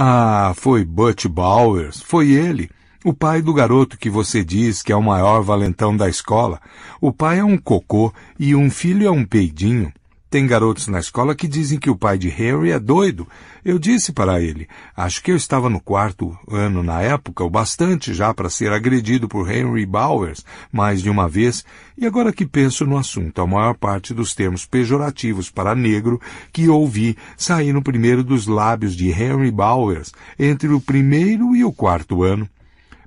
Ah, foi Butch Bowers, foi ele. O pai do garoto que você diz que é o maior valentão da escola. O pai é um cocô e um filho é um peidinho. Tem garotos na escola que dizem que o pai de Harry é doido. Eu disse para ele. Acho que eu estava no quarto ano na época, o bastante já para ser agredido por Henry Bowers mais de uma vez, e agora que penso no assunto, a maior parte dos termos pejorativos para negro que ouvi saíram primeiro dos lábios de Henry Bowers entre o primeiro e o quarto ano.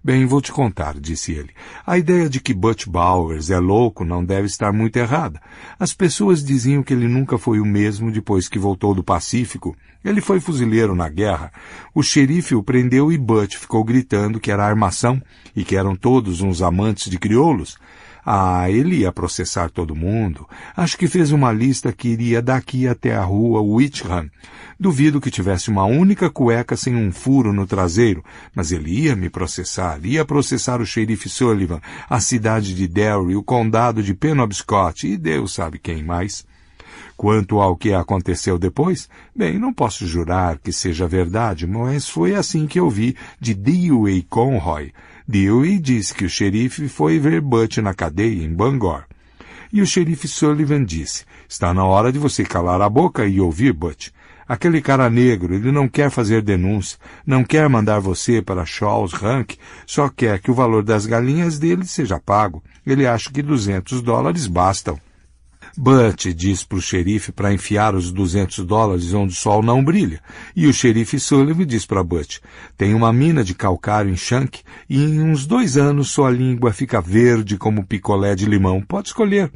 Bem, vou te contar, disse ele. A ideia de que Butch Bowers é louco não deve estar muito errada. As pessoas diziam que ele nunca foi o mesmo depois que voltou do Pacífico. Ele foi fuzileiro na guerra. O xerife o prendeu e Butch ficou gritando que era armação e que eram todos uns amantes de crioulos. Ah, ele ia processar todo mundo. Acho que fez uma lista que iria daqui até a rua Whitham. Duvido que tivesse uma única cueca sem um furo no traseiro, mas ele ia me processar, ia processar o xerife Sullivan, a cidade de Derry, o condado de Penobscot e Deus sabe quem mais. Quanto ao que aconteceu depois, bem, não posso jurar que seja verdade, mas foi assim que eu vi de Dewey Conroy, Dewey disse que o xerife foi ver Butch na cadeia em Bangor. E o xerife Sullivan disse, está na hora de você calar a boca e ouvir Butch. Aquele cara negro, ele não quer fazer denúncia, não quer mandar você para Shaw's Rank, só quer que o valor das galinhas dele seja pago. Ele acha que 200 dólares bastam. Butch diz para o xerife para enfiar os 200 dólares onde o sol não brilha, e o xerife Sullivan diz para Butch, tem uma mina de calcário em Shank e em uns dois anos sua língua fica verde como picolé de limão, pode escolher.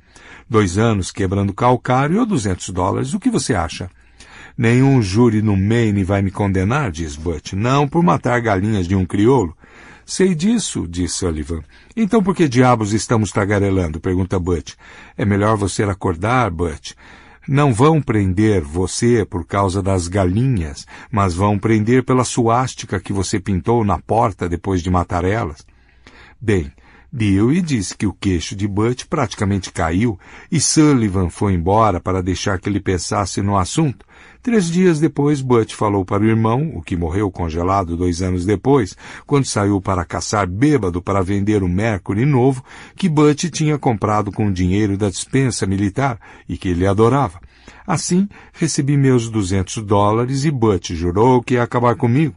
Dois anos quebrando calcário ou 200 dólares, o que você acha? Nenhum júri no Maine vai me condenar, diz Butch, não por matar galinhas de um crioulo, Sei disso, disse Sullivan. Então por que diabos estamos tagarelando? pergunta Butch. É melhor você acordar, Butch. Não vão prender você por causa das galinhas, mas vão prender pela suástica que você pintou na porta depois de matar elas. Bem, Dewey disse que o queixo de Butch praticamente caiu e Sullivan foi embora para deixar que ele pensasse no assunto, Três dias depois, Butch falou para o irmão, o que morreu congelado dois anos depois, quando saiu para caçar bêbado para vender o Mercury novo, que Butch tinha comprado com o dinheiro da dispensa militar e que ele adorava. Assim, recebi meus duzentos dólares e Butch jurou que ia acabar comigo.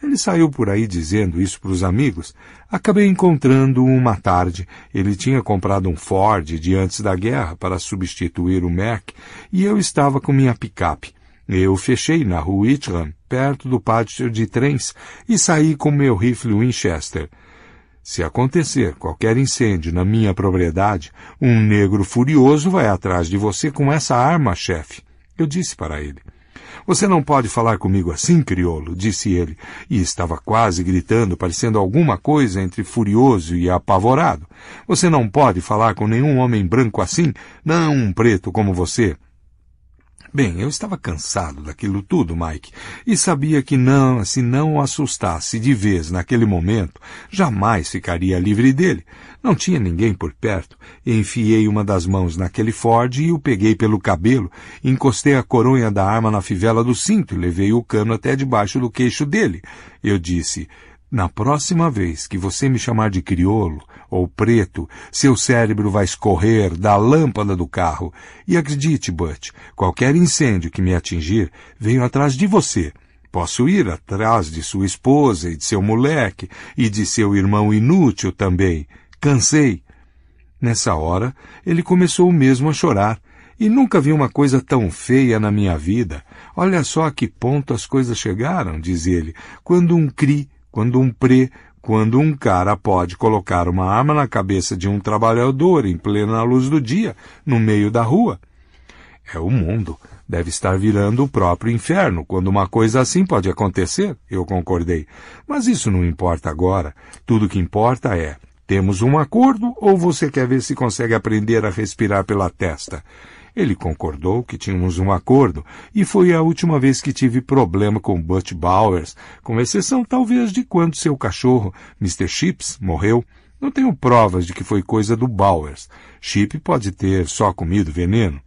Ele saiu por aí dizendo isso para os amigos. Acabei encontrando-o uma tarde. Ele tinha comprado um Ford de antes da guerra para substituir o Mac e eu estava com minha picape. Eu fechei na rua Itran, perto do pátio de trens, e saí com meu rifle Winchester. Se acontecer qualquer incêndio na minha propriedade, um negro furioso vai atrás de você com essa arma, chefe. Eu disse para ele. Você não pode falar comigo assim, crioulo, disse ele, e estava quase gritando, parecendo alguma coisa entre furioso e apavorado. Você não pode falar com nenhum homem branco assim, não um preto como você. Bem, eu estava cansado daquilo tudo, Mike, e sabia que não, se não o assustasse de vez naquele momento, jamais ficaria livre dele. Não tinha ninguém por perto. Enfiei uma das mãos naquele Ford e o peguei pelo cabelo, encostei a coronha da arma na fivela do cinto e levei o cano até debaixo do queixo dele. Eu disse, na próxima vez que você me chamar de criolo ou preto, seu cérebro vai escorrer da lâmpada do carro. E acredite, Butch, qualquer incêndio que me atingir venho atrás de você. Posso ir atrás de sua esposa e de seu moleque e de seu irmão inútil também. Cansei. Nessa hora, ele começou mesmo a chorar. E nunca vi uma coisa tão feia na minha vida. Olha só a que ponto as coisas chegaram, diz ele, quando um cri quando um pre, quando um cara pode colocar uma arma na cabeça de um trabalhador em plena luz do dia, no meio da rua. É o mundo. Deve estar virando o próprio inferno, quando uma coisa assim pode acontecer, eu concordei. Mas isso não importa agora. Tudo que importa é, temos um acordo ou você quer ver se consegue aprender a respirar pela testa? Ele concordou que tínhamos um acordo, e foi a última vez que tive problema com Butch Bowers, com exceção talvez de quando seu cachorro, Mr. Chips, morreu. Não tenho provas de que foi coisa do Bowers. Chip pode ter só comido veneno.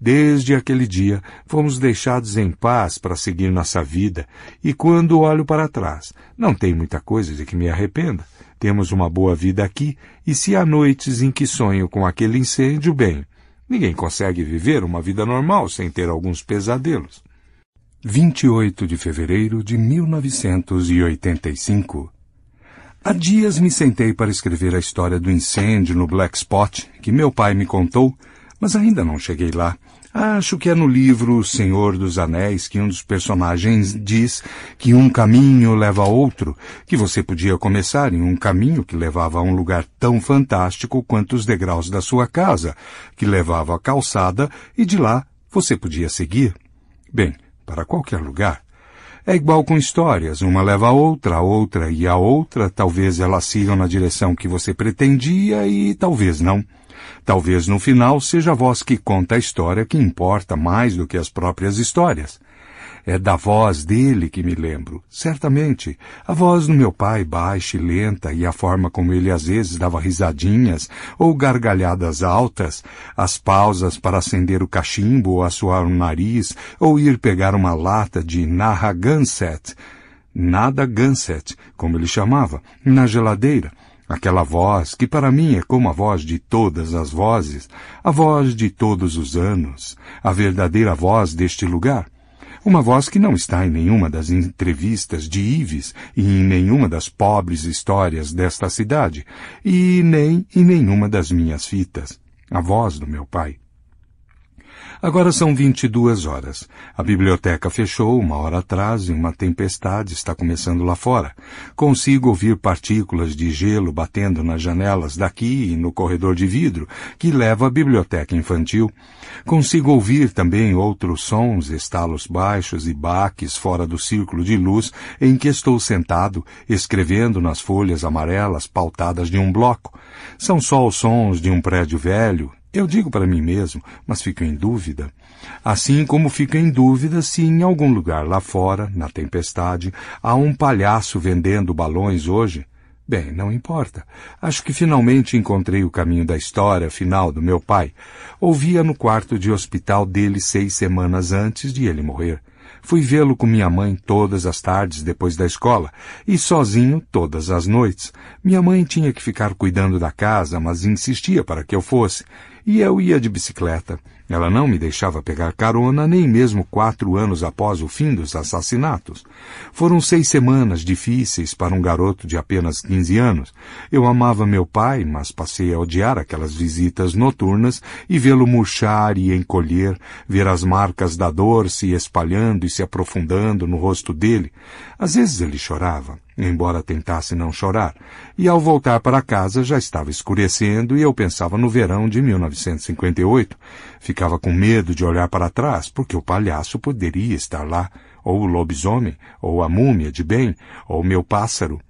Desde aquele dia, fomos deixados em paz para seguir nossa vida, e quando olho para trás, não tem muita coisa de que me arrependa. Temos uma boa vida aqui, e se há noites em que sonho com aquele incêndio, bem, Ninguém consegue viver uma vida normal sem ter alguns pesadelos. 28 de fevereiro de 1985. Há dias me sentei para escrever a história do incêndio no Black Spot que meu pai me contou, mas ainda não cheguei lá. Acho que é no livro Senhor dos Anéis que um dos personagens diz que um caminho leva a outro, que você podia começar em um caminho que levava a um lugar tão fantástico quanto os degraus da sua casa, que levava à calçada e de lá você podia seguir. Bem, para qualquer lugar. É igual com histórias, uma leva a outra, a outra e a outra, talvez elas sigam na direção que você pretendia e talvez não. Talvez no final seja a voz que conta a história que importa mais do que as próprias histórias. É da voz dele que me lembro, certamente. A voz do meu pai baixa e lenta e a forma como ele às vezes dava risadinhas ou gargalhadas altas, as pausas para acender o cachimbo ou assoar o nariz ou ir pegar uma lata de Narragansett, nada gansett, como ele chamava, na geladeira Aquela voz que para mim é como a voz de todas as vozes, a voz de todos os anos, a verdadeira voz deste lugar. Uma voz que não está em nenhuma das entrevistas de Ives e em nenhuma das pobres histórias desta cidade, e nem em nenhuma das minhas fitas. A voz do meu pai. Agora são 22 horas. A biblioteca fechou uma hora atrás e uma tempestade está começando lá fora. Consigo ouvir partículas de gelo batendo nas janelas daqui e no corredor de vidro que leva à biblioteca infantil. Consigo ouvir também outros sons, estalos baixos e baques fora do círculo de luz em que estou sentado, escrevendo nas folhas amarelas pautadas de um bloco. São só os sons de um prédio velho, eu digo para mim mesmo, mas fico em dúvida. Assim como fico em dúvida se em algum lugar lá fora, na tempestade, há um palhaço vendendo balões hoje. Bem, não importa. Acho que finalmente encontrei o caminho da história final do meu pai. Ouvia no quarto de hospital dele seis semanas antes de ele morrer. Fui vê-lo com minha mãe todas as tardes depois da escola e sozinho todas as noites. Minha mãe tinha que ficar cuidando da casa, mas insistia para que eu fosse e eu ia de bicicleta. Ela não me deixava pegar carona nem mesmo quatro anos após o fim dos assassinatos. Foram seis semanas difíceis para um garoto de apenas quinze anos. Eu amava meu pai, mas passei a odiar aquelas visitas noturnas e vê-lo murchar e encolher, ver as marcas da dor se espalhando e se aprofundando no rosto dele. Às vezes ele chorava embora tentasse não chorar, e ao voltar para casa já estava escurecendo e eu pensava no verão de 1958. Ficava com medo de olhar para trás, porque o palhaço poderia estar lá, ou o lobisomem, ou a múmia de bem, ou meu pássaro,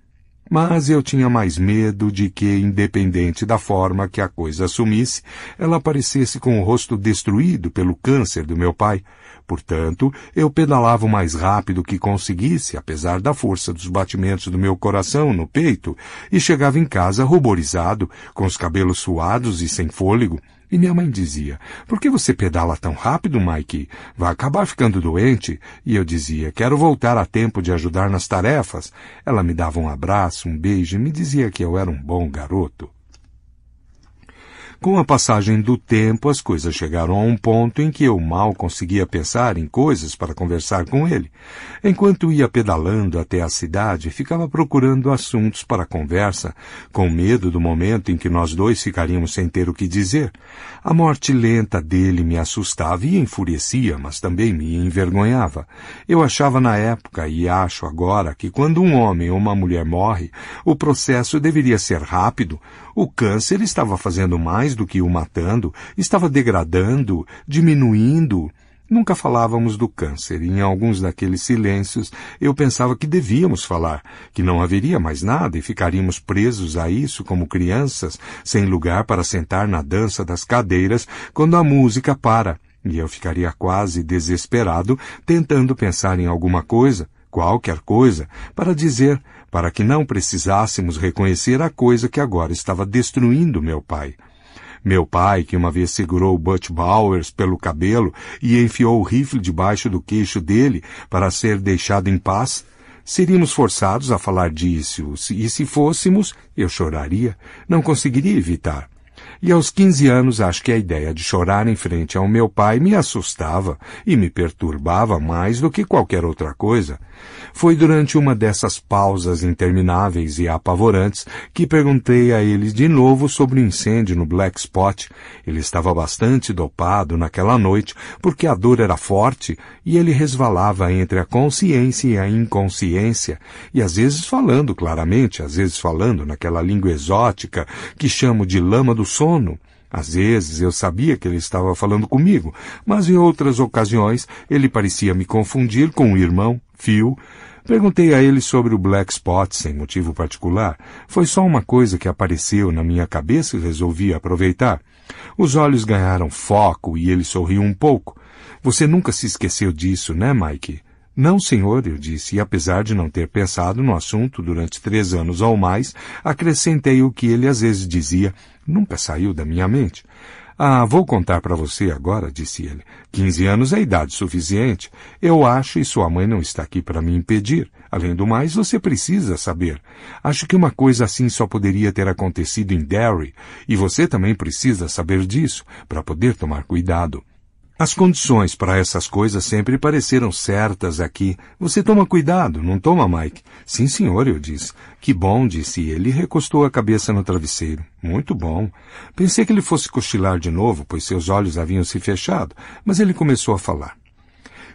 mas eu tinha mais medo de que, independente da forma que a coisa assumisse, ela aparecesse com o rosto destruído pelo câncer do meu pai. Portanto, eu pedalava o mais rápido que conseguisse, apesar da força dos batimentos do meu coração no peito, e chegava em casa ruborizado, com os cabelos suados e sem fôlego. E minha mãe dizia, por que você pedala tão rápido, Mike? Vai acabar ficando doente. E eu dizia, quero voltar a tempo de ajudar nas tarefas. Ela me dava um abraço, um beijo e me dizia que eu era um bom garoto. Com a passagem do tempo, as coisas chegaram a um ponto em que eu mal conseguia pensar em coisas para conversar com ele. Enquanto ia pedalando até a cidade, ficava procurando assuntos para conversa, com medo do momento em que nós dois ficaríamos sem ter o que dizer. A morte lenta dele me assustava e enfurecia, mas também me envergonhava. Eu achava na época, e acho agora, que quando um homem ou uma mulher morre, o processo deveria ser rápido, o câncer estava fazendo mais do que o matando, estava degradando, diminuindo. Nunca falávamos do câncer, e em alguns daqueles silêncios eu pensava que devíamos falar, que não haveria mais nada e ficaríamos presos a isso como crianças, sem lugar para sentar na dança das cadeiras quando a música para, e eu ficaria quase desesperado tentando pensar em alguma coisa, qualquer coisa, para dizer para que não precisássemos reconhecer a coisa que agora estava destruindo meu pai. Meu pai, que uma vez segurou Butch Bowers pelo cabelo e enfiou o rifle debaixo do queixo dele para ser deixado em paz, seríamos forçados a falar disso, e se fôssemos, eu choraria, não conseguiria evitar. E aos 15 anos acho que a ideia de chorar em frente ao meu pai me assustava e me perturbava mais do que qualquer outra coisa. Foi durante uma dessas pausas intermináveis e apavorantes que perguntei a ele de novo sobre o incêndio no Black Spot. Ele estava bastante dopado naquela noite porque a dor era forte e ele resvalava entre a consciência e a inconsciência e às vezes falando claramente, às vezes falando naquela língua exótica que chamo de lama do sono. Às vezes eu sabia que ele estava falando comigo, mas em outras ocasiões ele parecia me confundir com o irmão, Phil. Perguntei a ele sobre o Black Spot sem motivo particular. Foi só uma coisa que apareceu na minha cabeça e resolvi aproveitar. Os olhos ganharam foco e ele sorriu um pouco. Você nunca se esqueceu disso, né, Mike? Não, senhor, eu disse, e apesar de não ter pensado no assunto durante três anos ou mais, acrescentei o que ele às vezes dizia, nunca saiu da minha mente. Ah, vou contar para você agora, disse ele. Quinze anos é idade suficiente. Eu acho, e sua mãe não está aqui para me impedir. Além do mais, você precisa saber. Acho que uma coisa assim só poderia ter acontecido em Derry, e você também precisa saber disso, para poder tomar cuidado. As condições para essas coisas sempre pareceram certas aqui. Você toma cuidado, não toma, Mike? Sim, senhor, eu disse. Que bom, disse ele e recostou a cabeça no travesseiro. Muito bom. Pensei que ele fosse cochilar de novo, pois seus olhos haviam se fechado, mas ele começou a falar.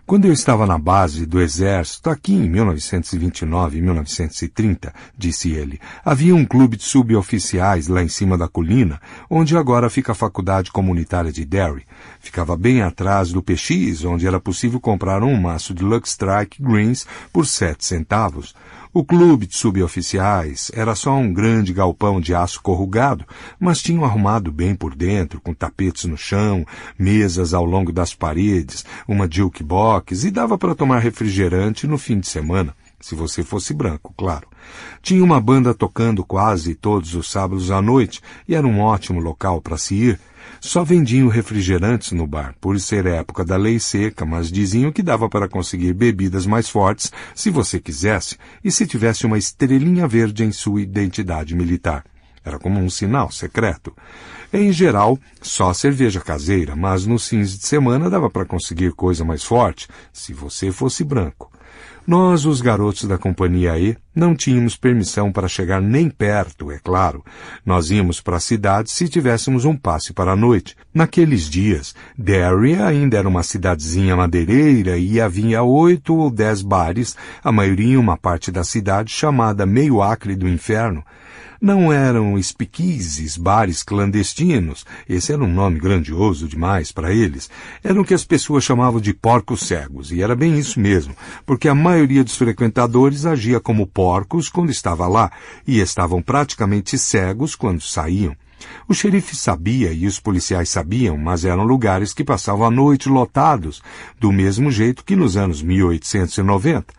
Quando eu estava na base do exército, aqui em 1929 e 1930, disse ele, havia um clube de suboficiais lá em cima da colina, onde agora fica a faculdade comunitária de Derry. Ficava bem atrás do PX, onde era possível comprar um maço de Luck Strike Greens por sete centavos. O clube de suboficiais era só um grande galpão de aço corrugado, mas tinham arrumado bem por dentro, com tapetes no chão, mesas ao longo das paredes, uma jukebox e dava para tomar refrigerante no fim de semana. Se você fosse branco, claro. Tinha uma banda tocando quase todos os sábados à noite e era um ótimo local para se ir só vendiam refrigerantes no bar, por ser época da lei seca, mas diziam que dava para conseguir bebidas mais fortes se você quisesse e se tivesse uma estrelinha verde em sua identidade militar. Era como um sinal secreto. Em geral, só cerveja caseira, mas nos fins de semana dava para conseguir coisa mais forte, se você fosse branco. Nós, os garotos da Companhia E, não tínhamos permissão para chegar nem perto, é claro. Nós íamos para a cidade se tivéssemos um passe para a noite. Naqueles dias, Derry ainda era uma cidadezinha madeireira e havia oito ou dez bares, a maioria em uma parte da cidade chamada Meio Acre do Inferno, não eram espiquizes, bares clandestinos, esse era um nome grandioso demais para eles, eram o que as pessoas chamavam de porcos cegos, e era bem isso mesmo, porque a maioria dos frequentadores agia como porcos quando estava lá, e estavam praticamente cegos quando saíam. O xerife sabia e os policiais sabiam, mas eram lugares que passavam a noite lotados, do mesmo jeito que nos anos 1890.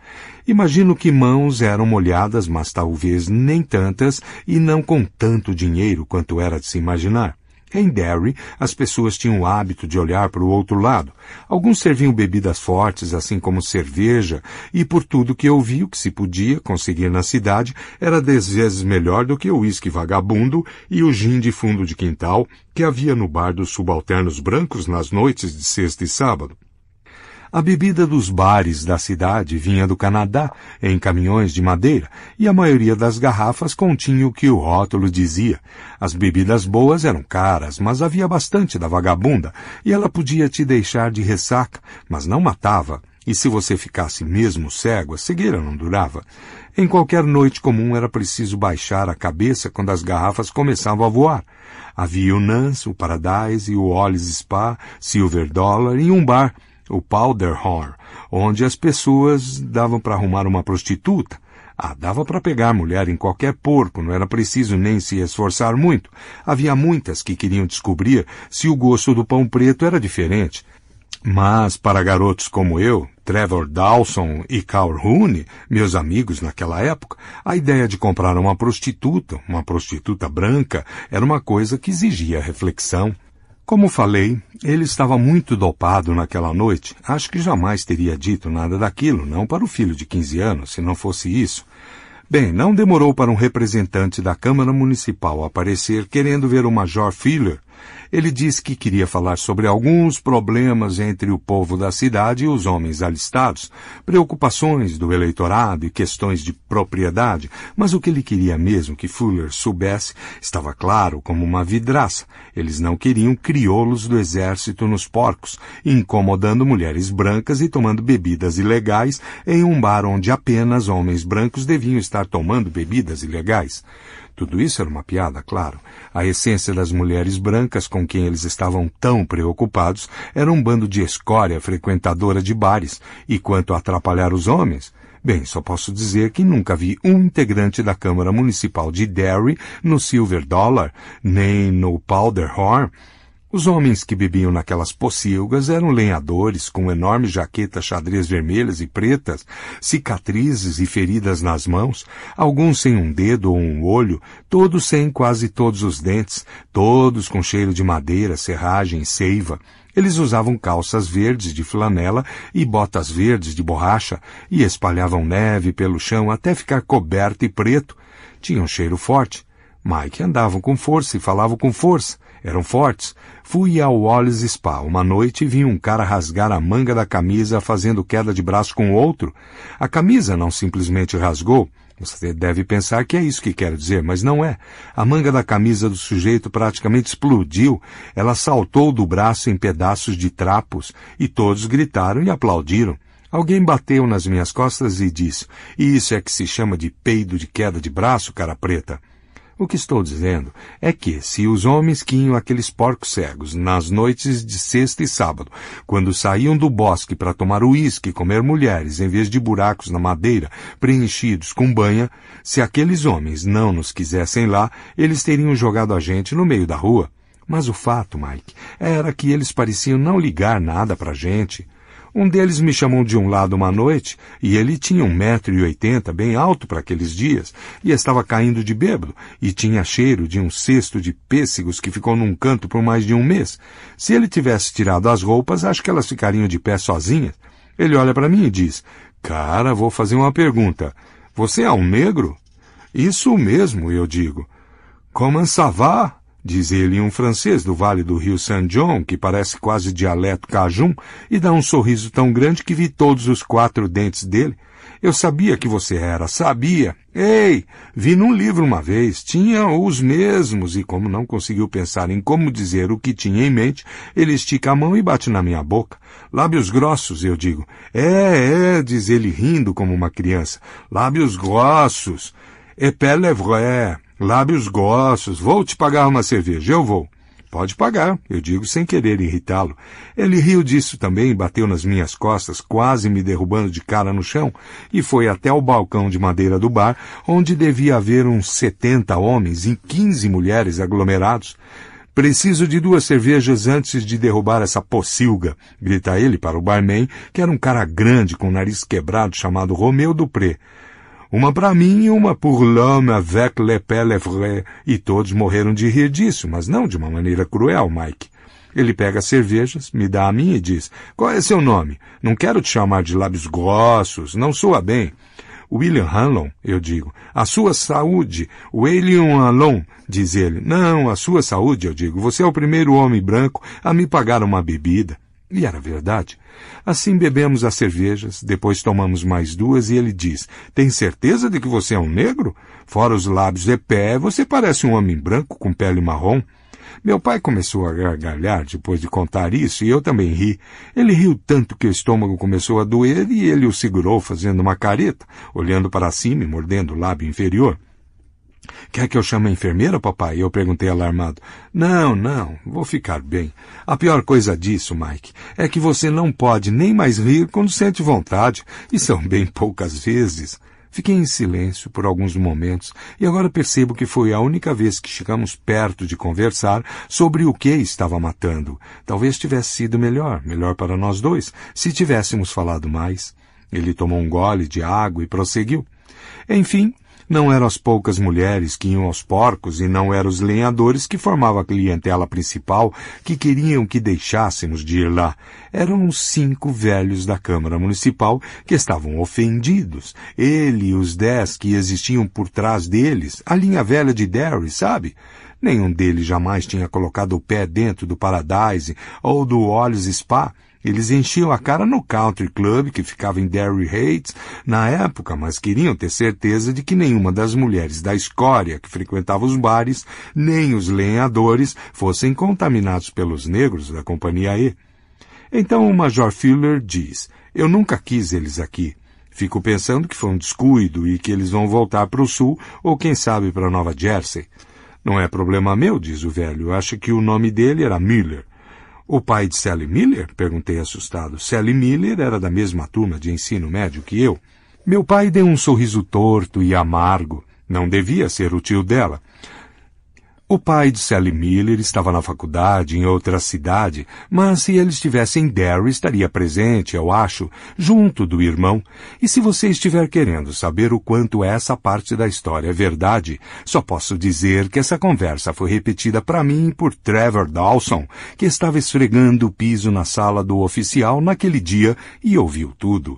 Imagino que mãos eram molhadas, mas talvez nem tantas e não com tanto dinheiro quanto era de se imaginar. Em Derry, as pessoas tinham o hábito de olhar para o outro lado. Alguns serviam bebidas fortes, assim como cerveja, e por tudo que eu vi, o que se podia conseguir na cidade era dez vezes melhor do que o uísque vagabundo e o gin de fundo de quintal que havia no bar dos subalternos brancos nas noites de sexta e sábado. A bebida dos bares da cidade vinha do Canadá em caminhões de madeira e a maioria das garrafas continha o que o rótulo dizia. As bebidas boas eram caras, mas havia bastante da vagabunda e ela podia te deixar de ressaca, mas não matava. E se você ficasse mesmo cego, a cegueira não durava. Em qualquer noite comum era preciso baixar a cabeça quando as garrafas começavam a voar. Havia o Nance, o Paradise, o Ollie's Spa, Silver Dollar e um bar o powder horn, onde as pessoas davam para arrumar uma prostituta. Ah, dava para pegar mulher em qualquer porco, não era preciso nem se esforçar muito. Havia muitas que queriam descobrir se o gosto do pão preto era diferente. Mas para garotos como eu, Trevor Dawson e Carl Rooney, meus amigos naquela época, a ideia de comprar uma prostituta, uma prostituta branca, era uma coisa que exigia reflexão. Como falei, ele estava muito dopado naquela noite. Acho que jamais teria dito nada daquilo, não para o filho de 15 anos, se não fosse isso. Bem, não demorou para um representante da Câmara Municipal aparecer querendo ver o Major Filler ele disse que queria falar sobre alguns problemas entre o povo da cidade e os homens alistados, preocupações do eleitorado e questões de propriedade, mas o que ele queria mesmo que Fuller soubesse estava claro como uma vidraça. Eles não queriam crioulos do exército nos porcos, incomodando mulheres brancas e tomando bebidas ilegais em um bar onde apenas homens brancos deviam estar tomando bebidas ilegais. Tudo isso era uma piada, claro. A essência das mulheres brancas com quem eles estavam tão preocupados era um bando de escória frequentadora de bares. E quanto a atrapalhar os homens, Bem, só posso dizer que nunca vi um integrante da Câmara Municipal de Derry no Silver Dollar, nem no Powderhorn, os homens que bebiam naquelas pocilgas eram lenhadores com enormes jaquetas xadrez vermelhas e pretas, cicatrizes e feridas nas mãos, alguns sem um dedo ou um olho, todos sem quase todos os dentes, todos com cheiro de madeira, serragem, seiva. Eles usavam calças verdes de flanela e botas verdes de borracha e espalhavam neve pelo chão até ficar coberto e preto. Tinham um cheiro forte. Mike andavam com força e falavam com força. Eram fortes. Fui ao Wallis Spa uma noite e vi um cara rasgar a manga da camisa fazendo queda de braço com outro. A camisa não simplesmente rasgou. Você deve pensar que é isso que quero dizer, mas não é. A manga da camisa do sujeito praticamente explodiu. Ela saltou do braço em pedaços de trapos e todos gritaram e aplaudiram. Alguém bateu nas minhas costas e disse: Isso é que se chama de peido de queda de braço, cara preta. O que estou dizendo é que, se os homens que iam aqueles porcos cegos nas noites de sexta e sábado, quando saíam do bosque para tomar uísque e comer mulheres em vez de buracos na madeira preenchidos com banha, se aqueles homens não nos quisessem lá, eles teriam jogado a gente no meio da rua. Mas o fato, Mike, era que eles pareciam não ligar nada para a gente. Um deles me chamou de um lado uma noite, e ele tinha um metro e oitenta, bem alto para aqueles dias, e estava caindo de bêbado, e tinha cheiro de um cesto de pêssegos que ficou num canto por mais de um mês. Se ele tivesse tirado as roupas, acho que elas ficariam de pé sozinhas. Ele olha para mim e diz, cara, vou fazer uma pergunta. Você é um negro? Isso mesmo, eu digo. Como ça é va? diz ele um francês do vale do rio Saint John, que parece quase dialeto cajun, e dá um sorriso tão grande que vi todos os quatro dentes dele. Eu sabia que você era, sabia. Ei, vi num livro uma vez, tinha os mesmos, e como não conseguiu pensar em como dizer o que tinha em mente, ele estica a mão e bate na minha boca. Lábios grossos, eu digo. É, é, diz ele rindo como uma criança. Lábios grossos. Épais lèvres. Lábios gostos, vou te pagar uma cerveja, eu vou. Pode pagar, eu digo sem querer irritá-lo. Ele riu disso também, bateu nas minhas costas, quase me derrubando de cara no chão, e foi até o balcão de madeira do bar, onde devia haver uns setenta homens e quinze mulheres aglomerados. Preciso de duas cervejas antes de derrubar essa pocilga, grita ele para o barman, que era um cara grande com o nariz quebrado chamado Romeu Dupré. Uma para mim e uma pour l'homme avec le pelle vrai. E todos morreram de rir disso, mas não de uma maneira cruel, Mike. Ele pega as cervejas, me dá a minha e diz, qual é seu nome? Não quero te chamar de lábios grossos, não soa bem. William Hanlon, eu digo. A sua saúde. William Hanlon, diz ele. Não, a sua saúde, eu digo. Você é o primeiro homem branco a me pagar uma bebida. E era verdade. Assim bebemos as cervejas, depois tomamos mais duas e ele diz: Tem certeza de que você é um negro? Fora os lábios de pé, você parece um homem branco com pele marrom. Meu pai começou a gargalhar depois de contar isso e eu também ri. Ele riu tanto que o estômago começou a doer e ele o segurou fazendo uma careta, olhando para cima e mordendo o lábio inferior. Quer que eu chame a enfermeira, papai? Eu perguntei alarmado. Não, não, vou ficar bem. A pior coisa disso, Mike, é que você não pode nem mais rir quando sente vontade, e são bem poucas vezes. Fiquei em silêncio por alguns momentos e agora percebo que foi a única vez que chegamos perto de conversar sobre o que estava matando. Talvez tivesse sido melhor, melhor para nós dois, se tivéssemos falado mais. Ele tomou um gole de água e prosseguiu. Enfim, não eram as poucas mulheres que iam aos porcos e não eram os lenhadores que formavam a clientela principal que queriam que deixássemos de ir lá. Eram os cinco velhos da Câmara Municipal que estavam ofendidos. Ele e os dez que existiam por trás deles, a linha velha de Derry, sabe? Nenhum deles jamais tinha colocado o pé dentro do Paradise ou do Olhos Spa. Eles enchiam a cara no Country Club, que ficava em Derry Heights, na época, mas queriam ter certeza de que nenhuma das mulheres da escória que frequentava os bares, nem os lenhadores, fossem contaminados pelos negros da Companhia E. Então o Major Fuller diz, eu nunca quis eles aqui. Fico pensando que foi um descuido e que eles vão voltar para o sul ou quem sabe para Nova Jersey. Não é problema meu, diz o velho. Acho que o nome dele era Miller. O pai de Sally Miller? perguntei assustado. Sally Miller era da mesma turma de ensino médio que eu. Meu pai deu um sorriso torto e amargo. Não devia ser o tio dela. O pai de Sally Miller estava na faculdade em outra cidade, mas se ele estivesse em Derry estaria presente, eu acho, junto do irmão. E se você estiver querendo saber o quanto essa parte da história é verdade, só posso dizer que essa conversa foi repetida para mim por Trevor Dawson, que estava esfregando o piso na sala do oficial naquele dia e ouviu tudo.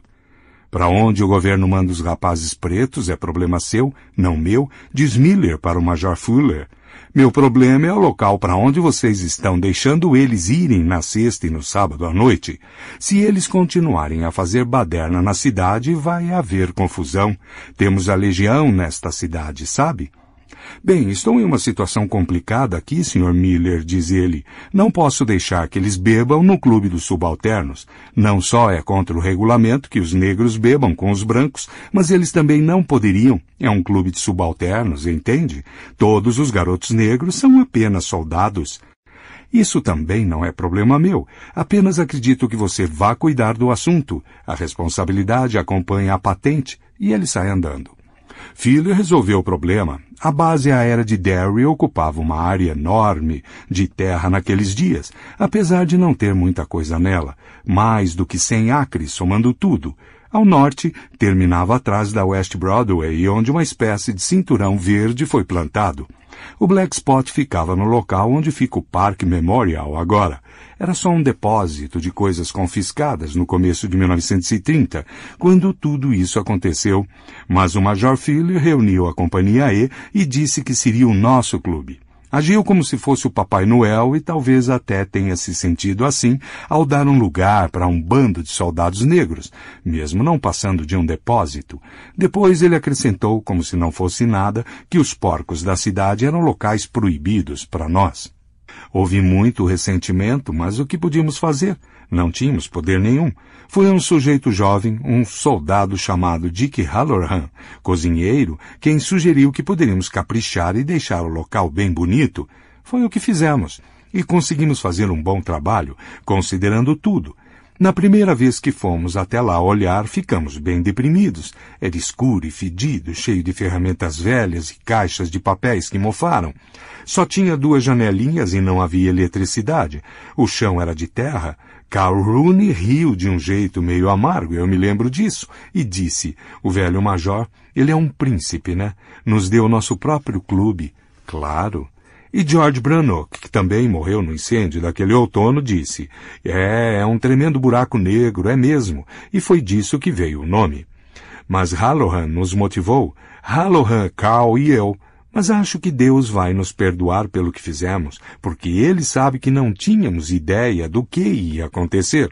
Para onde o governo manda os rapazes pretos é problema seu, não meu, diz Miller para o Major Fuller. Meu problema é o local para onde vocês estão deixando eles irem na sexta e no sábado à noite. Se eles continuarem a fazer baderna na cidade, vai haver confusão. Temos a legião nesta cidade, sabe? Bem, estou em uma situação complicada aqui, Sr. Miller, diz ele. Não posso deixar que eles bebam no clube dos subalternos. Não só é contra o regulamento que os negros bebam com os brancos, mas eles também não poderiam. É um clube de subalternos, entende? Todos os garotos negros são apenas soldados. Isso também não é problema meu. Apenas acredito que você vá cuidar do assunto. A responsabilidade acompanha a patente e ele sai andando. Filho resolveu o problema. A base aérea de Derry ocupava uma área enorme de terra naqueles dias, apesar de não ter muita coisa nela, mais do que 100 acres somando tudo. Ao norte, terminava atrás da West Broadway, onde uma espécie de cinturão verde foi plantado. O Black Spot ficava no local onde fica o Parque Memorial agora, era só um depósito de coisas confiscadas no começo de 1930, quando tudo isso aconteceu, mas o Major Filho reuniu a Companhia E e disse que seria o nosso clube. Agiu como se fosse o Papai Noel e talvez até tenha se sentido assim ao dar um lugar para um bando de soldados negros, mesmo não passando de um depósito. Depois ele acrescentou, como se não fosse nada, que os porcos da cidade eram locais proibidos para nós. Houve muito ressentimento, mas o que podíamos fazer? Não tínhamos poder nenhum. Foi um sujeito jovem, um soldado chamado Dick Halloran, cozinheiro, quem sugeriu que poderíamos caprichar e deixar o local bem bonito. Foi o que fizemos. E conseguimos fazer um bom trabalho, considerando tudo. Na primeira vez que fomos até lá olhar, ficamos bem deprimidos. Era escuro e fedido, cheio de ferramentas velhas e caixas de papéis que mofaram. Só tinha duas janelinhas e não havia eletricidade. O chão era de terra. Carl Rooney riu de um jeito meio amargo, eu me lembro disso, e disse, o velho major, ele é um príncipe, né? Nos deu o nosso próprio clube. Claro. E George Branock, que também morreu no incêndio daquele outono, disse: É, é um tremendo buraco negro, é mesmo, e foi disso que veio o nome. Mas Hallohan nos motivou, Hallohan, Cal e eu. Mas acho que Deus vai nos perdoar pelo que fizemos, porque Ele sabe que não tínhamos ideia do que ia acontecer.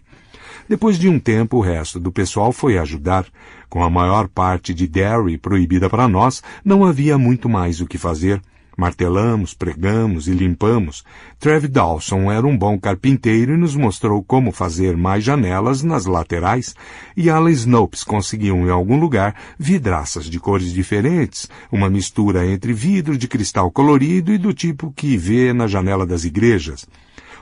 Depois de um tempo, o resto do pessoal foi ajudar. Com a maior parte de Derry proibida para nós, não havia muito mais o que fazer. Martelamos, pregamos e limpamos. Trev Dawson era um bom carpinteiro e nos mostrou como fazer mais janelas nas laterais, e Alan Snopes conseguiu em algum lugar vidraças de cores diferentes, uma mistura entre vidro de cristal colorido e do tipo que vê na janela das igrejas.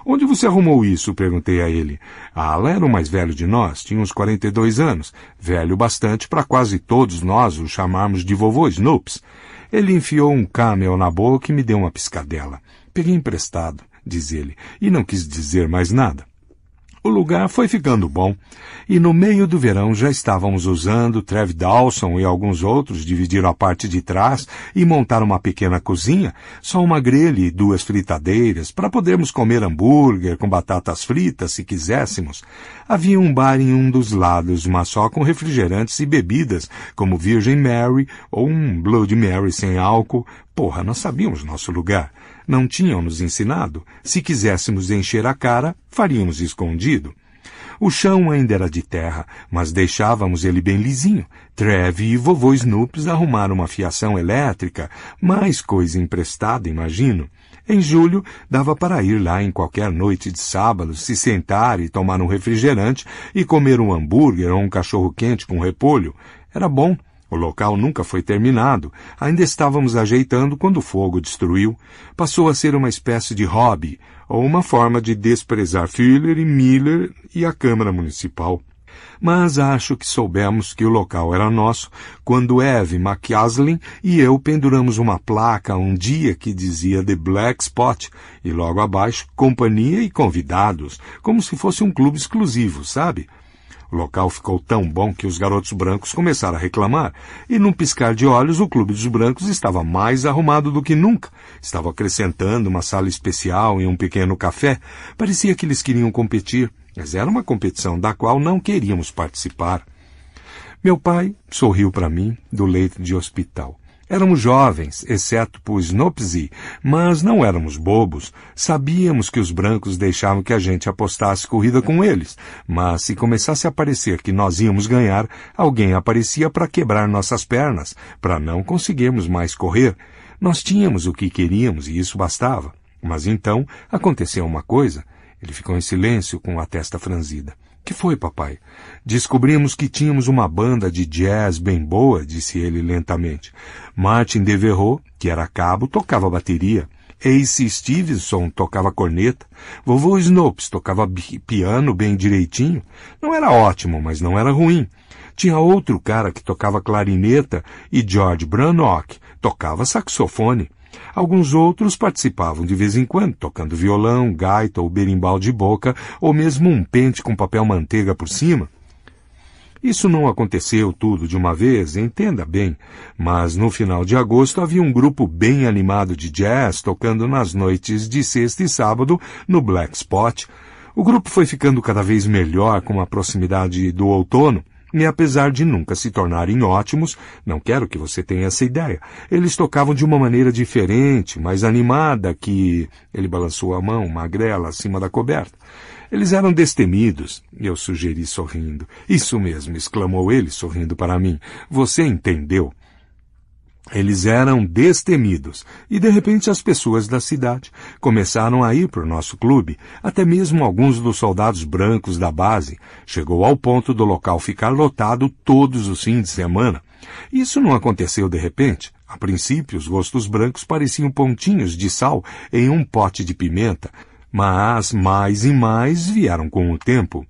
Onde você arrumou isso? perguntei a ele. Alan era o mais velho de nós, tinha uns 42 anos, velho bastante para quase todos nós o chamarmos de vovô Snopes. Ele enfiou um camel na boca e me deu uma piscadela. Peguei emprestado, diz ele, e não quis dizer mais nada. O lugar foi ficando bom, e no meio do verão já estávamos usando, Trev Dawson e alguns outros dividiram a parte de trás e montaram uma pequena cozinha, só uma grelha e duas fritadeiras, para podermos comer hambúrguer com batatas fritas se quiséssemos. Havia um bar em um dos lados, mas só com refrigerantes e bebidas, como Virgin Mary ou um Bloody Mary sem álcool. Porra, nós sabíamos nosso lugar não tinham nos ensinado. Se quiséssemos encher a cara, faríamos escondido. O chão ainda era de terra, mas deixávamos ele bem lisinho. Treve e vovô Snoops arrumaram uma fiação elétrica, mais coisa emprestada, imagino. Em julho, dava para ir lá em qualquer noite de sábado, se sentar e tomar um refrigerante e comer um hambúrguer ou um cachorro-quente com repolho. Era bom. O local nunca foi terminado, ainda estávamos ajeitando quando o fogo destruiu. Passou a ser uma espécie de hobby, ou uma forma de desprezar Fuller e Miller e a Câmara Municipal. Mas acho que soubemos que o local era nosso quando Eve McCaslin e eu penduramos uma placa um dia que dizia The Black Spot e logo abaixo companhia e convidados, como se fosse um clube exclusivo, sabe? O local ficou tão bom que os garotos brancos começaram a reclamar, e num piscar de olhos o Clube dos Brancos estava mais arrumado do que nunca. Estava acrescentando uma sala especial e um pequeno café. Parecia que eles queriam competir, mas era uma competição da qual não queríamos participar. Meu pai sorriu para mim do leito de hospital. Éramos jovens, exceto por Snopesy, mas não éramos bobos. Sabíamos que os brancos deixavam que a gente apostasse corrida com eles, mas se começasse a aparecer que nós íamos ganhar, alguém aparecia para quebrar nossas pernas, para não conseguirmos mais correr. Nós tínhamos o que queríamos e isso bastava. Mas então aconteceu uma coisa. Ele ficou em silêncio com a testa franzida. Que foi, papai? Descobrimos que tínhamos uma banda de jazz bem boa, disse ele lentamente. Martin Devereux, que era cabo, tocava bateria. Ace Stevenson tocava corneta. Vovô Snopes tocava piano bem direitinho. Não era ótimo, mas não era ruim. Tinha outro cara que tocava clarineta e George Branock tocava saxofone. Alguns outros participavam de vez em quando, tocando violão, gaita ou berimbau de boca, ou mesmo um pente com papel manteiga por cima. Isso não aconteceu tudo de uma vez, entenda bem, mas no final de agosto havia um grupo bem animado de jazz tocando nas noites de sexta e sábado no Black Spot. O grupo foi ficando cada vez melhor com a proximidade do outono e apesar de nunca se tornarem ótimos, não quero que você tenha essa ideia. Eles tocavam de uma maneira diferente, mais animada que... Ele balançou a mão, magrela, acima da coberta. Eles eram destemidos, eu sugeri sorrindo. Isso mesmo, exclamou ele, sorrindo para mim. Você entendeu. Eles eram destemidos, e de repente as pessoas da cidade começaram a ir para o nosso clube, até mesmo alguns dos soldados brancos da base. Chegou ao ponto do local ficar lotado todos os fins de semana. Isso não aconteceu de repente. A princípio, os rostos brancos pareciam pontinhos de sal em um pote de pimenta, mas mais e mais vieram com o tempo.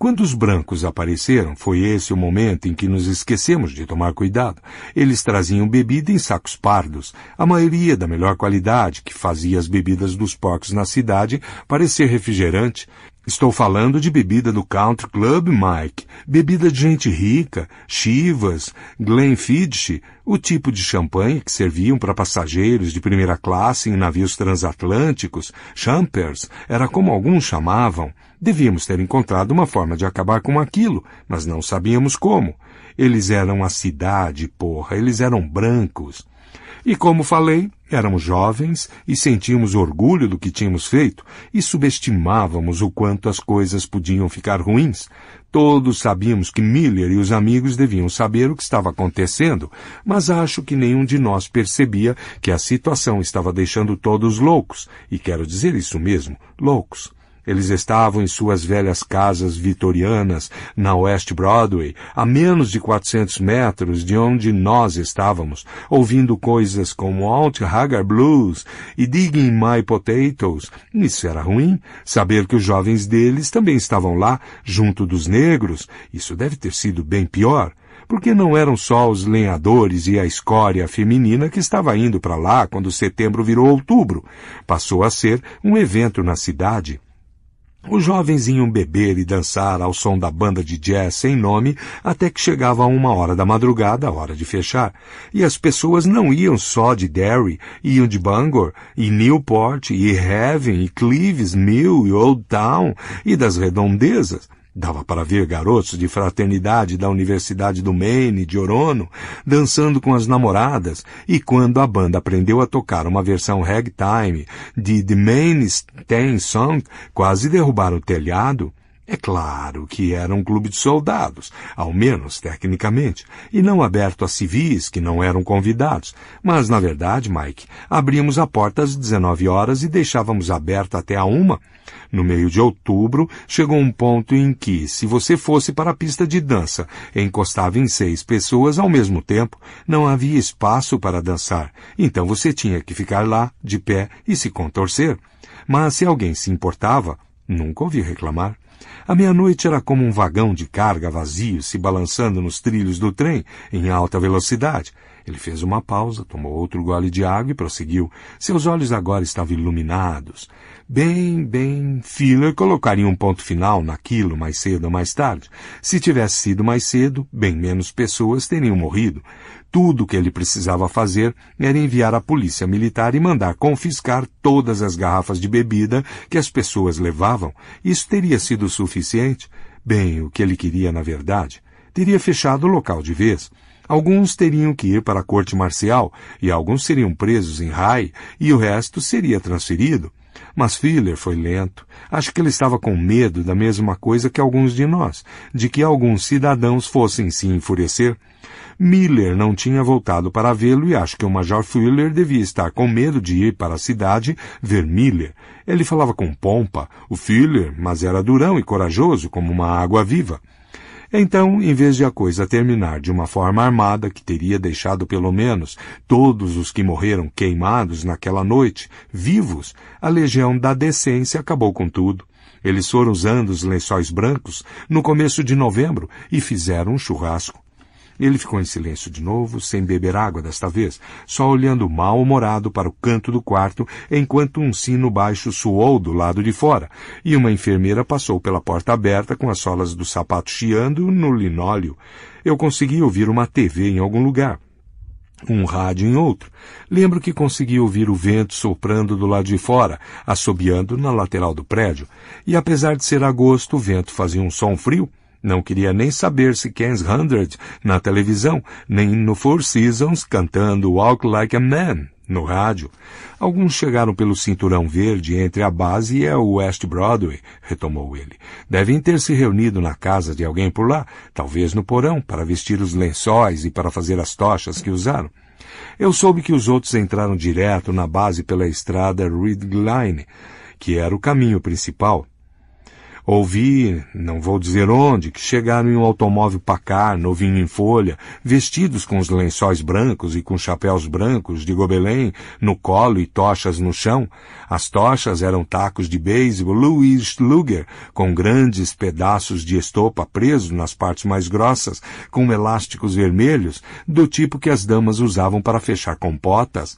Quando os brancos apareceram, foi esse o momento em que nos esquecemos de tomar cuidado. Eles traziam bebida em sacos pardos, a maioria da melhor qualidade, que fazia as bebidas dos porcos na cidade parecer refrigerante, Estou falando de bebida do Country Club, Mike. Bebida de gente rica, Chivas, Glenfiddich, o tipo de champanhe que serviam para passageiros de primeira classe em navios transatlânticos, champers, era como alguns chamavam. Devíamos ter encontrado uma forma de acabar com aquilo, mas não sabíamos como. Eles eram a cidade, porra, eles eram brancos. E como falei, Éramos jovens e sentíamos orgulho do que tínhamos feito e subestimávamos o quanto as coisas podiam ficar ruins. Todos sabíamos que Miller e os amigos deviam saber o que estava acontecendo, mas acho que nenhum de nós percebia que a situação estava deixando todos loucos, e quero dizer isso mesmo, loucos. Eles estavam em suas velhas casas vitorianas na West Broadway, a menos de 400 metros de onde nós estávamos, ouvindo coisas como Alt Hagar Blues e Digging My Potatoes. Isso era ruim, saber que os jovens deles também estavam lá, junto dos negros. Isso deve ter sido bem pior porque não eram só os lenhadores e a escória feminina que estava indo para lá quando setembro virou outubro. Passou a ser um evento na cidade. Os jovens iam beber e dançar ao som da banda de jazz sem nome até que chegava uma hora da madrugada, a hora de fechar. E as pessoas não iam só de Derry, iam de Bangor, e Newport, e Heaven, e Cleves, Mill, e Old Town, e das redondezas. Dava para ver garotos de fraternidade da Universidade do Maine, de Orono, dançando com as namoradas, e quando a banda aprendeu a tocar uma versão ragtime de The Maine Stain Song, quase derrubaram o telhado, é claro que era um clube de soldados, ao menos tecnicamente, e não aberto a civis que não eram convidados. Mas, na verdade, Mike, abríamos a porta às 19 horas e deixávamos aberta até a uma. No meio de outubro, chegou um ponto em que, se você fosse para a pista de dança, encostava em seis pessoas ao mesmo tempo, não havia espaço para dançar. Então você tinha que ficar lá, de pé, e se contorcer. Mas se alguém se importava, nunca ouvi reclamar. A meia-noite era como um vagão de carga vazio se balançando nos trilhos do trem em alta velocidade. Ele fez uma pausa, tomou outro gole de água e prosseguiu. Seus olhos agora estavam iluminados. Bem, bem, Filler colocaria um ponto final naquilo mais cedo ou mais tarde. Se tivesse sido mais cedo, bem menos pessoas teriam morrido. Tudo o que ele precisava fazer era enviar a polícia militar e mandar confiscar todas as garrafas de bebida que as pessoas levavam. Isso teria sido suficiente? Bem, o que ele queria, na verdade, teria fechado o local de vez. Alguns teriam que ir para a corte marcial, e alguns seriam presos em Rai, e o resto seria transferido. Mas Filler foi lento. Acho que ele estava com medo da mesma coisa que alguns de nós, de que alguns cidadãos fossem se enfurecer Miller não tinha voltado para vê-lo e acho que o Major Fuller devia estar com medo de ir para a cidade ver Miller. Ele falava com pompa, o Fuller, mas era durão e corajoso como uma água viva. Então, em vez de a coisa terminar de uma forma armada que teria deixado pelo menos todos os que morreram queimados naquela noite vivos, a Legião da Decência acabou com tudo. Eles foram usando os lençóis brancos no começo de novembro e fizeram um churrasco. Ele ficou em silêncio de novo, sem beber água desta vez, só olhando mal-humorado para o canto do quarto, enquanto um sino baixo soou do lado de fora, e uma enfermeira passou pela porta aberta com as solas do sapato chiando no linóleo. Eu consegui ouvir uma TV em algum lugar um rádio em outro. Lembro que consegui ouvir o vento soprando do lado de fora, assobiando na lateral do prédio, e apesar de ser agosto, o vento fazia um som frio, não queria nem saber se Ken's Hundred na televisão, nem no Four Seasons cantando Walk Like a Man no rádio. Alguns chegaram pelo cinturão verde entre a base e a West Broadway, retomou ele. Devem ter se reunido na casa de alguém por lá, talvez no porão, para vestir os lençóis e para fazer as tochas que usaram. Eu soube que os outros entraram direto na base pela estrada Reed Line, que era o caminho principal Ouvi, não vou dizer onde, que chegaram em um automóvel pacar, novinho em folha, vestidos com os lençóis brancos e com chapéus brancos de gobelém no colo e tochas no chão. As tochas eram tacos de beisebol Louis Luger, com grandes pedaços de estopa presos nas partes mais grossas, com elásticos vermelhos, do tipo que as damas usavam para fechar compotas.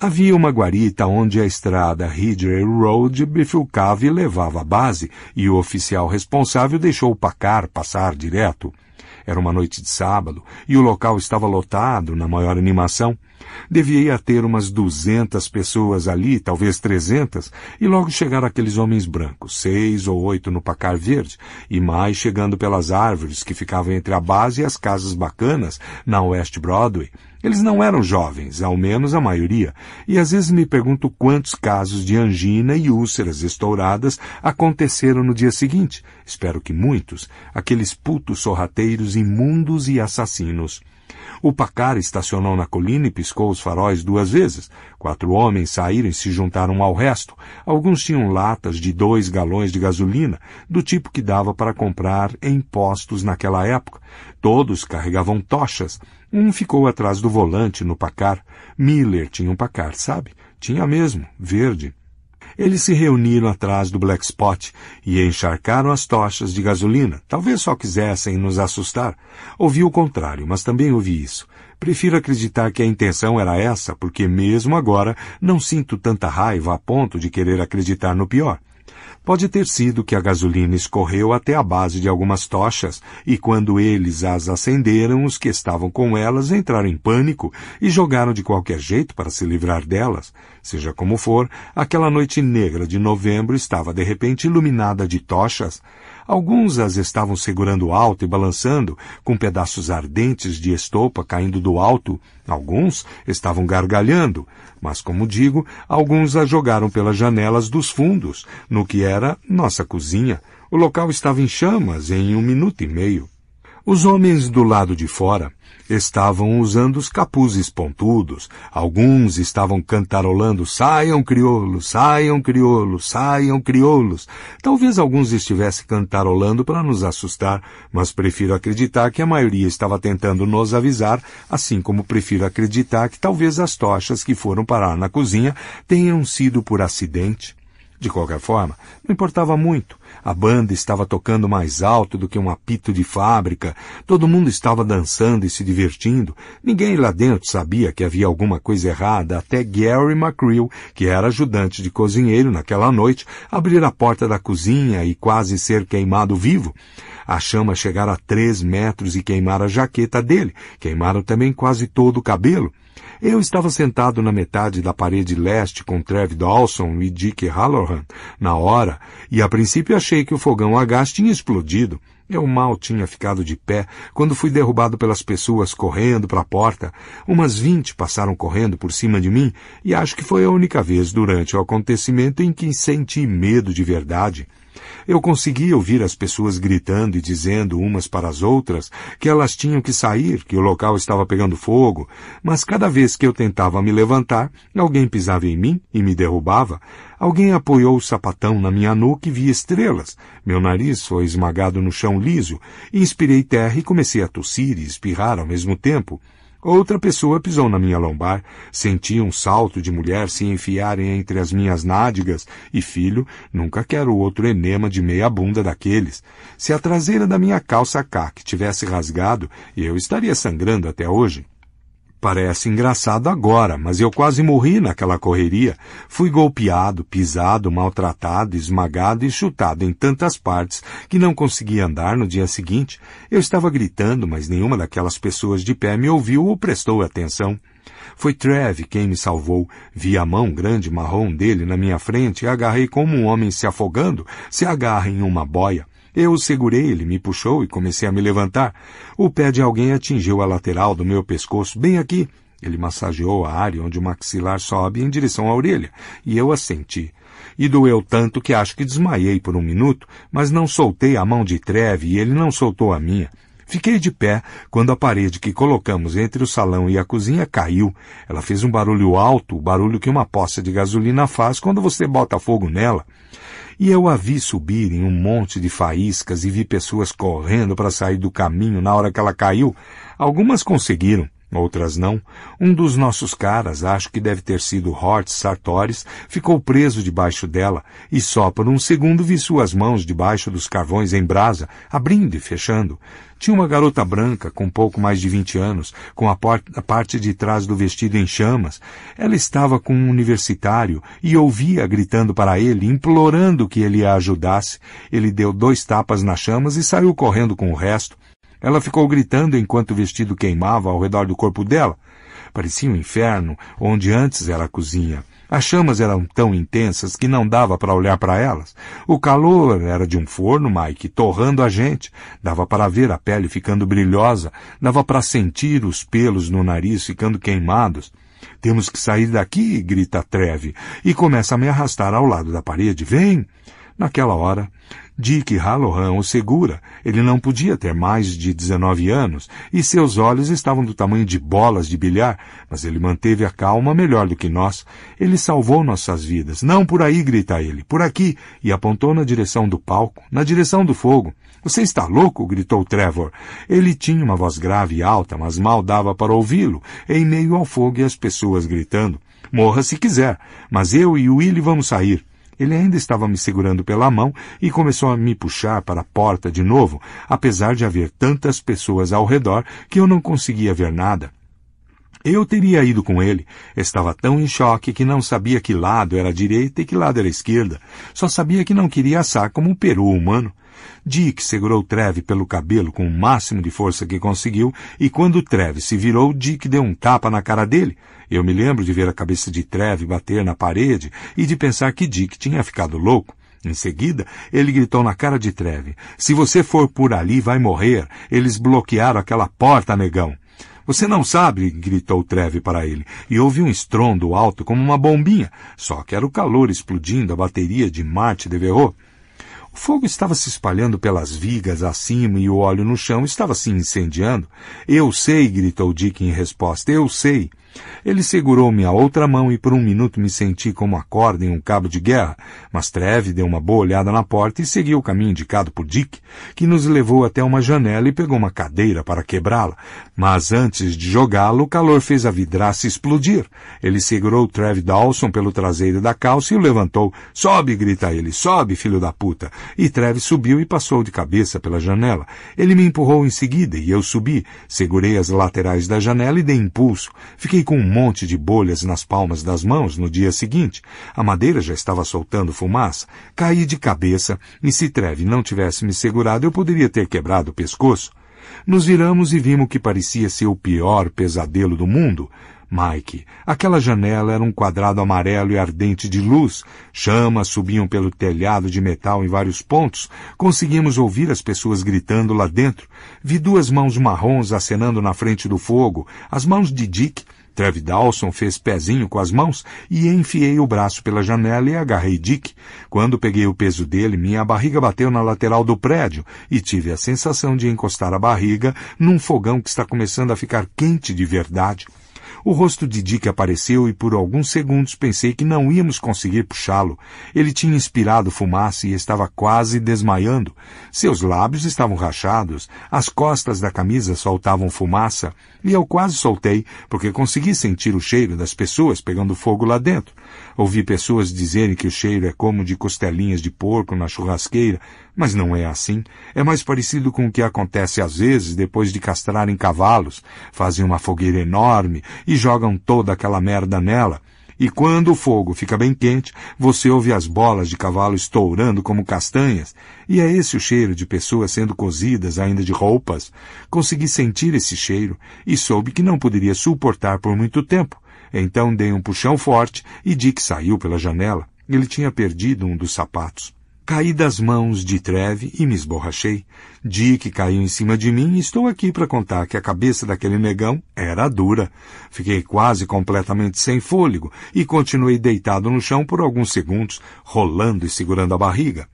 Havia uma guarita onde a estrada Ridgway Road bifurcava e levava à base, e o oficial responsável deixou o pacar passar direto. Era uma noite de sábado, e o local estava lotado, na maior animação. Devia ter umas duzentas pessoas ali, talvez trezentas, e logo chegaram aqueles homens brancos, seis ou oito no pacar verde, e mais chegando pelas árvores que ficavam entre a base e as casas bacanas, na West Broadway, eles não eram jovens, ao menos a maioria, e às vezes me pergunto quantos casos de angina e úlceras estouradas aconteceram no dia seguinte. Espero que muitos, aqueles putos sorrateiros imundos e assassinos. O pacar estacionou na colina e piscou os faróis duas vezes. Quatro homens saíram e se juntaram ao resto. Alguns tinham latas de dois galões de gasolina, do tipo que dava para comprar em postos naquela época. Todos carregavam tochas. Um ficou atrás do volante no pacar. Miller tinha um pacar, sabe? Tinha mesmo, verde. Eles se reuniram atrás do Black Spot e encharcaram as tochas de gasolina. Talvez só quisessem nos assustar. Ouvi o contrário, mas também ouvi isso. Prefiro acreditar que a intenção era essa, porque mesmo agora não sinto tanta raiva a ponto de querer acreditar no pior. Pode ter sido que a gasolina escorreu até a base de algumas tochas e quando eles as acenderam, os que estavam com elas entraram em pânico e jogaram de qualquer jeito para se livrar delas. Seja como for, aquela noite negra de novembro estava de repente iluminada de tochas Alguns as estavam segurando alto e balançando, com pedaços ardentes de estopa caindo do alto. Alguns estavam gargalhando, mas, como digo, alguns as jogaram pelas janelas dos fundos, no que era nossa cozinha. O local estava em chamas em um minuto e meio. Os homens do lado de fora estavam usando os capuzes pontudos, alguns estavam cantarolando Saiam crioulos, saiam crioulos, saiam crioulos. Talvez alguns estivessem cantarolando para nos assustar, mas prefiro acreditar que a maioria estava tentando nos avisar, assim como prefiro acreditar que talvez as tochas que foram parar na cozinha tenham sido por acidente. De qualquer forma, não importava muito. A banda estava tocando mais alto do que um apito de fábrica, todo mundo estava dançando e se divertindo, ninguém lá dentro sabia que havia alguma coisa errada, até Gary McCreel, que era ajudante de cozinheiro naquela noite, abrir a porta da cozinha e quase ser queimado vivo. A chama chegar a três metros e queimar a jaqueta dele, queimaram também quase todo o cabelo. Eu estava sentado na metade da parede leste com Trev Dawson e Dick Halloran na hora, e a princípio achei que o fogão a gás tinha explodido. Eu mal tinha ficado de pé quando fui derrubado pelas pessoas correndo para a porta. Umas vinte passaram correndo por cima de mim e acho que foi a única vez durante o acontecimento em que senti medo de verdade. Eu conseguia ouvir as pessoas gritando e dizendo umas para as outras que elas tinham que sair, que o local estava pegando fogo, mas cada vez que eu tentava me levantar, alguém pisava em mim e me derrubava. Alguém apoiou o sapatão na minha nuca e vi estrelas. Meu nariz foi esmagado no chão liso, inspirei terra e comecei a tossir e espirrar ao mesmo tempo. Outra pessoa pisou na minha lombar, senti um salto de mulher se enfiarem entre as minhas nádegas, e filho, nunca quero outro enema de meia bunda daqueles. Se a traseira da minha calça cá que tivesse rasgado, eu estaria sangrando até hoje. Parece engraçado agora, mas eu quase morri naquela correria. Fui golpeado, pisado, maltratado, esmagado e chutado em tantas partes que não consegui andar no dia seguinte. Eu estava gritando, mas nenhuma daquelas pessoas de pé me ouviu ou prestou atenção. Foi Trev quem me salvou. Vi a mão grande marrom dele na minha frente e agarrei como um homem se afogando se agarra em uma boia. Eu o segurei, ele me puxou e comecei a me levantar. O pé de alguém atingiu a lateral do meu pescoço, bem aqui. Ele massageou a área onde o maxilar sobe em direção à orelha, e eu a senti. E doeu tanto que acho que desmaiei por um minuto, mas não soltei a mão de treve e ele não soltou a minha. Fiquei de pé quando a parede que colocamos entre o salão e a cozinha caiu. Ela fez um barulho alto, o barulho que uma poça de gasolina faz quando você bota fogo nela. E eu a vi subir em um monte de faíscas e vi pessoas correndo para sair do caminho na hora que ela caiu. Algumas conseguiram, outras não. Um dos nossos caras, acho que deve ter sido Hort Sartores ficou preso debaixo dela e só por um segundo vi suas mãos debaixo dos carvões em brasa, abrindo e fechando. Tinha uma garota branca, com pouco mais de vinte anos, com a, a parte de trás do vestido em chamas. Ela estava com um universitário e ouvia gritando para ele, implorando que ele a ajudasse. Ele deu dois tapas nas chamas e saiu correndo com o resto. Ela ficou gritando enquanto o vestido queimava ao redor do corpo dela. Parecia um inferno, onde antes era a cozinha. As chamas eram tão intensas que não dava para olhar para elas. O calor era de um forno, Mike, torrando a gente. Dava para ver a pele ficando brilhosa, dava para sentir os pelos no nariz ficando queimados. Temos que sair daqui, grita Treve, e começa a me arrastar ao lado da parede. Vem! Naquela hora, Dick Halloran o segura. Ele não podia ter mais de 19 anos e seus olhos estavam do tamanho de bolas de bilhar, mas ele manteve a calma melhor do que nós. Ele salvou nossas vidas. Não por aí, grita ele, por aqui, e apontou na direção do palco, na direção do fogo. Você está louco? gritou Trevor. Ele tinha uma voz grave e alta, mas mal dava para ouvi-lo, em meio ao fogo e às pessoas gritando. Morra se quiser, mas eu e o Willie vamos sair. Ele ainda estava me segurando pela mão e começou a me puxar para a porta de novo, apesar de haver tantas pessoas ao redor que eu não conseguia ver nada. Eu teria ido com ele. Estava tão em choque que não sabia que lado era a direita e que lado era a esquerda. Só sabia que não queria assar como um peru humano. Dick segurou Treve pelo cabelo com o máximo de força que conseguiu e quando Treve se virou, Dick deu um tapa na cara dele. Eu me lembro de ver a cabeça de Treve bater na parede e de pensar que Dick tinha ficado louco. Em seguida, ele gritou na cara de Treve: Se você for por ali, vai morrer. Eles bloquearam aquela porta, negão. Você não sabe, gritou Treve para ele, e houve um estrondo alto como uma bombinha. Só que era o calor explodindo a bateria de Marte de o fogo estava se espalhando pelas vigas acima e o óleo no chão estava se incendiando. Eu sei, gritou Dick em resposta, eu sei. Ele segurou me a outra mão e por um minuto me senti como a corda em um cabo de guerra, mas Treve deu uma boa olhada na porta e seguiu o caminho indicado por Dick, que nos levou até uma janela e pegou uma cadeira para quebrá-la. Mas antes de jogá-lo, o calor fez a vidraça explodir. Ele segurou Treve Dawson pelo traseiro da calça e o levantou. Sobe, grita ele, sobe, filho da puta. E Treve subiu e passou de cabeça pela janela. Ele me empurrou em seguida e eu subi. Segurei as laterais da janela e dei impulso. Fiquei Fiquei com um monte de bolhas nas palmas das mãos no dia seguinte. A madeira já estava soltando fumaça. Caí de cabeça e se Treve não tivesse me segurado, eu poderia ter quebrado o pescoço. Nos viramos e vimos que parecia ser o pior pesadelo do mundo. Mike, aquela janela era um quadrado amarelo e ardente de luz. Chamas subiam pelo telhado de metal em vários pontos. Conseguimos ouvir as pessoas gritando lá dentro. Vi duas mãos marrons acenando na frente do fogo, as mãos de Dick Trev Dawson fez pezinho com as mãos e enfiei o braço pela janela e agarrei Dick. Quando peguei o peso dele, minha barriga bateu na lateral do prédio e tive a sensação de encostar a barriga num fogão que está começando a ficar quente de verdade. O rosto de Dick apareceu e por alguns segundos pensei que não íamos conseguir puxá-lo. Ele tinha inspirado fumaça e estava quase desmaiando. Seus lábios estavam rachados, as costas da camisa soltavam fumaça, e eu quase soltei, porque consegui sentir o cheiro das pessoas pegando fogo lá dentro. Ouvi pessoas dizerem que o cheiro é como de costelinhas de porco na churrasqueira, mas não é assim. É mais parecido com o que acontece às vezes depois de castrarem cavalos. Fazem uma fogueira enorme e jogam toda aquela merda nela. E quando o fogo fica bem quente, você ouve as bolas de cavalo estourando como castanhas, e é esse o cheiro de pessoas sendo cozidas ainda de roupas. Consegui sentir esse cheiro e soube que não poderia suportar por muito tempo, então dei um puxão forte e Dick saiu pela janela. Ele tinha perdido um dos sapatos. Caí das mãos de Treve e me esborrachei. Dick caiu em cima de mim e estou aqui para contar que a cabeça daquele negão era dura. Fiquei quase completamente sem fôlego e continuei deitado no chão por alguns segundos, rolando e segurando a barriga.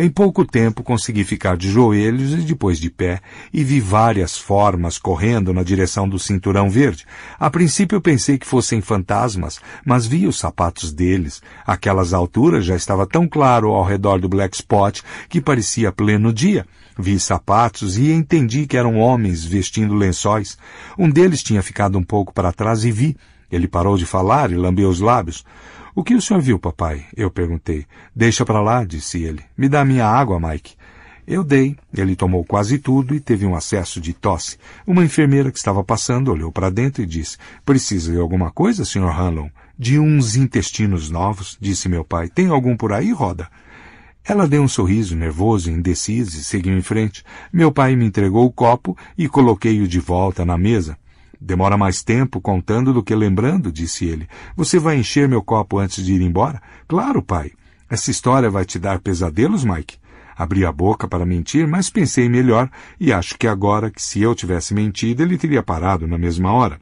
Em pouco tempo consegui ficar de joelhos e depois de pé, e vi várias formas correndo na direção do cinturão verde. A princípio pensei que fossem fantasmas, mas vi os sapatos deles. Aquelas alturas já estava tão claro ao redor do Black Spot que parecia pleno dia. Vi sapatos e entendi que eram homens vestindo lençóis. Um deles tinha ficado um pouco para trás e vi. Ele parou de falar e lambeu os lábios. O que o senhor viu, papai? Eu perguntei. Deixa para lá, disse ele. Me dá minha água, Mike. Eu dei. Ele tomou quase tudo e teve um acesso de tosse. Uma enfermeira que estava passando olhou para dentro e disse: Precisa de alguma coisa, Sr. Hanlon? De uns intestinos novos, disse meu pai. Tem algum por aí, Roda? Ela deu um sorriso nervoso, indeciso e seguiu em frente. Meu pai me entregou o copo e coloquei-o de volta na mesa. Demora mais tempo contando do que lembrando, disse ele. Você vai encher meu copo antes de ir embora? Claro, pai. Essa história vai te dar pesadelos, Mike. Abri a boca para mentir, mas pensei melhor e acho que agora que se eu tivesse mentido, ele teria parado na mesma hora.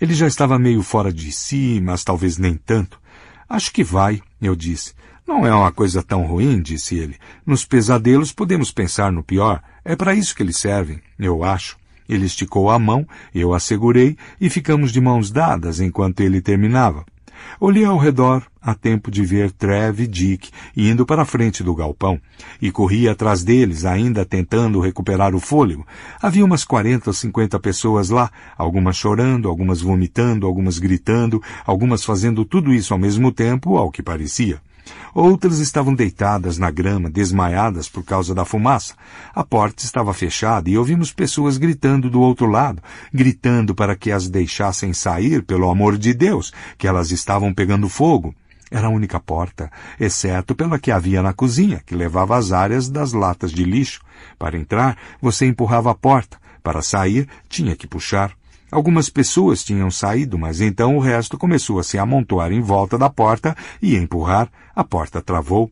Ele já estava meio fora de si, mas talvez nem tanto. Acho que vai, eu disse. Não é uma coisa tão ruim, disse ele. Nos pesadelos podemos pensar no pior. É para isso que eles servem, eu acho. Ele esticou a mão, eu a segurei e ficamos de mãos dadas enquanto ele terminava. Olhei ao redor a tempo de ver Trev e Dick indo para a frente do galpão e corri atrás deles, ainda tentando recuperar o fôlego. Havia umas quarenta ou cinquenta pessoas lá, algumas chorando, algumas vomitando, algumas gritando, algumas fazendo tudo isso ao mesmo tempo, ao que parecia. Outras estavam deitadas na grama, desmaiadas por causa da fumaça. A porta estava fechada e ouvimos pessoas gritando do outro lado, gritando para que as deixassem sair, pelo amor de Deus, que elas estavam pegando fogo. Era a única porta, exceto pela que havia na cozinha, que levava às áreas das latas de lixo. Para entrar, você empurrava a porta. Para sair, tinha que puxar. Algumas pessoas tinham saído, mas então o resto começou a se amontoar em volta da porta e empurrar. A porta travou.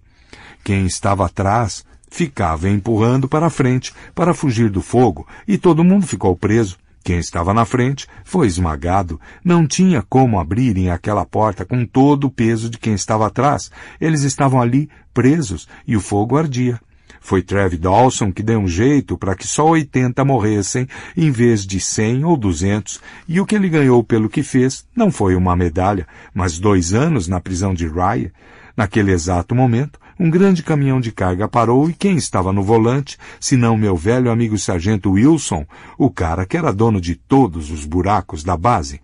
Quem estava atrás ficava empurrando para frente para fugir do fogo e todo mundo ficou preso. Quem estava na frente foi esmagado. Não tinha como abrirem aquela porta com todo o peso de quem estava atrás. Eles estavam ali, presos, e o fogo ardia. Foi Trev Dawson que deu um jeito para que só 80 morressem em vez de 100 ou 200, e o que ele ganhou pelo que fez não foi uma medalha, mas dois anos na prisão de Rye. Naquele exato momento, um grande caminhão de carga parou e quem estava no volante, senão meu velho amigo sargento Wilson, o cara que era dono de todos os buracos da base?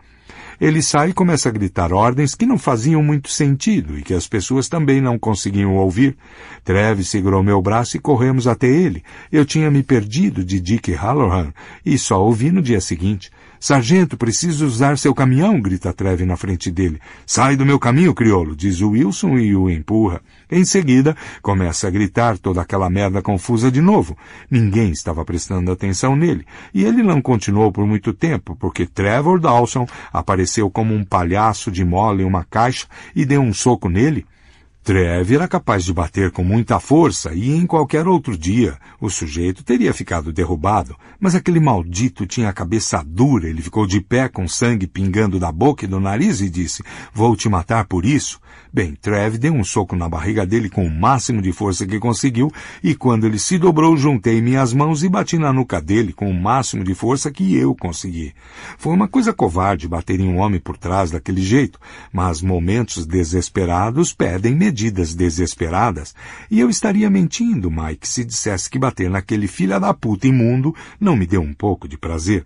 ele sai e começa a gritar ordens que não faziam muito sentido e que as pessoas também não conseguiam ouvir. Treves segurou meu braço e corremos até ele. Eu tinha me perdido de Dick Halloran e só ouvi no dia seguinte. Sargento, preciso usar seu caminhão, grita Treve na frente dele. Sai do meu caminho, crioulo, diz o Wilson e o empurra. Em seguida, começa a gritar toda aquela merda confusa de novo. Ninguém estava prestando atenção nele, e ele não continuou por muito tempo, porque Trevor Dawson apareceu como um palhaço de mola em uma caixa e deu um soco nele, Trev era capaz de bater com muita força e em qualquer outro dia o sujeito teria ficado derrubado, mas aquele maldito tinha a cabeça dura, ele ficou de pé com sangue pingando da boca e do nariz e disse, vou te matar por isso. Bem, Trev deu um soco na barriga dele com o máximo de força que conseguiu, e quando ele se dobrou, juntei minhas mãos e bati na nuca dele com o máximo de força que eu consegui. Foi uma coisa covarde bater em um homem por trás daquele jeito, mas momentos desesperados pedem medidas desesperadas, e eu estaria mentindo, Mike, se dissesse que bater naquele filha da puta imundo não me deu um pouco de prazer.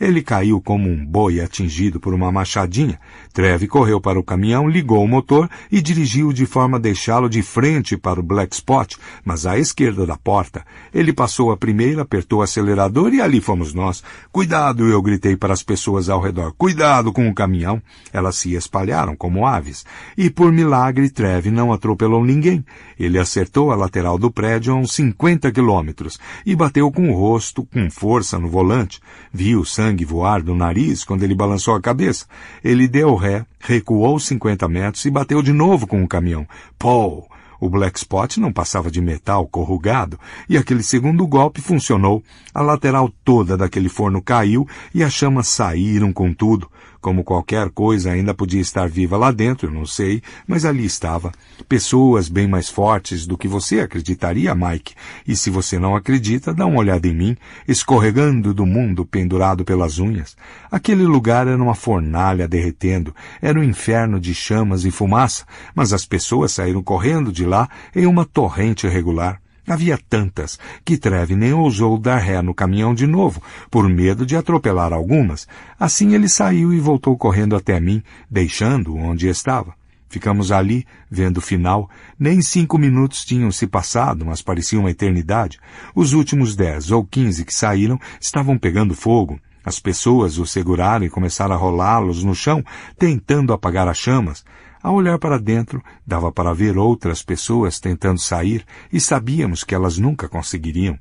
Ele caiu como um boi atingido por uma machadinha. Treve correu para o caminhão, ligou o motor e dirigiu de forma a deixá-lo de frente para o Black Spot, mas à esquerda da porta. Ele passou a primeira, apertou o acelerador e ali fomos nós. Cuidado, eu gritei para as pessoas ao redor. Cuidado com o caminhão. Elas se espalharam como aves. E por milagre, Treve não atropelou ninguém. Ele acertou a lateral do prédio a uns 50 quilômetros e bateu com o rosto, com força, no volante. Viu sangue sangue voar do nariz quando ele balançou a cabeça. Ele deu ré, recuou 50 metros e bateu de novo com o caminhão. Paul! O Black Spot não passava de metal corrugado, e aquele segundo golpe funcionou. A lateral toda daquele forno caiu e as chamas saíram com tudo. Como qualquer coisa ainda podia estar viva lá dentro, não sei, mas ali estava. Pessoas bem mais fortes do que você acreditaria, Mike. E se você não acredita, dá uma olhada em mim, escorregando do mundo pendurado pelas unhas. Aquele lugar era uma fornalha derretendo, era um inferno de chamas e fumaça, mas as pessoas saíram correndo de lá em uma torrente regular. Havia tantas que Treve nem ousou dar ré no caminhão de novo, por medo de atropelar algumas. Assim ele saiu e voltou correndo até mim, deixando onde estava. Ficamos ali, vendo o final. Nem cinco minutos tinham se passado, mas parecia uma eternidade. Os últimos dez ou quinze que saíram estavam pegando fogo. As pessoas o seguraram e começaram a rolá-los no chão, tentando apagar as chamas. Ao olhar para dentro, dava para ver outras pessoas tentando sair e sabíamos que elas nunca conseguiriam.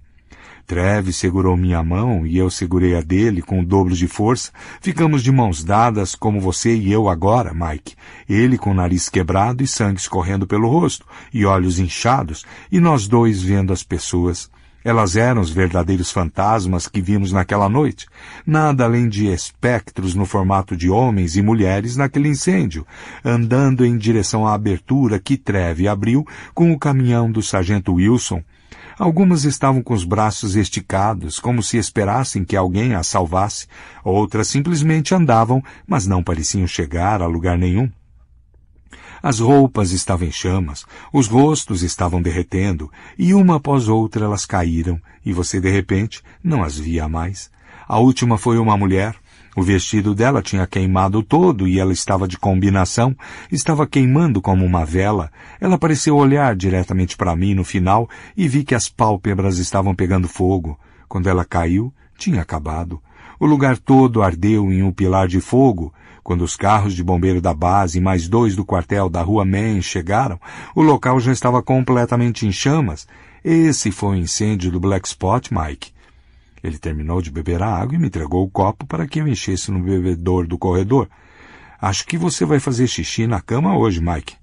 Treves segurou minha mão e eu segurei a dele com o dobro de força. Ficamos de mãos dadas, como você e eu agora, Mike. Ele com o nariz quebrado e sangue escorrendo pelo rosto, e olhos inchados, e nós dois vendo as pessoas elas eram os verdadeiros fantasmas que vimos naquela noite, nada além de espectros no formato de homens e mulheres naquele incêndio, andando em direção à abertura que Treve abriu com o caminhão do sargento Wilson. Algumas estavam com os braços esticados, como se esperassem que alguém as salvasse, outras simplesmente andavam, mas não pareciam chegar a lugar nenhum. As roupas estavam em chamas, os rostos estavam derretendo, e uma após outra elas caíram, e você de repente não as via mais. A última foi uma mulher, o vestido dela tinha queimado todo e ela estava de combinação, estava queimando como uma vela. Ela pareceu olhar diretamente para mim no final e vi que as pálpebras estavam pegando fogo. Quando ela caiu, tinha acabado. O lugar todo ardeu em um pilar de fogo quando os carros de bombeiro da base e mais dois do quartel da rua Main chegaram, o local já estava completamente em chamas. Esse foi o incêndio do Black Spot, Mike. Ele terminou de beber a água e me entregou o copo para que eu enchesse no bebedor do corredor. Acho que você vai fazer xixi na cama hoje, Mike.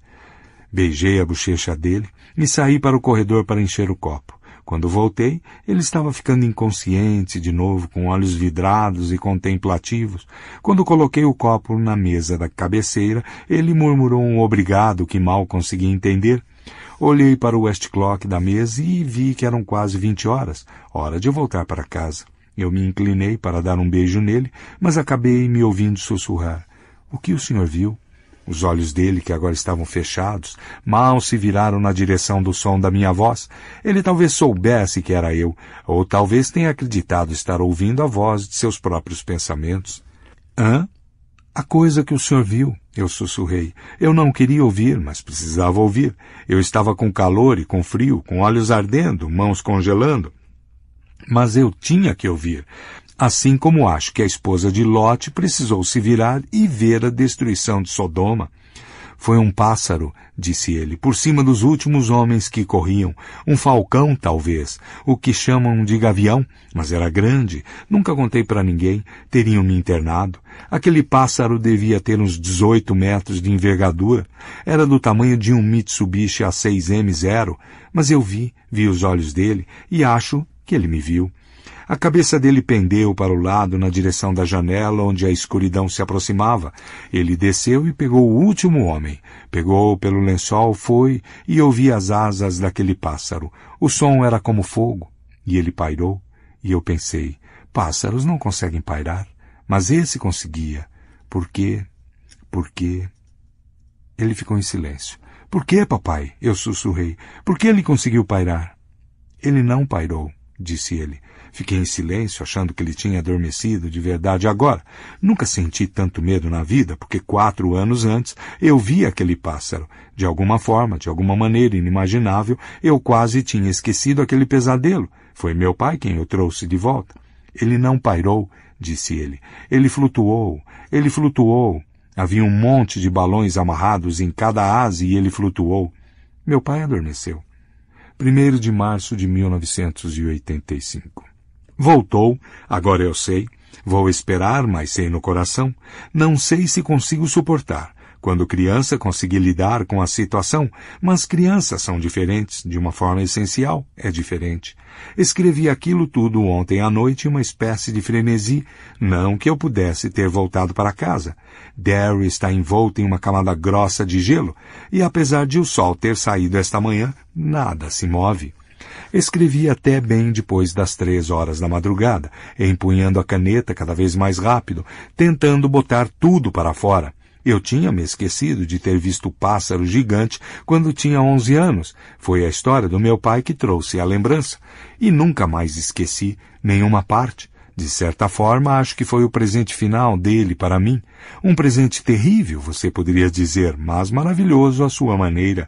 Beijei a bochecha dele e saí para o corredor para encher o copo. Quando voltei, ele estava ficando inconsciente de novo, com olhos vidrados e contemplativos. Quando coloquei o copo na mesa da cabeceira, ele murmurou um obrigado que mal consegui entender. Olhei para o west clock da mesa e vi que eram quase vinte horas, hora de voltar para casa. Eu me inclinei para dar um beijo nele, mas acabei me ouvindo sussurrar. O que o senhor viu? Os olhos dele, que agora estavam fechados, mal se viraram na direção do som da minha voz. Ele talvez soubesse que era eu, ou talvez tenha acreditado estar ouvindo a voz de seus próprios pensamentos. Hã? A coisa que o senhor viu, eu sussurrei. Eu não queria ouvir, mas precisava ouvir. Eu estava com calor e com frio, com olhos ardendo, mãos congelando. Mas eu tinha que ouvir. Assim como acho que a esposa de Lot precisou se virar e ver a destruição de Sodoma. Foi um pássaro, disse ele, por cima dos últimos homens que corriam. Um falcão, talvez, o que chamam de gavião, mas era grande. Nunca contei para ninguém. Teriam me internado. Aquele pássaro devia ter uns 18 metros de envergadura. Era do tamanho de um Mitsubishi A6M0. Mas eu vi, vi os olhos dele e acho que ele me viu. A cabeça dele pendeu para o lado na direção da janela onde a escuridão se aproximava. Ele desceu e pegou o último homem. Pegou pelo lençol, foi e ouvi as asas daquele pássaro. O som era como fogo. E ele pairou. E eu pensei, pássaros não conseguem pairar. Mas esse conseguia. Por quê? Por quê? Ele ficou em silêncio. Por quê, papai? Eu sussurrei. Por que ele conseguiu pairar? Ele não pairou, disse ele. Fiquei em silêncio, achando que ele tinha adormecido de verdade agora. Nunca senti tanto medo na vida, porque quatro anos antes eu vi aquele pássaro. De alguma forma, de alguma maneira inimaginável, eu quase tinha esquecido aquele pesadelo. Foi meu pai quem o trouxe de volta. Ele não pairou, disse ele. Ele flutuou, ele flutuou. Havia um monte de balões amarrados em cada asa e ele flutuou. Meu pai adormeceu. 1 de março de 1985 Voltou, agora eu sei. Vou esperar, mas sei no coração. Não sei se consigo suportar. Quando criança consegui lidar com a situação, mas crianças são diferentes, de uma forma essencial, é diferente. Escrevi aquilo tudo ontem à noite, uma espécie de frenesi, não que eu pudesse ter voltado para casa. Derry está envolto em uma camada grossa de gelo, e apesar de o sol ter saído esta manhã, nada se move. Escrevia até bem depois das três horas da madrugada, empunhando a caneta cada vez mais rápido, tentando botar tudo para fora. Eu tinha me esquecido de ter visto o pássaro gigante quando tinha onze anos. Foi a história do meu pai que trouxe a lembrança. E nunca mais esqueci nenhuma parte. De certa forma, acho que foi o presente final dele para mim. Um presente terrível, você poderia dizer, mas maravilhoso à sua maneira.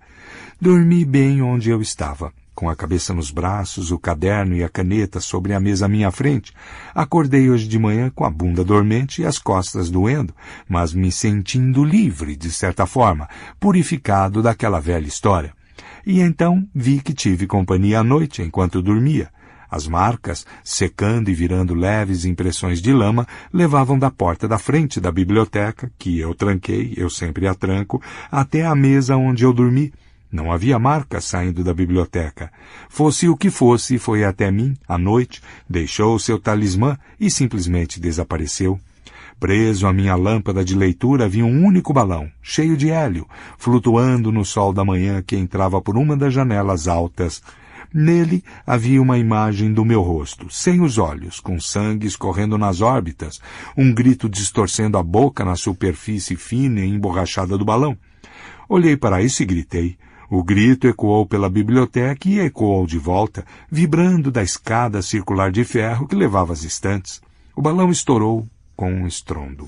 Dormi bem onde eu estava. Com a cabeça nos braços, o caderno e a caneta sobre a mesa à minha frente, acordei hoje de manhã com a bunda dormente e as costas doendo, mas me sentindo livre, de certa forma, purificado daquela velha história. E então vi que tive companhia à noite enquanto dormia. As marcas, secando e virando leves impressões de lama, levavam da porta da frente da biblioteca, que eu tranquei, eu sempre a tranco, até a mesa onde eu dormi, não havia marca saindo da biblioteca. Fosse o que fosse, foi até mim, à noite, deixou seu talismã e simplesmente desapareceu. Preso à minha lâmpada de leitura havia um único balão, cheio de hélio, flutuando no sol da manhã que entrava por uma das janelas altas. Nele havia uma imagem do meu rosto, sem os olhos, com sangue escorrendo nas órbitas, um grito distorcendo a boca na superfície fina e emborrachada do balão. Olhei para isso e gritei. O grito ecoou pela biblioteca e ecoou de volta, vibrando da escada circular de ferro que levava as estantes. O balão estourou com um estrondo.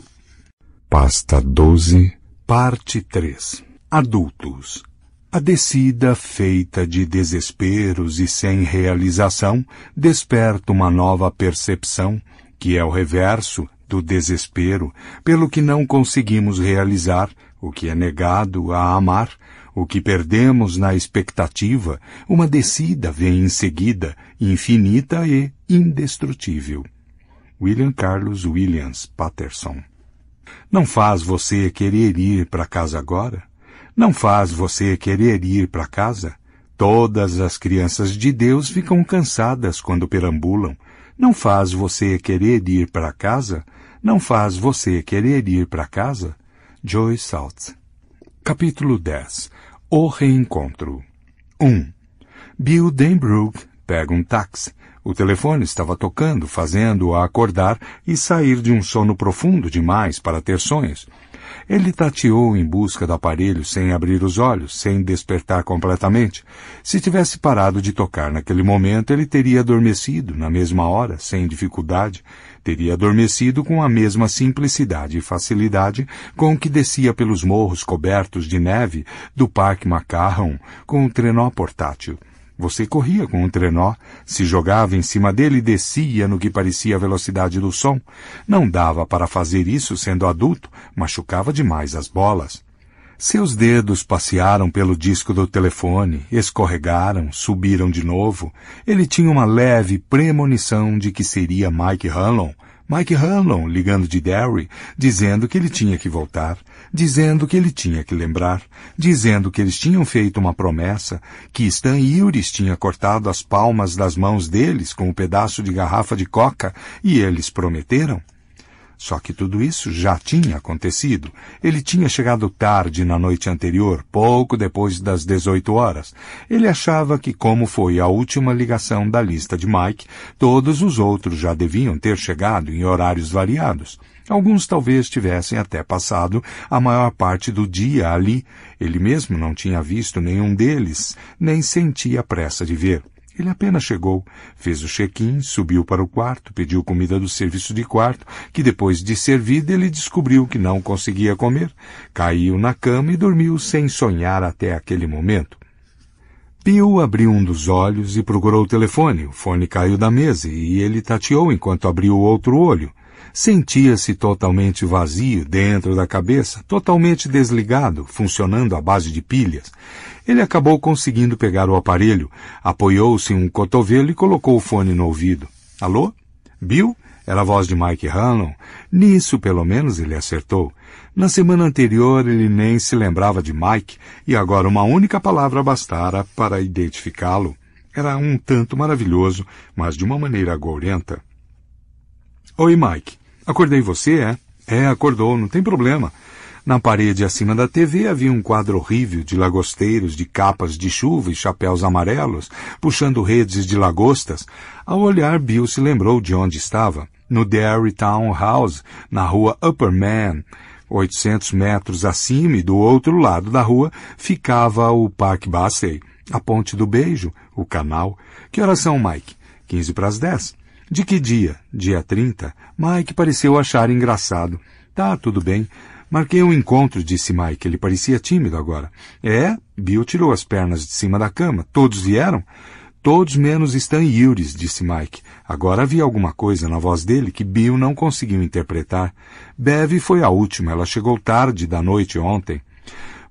Pasta 12, parte 3. Adultos. A descida, feita de desesperos e sem realização, desperta uma nova percepção, que é o reverso do desespero, pelo que não conseguimos realizar o que é negado a amar, o que perdemos na expectativa, uma descida vem em seguida, infinita e indestrutível. William Carlos Williams Patterson Não faz você querer ir para casa agora? Não faz você querer ir para casa? Todas as crianças de Deus ficam cansadas quando perambulam. Não faz você querer ir para casa? Não faz você querer ir para casa? Joy Salt. Capítulo 10 o reencontro. 1. Um. Bill Denbrook pega um táxi. O telefone estava tocando, fazendo-a acordar e sair de um sono profundo demais para ter sonhos. Ele tateou em busca do aparelho sem abrir os olhos, sem despertar completamente. Se tivesse parado de tocar naquele momento, ele teria adormecido na mesma hora, sem dificuldade, teria adormecido com a mesma simplicidade e facilidade com que descia pelos morros cobertos de neve do Parque Macarron com o trenó portátil. Você corria com o trenó, se jogava em cima dele e descia no que parecia a velocidade do som. Não dava para fazer isso sendo adulto, machucava demais as bolas. Seus dedos passearam pelo disco do telefone, escorregaram, subiram de novo. Ele tinha uma leve premonição de que seria Mike Hanlon. Mike Hanlon ligando de Derry, dizendo que ele tinha que voltar, dizendo que ele tinha que lembrar, dizendo que eles tinham feito uma promessa, que Stan Iuris tinha cortado as palmas das mãos deles com um pedaço de garrafa de coca e eles prometeram. Só que tudo isso já tinha acontecido. Ele tinha chegado tarde na noite anterior, pouco depois das 18 horas. Ele achava que, como foi a última ligação da lista de Mike, todos os outros já deviam ter chegado em horários variados. Alguns talvez tivessem até passado a maior parte do dia ali. Ele mesmo não tinha visto nenhum deles, nem sentia pressa de ver. Ele apenas chegou, fez o check-in, subiu para o quarto, pediu comida do serviço de quarto, que depois de servida ele descobriu que não conseguia comer, caiu na cama e dormiu sem sonhar até aquele momento. Pio abriu um dos olhos e procurou o telefone. O fone caiu da mesa e ele tateou enquanto abriu o outro olho. Sentia-se totalmente vazio dentro da cabeça, totalmente desligado, funcionando à base de pilhas. Ele acabou conseguindo pegar o aparelho, apoiou-se em um cotovelo e colocou o fone no ouvido. Alô? Bill? Era a voz de Mike Hanlon. Nisso, pelo menos, ele acertou. Na semana anterior, ele nem se lembrava de Mike, e agora uma única palavra bastara para identificá-lo. Era um tanto maravilhoso, mas de uma maneira agourenta. Oi, Mike. Acordei você, é? É, acordou, não tem problema. Na parede acima da TV havia um quadro horrível de lagosteiros de capas de chuva e chapéus amarelos, puxando redes de lagostas. Ao olhar, Bill se lembrou de onde estava. No Dairy Town House, na rua Upper Man. 800 metros acima e do outro lado da rua ficava o Parque Bassey, a Ponte do Beijo, o canal. Que horas são, Mike? 15 para as 10. De que dia? Dia 30. Mike pareceu achar engraçado. Tá, tudo bem. Marquei um encontro, disse Mike. Ele parecia tímido agora. É? Bill tirou as pernas de cima da cama. Todos vieram? Todos menos Stan Yures, disse Mike. Agora havia alguma coisa na voz dele que Bill não conseguiu interpretar. Bev foi a última. Ela chegou tarde da noite ontem.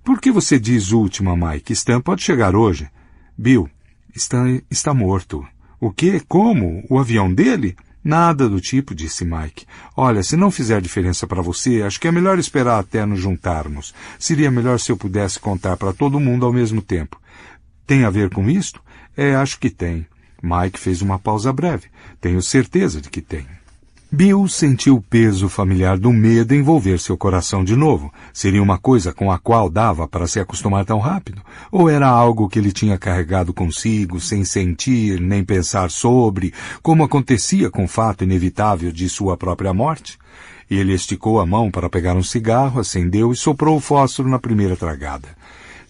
Por que você diz última, Mike? Stan pode chegar hoje. Bill, Stan está morto. O quê? Como? O avião dele? Nada do tipo, disse Mike. Olha, se não fizer diferença para você, acho que é melhor esperar até nos juntarmos. Seria melhor se eu pudesse contar para todo mundo ao mesmo tempo. Tem a ver com isto? É, acho que tem. Mike fez uma pausa breve. Tenho certeza de que tem. Bill sentiu o peso familiar do medo envolver seu coração de novo. Seria uma coisa com a qual dava para se acostumar tão rápido? Ou era algo que ele tinha carregado consigo, sem sentir nem pensar sobre, como acontecia com o fato inevitável de sua própria morte? Ele esticou a mão para pegar um cigarro, acendeu e soprou o fósforo na primeira tragada.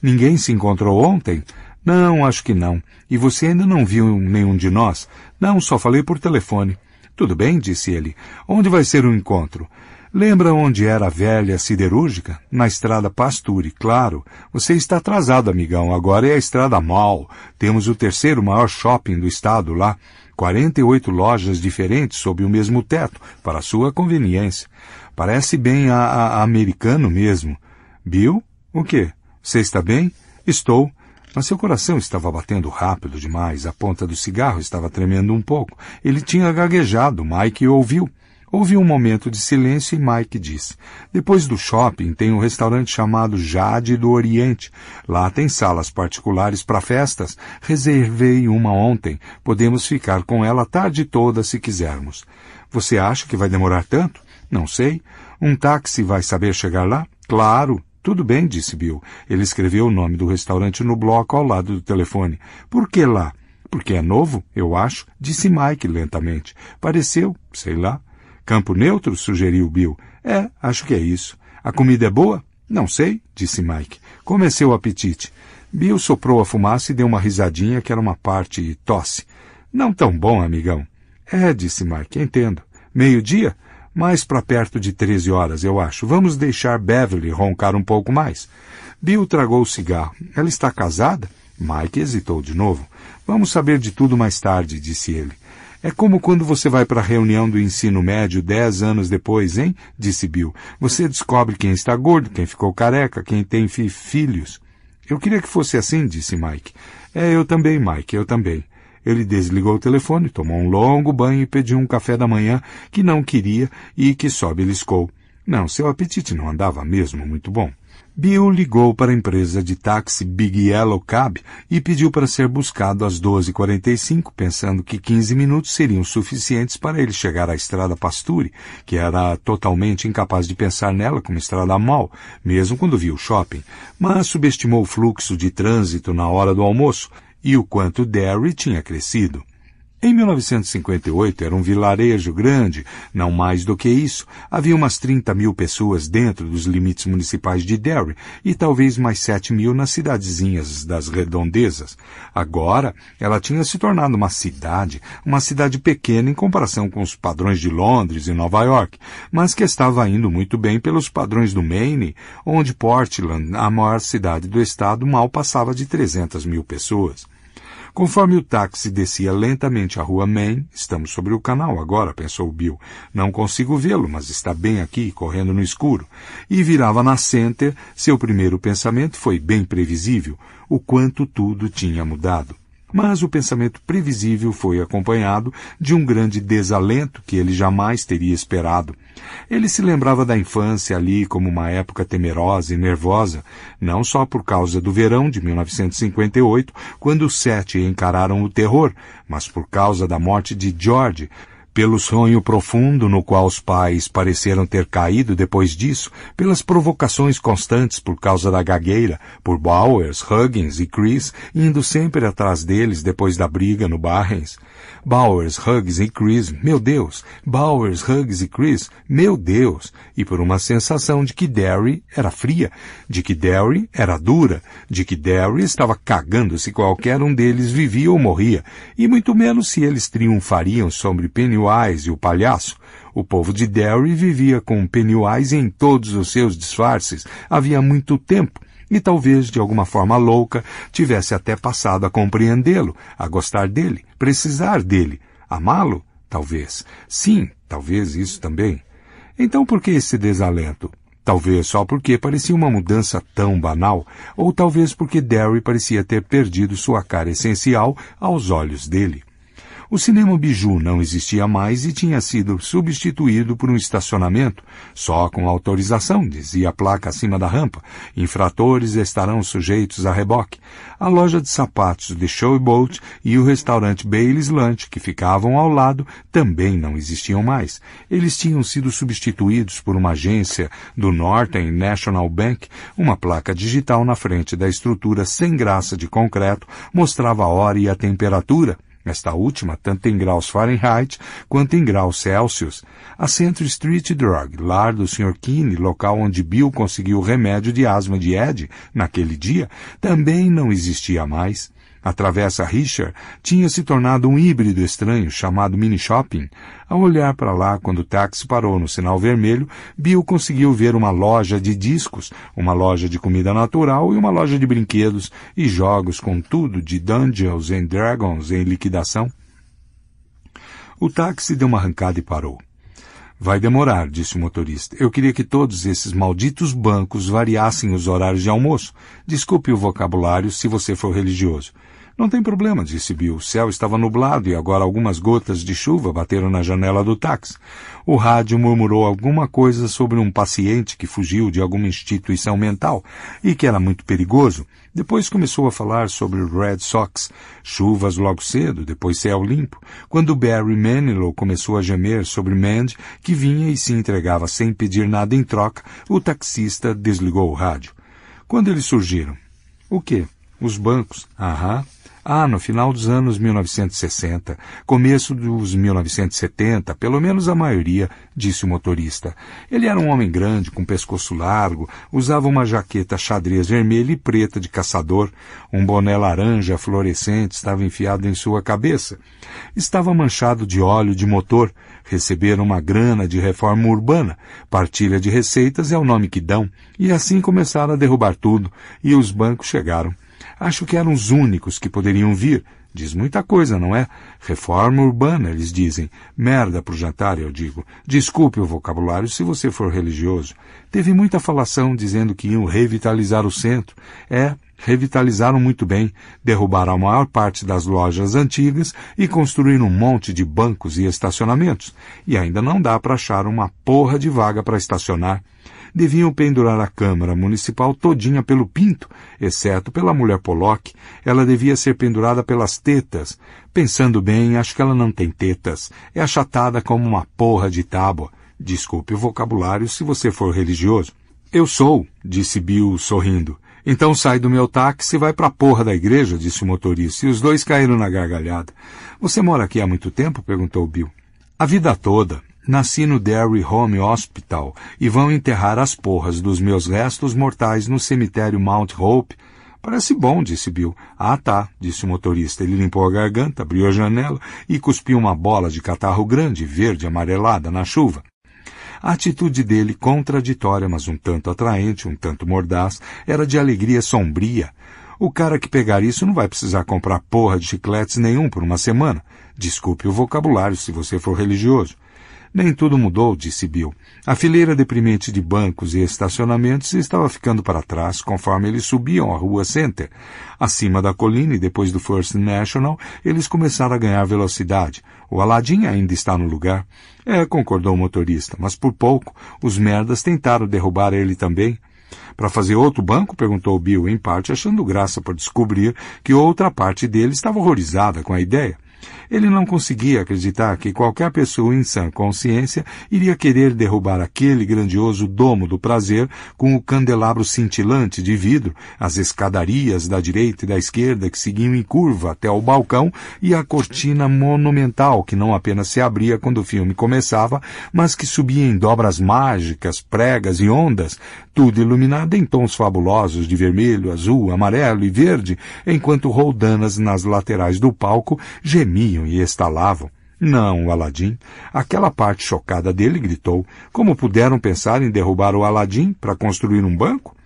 Ninguém se encontrou ontem? Não, acho que não. E você ainda não viu nenhum de nós? Não, só falei por telefone. Tudo bem, disse ele. Onde vai ser o encontro? Lembra onde era a velha siderúrgica? Na estrada Pasture, claro. Você está atrasado, amigão. Agora é a estrada Mal. Temos o terceiro maior shopping do estado lá. 48 lojas diferentes sob o mesmo teto, para sua conveniência. Parece bem a, a, a americano mesmo. Bill? O quê? Você está bem? Estou. Mas seu coração estava batendo rápido demais, a ponta do cigarro estava tremendo um pouco. Ele tinha gaguejado, Mike ouviu. Houve um momento de silêncio e Mike disse: Depois do shopping tem um restaurante chamado Jade do Oriente. Lá tem salas particulares para festas. Reservei uma ontem. Podemos ficar com ela a tarde toda se quisermos. Você acha que vai demorar tanto? Não sei. Um táxi vai saber chegar lá? Claro, tudo bem, disse Bill. Ele escreveu o nome do restaurante no bloco ao lado do telefone. Por que lá? Porque é novo, eu acho, disse Mike lentamente. Pareceu, sei lá. Campo neutro, sugeriu Bill. É, acho que é isso. A comida é boa? Não sei, disse Mike. Como é seu apetite? Bill soprou a fumaça e deu uma risadinha que era uma parte tosse. Não tão bom, amigão. É, disse Mike, entendo. Meio-dia? Mais para perto de 13 horas, eu acho. Vamos deixar Beverly roncar um pouco mais. Bill tragou o cigarro. Ela está casada? Mike hesitou de novo. Vamos saber de tudo mais tarde, disse ele. É como quando você vai para a reunião do ensino médio dez anos depois, hein? disse Bill. Você descobre quem está gordo, quem ficou careca, quem tem fi filhos. Eu queria que fosse assim, disse Mike. É, eu também, Mike, eu também. Ele desligou o telefone, tomou um longo banho e pediu um café da manhã que não queria e que só beliscou. Não, seu apetite não andava mesmo muito bom. Bill ligou para a empresa de táxi Big Yellow Cab e pediu para ser buscado às 12h45, pensando que 15 minutos seriam suficientes para ele chegar à estrada Pasture, que era totalmente incapaz de pensar nela como estrada mal, mesmo quando viu o shopping, mas subestimou o fluxo de trânsito na hora do almoço e o quanto Derry tinha crescido. Em 1958 era um vilarejo grande, não mais do que isso. Havia umas 30 mil pessoas dentro dos limites municipais de Derry e talvez mais 7 mil nas cidadezinhas das redondezas. Agora, ela tinha se tornado uma cidade, uma cidade pequena em comparação com os padrões de Londres e Nova York, mas que estava indo muito bem pelos padrões do Maine, onde Portland, a maior cidade do estado, mal passava de 300 mil pessoas. Conforme o táxi descia lentamente a rua Main, estamos sobre o canal agora, pensou Bill. Não consigo vê-lo, mas está bem aqui, correndo no escuro. E virava na Center, seu primeiro pensamento foi bem previsível, o quanto tudo tinha mudado. Mas o pensamento previsível foi acompanhado de um grande desalento que ele jamais teria esperado. Ele se lembrava da infância ali como uma época temerosa e nervosa, não só por causa do verão de 1958, quando os sete encararam o terror, mas por causa da morte de George, pelo sonho profundo no qual os pais pareceram ter caído depois disso, pelas provocações constantes por causa da gagueira, por Bowers, Huggins e Chris indo sempre atrás deles depois da briga no Barrens, Bowers, Huggs e Chris, meu Deus! Bowers, Huggs e Chris, meu Deus! E por uma sensação de que Derry era fria, de que Derry era dura, de que Derry estava cagando se qualquer um deles vivia ou morria, e muito menos se eles triunfariam sobre Pennywise e o palhaço. O povo de Derry vivia com Pennywise em todos os seus disfarces havia muito tempo, e talvez, de alguma forma louca, tivesse até passado a compreendê-lo, a gostar dele, precisar dele, amá-lo, talvez. Sim, talvez isso também. Então por que esse desalento? Talvez só porque parecia uma mudança tão banal, ou talvez porque Derry parecia ter perdido sua cara essencial aos olhos dele. O cinema Biju não existia mais e tinha sido substituído por um estacionamento, só com autorização, dizia a placa acima da rampa. Infratores estarão sujeitos a reboque. A loja de sapatos de Showboat e o restaurante Bailey's Lunch, que ficavam ao lado, também não existiam mais. Eles tinham sido substituídos por uma agência do Northern National Bank, uma placa digital na frente da estrutura sem graça de concreto mostrava a hora e a temperatura esta última tanto em graus Fahrenheit quanto em graus Celsius, a Centro Street Drug, lar do Sr. Keane, local onde Bill conseguiu o remédio de asma de Ed naquele dia, também não existia mais. A Travessa Richard tinha se tornado um híbrido estranho chamado mini shopping. Ao olhar para lá quando o táxi parou no sinal vermelho, Bill conseguiu ver uma loja de discos, uma loja de comida natural e uma loja de brinquedos e jogos com tudo de Dungeons and Dragons em liquidação. O táxi deu uma arrancada e parou. Vai demorar, disse o motorista. Eu queria que todos esses malditos bancos variassem os horários de almoço. Desculpe o vocabulário se você for religioso. Não tem problema, disse Bill. O céu estava nublado e agora algumas gotas de chuva bateram na janela do táxi. O rádio murmurou alguma coisa sobre um paciente que fugiu de alguma instituição mental e que era muito perigoso. Depois começou a falar sobre Red Sox, chuvas logo cedo, depois céu limpo, quando Barry Manilow começou a gemer sobre Mandy, que vinha e se entregava sem pedir nada em troca, o taxista desligou o rádio. Quando eles surgiram? O quê? Os bancos. Aham. Ah, no final dos anos 1960, começo dos 1970, pelo menos a maioria, disse o motorista. Ele era um homem grande, com pescoço largo, usava uma jaqueta xadrez vermelha e preta de caçador, um boné laranja fluorescente estava enfiado em sua cabeça. Estava manchado de óleo de motor, Receberam uma grana de reforma urbana, partilha de receitas é o nome que dão, e assim começaram a derrubar tudo, e os bancos chegaram Acho que eram os únicos que poderiam vir. Diz muita coisa, não é? Reforma urbana, eles dizem. Merda pro jantar, eu digo. Desculpe o vocabulário se você for religioso. Teve muita falação dizendo que iam revitalizar o centro. É, revitalizaram muito bem, derrubaram a maior parte das lojas antigas e construíram um monte de bancos e estacionamentos. E ainda não dá para achar uma porra de vaga para estacionar deviam pendurar a Câmara Municipal todinha pelo pinto, exceto pela mulher Pollock. Ela devia ser pendurada pelas tetas. Pensando bem, acho que ela não tem tetas. É achatada como uma porra de tábua. Desculpe o vocabulário se você for religioso. Eu sou, disse Bill, sorrindo. Então sai do meu táxi e vai para a porra da igreja, disse o motorista, e os dois caíram na gargalhada. Você mora aqui há muito tempo? perguntou Bill. A vida toda, Nasci no Derry Home Hospital e vão enterrar as porras dos meus restos mortais no cemitério Mount Hope. Parece bom, disse Bill. Ah, tá, disse o motorista. Ele limpou a garganta, abriu a janela e cuspiu uma bola de catarro grande, verde, amarelada, na chuva. A atitude dele, contraditória, mas um tanto atraente, um tanto mordaz, era de alegria sombria. O cara que pegar isso não vai precisar comprar porra de chicletes nenhum por uma semana. Desculpe o vocabulário se você for religioso. Nem tudo mudou, disse Bill. A fileira deprimente de bancos e estacionamentos estava ficando para trás conforme eles subiam a rua Center. Acima da colina e depois do First National, eles começaram a ganhar velocidade. O Aladim ainda está no lugar. É, concordou o motorista, mas por pouco. Os merdas tentaram derrubar ele também. Para fazer outro banco? perguntou Bill, em parte achando graça por descobrir que outra parte dele estava horrorizada com a ideia. Ele não conseguia acreditar que qualquer pessoa em sã consciência iria querer derrubar aquele grandioso domo do prazer com o candelabro cintilante de vidro, as escadarias da direita e da esquerda que seguiam em curva até o balcão e a cortina monumental que não apenas se abria quando o filme começava, mas que subia em dobras mágicas, pregas e ondas, tudo iluminado em tons fabulosos de vermelho, azul, amarelo e verde, enquanto roldanas nas laterais do palco gemiam e estalavam. Não, o Aladim. Aquela parte chocada dele gritou. Como puderam pensar em derrubar o Aladim para construir um banco?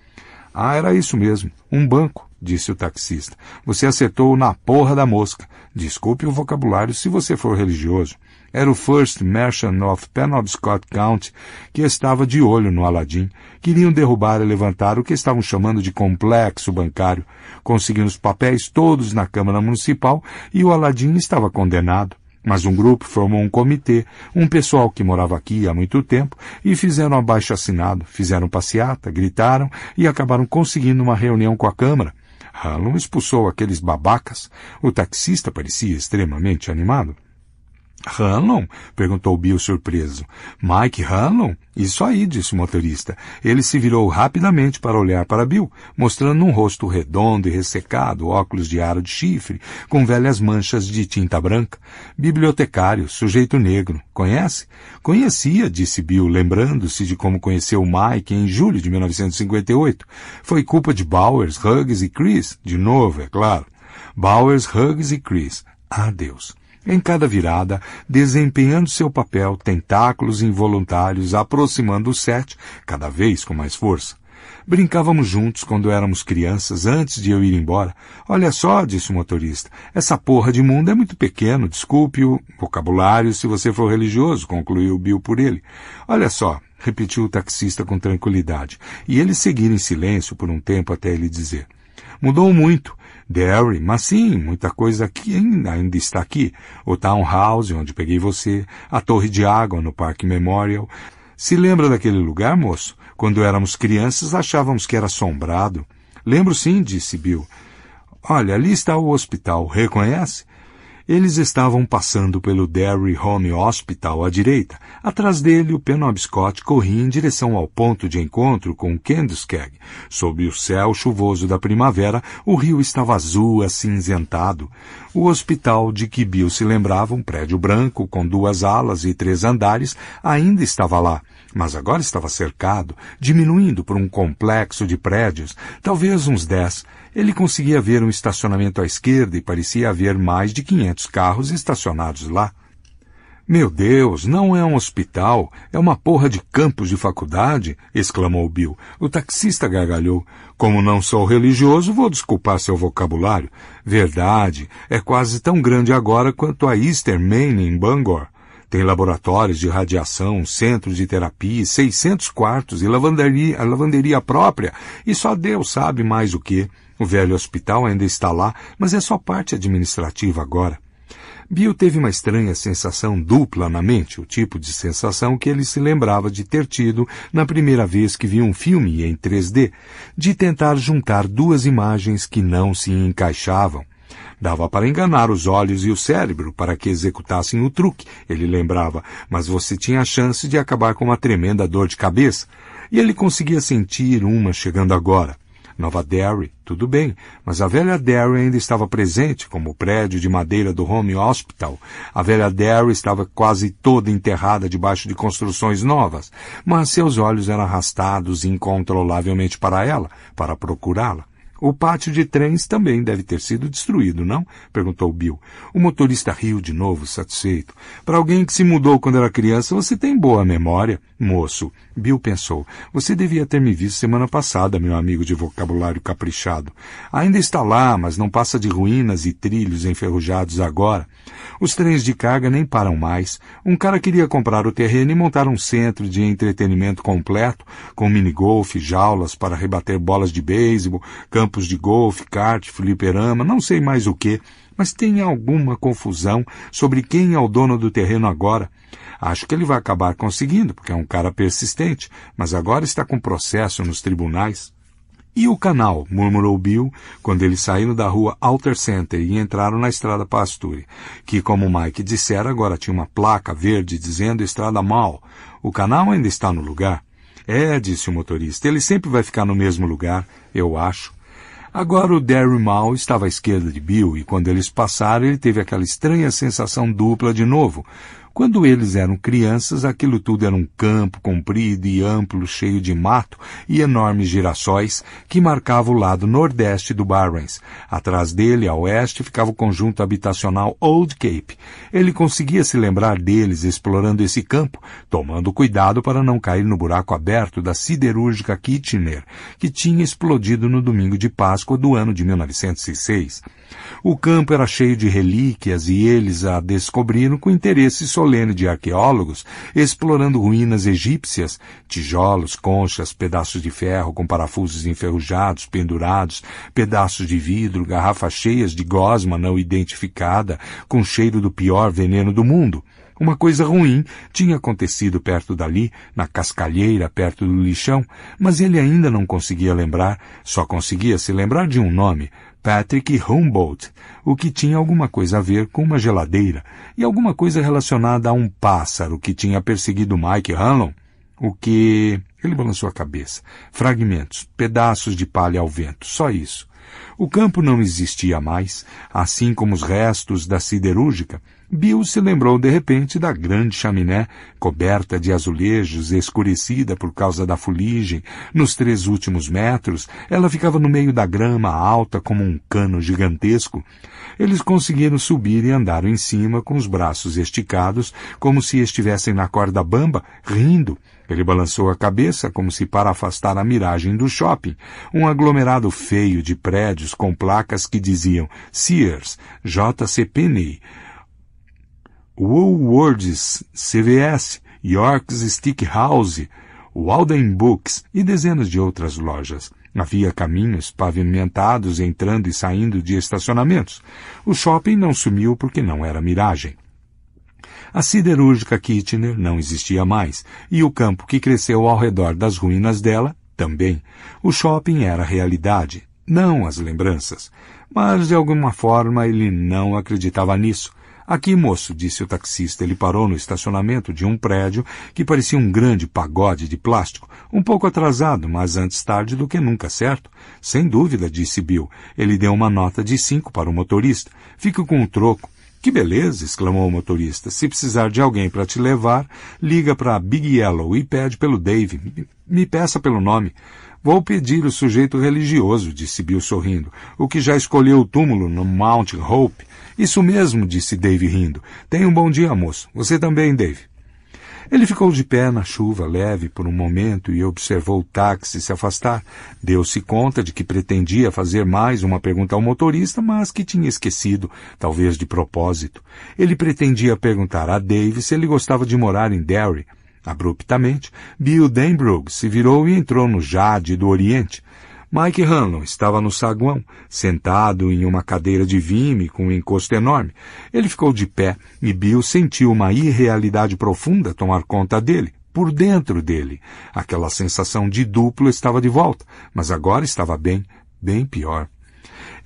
Ah, era isso mesmo, um banco, disse o taxista. Você acertou na porra da mosca. Desculpe o vocabulário se você for religioso. Era o First Merchant of Penobscot County que estava de olho no Aladim. Queriam derrubar e levantar o que estavam chamando de complexo bancário. Conseguiram os papéis todos na Câmara Municipal e o Aladim estava condenado. Mas um grupo formou um comitê, um pessoal que morava aqui há muito tempo, e fizeram abaixo assinado, fizeram passeata, gritaram e acabaram conseguindo uma reunião com a Câmara. Hallum expulsou aqueles babacas. O taxista parecia extremamente animado. Hanlon? perguntou Bill surpreso. Mike Hanlon? Isso aí, disse o motorista. Ele se virou rapidamente para olhar para Bill, mostrando um rosto redondo e ressecado, óculos de aro de chifre, com velhas manchas de tinta branca. Bibliotecário, sujeito negro. Conhece? Conhecia, disse Bill, lembrando-se de como conheceu Mike em julho de 1958. Foi culpa de Bowers, Huggs e Chris, de novo, é claro. Bowers, Huggs e Chris. Adeus. Em cada virada, desempenhando seu papel, tentáculos involuntários aproximando o Sete, cada vez com mais força. Brincávamos juntos quando éramos crianças, antes de eu ir embora. Olha só, disse o motorista, essa porra de mundo é muito pequeno, desculpe o vocabulário se você for religioso, concluiu Bill por ele. Olha só, repetiu o taxista com tranquilidade, e eles seguiram em silêncio por um tempo até ele dizer. Mudou muito. Derry, mas sim, muita coisa aqui ainda, ainda está aqui. O Townhouse, onde peguei você, a Torre de Água no Parque Memorial. Se lembra daquele lugar, moço? Quando éramos crianças achávamos que era assombrado. Lembro sim, disse Bill. Olha, ali está o hospital, reconhece? Eles estavam passando pelo Derry Home Hospital à direita. Atrás dele, o Penobscot corria em direção ao ponto de encontro com Kenduskeg. Sob o céu chuvoso da primavera, o rio estava azul, acinzentado. O hospital de que Bill se lembrava, um prédio branco com duas alas e três andares, ainda estava lá, mas agora estava cercado, diminuindo por um complexo de prédios, talvez uns dez, ele conseguia ver um estacionamento à esquerda e parecia haver mais de 500 carros estacionados lá. Meu Deus, não é um hospital, é uma porra de campus de faculdade, exclamou Bill. O taxista gargalhou. Como não sou religioso, vou desculpar seu vocabulário. Verdade, é quase tão grande agora quanto a Easter Maine em Bangor. Tem laboratórios de radiação, centros de terapia, 600 quartos e lavanderia, lavanderia própria, e só Deus sabe mais o que. O velho hospital ainda está lá, mas é só parte administrativa agora. Bill teve uma estranha sensação dupla na mente, o tipo de sensação que ele se lembrava de ter tido na primeira vez que viu um filme em 3D, de tentar juntar duas imagens que não se encaixavam. Dava para enganar os olhos e o cérebro para que executassem o truque, ele lembrava, mas você tinha a chance de acabar com uma tremenda dor de cabeça. E ele conseguia sentir uma chegando agora. Nova Derry, tudo bem, mas a velha Derry ainda estava presente, como o prédio de madeira do Home Hospital. A velha Derry estava quase toda enterrada debaixo de construções novas, mas seus olhos eram arrastados incontrolavelmente para ela, para procurá-la. O pátio de trens também deve ter sido destruído, não? perguntou Bill. O motorista riu de novo, satisfeito. Para alguém que se mudou quando era criança, você tem boa memória, moço. Bill pensou. Você devia ter me visto semana passada, meu amigo de vocabulário caprichado. Ainda está lá, mas não passa de ruínas e trilhos enferrujados agora. Os trens de carga nem param mais. Um cara queria comprar o terreno e montar um centro de entretenimento completo, com minigolf, jaulas para rebater bolas de beisebol, campo campos de golfe, kart, fliperama, não sei mais o que, mas tem alguma confusão sobre quem é o dono do terreno agora. Acho que ele vai acabar conseguindo, porque é um cara persistente, mas agora está com processo nos tribunais. E o canal? murmurou Bill quando eles saíram da rua Alter Center e entraram na estrada Pasture, que, como Mike dissera, agora tinha uma placa verde dizendo Estrada Mal. O canal ainda está no lugar? É, disse o motorista, ele sempre vai ficar no mesmo lugar, eu acho. Agora o Derry Mal estava à esquerda de Bill e quando eles passaram ele teve aquela estranha sensação dupla de novo, quando eles eram crianças, aquilo tudo era um campo comprido e amplo, cheio de mato e enormes girassóis que marcava o lado nordeste do Barrens. Atrás dele, a oeste, ficava o conjunto habitacional Old Cape. Ele conseguia se lembrar deles explorando esse campo, tomando cuidado para não cair no buraco aberto da siderúrgica Kitchener, que tinha explodido no domingo de Páscoa do ano de 1906. O campo era cheio de relíquias e eles a descobriram com interesse solemne solene de arqueólogos explorando ruínas egípcias, tijolos, conchas, pedaços de ferro com parafusos enferrujados, pendurados, pedaços de vidro, garrafas cheias de gosma não identificada, com cheiro do pior veneno do mundo. Uma coisa ruim tinha acontecido perto dali, na cascalheira, perto do lixão, mas ele ainda não conseguia lembrar, só conseguia se lembrar de um nome, Patrick Humboldt, o que tinha alguma coisa a ver com uma geladeira e alguma coisa relacionada a um pássaro que tinha perseguido Mike Hanlon, o que... Ele balançou a cabeça. Fragmentos, pedaços de palha ao vento, só isso. O campo não existia mais, assim como os restos da siderúrgica, Bill se lembrou de repente da grande chaminé, coberta de azulejos, escurecida por causa da fuligem. Nos três últimos metros, ela ficava no meio da grama alta como um cano gigantesco. Eles conseguiram subir e andaram em cima com os braços esticados, como se estivessem na corda bamba, rindo. Ele balançou a cabeça como se para afastar a miragem do shopping, um aglomerado feio de prédios com placas que diziam Sears, JCPenney, Woolworths, CVS, York's Stick House, Walden Books e dezenas de outras lojas. Havia caminhos pavimentados entrando e saindo de estacionamentos. O shopping não sumiu porque não era miragem. A siderúrgica Kitchener não existia mais, e o campo que cresceu ao redor das ruínas dela também. O shopping era realidade, não as lembranças. Mas de alguma forma ele não acreditava nisso, Aqui, moço, disse o taxista. Ele parou no estacionamento de um prédio que parecia um grande pagode de plástico, um pouco atrasado, mas antes tarde do que nunca, certo? Sem dúvida, disse Bill. Ele deu uma nota de cinco para o motorista. Fica com o troco. Que beleza! exclamou o motorista. Se precisar de alguém para te levar, liga para Big Yellow e pede pelo Dave. Me peça pelo nome. Vou pedir o sujeito religioso, disse Bill sorrindo, o que já escolheu o túmulo no Mount Hope. Isso mesmo, disse Dave rindo. Tenha um bom dia, moço. Você também, Dave. Ele ficou de pé na chuva leve por um momento e observou o táxi se afastar. Deu-se conta de que pretendia fazer mais uma pergunta ao motorista, mas que tinha esquecido, talvez de propósito. Ele pretendia perguntar a Dave se ele gostava de morar em Derry, Abruptamente, Bill Denbrook se virou e entrou no Jade do Oriente. Mike Hanlon estava no saguão, sentado em uma cadeira de vime com um encosto enorme. Ele ficou de pé e Bill sentiu uma irrealidade profunda tomar conta dele por dentro dele. Aquela sensação de duplo estava de volta, mas agora estava bem, bem pior.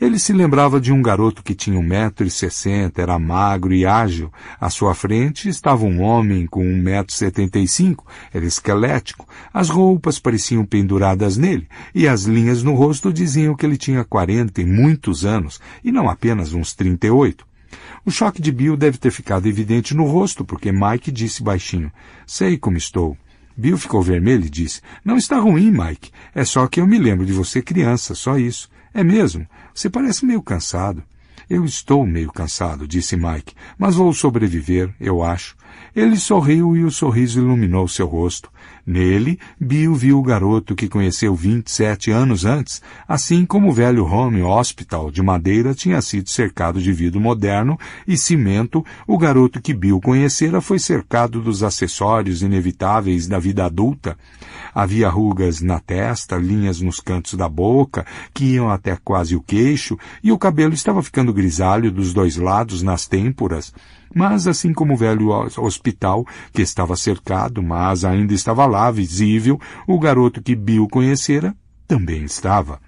Ele se lembrava de um garoto que tinha um metro e sessenta, era magro e ágil. À sua frente estava um homem com um metro setenta e cinco, era esquelético. As roupas pareciam penduradas nele, e as linhas no rosto diziam que ele tinha quarenta e muitos anos, e não apenas uns trinta e oito. O choque de Bill deve ter ficado evidente no rosto, porque Mike disse baixinho, sei como estou. Bill ficou vermelho e disse, não está ruim, Mike. É só que eu me lembro de você criança, só isso. É mesmo? Você parece meio cansado. Eu estou meio cansado, disse Mike, mas vou sobreviver, eu acho. Ele sorriu e o sorriso iluminou seu rosto. Nele, Bill viu o garoto que conheceu 27 anos antes, assim como o velho home hospital de madeira tinha sido cercado de vidro moderno e cimento, o garoto que Bill conhecera foi cercado dos acessórios inevitáveis da vida adulta. Havia rugas na testa, linhas nos cantos da boca, que iam até quase o queixo, e o cabelo estava ficando grisalho dos dois lados nas têmporas. Mas, assim como o velho hospital, que estava cercado, mas ainda estava lá, visível, o garoto que Bill conhecera também estava.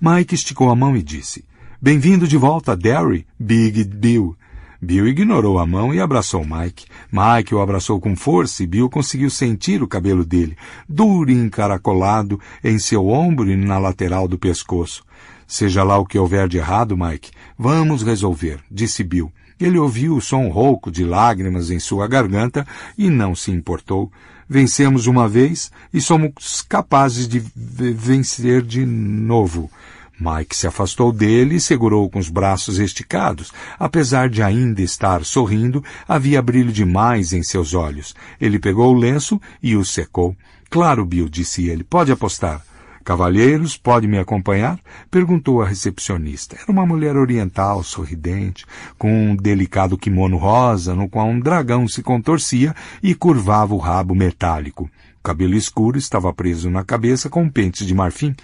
Mike esticou a mão e disse, Bem-vindo de volta, Derry, Big Bill. Bill ignorou a mão e abraçou Mike. Mike o abraçou com força e Bill conseguiu sentir o cabelo dele, duro e encaracolado, em seu ombro e na lateral do pescoço. Seja lá o que houver de errado, Mike, vamos resolver, disse Bill. Ele ouviu o som rouco de lágrimas em sua garganta e não se importou. Vencemos uma vez e somos capazes de vencer de novo. Mike se afastou dele e segurou com os braços esticados. Apesar de ainda estar sorrindo, havia brilho demais em seus olhos. Ele pegou o lenço e o secou. Claro, Bill, disse ele. Pode apostar. Cavalheiros, pode me acompanhar? Perguntou a recepcionista. Era uma mulher oriental, sorridente, com um delicado kimono rosa no qual um dragão se contorcia e curvava o rabo metálico cabelo escuro estava preso na cabeça com um pente de marfim.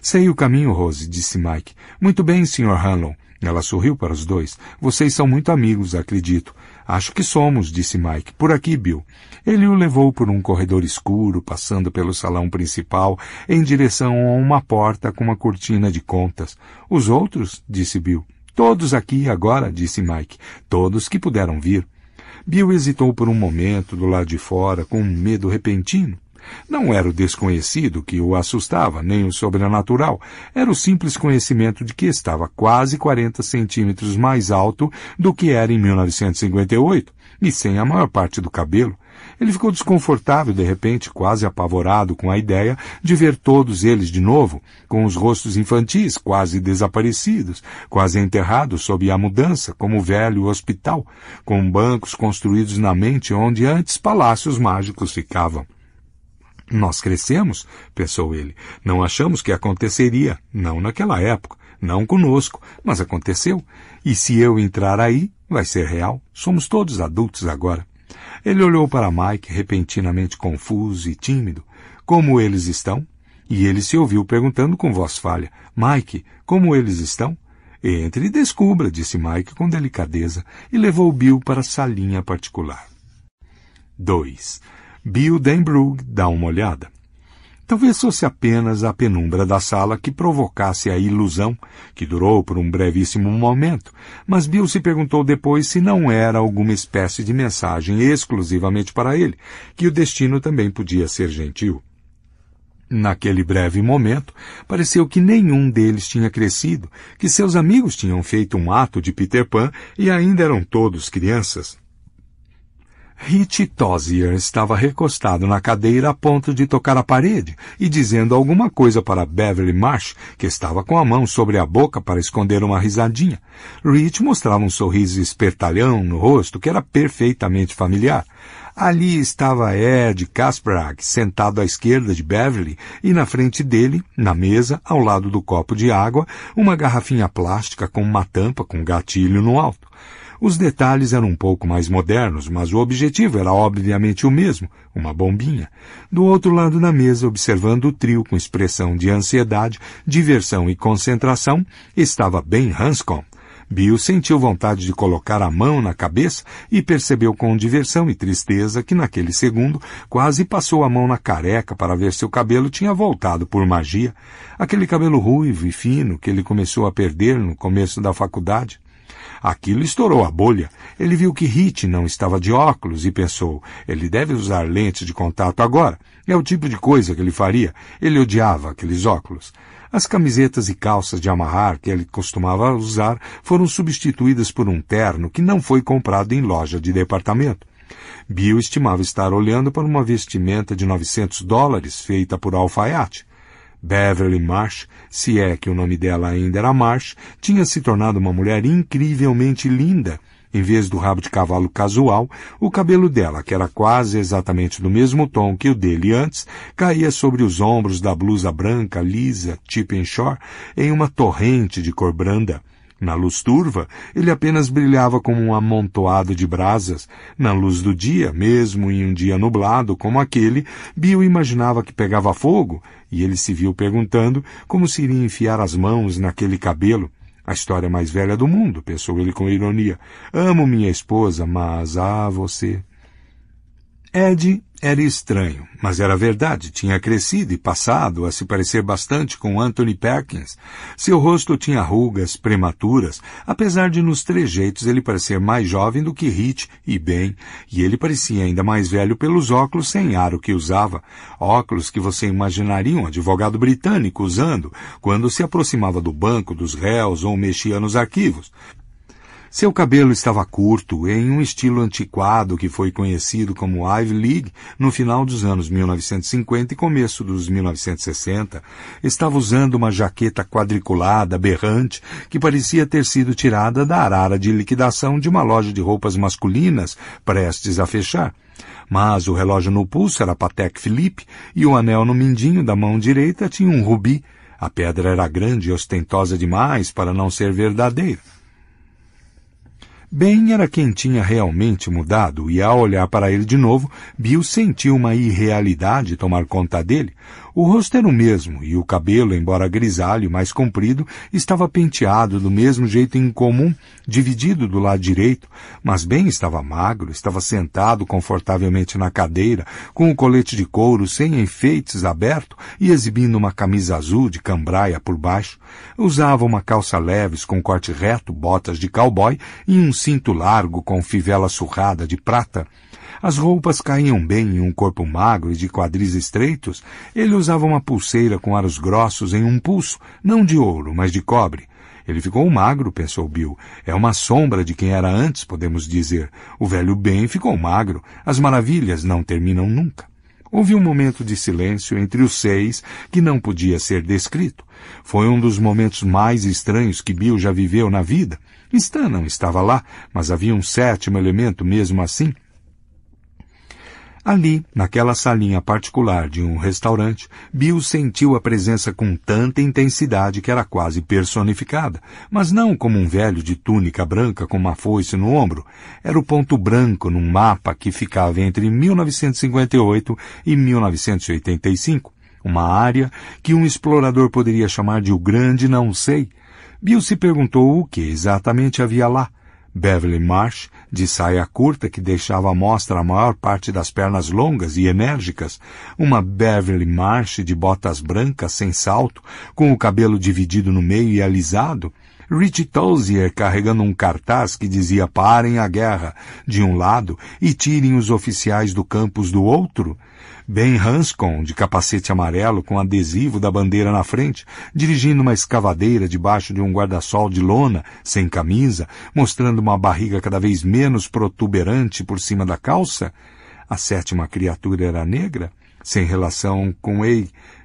Sei o caminho, Rose, disse Mike. Muito bem, Sr. Hanlon. Ela sorriu para os dois. Vocês são muito amigos, acredito. Acho que somos, disse Mike. Por aqui, Bill. Ele o levou por um corredor escuro, passando pelo salão principal, em direção a uma porta com uma cortina de contas. Os outros, disse Bill. Todos aqui agora, disse Mike. Todos que puderam vir. Bill hesitou por um momento do lado de fora, com um medo repentino. Não era o desconhecido que o assustava, nem o sobrenatural. Era o simples conhecimento de que estava quase 40 centímetros mais alto do que era em 1958 e sem a maior parte do cabelo. Ele ficou desconfortável de repente, quase apavorado com a ideia de ver todos eles de novo, com os rostos infantis quase desaparecidos, quase enterrados sob a mudança, como o velho hospital, com bancos construídos na mente onde antes palácios mágicos ficavam. Nós crescemos, pensou ele. Não achamos que aconteceria, não naquela época, não conosco, mas aconteceu. E se eu entrar aí, vai ser real. Somos todos adultos agora. Ele olhou para Mike, repentinamente confuso e tímido. Como eles estão? E ele se ouviu perguntando com voz falha: Mike, como eles estão? Entre e descubra, disse Mike com delicadeza, e levou Bill para a salinha particular. 2. Bill Denbrug dá uma olhada. Talvez fosse apenas a penumbra da sala que provocasse a ilusão, que durou por um brevíssimo momento, mas Bill se perguntou depois se não era alguma espécie de mensagem exclusivamente para ele, que o destino também podia ser gentil. Naquele breve momento, pareceu que nenhum deles tinha crescido, que seus amigos tinham feito um ato de Peter Pan e ainda eram todos crianças. Rit Tozier estava recostado na cadeira a ponto de tocar a parede e dizendo alguma coisa para Beverly Marsh, que estava com a mão sobre a boca para esconder uma risadinha. Rich mostrava um sorriso espertalhão no rosto que era perfeitamente familiar. Ali estava Ed Kasperak, sentado à esquerda de Beverly, e na frente dele, na mesa, ao lado do copo de água, uma garrafinha plástica com uma tampa com gatilho no alto. Os detalhes eram um pouco mais modernos, mas o objetivo era obviamente o mesmo, uma bombinha. Do outro lado da mesa, observando o trio com expressão de ansiedade, diversão e concentração, estava bem Hanscom. Bill sentiu vontade de colocar a mão na cabeça e percebeu com diversão e tristeza que naquele segundo quase passou a mão na careca para ver se o cabelo tinha voltado por magia, aquele cabelo ruivo e fino que ele começou a perder no começo da faculdade. Aquilo estourou a bolha. Ele viu que Hit não estava de óculos e pensou, ele deve usar lentes de contato agora. É o tipo de coisa que ele faria. Ele odiava aqueles óculos. As camisetas e calças de amarrar que ele costumava usar foram substituídas por um terno que não foi comprado em loja de departamento. Bill estimava estar olhando para uma vestimenta de 900 dólares feita por alfaiate. Beverly Marsh, se é que o nome dela ainda era Marsh, tinha se tornado uma mulher incrivelmente linda. Em vez do rabo de cavalo casual, o cabelo dela, que era quase exatamente do mesmo tom que o dele antes, caía sobre os ombros da blusa branca, lisa, tip shore, em uma torrente de cor branda. Na luz turva, ele apenas brilhava como um amontoado de brasas. Na luz do dia, mesmo em um dia nublado como aquele, Bill imaginava que pegava fogo, e ele se viu perguntando como se iria enfiar as mãos naquele cabelo. A história mais velha do mundo, pensou ele com ironia. Amo minha esposa, mas ah, você. Ed era estranho, mas era verdade. Tinha crescido e passado a se parecer bastante com Anthony Perkins. Seu rosto tinha rugas prematuras, apesar de nos trejeitos ele parecer mais jovem do que Hit e bem, e ele parecia ainda mais velho pelos óculos sem aro que usava, óculos que você imaginaria um advogado britânico usando quando se aproximava do banco dos réus ou mexia nos arquivos. Seu cabelo estava curto, em um estilo antiquado que foi conhecido como Ivy League no final dos anos 1950 e começo dos 1960. Estava usando uma jaqueta quadriculada, berrante, que parecia ter sido tirada da arara de liquidação de uma loja de roupas masculinas prestes a fechar. Mas o relógio no pulso era Patek Philippe e o anel no mindinho da mão direita tinha um rubi. A pedra era grande e ostentosa demais para não ser verdadeira. Ben era quem tinha realmente mudado e, ao olhar para ele de novo, Bill sentiu uma irrealidade tomar conta dele, o rosto era o mesmo, e o cabelo, embora grisalho, mais comprido, estava penteado do mesmo jeito incomum, dividido do lado direito, mas bem estava magro, estava sentado confortavelmente na cadeira, com o colete de couro sem enfeites aberto e exibindo uma camisa azul de cambraia por baixo. Usava uma calça leves com corte reto, botas de cowboy e um cinto largo com fivela surrada de prata, as roupas caíam bem em um corpo magro e de quadris estreitos. Ele usava uma pulseira com aros grossos em um pulso, não de ouro, mas de cobre. Ele ficou magro, pensou Bill. É uma sombra de quem era antes, podemos dizer. O velho Ben ficou magro. As maravilhas não terminam nunca. Houve um momento de silêncio entre os seis que não podia ser descrito. Foi um dos momentos mais estranhos que Bill já viveu na vida. Stan não estava lá, mas havia um sétimo elemento mesmo assim. Ali, naquela salinha particular de um restaurante, Bill sentiu a presença com tanta intensidade que era quase personificada, mas não como um velho de túnica branca com uma foice no ombro. Era o ponto branco num mapa que ficava entre 1958 e 1985, uma área que um explorador poderia chamar de o grande não sei. Bill se perguntou o que exatamente havia lá. Beverly Marsh de saia curta que deixava à mostra a maior parte das pernas longas e enérgicas, uma Beverly Marsh de botas brancas sem salto, com o cabelo dividido no meio e alisado, Richie Tozier carregando um cartaz que dizia parem a guerra de um lado e tirem os oficiais do campus do outro, Ben Hanscom, de capacete amarelo com adesivo da bandeira na frente, dirigindo uma escavadeira debaixo de um guarda-sol de lona, sem camisa, mostrando uma barriga cada vez menos protuberante por cima da calça. A sétima criatura era negra, sem relação com A.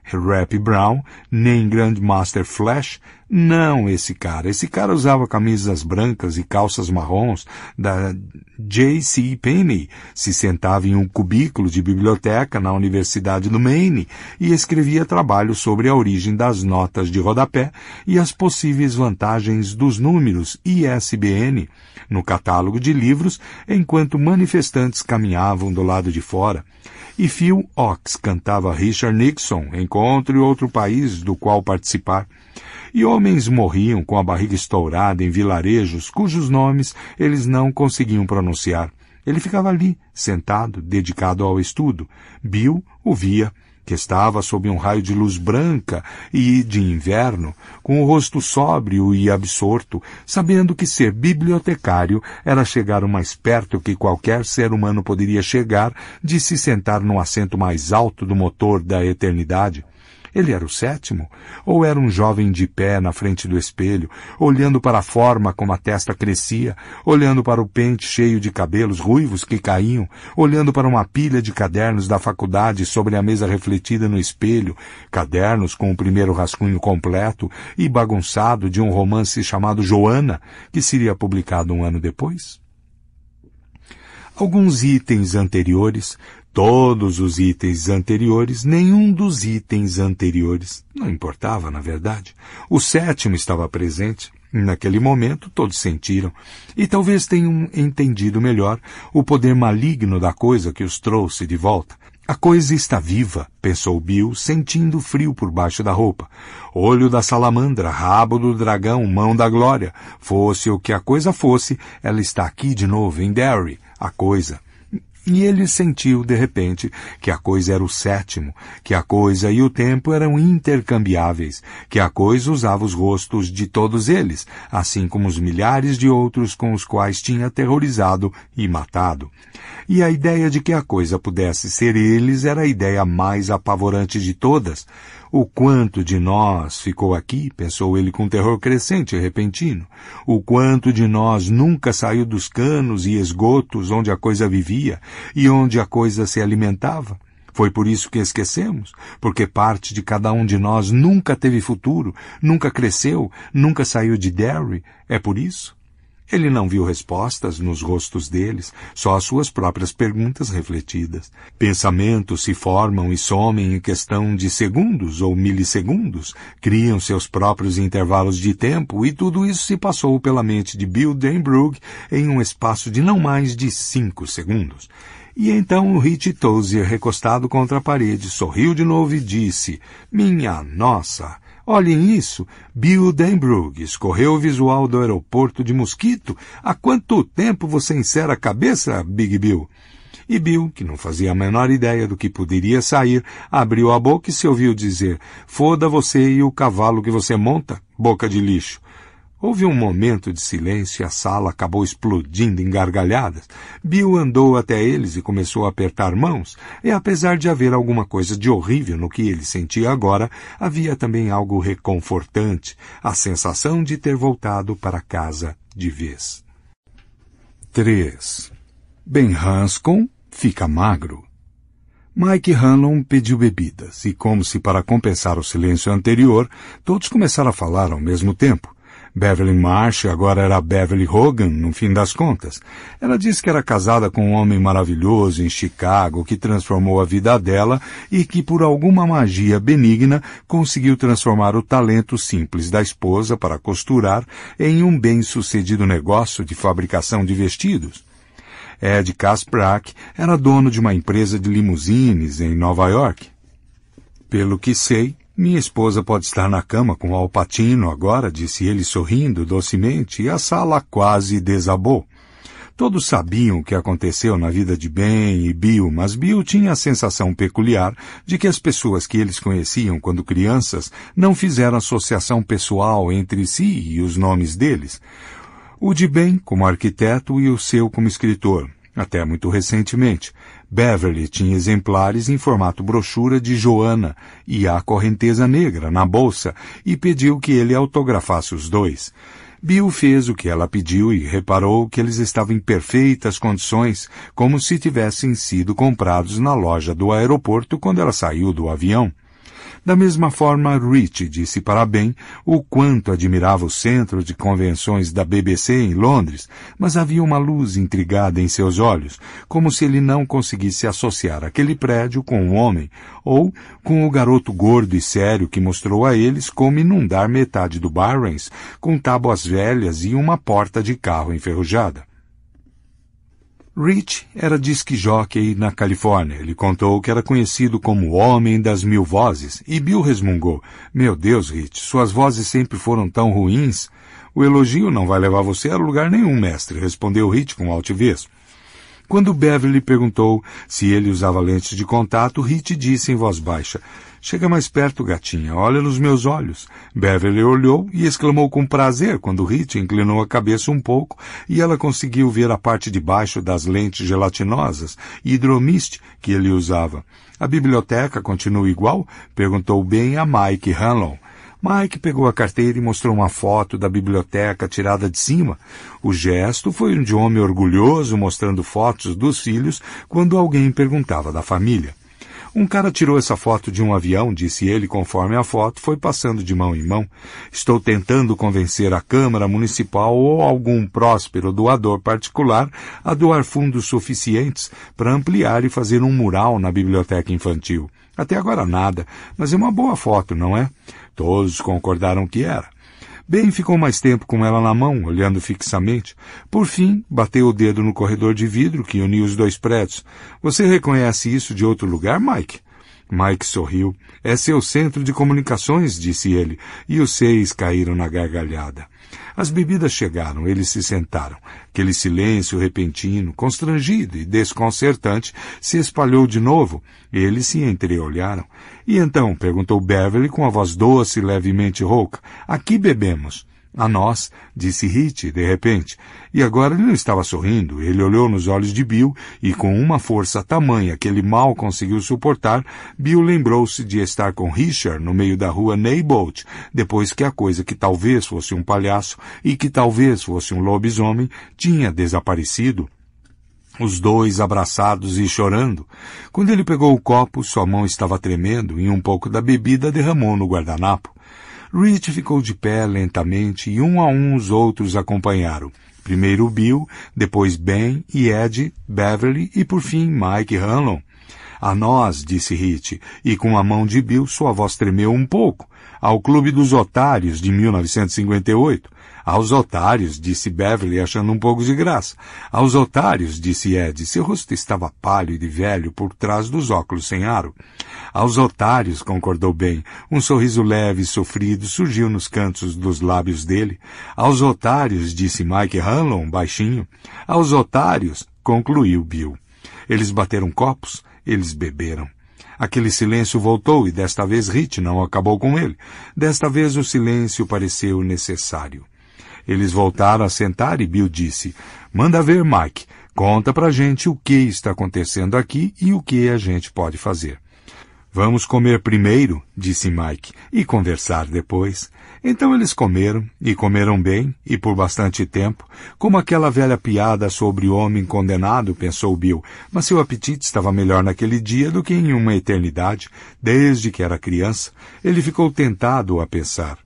Rap Brown, nem Grandmaster Flash, não, esse cara. Esse cara usava camisas brancas e calças marrons da J.C. Penney, se sentava em um cubículo de biblioteca na Universidade do Maine e escrevia trabalhos sobre a origem das notas de rodapé e as possíveis vantagens dos números ISBN no catálogo de livros enquanto manifestantes caminhavam do lado de fora. E Phil Ox cantava Richard Nixon, encontre Outro País, do qual participar e homens morriam com a barriga estourada em vilarejos cujos nomes eles não conseguiam pronunciar. Ele ficava ali, sentado, dedicado ao estudo. Bill o via, que estava sob um raio de luz branca e de inverno, com o rosto sóbrio e absorto, sabendo que ser bibliotecário era chegar o mais perto que qualquer ser humano poderia chegar de se sentar num assento mais alto do motor da eternidade. Ele era o sétimo? Ou era um jovem de pé na frente do espelho, olhando para a forma como a testa crescia, olhando para o pente cheio de cabelos ruivos que caíam, olhando para uma pilha de cadernos da faculdade sobre a mesa refletida no espelho, cadernos com o primeiro rascunho completo e bagunçado de um romance chamado Joana, que seria publicado um ano depois? Alguns itens anteriores todos os itens anteriores, nenhum dos itens anteriores. Não importava, na verdade. O sétimo estava presente. Naquele momento, todos sentiram, e talvez tenham entendido melhor o poder maligno da coisa que os trouxe de volta. A coisa está viva, pensou Bill, sentindo frio por baixo da roupa. Olho da salamandra, rabo do dragão, mão da glória. Fosse o que a coisa fosse, ela está aqui de novo, em Derry, a coisa. E ele sentiu, de repente, que a coisa era o sétimo, que a coisa e o tempo eram intercambiáveis, que a coisa usava os rostos de todos eles, assim como os milhares de outros com os quais tinha aterrorizado e matado. E a ideia de que a coisa pudesse ser eles era a ideia mais apavorante de todas, o quanto de nós ficou aqui, pensou ele com terror crescente e repentino. O quanto de nós nunca saiu dos canos e esgotos onde a coisa vivia e onde a coisa se alimentava. Foi por isso que esquecemos, porque parte de cada um de nós nunca teve futuro, nunca cresceu, nunca saiu de Derry. É por isso? Ele não viu respostas nos rostos deles, só as suas próprias perguntas refletidas. Pensamentos se formam e somem em questão de segundos ou milissegundos, criam seus próprios intervalos de tempo e tudo isso se passou pela mente de Bill Denbrug em um espaço de não mais de cinco segundos. E então o Rit Tozier, recostado contra a parede, sorriu de novo e disse: Minha nossa! Olhem isso, Bill Denbrug escorreu o visual do aeroporto de Mosquito. Há quanto tempo você insera a cabeça, Big Bill? E Bill, que não fazia a menor ideia do que poderia sair, abriu a boca e se ouviu dizer, foda você e o cavalo que você monta, boca de lixo. Houve um momento de silêncio e a sala acabou explodindo em gargalhadas. Bill andou até eles e começou a apertar mãos, e apesar de haver alguma coisa de horrível no que ele sentia agora, havia também algo reconfortante, a sensação de ter voltado para casa de vez. 3. Ben Hanscom fica magro. Mike Hanlon pediu bebidas e, como se para compensar o silêncio anterior, todos começaram a falar ao mesmo tempo. Beverly Marsh agora era Beverly Hogan, no fim das contas. Ela disse que era casada com um homem maravilhoso em Chicago que transformou a vida dela e que, por alguma magia benigna, conseguiu transformar o talento simples da esposa para costurar em um bem-sucedido negócio de fabricação de vestidos. Ed Kasprak era dono de uma empresa de limusines em Nova York. Pelo que sei, minha esposa pode estar na cama com Alpatino agora, disse ele sorrindo docemente, e a sala quase desabou. Todos sabiam o que aconteceu na vida de Ben e Bill, mas Bill tinha a sensação peculiar de que as pessoas que eles conheciam quando crianças não fizeram associação pessoal entre si e os nomes deles. O de Ben como arquiteto e o seu como escritor, até muito recentemente. Beverly tinha exemplares em formato brochura de Joana e a correnteza negra na bolsa e pediu que ele autografasse os dois. Bill fez o que ela pediu e reparou que eles estavam em perfeitas condições, como se tivessem sido comprados na loja do aeroporto quando ela saiu do avião. Da mesma forma, Rich disse para Ben o quanto admirava o centro de convenções da BBC em Londres, mas havia uma luz intrigada em seus olhos, como se ele não conseguisse associar aquele prédio com um homem ou com o garoto gordo e sério que mostrou a eles como inundar metade do Barrens com tábuas velhas e uma porta de carro enferrujada. Rich era disque jockey na Califórnia. Ele contou que era conhecido como o Homem das Mil Vozes e Bill resmungou. Meu Deus, Rich, suas vozes sempre foram tão ruins. O elogio não vai levar você a lugar nenhum, mestre, respondeu Rich com altivez. Quando Beverly perguntou se ele usava lentes de contato, Rich disse em voz baixa: Chega mais perto, gatinha, olha nos meus olhos. Beverly olhou e exclamou com prazer quando Rita inclinou a cabeça um pouco e ela conseguiu ver a parte de baixo das lentes gelatinosas e hidromiste que ele usava. A biblioteca continua igual? perguntou bem a Mike Hanlon. Mike pegou a carteira e mostrou uma foto da biblioteca tirada de cima. O gesto foi um de homem orgulhoso mostrando fotos dos filhos quando alguém perguntava da família. Um cara tirou essa foto de um avião, disse ele, conforme a foto foi passando de mão em mão. Estou tentando convencer a Câmara Municipal ou algum próspero doador particular a doar fundos suficientes para ampliar e fazer um mural na biblioteca infantil. Até agora nada, mas é uma boa foto, não é? Todos concordaram que era. Ben ficou mais tempo com ela na mão, olhando fixamente. Por fim, bateu o dedo no corredor de vidro que uniu os dois prédios. Você reconhece isso de outro lugar, Mike? Mike sorriu. É seu centro de comunicações, disse ele, e os seis caíram na gargalhada. As bebidas chegaram, eles se sentaram. Aquele silêncio repentino, constrangido e desconcertante, se espalhou de novo. Eles se entreolharam. E então, perguntou Beverly com a voz doce e levemente rouca, aqui bebemos. A nós, disse Hit, de repente. E agora ele não estava sorrindo. Ele olhou nos olhos de Bill e, com uma força tamanha que ele mal conseguiu suportar, Bill lembrou-se de estar com Richard no meio da rua Neybolt, depois que a coisa que talvez fosse um palhaço e que talvez fosse um lobisomem tinha desaparecido os dois abraçados e chorando. Quando ele pegou o copo, sua mão estava tremendo e um pouco da bebida derramou no guardanapo. Rich ficou de pé lentamente e um a um os outros acompanharam. Primeiro Bill, depois Ben e Ed, Beverly e por fim Mike Hanlon. A nós, disse Rich, e com a mão de Bill sua voz tremeu um pouco, ao Clube dos Otários de 1958. Aos otários, disse Beverly, achando um pouco de graça. Aos otários, disse Ed. Seu rosto estava pálido e velho por trás dos óculos sem aro. Aos otários, concordou bem. Um sorriso leve e sofrido surgiu nos cantos dos lábios dele. Aos otários, disse Mike Hanlon, baixinho. Aos otários, concluiu Bill. Eles bateram copos, eles beberam. Aquele silêncio voltou e desta vez Rit não acabou com ele. Desta vez o silêncio pareceu necessário. Eles voltaram a sentar e Bill disse, manda ver, Mike. Conta pra gente o que está acontecendo aqui e o que a gente pode fazer. Vamos comer primeiro, disse Mike, e conversar depois. Então eles comeram, e comeram bem, e por bastante tempo, como aquela velha piada sobre o homem condenado, pensou Bill, mas seu apetite estava melhor naquele dia do que em uma eternidade, desde que era criança. Ele ficou tentado a pensar.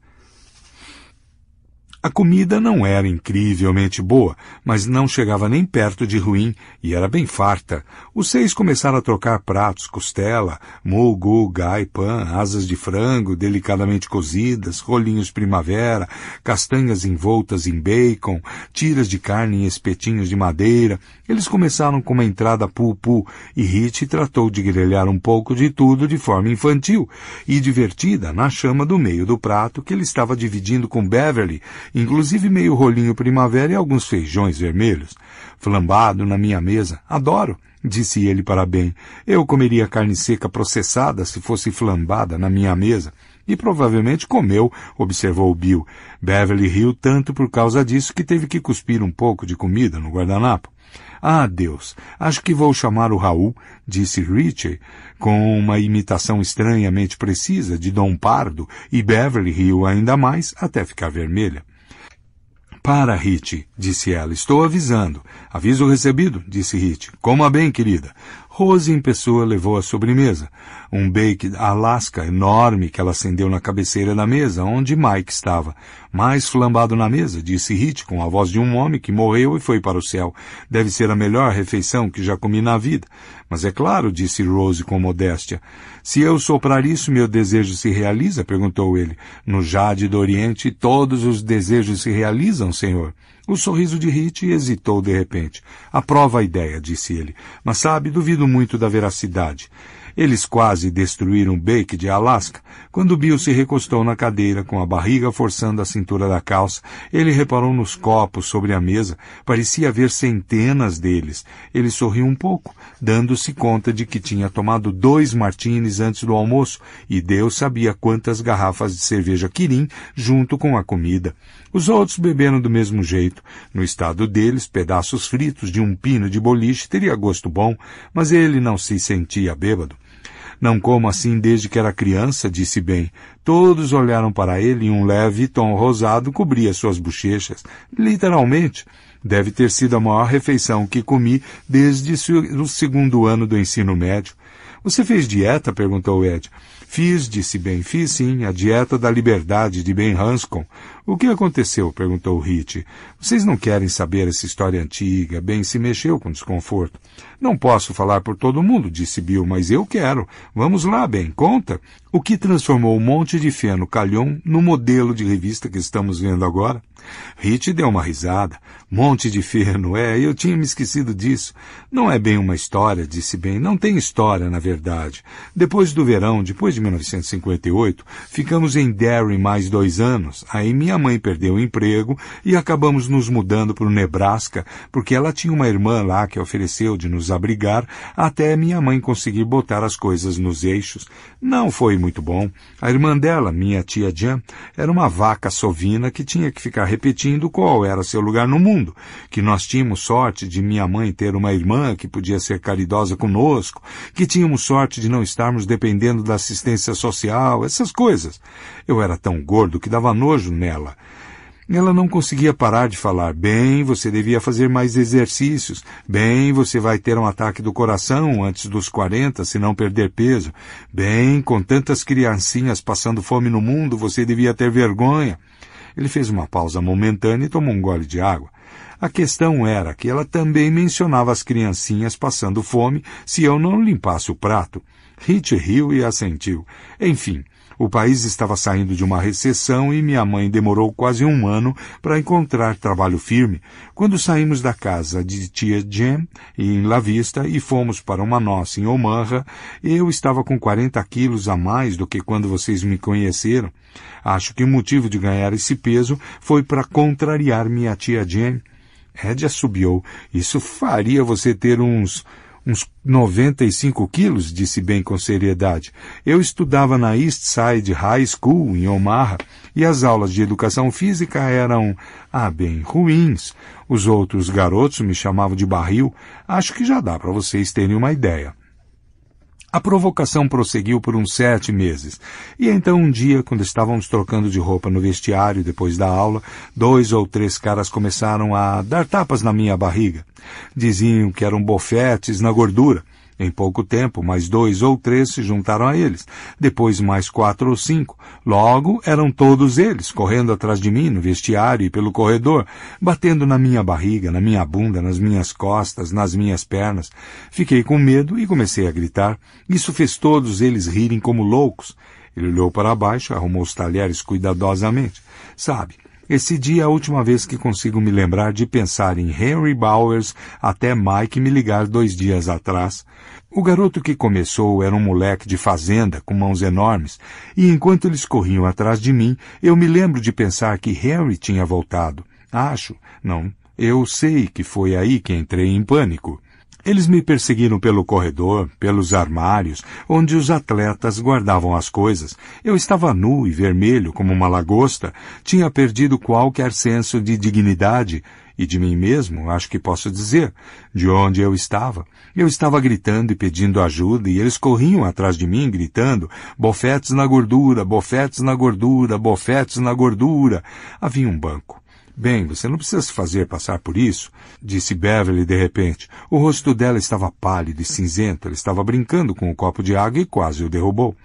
A comida não era incrivelmente boa, mas não chegava nem perto de ruim e era bem farta. Os seis começaram a trocar pratos, costela, gai, gaipan, asas de frango delicadamente cozidas, rolinhos primavera, castanhas envoltas em bacon, tiras de carne em espetinhos de madeira. Eles começaram com uma entrada pulpu e Hit tratou de grelhar um pouco de tudo de forma infantil e divertida na chama do meio do prato que ele estava dividindo com Beverly inclusive meio rolinho primavera e alguns feijões vermelhos. Flambado na minha mesa. Adoro, disse ele para bem. Eu comeria carne seca processada se fosse flambada na minha mesa. E provavelmente comeu, observou Bill. Beverly riu tanto por causa disso que teve que cuspir um pouco de comida no guardanapo. Ah, Deus, acho que vou chamar o Raul, disse Richie, com uma imitação estranhamente precisa de Dom Pardo, e Beverly riu ainda mais até ficar vermelha. Para, Hit, disse ela. Estou avisando. Aviso recebido, disse Hit. Coma bem, querida. Rose em pessoa levou a sobremesa. Um bake alasca enorme que ela acendeu na cabeceira da mesa, onde Mike estava. Mais flambado na mesa, disse Hit com a voz de um homem que morreu e foi para o céu. Deve ser a melhor refeição que já comi na vida. Mas é claro, disse Rose com modéstia. Se eu soprar isso, meu desejo se realiza? perguntou ele. No Jade do Oriente, todos os desejos se realizam, senhor. O sorriso de Hit hesitou de repente. Aprova a ideia, disse ele. Mas sabe, duvido muito da veracidade. Eles quase destruíram o Bake de Alaska. Quando Bill se recostou na cadeira, com a barriga forçando a cintura da calça, ele reparou nos copos sobre a mesa. Parecia haver centenas deles. Ele sorriu um pouco, dando-se conta de que tinha tomado dois martinis antes do almoço, e Deus sabia quantas garrafas de cerveja Quirim junto com a comida. Os outros beberam do mesmo jeito. No estado deles, pedaços fritos de um pino de boliche teria gosto bom, mas ele não se sentia bêbado. Não como assim desde que era criança, disse bem. Todos olharam para ele e um leve tom rosado cobria suas bochechas. Literalmente. Deve ter sido a maior refeição que comi desde o segundo ano do ensino médio. Você fez dieta? perguntou Ed. Fiz, disse Ben. Fiz sim, a dieta da liberdade de Ben Hanscom. O que aconteceu? perguntou Hit. Vocês não querem saber essa história antiga. Bem, se mexeu com desconforto. Não posso falar por todo mundo, disse Bill, mas eu quero. Vamos lá, bem, conta. O que transformou o Monte de Feno Calhoun, no modelo de revista que estamos vendo agora? Hit deu uma risada. Monte de Feno, é, eu tinha me esquecido disso. Não é bem uma história, disse bem. Não tem história, na verdade. Depois do verão, depois de 1958, ficamos em Derry mais dois anos. Aí minha minha mãe perdeu o emprego e acabamos nos mudando para o Nebraska, porque ela tinha uma irmã lá que ofereceu de nos abrigar até minha mãe conseguir botar as coisas nos eixos. Não foi muito bom. A irmã dela, minha tia Jan, era uma vaca sovina que tinha que ficar repetindo qual era seu lugar no mundo, que nós tínhamos sorte de minha mãe ter uma irmã que podia ser caridosa conosco, que tínhamos sorte de não estarmos dependendo da assistência social, essas coisas. Eu era tão gordo que dava nojo nela. Ela não conseguia parar de falar. Bem, você devia fazer mais exercícios. Bem, você vai ter um ataque do coração antes dos 40 se não perder peso. Bem, com tantas criancinhas passando fome no mundo, você devia ter vergonha. Ele fez uma pausa momentânea e tomou um gole de água. A questão era que ela também mencionava as criancinhas passando fome se eu não limpasse o prato. Hit riu e assentiu. Enfim, o país estava saindo de uma recessão e minha mãe demorou quase um ano para encontrar trabalho firme. Quando saímos da casa de tia Jem, em La Vista, e fomos para uma nossa em Omaha, eu estava com 40 quilos a mais do que quando vocês me conheceram. Acho que o motivo de ganhar esse peso foi para contrariar minha tia Jem. Ed assobiou. Isso faria você ter uns uns 95 quilos, disse bem com seriedade. Eu estudava na East Side High School, em Omaha, e as aulas de educação física eram, ah, bem, ruins. Os outros garotos me chamavam de barril. Acho que já dá para vocês terem uma ideia. A provocação prosseguiu por uns sete meses. E então um dia, quando estávamos trocando de roupa no vestiário depois da aula, dois ou três caras começaram a dar tapas na minha barriga. Diziam que eram bofetes na gordura em pouco tempo, mais dois ou três se juntaram a eles, depois mais quatro ou cinco. Logo, eram todos eles, correndo atrás de mim no vestiário e pelo corredor, batendo na minha barriga, na minha bunda, nas minhas costas, nas minhas pernas. Fiquei com medo e comecei a gritar. Isso fez todos eles rirem como loucos. Ele olhou para baixo, arrumou os talheres cuidadosamente. Sabe, esse dia é a última vez que consigo me lembrar de pensar em Henry Bowers até Mike me ligar dois dias atrás. O garoto que começou era um moleque de fazenda, com mãos enormes, e enquanto eles corriam atrás de mim, eu me lembro de pensar que Henry tinha voltado. Acho, não, eu sei que foi aí que entrei em pânico. Eles me perseguiram pelo corredor, pelos armários, onde os atletas guardavam as coisas. Eu estava nu e vermelho como uma lagosta, tinha perdido qualquer senso de dignidade e de mim mesmo, acho que posso dizer, de onde eu estava. Eu estava gritando e pedindo ajuda e eles corriam atrás de mim gritando, bofetes na gordura, bofetes na gordura, bofetes na gordura. Havia um banco. Bem, você não precisa se fazer passar por isso, disse Beverly de repente. O rosto dela estava pálido e cinzento, ela estava brincando com o um copo de água e quase o derrubou.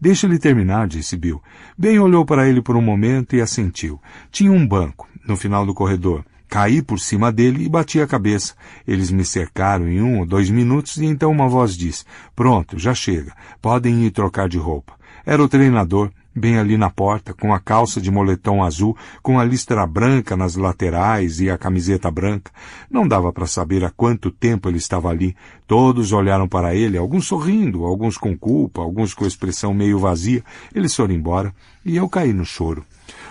Deixa ele terminar, disse Bill. Ben olhou para ele por um momento e assentiu. Tinha um banco, no final do corredor. Caí por cima dele e bati a cabeça. Eles me cercaram em um ou dois minutos e então uma voz disse: Pronto, já chega. Podem ir trocar de roupa. Era o treinador bem ali na porta, com a calça de moletom azul, com a listra branca nas laterais e a camiseta branca. Não dava para saber há quanto tempo ele estava ali. Todos olharam para ele, alguns sorrindo, alguns com culpa, alguns com expressão meio vazia. Eles foram embora e eu caí no choro.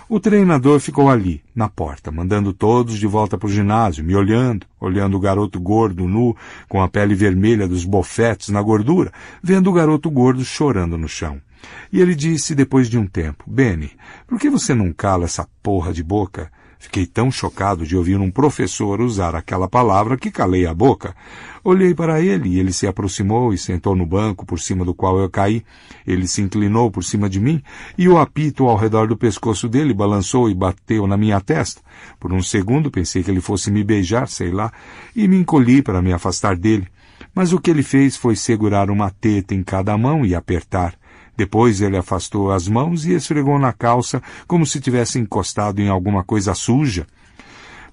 O treinador ficou ali, na porta, mandando todos de volta para o ginásio, me olhando, olhando o garoto gordo, nu, com a pele vermelha dos bofetes na gordura, vendo o garoto gordo chorando no chão. E ele disse depois de um tempo: Benny, por que você não cala essa porra de boca? Fiquei tão chocado de ouvir um professor usar aquela palavra que calei a boca. Olhei para ele e ele se aproximou e sentou no banco por cima do qual eu caí. Ele se inclinou por cima de mim e o apito ao redor do pescoço dele balançou e bateu na minha testa. Por um segundo pensei que ele fosse me beijar, sei lá, e me encolhi para me afastar dele. Mas o que ele fez foi segurar uma teta em cada mão e apertar. Depois ele afastou as mãos e esfregou na calça como se tivesse encostado em alguma coisa suja.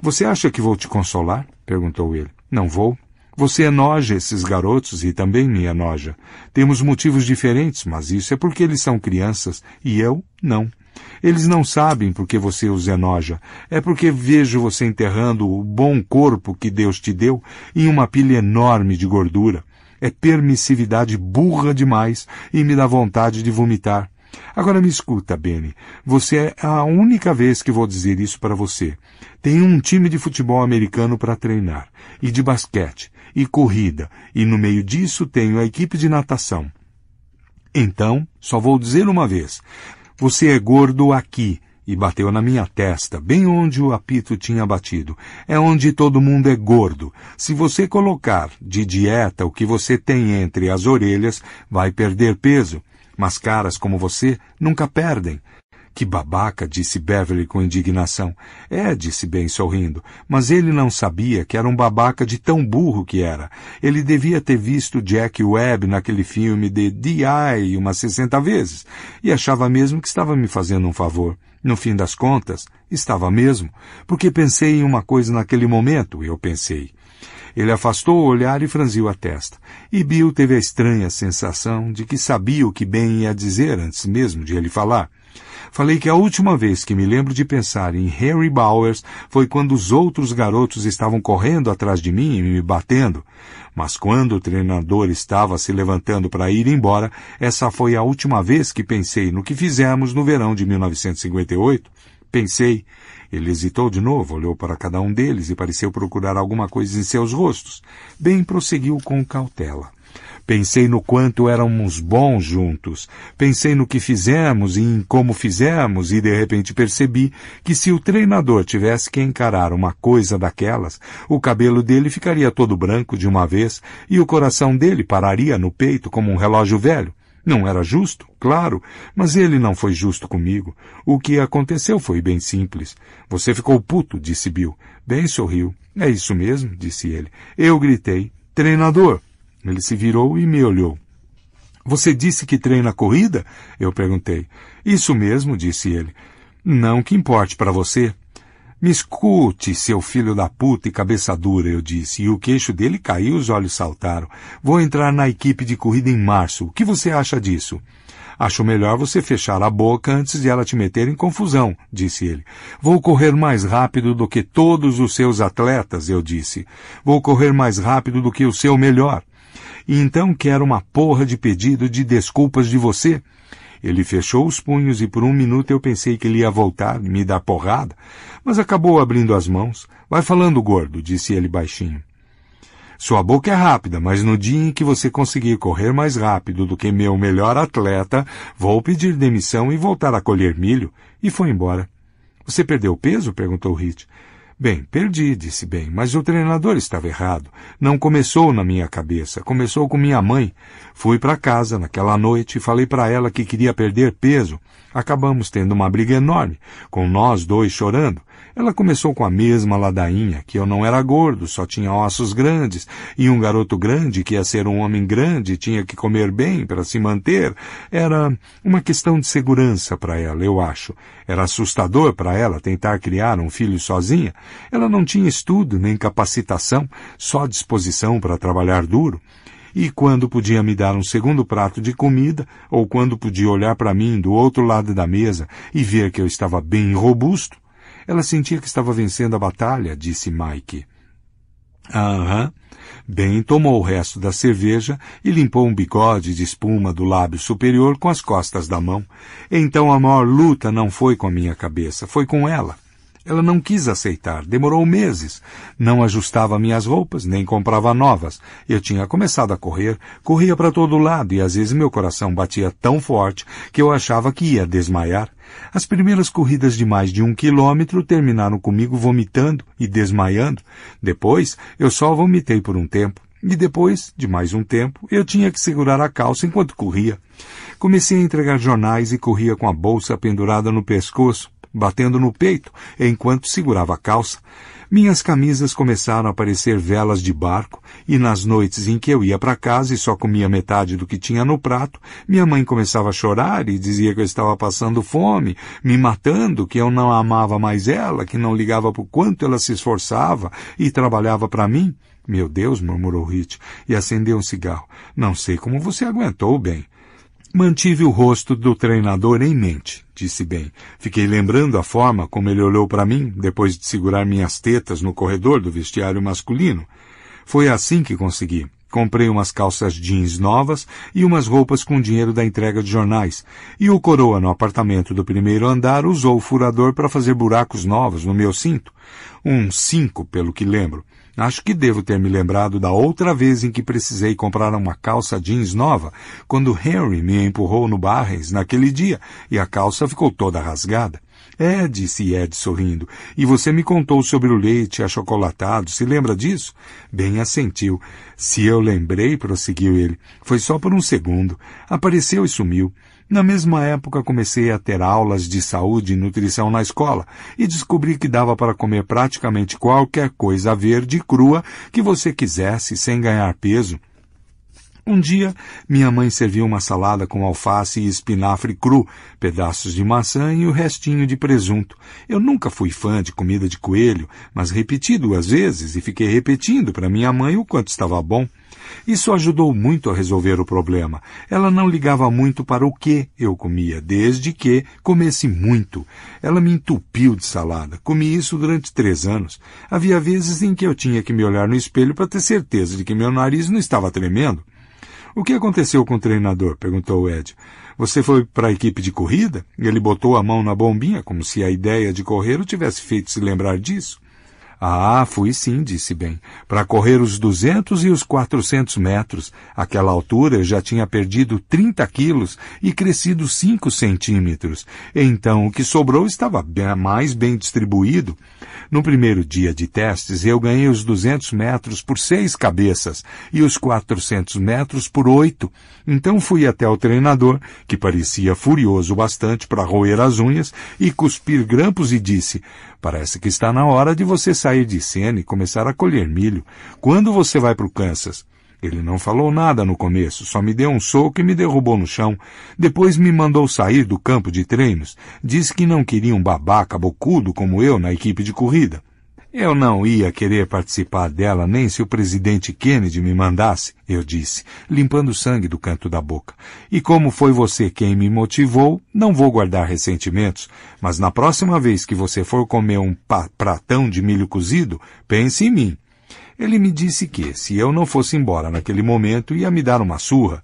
Você acha que vou te consolar? perguntou ele. Não vou. Você enoja é esses garotos e também me enoja. Temos motivos diferentes, mas isso é porque eles são crianças e eu não. Eles não sabem porque você os enoja. É, é porque vejo você enterrando o bom corpo que Deus te deu em uma pilha enorme de gordura é permissividade burra demais e me dá vontade de vomitar. Agora me escuta, Benny. Você é a única vez que vou dizer isso para você. Tem um time de futebol americano para treinar, e de basquete, e corrida, e no meio disso tenho a equipe de natação. Então, só vou dizer uma vez. Você é gordo aqui, e bateu na minha testa, bem onde o apito tinha batido. É onde todo mundo é gordo. Se você colocar de dieta o que você tem entre as orelhas, vai perder peso. Mas caras como você nunca perdem. Que babaca, disse Beverly com indignação. É, disse Ben sorrindo, mas ele não sabia que era um babaca de tão burro que era. Ele devia ter visto Jack Webb naquele filme de D.I. umas sessenta vezes e achava mesmo que estava me fazendo um favor. No fim das contas, estava mesmo, porque pensei em uma coisa naquele momento, eu pensei. Ele afastou o olhar e franziu a testa, e Bill teve a estranha sensação de que sabia o que bem ia dizer antes mesmo de ele falar. Falei que a última vez que me lembro de pensar em Harry Bowers foi quando os outros garotos estavam correndo atrás de mim e me batendo. Mas quando o treinador estava se levantando para ir embora, essa foi a última vez que pensei no que fizemos no verão de 1958. Pensei. Ele hesitou de novo, olhou para cada um deles e pareceu procurar alguma coisa em seus rostos. Bem prosseguiu com cautela. Pensei no quanto éramos bons juntos. Pensei no que fizemos e em como fizemos e de repente percebi que se o treinador tivesse que encarar uma coisa daquelas, o cabelo dele ficaria todo branco de uma vez e o coração dele pararia no peito como um relógio velho. Não era justo, claro, mas ele não foi justo comigo. O que aconteceu foi bem simples. Você ficou puto, disse Bill. Bem sorriu. É isso mesmo, disse ele. Eu gritei. Treinador, ele se virou e me olhou. Você disse que treina corrida? Eu perguntei. Isso mesmo, disse ele. Não que importe para você. Me escute, seu filho da puta e cabeça dura, eu disse, e o queixo dele caiu, os olhos saltaram. Vou entrar na equipe de corrida em março. O que você acha disso? Acho melhor você fechar a boca antes de ela te meter em confusão, disse ele. Vou correr mais rápido do que todos os seus atletas, eu disse. Vou correr mais rápido do que o seu melhor e então quero uma porra de pedido de desculpas de você. Ele fechou os punhos e por um minuto eu pensei que ele ia voltar e me dar porrada, mas acabou abrindo as mãos. Vai falando, gordo, disse ele baixinho. Sua boca é rápida, mas no dia em que você conseguir correr mais rápido do que meu melhor atleta, vou pedir demissão e voltar a colher milho. E foi embora. Você perdeu peso? perguntou Hit. Bem, perdi, disse bem, mas o treinador estava errado. Não começou na minha cabeça, começou com minha mãe. Fui para casa naquela noite e falei para ela que queria perder peso. Acabamos tendo uma briga enorme, com nós dois chorando. Ela começou com a mesma ladainha, que eu não era gordo, só tinha ossos grandes, e um garoto grande que ia ser um homem grande tinha que comer bem para se manter. Era uma questão de segurança para ela, eu acho. Era assustador para ela tentar criar um filho sozinha. Ela não tinha estudo nem capacitação, só disposição para trabalhar duro e quando podia me dar um segundo prato de comida, ou quando podia olhar para mim do outro lado da mesa e ver que eu estava bem robusto, ela sentia que estava vencendo a batalha, disse Mike. Aham. Ben tomou o resto da cerveja e limpou um bigode de espuma do lábio superior com as costas da mão. Então a maior luta não foi com a minha cabeça, foi com ela. Ela não quis aceitar, demorou meses. Não ajustava minhas roupas, nem comprava novas. Eu tinha começado a correr, corria para todo lado e às vezes meu coração batia tão forte que eu achava que ia desmaiar. As primeiras corridas de mais de um quilômetro terminaram comigo vomitando e desmaiando. Depois, eu só vomitei por um tempo. E depois, de mais um tempo, eu tinha que segurar a calça enquanto corria. Comecei a entregar jornais e corria com a bolsa pendurada no pescoço, batendo no peito, enquanto segurava a calça. Minhas camisas começaram a parecer velas de barco, e nas noites em que eu ia para casa e só comia metade do que tinha no prato, minha mãe começava a chorar e dizia que eu estava passando fome, me matando, que eu não amava mais ela, que não ligava por quanto ela se esforçava e trabalhava para mim. Meu Deus, murmurou Hit, e acendeu um cigarro. Não sei como você aguentou bem. Mantive o rosto do treinador em mente, disse bem. Fiquei lembrando a forma como ele olhou para mim depois de segurar minhas tetas no corredor do vestiário masculino. Foi assim que consegui. Comprei umas calças jeans novas e umas roupas com dinheiro da entrega de jornais. E o coroa no apartamento do primeiro andar usou o furador para fazer buracos novos no meu cinto. Um cinco, pelo que lembro. Acho que devo ter me lembrado da outra vez em que precisei comprar uma calça jeans nova, quando Harry me empurrou no Barrens naquele dia e a calça ficou toda rasgada. É, disse Ed sorrindo, e você me contou sobre o leite achocolatado, se lembra disso? Bem assentiu. Se eu lembrei, prosseguiu ele, foi só por um segundo. Apareceu e sumiu. Na mesma época comecei a ter aulas de saúde e nutrição na escola e descobri que dava para comer praticamente qualquer coisa verde e crua que você quisesse sem ganhar peso. Um dia, minha mãe serviu uma salada com alface e espinafre cru, pedaços de maçã e o restinho de presunto. Eu nunca fui fã de comida de coelho, mas repeti duas vezes e fiquei repetindo para minha mãe o quanto estava bom. Isso ajudou muito a resolver o problema. Ela não ligava muito para o que eu comia, desde que comesse muito. Ela me entupiu de salada. Comi isso durante três anos. Havia vezes em que eu tinha que me olhar no espelho para ter certeza de que meu nariz não estava tremendo. O que aconteceu com o treinador? perguntou o Ed. Você foi para a equipe de corrida? Ele botou a mão na bombinha, como se a ideia de correr o tivesse feito se lembrar disso. Ah, fui sim, disse bem, para correr os duzentos e os quatrocentos metros. Aquela altura eu já tinha perdido trinta quilos e crescido cinco centímetros. Então o que sobrou estava bem, mais bem distribuído. No primeiro dia de testes, eu ganhei os 200 metros por seis cabeças e os 400 metros por oito. Então fui até o treinador, que parecia furioso bastante para roer as unhas e cuspir grampos, e disse: Parece que está na hora de você sair de cena e começar a colher milho. Quando você vai para o Kansas? Ele não falou nada no começo, só me deu um soco e me derrubou no chão. Depois me mandou sair do campo de treinos. Disse que não queria um babaca bocudo como eu na equipe de corrida. Eu não ia querer participar dela nem se o presidente Kennedy me mandasse, eu disse, limpando o sangue do canto da boca. E como foi você quem me motivou, não vou guardar ressentimentos, mas na próxima vez que você for comer um pratão de milho cozido, pense em mim. Ele me disse que, se eu não fosse embora naquele momento, ia me dar uma surra.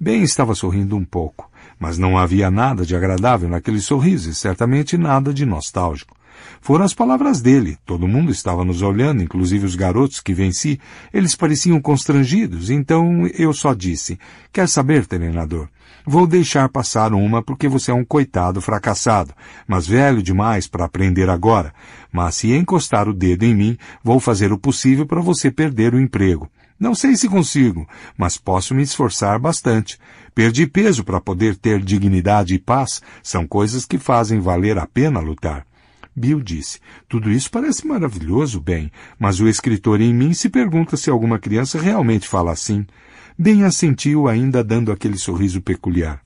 Bem estava sorrindo um pouco, mas não havia nada de agradável naquele sorriso e certamente nada de nostálgico. Foram as palavras dele. Todo mundo estava nos olhando, inclusive os garotos que venci. Eles pareciam constrangidos, então eu só disse, quer saber, treinador? Vou deixar passar uma porque você é um coitado fracassado, mas velho demais para aprender agora. Mas se encostar o dedo em mim, vou fazer o possível para você perder o emprego. Não sei se consigo, mas posso me esforçar bastante. Perdi peso para poder ter dignidade e paz, são coisas que fazem valer a pena lutar. Bill disse: Tudo isso parece maravilhoso, bem, mas o escritor em mim se pergunta se alguma criança realmente fala assim. Ben assentiu, ainda dando aquele sorriso peculiar.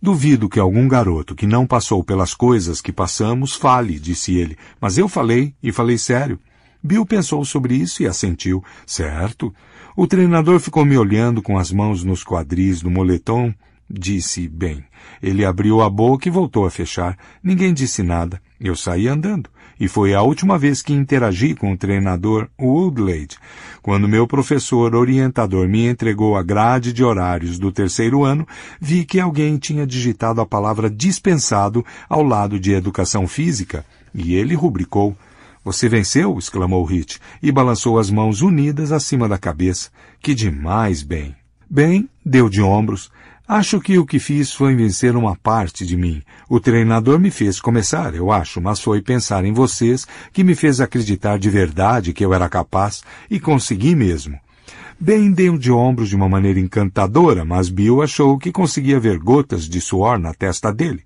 Duvido que algum garoto que não passou pelas coisas que passamos fale, disse ele, mas eu falei, e falei sério. Bill pensou sobre isso e assentiu. Certo. O treinador ficou me olhando com as mãos nos quadris do moletom. Disse, bem. Ele abriu a boca e voltou a fechar. Ninguém disse nada. Eu saí andando, e foi a última vez que interagi com o treinador Woodlade, quando meu professor orientador me entregou a grade de horários do terceiro ano, vi que alguém tinha digitado a palavra dispensado ao lado de educação física, e ele rubricou você venceu! exclamou Hit e balançou as mãos unidas acima da cabeça. Que demais, Ben! Ben deu de ombros Acho que o que fiz foi vencer uma parte de mim. O treinador me fez começar, eu acho, mas foi pensar em vocês que me fez acreditar de verdade que eu era capaz e consegui mesmo. Ben deu de ombros de uma maneira encantadora, mas Bill achou que conseguia ver gotas de suor na testa dele.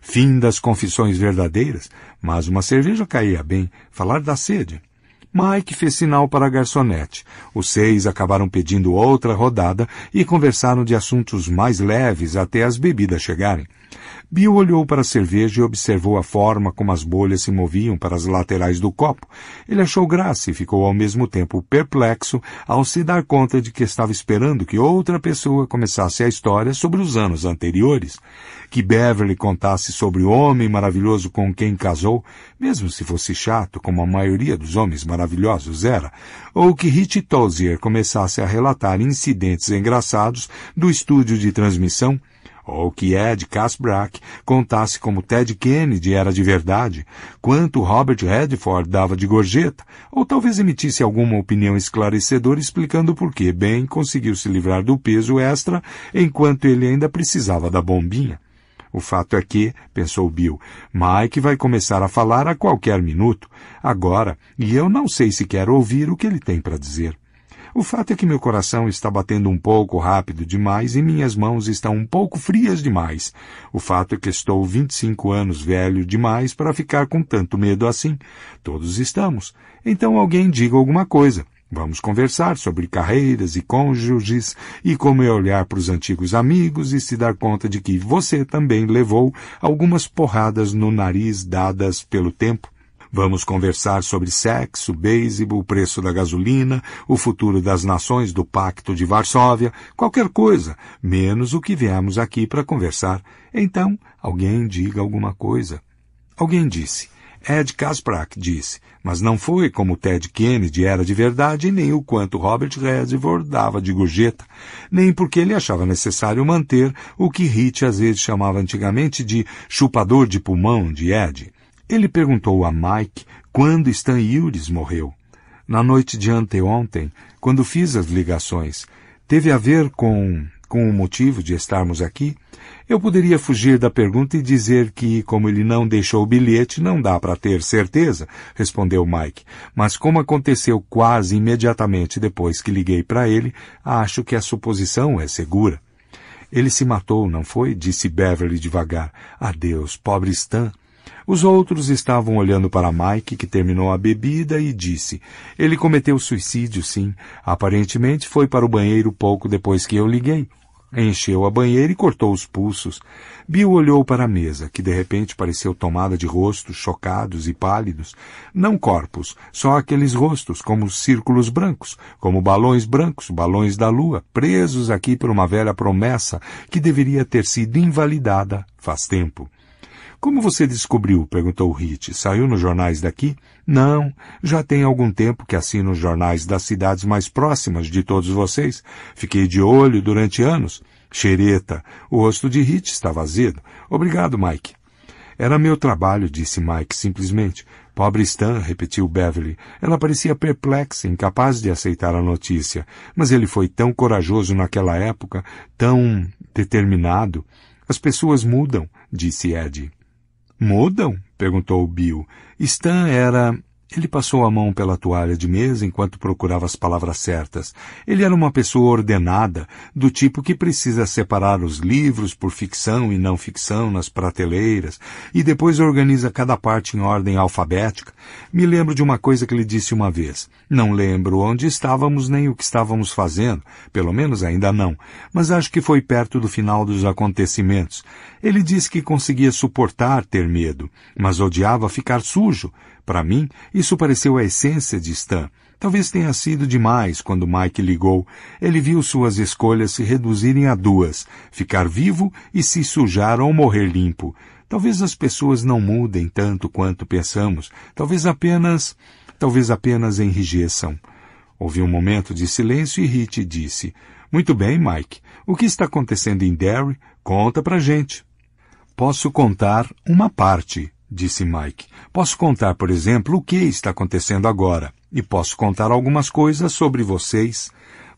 Fim das confissões verdadeiras, mas uma cerveja caía bem, falar da sede. Mike fez sinal para a garçonete. Os seis acabaram pedindo outra rodada e conversaram de assuntos mais leves até as bebidas chegarem. Bill olhou para a cerveja e observou a forma como as bolhas se moviam para as laterais do copo. Ele achou graça e ficou ao mesmo tempo perplexo ao se dar conta de que estava esperando que outra pessoa começasse a história sobre os anos anteriores, que Beverly contasse sobre o homem maravilhoso com quem casou, mesmo se fosse chato, como a maioria dos homens maravilhosos era, ou que Rich Tozier começasse a relatar incidentes engraçados do estúdio de transmissão ou que Ed Casbrack contasse como Ted Kennedy era de verdade, quanto Robert Redford dava de gorjeta, ou talvez emitisse alguma opinião esclarecedora explicando por que Ben conseguiu se livrar do peso extra enquanto ele ainda precisava da bombinha. O fato é que, pensou Bill, Mike vai começar a falar a qualquer minuto, agora, e eu não sei se quero ouvir o que ele tem para dizer. O fato é que meu coração está batendo um pouco rápido demais e minhas mãos estão um pouco frias demais. O fato é que estou 25 anos velho demais para ficar com tanto medo assim. Todos estamos. Então alguém diga alguma coisa. Vamos conversar sobre carreiras e cônjuges e como é olhar para os antigos amigos e se dar conta de que você também levou algumas porradas no nariz dadas pelo tempo. Vamos conversar sobre sexo, beisebol, o preço da gasolina, o futuro das nações do Pacto de Varsóvia, qualquer coisa, menos o que viemos aqui para conversar. Então, alguém diga alguma coisa. Alguém disse. Ed Kasprak disse, mas não foi como Ted Kennedy era de verdade, nem o quanto Robert Redford dava de gorjeta, nem porque ele achava necessário manter o que Hit às vezes chamava antigamente de chupador de pulmão de Ed. Ele perguntou a Mike quando Stan Yules morreu. Na noite de anteontem, quando fiz as ligações, teve a ver com com o motivo de estarmos aqui, eu poderia fugir da pergunta e dizer que, como ele não deixou o bilhete, não dá para ter certeza, respondeu Mike. Mas como aconteceu quase imediatamente depois que liguei para ele, acho que a suposição é segura. Ele se matou, não foi? disse Beverly devagar. Adeus, pobre Stan. Os outros estavam olhando para Mike, que terminou a bebida, e disse: Ele cometeu suicídio, sim. Aparentemente foi para o banheiro pouco depois que eu liguei. Encheu a banheira e cortou os pulsos. Bill olhou para a mesa, que de repente pareceu tomada de rostos chocados e pálidos. Não corpos, só aqueles rostos, como círculos brancos, como balões brancos, balões da lua, presos aqui por uma velha promessa que deveria ter sido invalidada faz tempo. Como você descobriu? perguntou Hit. Saiu nos jornais daqui? Não, já tem algum tempo que assino os jornais das cidades mais próximas de todos vocês. Fiquei de olho durante anos. Xereta, o rosto de Hit está vazio. Obrigado, Mike. Era meu trabalho, disse Mike simplesmente. Pobre Stan, repetiu Beverly. Ela parecia perplexa, incapaz de aceitar a notícia. Mas ele foi tão corajoso naquela época, tão determinado. As pessoas mudam, disse Ed. Mudam? perguntou Bill. Stan era ele passou a mão pela toalha de mesa enquanto procurava as palavras certas. Ele era uma pessoa ordenada, do tipo que precisa separar os livros por ficção e não ficção nas prateleiras, e depois organiza cada parte em ordem alfabética. Me lembro de uma coisa que ele disse uma vez. Não lembro onde estávamos nem o que estávamos fazendo, pelo menos ainda não, mas acho que foi perto do final dos acontecimentos. Ele disse que conseguia suportar ter medo, mas odiava ficar sujo para mim, isso pareceu a essência de Stan. Talvez tenha sido demais quando Mike ligou. Ele viu suas escolhas se reduzirem a duas: ficar vivo e se sujar ou morrer limpo. Talvez as pessoas não mudem tanto quanto pensamos. Talvez apenas. Talvez apenas enrijeçam. Houve um momento de silêncio e Hit disse: Muito bem, Mike. O que está acontecendo em Derry? Conta pra gente. Posso contar uma parte, disse Mike. Posso contar, por exemplo, o que está acontecendo agora, e posso contar algumas coisas sobre vocês,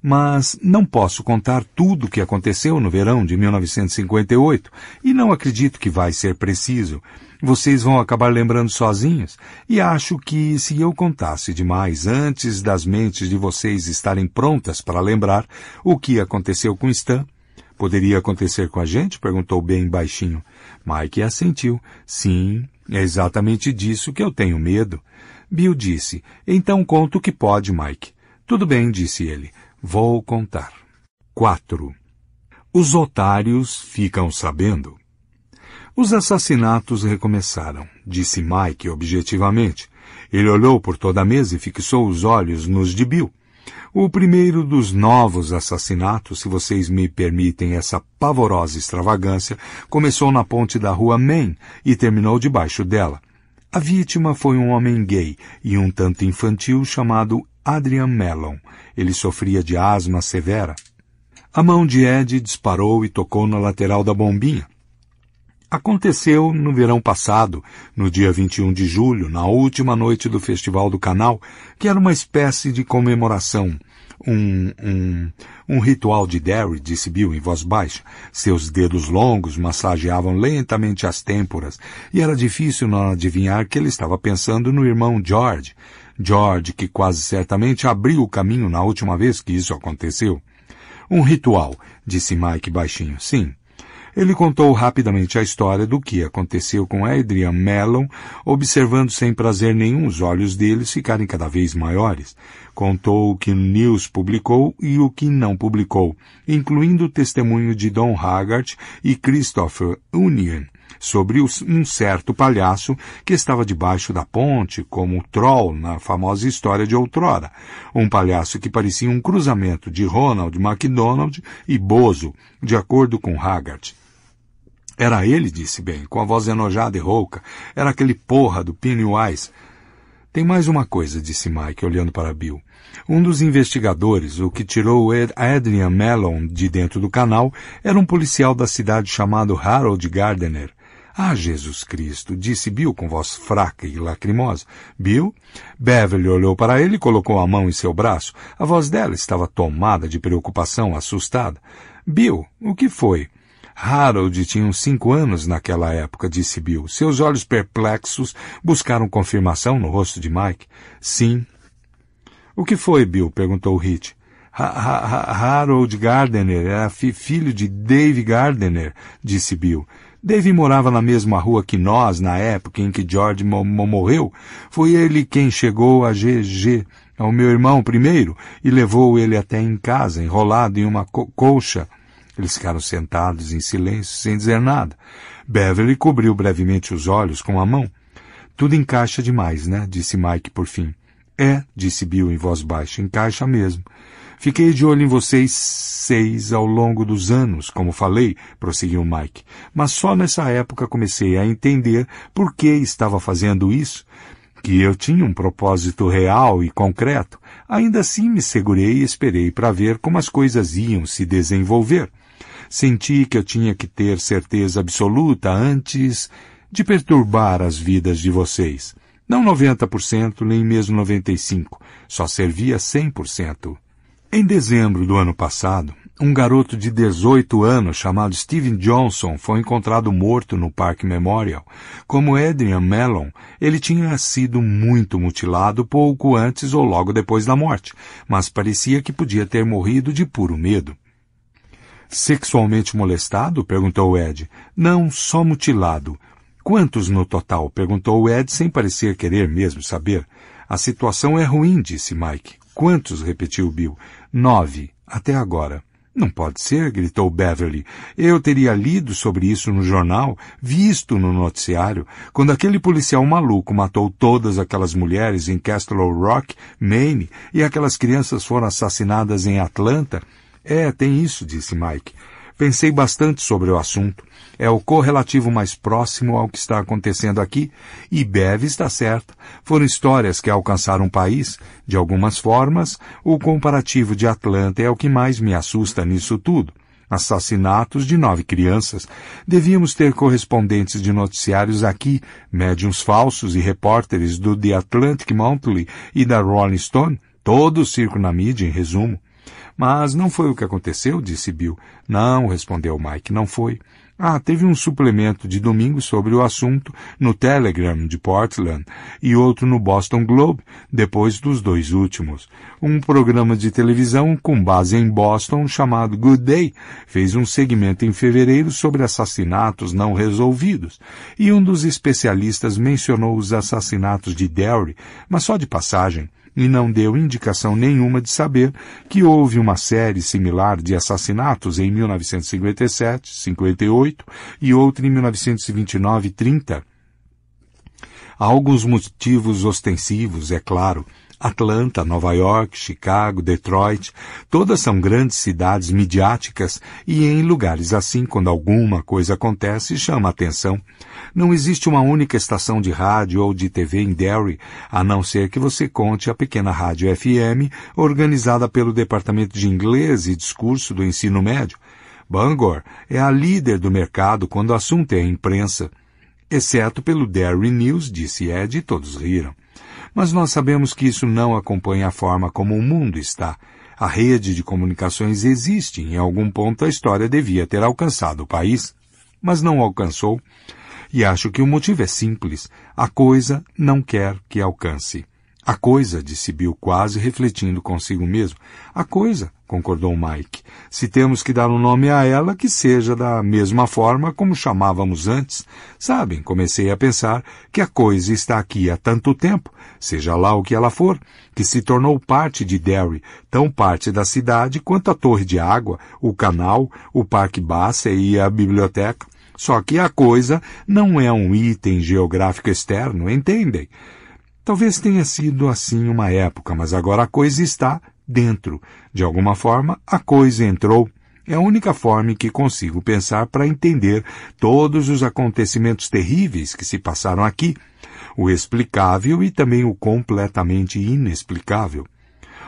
mas não posso contar tudo o que aconteceu no verão de 1958, e não acredito que vai ser preciso. Vocês vão acabar lembrando sozinhos, e acho que se eu contasse demais antes das mentes de vocês estarem prontas para lembrar o que aconteceu com Stan, Poderia acontecer com a gente? perguntou bem baixinho. Mike assentiu. Sim, é exatamente disso que eu tenho medo. Bill disse, então conto o que pode, Mike. Tudo bem, disse ele. Vou contar. 4. Os otários ficam sabendo. Os assassinatos recomeçaram, disse Mike objetivamente. Ele olhou por toda a mesa e fixou os olhos nos de Bill. O primeiro dos novos assassinatos, se vocês me permitem essa pavorosa extravagância, começou na ponte da rua Main e terminou debaixo dela. A vítima foi um homem gay e um tanto infantil chamado Adrian Mellon. Ele sofria de asma severa. A mão de Ed disparou e tocou na lateral da bombinha. Aconteceu no verão passado, no dia 21 de julho, na última noite do Festival do Canal, que era uma espécie de comemoração. Um, um, um ritual de Derry, disse Bill em voz baixa. Seus dedos longos massageavam lentamente as têmporas, e era difícil não adivinhar que ele estava pensando no irmão George. George, que quase certamente abriu o caminho na última vez que isso aconteceu. Um ritual, disse Mike baixinho. Sim, ele contou rapidamente a história do que aconteceu com Adrian Mellon, observando sem prazer nenhum os olhos deles ficarem cada vez maiores. Contou o que News publicou e o que não publicou, incluindo o testemunho de Don Haggart e Christopher Union sobre um certo palhaço que estava debaixo da ponte, como o Troll na famosa história de outrora. Um palhaço que parecia um cruzamento de Ronald McDonald e Bozo, de acordo com Haggart. Era ele, disse bem, com a voz enojada e rouca. Era aquele porra do Pennywise. Tem mais uma coisa, disse Mike, olhando para Bill. Um dos investigadores, o que tirou Adrian Mellon de dentro do canal, era um policial da cidade chamado Harold Gardner. Ah, Jesus Cristo, disse Bill com voz fraca e lacrimosa. Bill? Beverly olhou para ele e colocou a mão em seu braço. A voz dela estava tomada de preocupação, assustada. Bill, o que foi? Harold tinha uns cinco anos naquela época, disse Bill. Seus olhos perplexos buscaram confirmação no rosto de Mike. Sim. O que foi, Bill? perguntou Hit. Harold Gardner era é fi filho de Dave Gardner, disse Bill. Dave morava na mesma rua que nós na época em que George mo mo morreu. Foi ele quem chegou a GG ao meu irmão primeiro e levou ele até em casa, enrolado em uma co colcha. Eles ficaram sentados em silêncio, sem dizer nada. Beverly cobriu brevemente os olhos com a mão. Tudo encaixa demais, né? disse Mike por fim. É, disse Bill em voz baixa, encaixa mesmo. Fiquei de olho em vocês seis ao longo dos anos, como falei, prosseguiu Mike. Mas só nessa época comecei a entender por que estava fazendo isso, que eu tinha um propósito real e concreto. Ainda assim me segurei e esperei para ver como as coisas iam se desenvolver. Senti que eu tinha que ter certeza absoluta antes de perturbar as vidas de vocês. Não 90%, nem mesmo 95%. Só servia 100%. Em dezembro do ano passado, um garoto de 18 anos chamado Steven Johnson foi encontrado morto no Parque Memorial. Como Adrian Mellon, ele tinha sido muito mutilado pouco antes ou logo depois da morte, mas parecia que podia ter morrido de puro medo. Sexualmente molestado? perguntou Ed. Não, só mutilado. Quantos no total? perguntou Ed sem parecer querer mesmo saber. A situação é ruim, disse Mike. Quantos? repetiu Bill. Nove, até agora. Não pode ser, gritou Beverly. Eu teria lido sobre isso no jornal, visto no noticiário, quando aquele policial maluco matou todas aquelas mulheres em Castle Rock, Maine, e aquelas crianças foram assassinadas em Atlanta. É, tem isso, disse Mike. Pensei bastante sobre o assunto. É o correlativo mais próximo ao que está acontecendo aqui, e Bev está certa. Foram histórias que alcançaram o país. De algumas formas, o comparativo de Atlanta é o que mais me assusta nisso tudo. Assassinatos de nove crianças. Devíamos ter correspondentes de noticiários aqui, médiums falsos e repórteres do The Atlantic Monthly e da Rolling Stone. Todo o circo na mídia, em resumo. Mas não foi o que aconteceu, disse Bill. Não, respondeu Mike, não foi. Ah, teve um suplemento de domingo sobre o assunto no Telegram de Portland e outro no Boston Globe, depois dos dois últimos. Um programa de televisão com base em Boston chamado Good Day fez um segmento em fevereiro sobre assassinatos não resolvidos e um dos especialistas mencionou os assassinatos de Derry, mas só de passagem e não deu indicação nenhuma de saber que houve uma série similar de assassinatos em 1957, 58 e outra em 1929 e 30. Há alguns motivos ostensivos, é claro, Atlanta, Nova York, Chicago, Detroit, todas são grandes cidades midiáticas e em lugares assim, quando alguma coisa acontece, chama atenção. Não existe uma única estação de rádio ou de TV em Derry, a não ser que você conte a pequena rádio FM, organizada pelo Departamento de Inglês e Discurso do Ensino Médio. Bangor é a líder do mercado quando o assunto é a imprensa. Exceto pelo Derry News, disse Ed, e todos riram. Mas nós sabemos que isso não acompanha a forma como o mundo está. A rede de comunicações existe, em algum ponto a história devia ter alcançado o país, mas não alcançou. E acho que o motivo é simples: a coisa não quer que alcance. A coisa, disse Bill, quase refletindo consigo mesmo. A coisa, concordou Mike. Se temos que dar um nome a ela, que seja da mesma forma como chamávamos antes. Sabem, comecei a pensar que a coisa está aqui há tanto tempo, seja lá o que ela for, que se tornou parte de Derry, tão parte da cidade quanto a torre de água, o canal, o parque Bassey e a biblioteca. Só que a coisa não é um item geográfico externo, entendem? Talvez tenha sido assim uma época, mas agora a coisa está dentro. De alguma forma, a coisa entrou. É a única forma em que consigo pensar para entender todos os acontecimentos terríveis que se passaram aqui, o explicável e também o completamente inexplicável.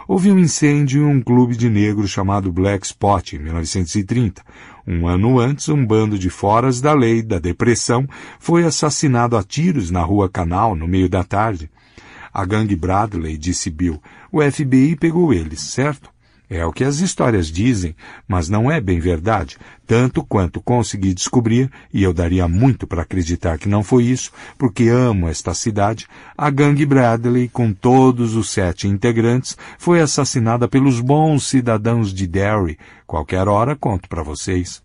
Houve um incêndio em um clube de negros chamado Black Spot em 1930. Um ano antes, um bando de foras da lei da depressão foi assassinado a tiros na rua Canal no meio da tarde. A gangue Bradley, disse Bill. O FBI pegou eles, certo? É o que as histórias dizem, mas não é bem verdade, tanto quanto consegui descobrir, e eu daria muito para acreditar que não foi isso, porque amo esta cidade, a gangue Bradley, com todos os sete integrantes, foi assassinada pelos bons cidadãos de Derry. Qualquer hora conto para vocês.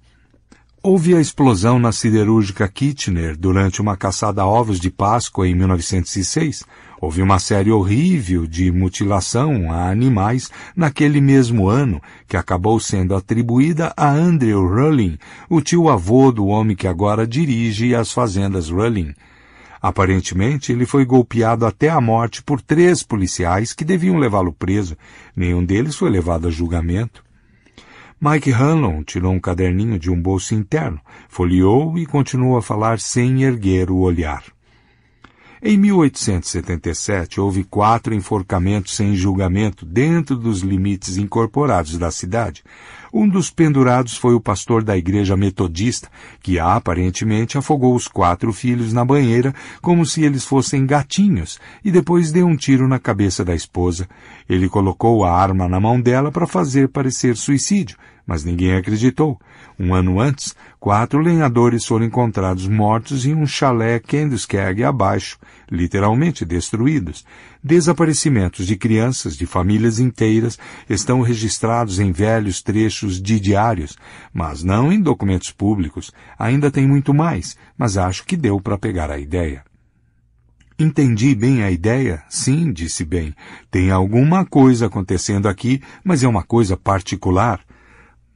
Houve a explosão na siderúrgica Kitchener durante uma caçada a ovos de Páscoa em 1906, Houve uma série horrível de mutilação a animais naquele mesmo ano, que acabou sendo atribuída a Andrew Rulling, o tio-avô do homem que agora dirige as fazendas Rulling. Aparentemente, ele foi golpeado até a morte por três policiais que deviam levá-lo preso. Nenhum deles foi levado a julgamento. Mike Hanlon tirou um caderninho de um bolso interno, folheou e continuou a falar sem erguer o olhar. Em 1877, houve quatro enforcamentos sem julgamento dentro dos limites incorporados da cidade. Um dos pendurados foi o pastor da igreja metodista, que aparentemente afogou os quatro filhos na banheira como se eles fossem gatinhos e depois deu um tiro na cabeça da esposa. Ele colocou a arma na mão dela para fazer parecer suicídio, mas ninguém acreditou. Um ano antes, Quatro lenhadores foram encontrados mortos em um chalé Kenduskerg abaixo, literalmente destruídos. Desaparecimentos de crianças, de famílias inteiras, estão registrados em velhos trechos de diários, mas não em documentos públicos. Ainda tem muito mais, mas acho que deu para pegar a ideia. Entendi bem a ideia? Sim, disse bem. Tem alguma coisa acontecendo aqui, mas é uma coisa particular.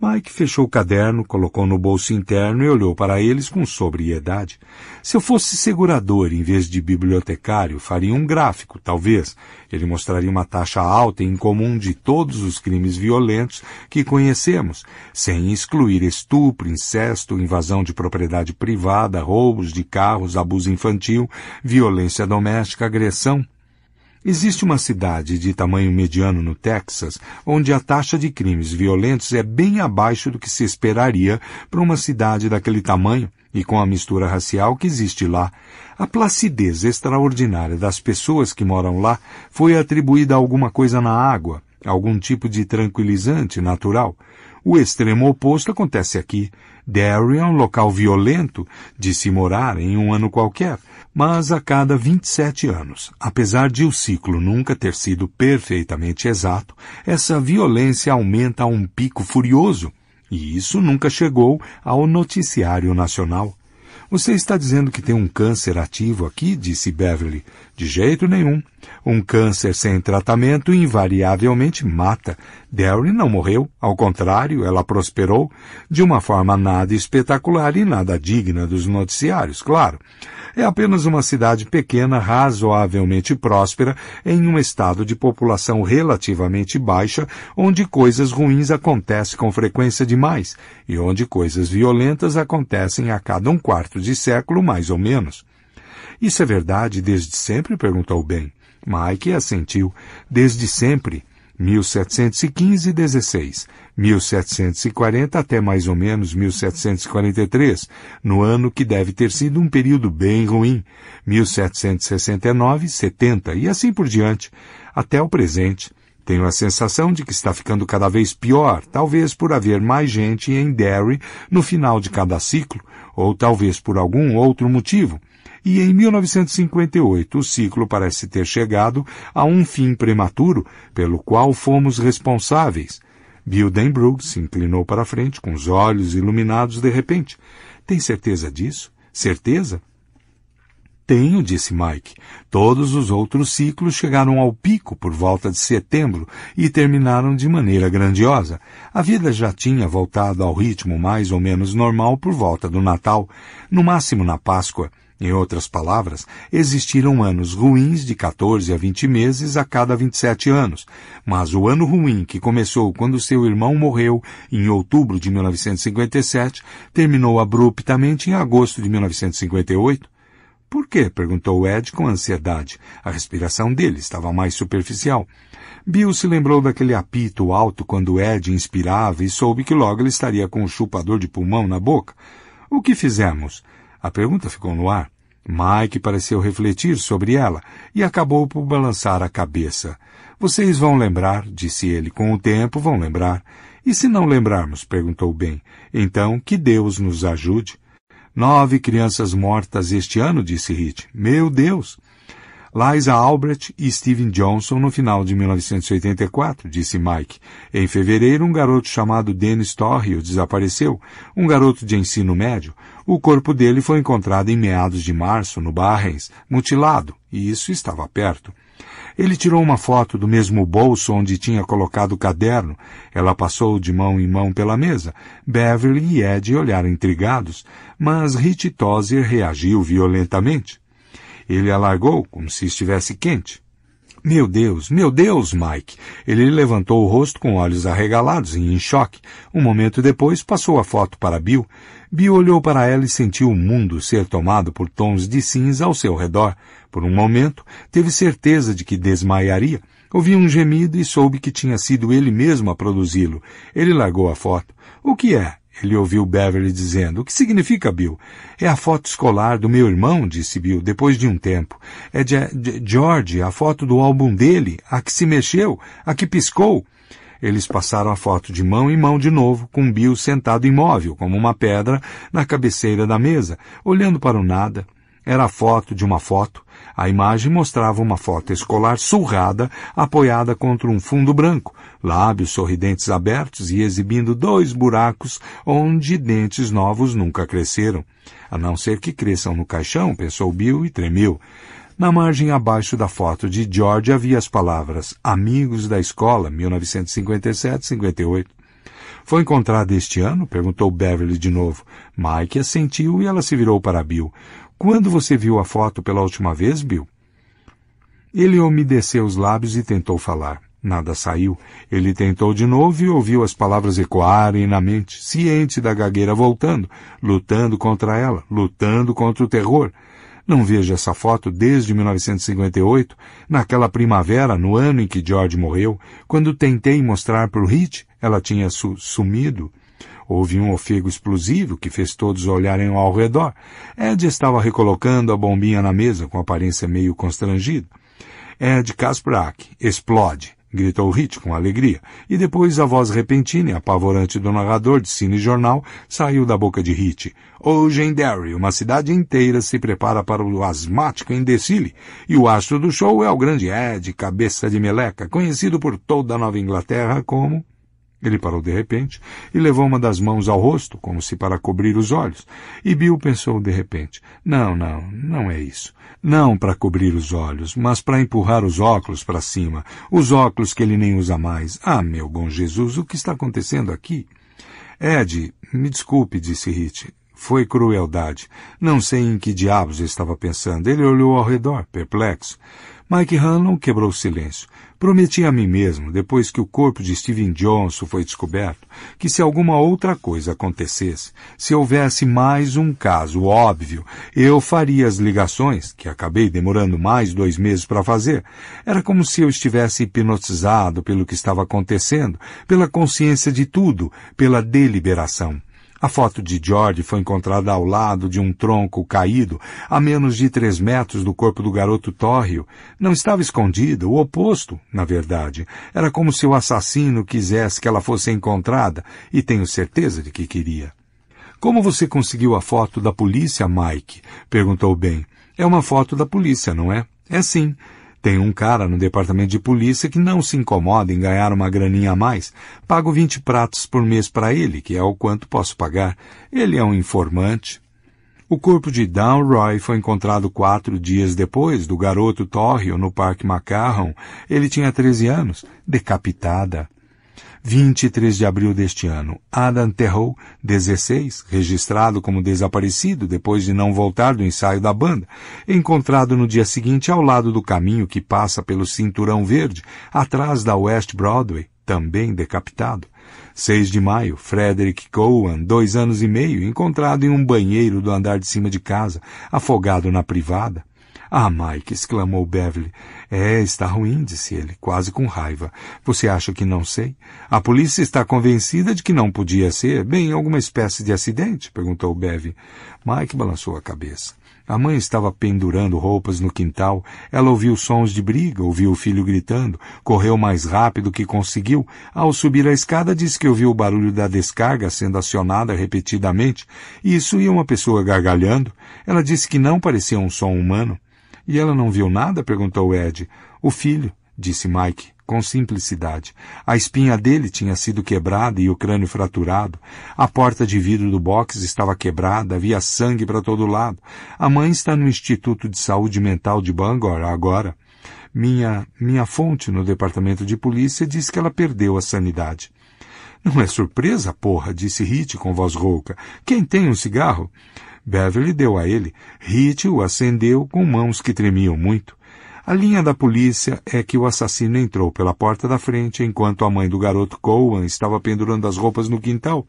Mike fechou o caderno, colocou no bolso interno e olhou para eles com sobriedade. Se eu fosse segurador em vez de bibliotecário, faria um gráfico, talvez. Ele mostraria uma taxa alta e incomum de todos os crimes violentos que conhecemos, sem excluir estupro, incesto, invasão de propriedade privada, roubos de carros, abuso infantil, violência doméstica, agressão. Existe uma cidade de tamanho mediano no Texas onde a taxa de crimes violentos é bem abaixo do que se esperaria para uma cidade daquele tamanho e com a mistura racial que existe lá. A placidez extraordinária das pessoas que moram lá foi atribuída a alguma coisa na água, algum tipo de tranquilizante natural. O extremo oposto acontece aqui. Derry é um local violento de se morar em um ano qualquer, mas a cada 27 anos. Apesar de o ciclo nunca ter sido perfeitamente exato, essa violência aumenta a um pico furioso, e isso nunca chegou ao noticiário nacional. Você está dizendo que tem um câncer ativo aqui? disse Beverly. De jeito nenhum. Um câncer sem tratamento invariavelmente mata. Derry não morreu, ao contrário, ela prosperou de uma forma nada espetacular e nada digna dos noticiários, claro. É apenas uma cidade pequena, razoavelmente próspera, em um estado de população relativamente baixa, onde coisas ruins acontecem com frequência demais e onde coisas violentas acontecem a cada um quarto de século, mais ou menos. Isso é verdade desde sempre? perguntou Ben. Mike assentiu. Desde sempre. 1715 16, 1740 até mais ou menos 1743, no ano que deve ter sido um período bem ruim, 1769, 70 e assim por diante, até o presente. Tenho a sensação de que está ficando cada vez pior, talvez por haver mais gente em Derry no final de cada ciclo, ou talvez por algum outro motivo e em 1958 o ciclo parece ter chegado a um fim prematuro pelo qual fomos responsáveis. Bildenbrug se inclinou para a frente com os olhos iluminados de repente. Tem certeza disso? Certeza? Tenho, disse Mike. Todos os outros ciclos chegaram ao pico por volta de setembro e terminaram de maneira grandiosa. A vida já tinha voltado ao ritmo mais ou menos normal por volta do Natal, no máximo na Páscoa. Em outras palavras, existiram anos ruins de 14 a 20 meses a cada 27 anos, mas o ano ruim que começou quando seu irmão morreu em outubro de 1957 terminou abruptamente em agosto de 1958. Por quê? perguntou Ed com ansiedade. A respiração dele estava mais superficial. Bill se lembrou daquele apito alto quando Ed inspirava e soube que logo ele estaria com um chupador de pulmão na boca. O que fizemos? A pergunta ficou no ar. Mike pareceu refletir sobre ela e acabou por balançar a cabeça. Vocês vão lembrar, disse ele, com o tempo vão lembrar. E se não lembrarmos? perguntou Ben. Então, que Deus nos ajude. Nove crianças mortas este ano, disse Hit. Meu Deus! Liza Albrecht e Steven Johnson no final de 1984, disse Mike. Em fevereiro, um garoto chamado Dennis Torrio desapareceu, um garoto de ensino médio, o corpo dele foi encontrado em meados de março, no Barrens, mutilado, e isso estava perto. Ele tirou uma foto do mesmo bolso onde tinha colocado o caderno. Ela passou de mão em mão pela mesa. Beverly e Ed olharam intrigados, mas Rich Tozer reagiu violentamente. Ele alargou, como se estivesse quente. Meu Deus, meu Deus, Mike! Ele levantou o rosto com olhos arregalados e em choque. Um momento depois passou a foto para Bill. Bill olhou para ela e sentiu o mundo ser tomado por tons de cinza ao seu redor. Por um momento, teve certeza de que desmaiaria. Ouviu um gemido e soube que tinha sido ele mesmo a produzi-lo. Ele largou a foto. O que é? Ele ouviu Beverly dizendo. O que significa, Bill? É a foto escolar do meu irmão, disse Bill, depois de um tempo. É de, de George, a foto do álbum dele, a que se mexeu, a que piscou. Eles passaram a foto de mão em mão de novo, com Bill sentado imóvel, como uma pedra, na cabeceira da mesa, olhando para o nada. Era a foto de uma foto. A imagem mostrava uma foto escolar surrada, apoiada contra um fundo branco, lábios sorridentes abertos e exibindo dois buracos onde dentes novos nunca cresceram. A não ser que cresçam no caixão, pensou Bill e tremeu. Na margem abaixo da foto de George havia as palavras Amigos da Escola, 1957-58. Foi encontrada este ano? perguntou Beverly de novo. Mike assentiu e ela se virou para Bill. Quando você viu a foto pela última vez, Bill? Ele umedeceu os lábios e tentou falar. Nada saiu. Ele tentou de novo e ouviu as palavras ecoarem na mente, ciente da gagueira voltando, lutando contra ela, lutando contra o terror. Não vejo essa foto desde 1958, naquela primavera, no ano em que George morreu, quando tentei mostrar para o Hit, ela tinha su sumido. Houve um ofego explosivo que fez todos olharem ao redor. Ed estava recolocando a bombinha na mesa com aparência meio constrangida. Ed Kasprak, explode gritou Hit com alegria, e depois a voz repentina e apavorante do narrador de cine jornal saiu da boca de Hit. Hoje em Derry, uma cidade inteira se prepara para o asmático imbecile, e o astro do show é o grande Ed, cabeça de meleca, conhecido por toda a Nova Inglaterra como... Ele parou de repente e levou uma das mãos ao rosto, como se para cobrir os olhos. E Bill pensou de repente: Não, não, não é isso. Não para cobrir os olhos, mas para empurrar os óculos para cima. Os óculos que ele nem usa mais. Ah, meu bom Jesus, o que está acontecendo aqui? Ed, me desculpe, disse Hit. Foi crueldade. Não sei em que diabos estava pensando. Ele olhou ao redor, perplexo. Mike Hanlon quebrou o silêncio. Prometi a mim mesmo, depois que o corpo de Steven Johnson foi descoberto, que se alguma outra coisa acontecesse, se houvesse mais um caso óbvio, eu faria as ligações, que acabei demorando mais dois meses para fazer. Era como se eu estivesse hipnotizado pelo que estava acontecendo, pela consciência de tudo, pela deliberação. A foto de George foi encontrada ao lado de um tronco caído, a menos de três metros do corpo do garoto Torrio. Não estava escondida, o oposto, na verdade. Era como se o assassino quisesse que ela fosse encontrada, e tenho certeza de que queria. Como você conseguiu a foto da polícia, Mike? perguntou Ben. É uma foto da polícia, não é? É sim. Tem um cara no departamento de polícia que não se incomoda em ganhar uma graninha a mais. Pago 20 pratos por mês para ele, que é o quanto posso pagar. Ele é um informante. O corpo de Downroy foi encontrado quatro dias depois do garoto Torrio no Parque Macarron. Ele tinha 13 anos, decapitada. 23 de abril deste ano, Adam Terrell, 16, registrado como desaparecido depois de não voltar do ensaio da banda, encontrado no dia seguinte ao lado do caminho que passa pelo Cinturão Verde, atrás da West Broadway, também decapitado. 6 de maio, Frederick Cowan, dois anos e meio, encontrado em um banheiro do andar de cima de casa, afogado na privada. Ah, Mike, exclamou Beverly, é, está ruim, disse ele, quase com raiva. Você acha que não sei? A polícia está convencida de que não podia ser, bem, alguma espécie de acidente? perguntou Bev. Mike balançou a cabeça. A mãe estava pendurando roupas no quintal. Ela ouviu sons de briga, ouviu o filho gritando, correu mais rápido que conseguiu. Ao subir a escada, disse que ouviu o barulho da descarga sendo acionada repetidamente. Isso e uma pessoa gargalhando. Ela disse que não parecia um som humano. E ela não viu nada? perguntou Ed. O filho, disse Mike, com simplicidade. A espinha dele tinha sido quebrada e o crânio fraturado. A porta de vidro do box estava quebrada, havia sangue para todo lado. A mãe está no Instituto de Saúde Mental de Bangor agora. Minha, minha fonte no departamento de polícia diz que ela perdeu a sanidade. Não é surpresa, porra, disse Hit com voz rouca. Quem tem um cigarro? Beverly deu a ele. Hit o acendeu com mãos que tremiam muito. A linha da polícia é que o assassino entrou pela porta da frente enquanto a mãe do garoto Cohen estava pendurando as roupas no quintal.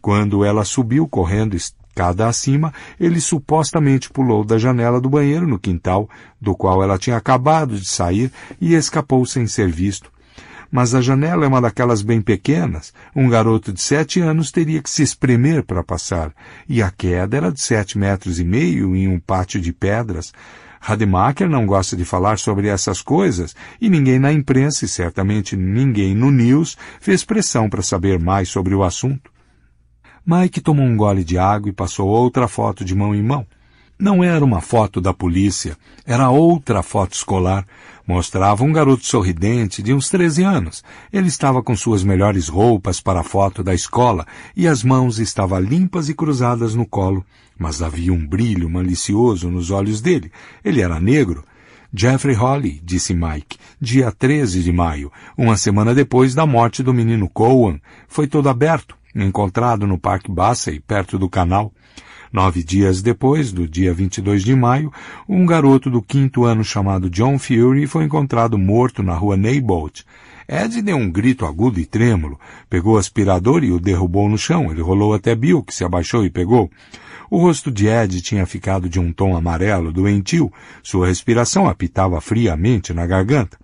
Quando ela subiu correndo escada acima, ele supostamente pulou da janela do banheiro no quintal, do qual ela tinha acabado de sair, e escapou sem ser visto mas a janela é uma daquelas bem pequenas. Um garoto de sete anos teria que se espremer para passar, e a queda era de sete metros e meio em um pátio de pedras. Rademacher não gosta de falar sobre essas coisas, e ninguém na imprensa, e certamente ninguém no News, fez pressão para saber mais sobre o assunto. Mike tomou um gole de água e passou outra foto de mão em mão. Não era uma foto da polícia, era outra foto escolar, Mostrava um garoto sorridente de uns 13 anos. Ele estava com suas melhores roupas para a foto da escola e as mãos estavam limpas e cruzadas no colo, mas havia um brilho malicioso nos olhos dele. Ele era negro. Jeffrey Holly, disse Mike, dia 13 de maio, uma semana depois da morte do menino Cowan, foi todo aberto, encontrado no Parque Bassey, perto do canal. Nove dias depois, do dia 22 de maio, um garoto do quinto ano chamado John Fury foi encontrado morto na rua Neybolt. Ed deu um grito agudo e trêmulo, pegou o aspirador e o derrubou no chão. Ele rolou até Bill, que se abaixou e pegou. O rosto de Ed tinha ficado de um tom amarelo, doentio. Sua respiração apitava friamente na garganta.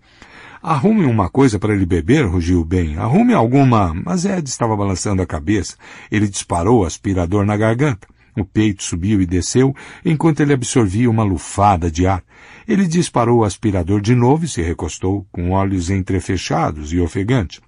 Arrume uma coisa para ele beber, rugiu Ben. Arrume alguma. Mas Ed estava balançando a cabeça. Ele disparou o aspirador na garganta. O peito subiu e desceu enquanto ele absorvia uma lufada de ar. Ele disparou o aspirador de novo e se recostou, com olhos entrefechados e ofegante.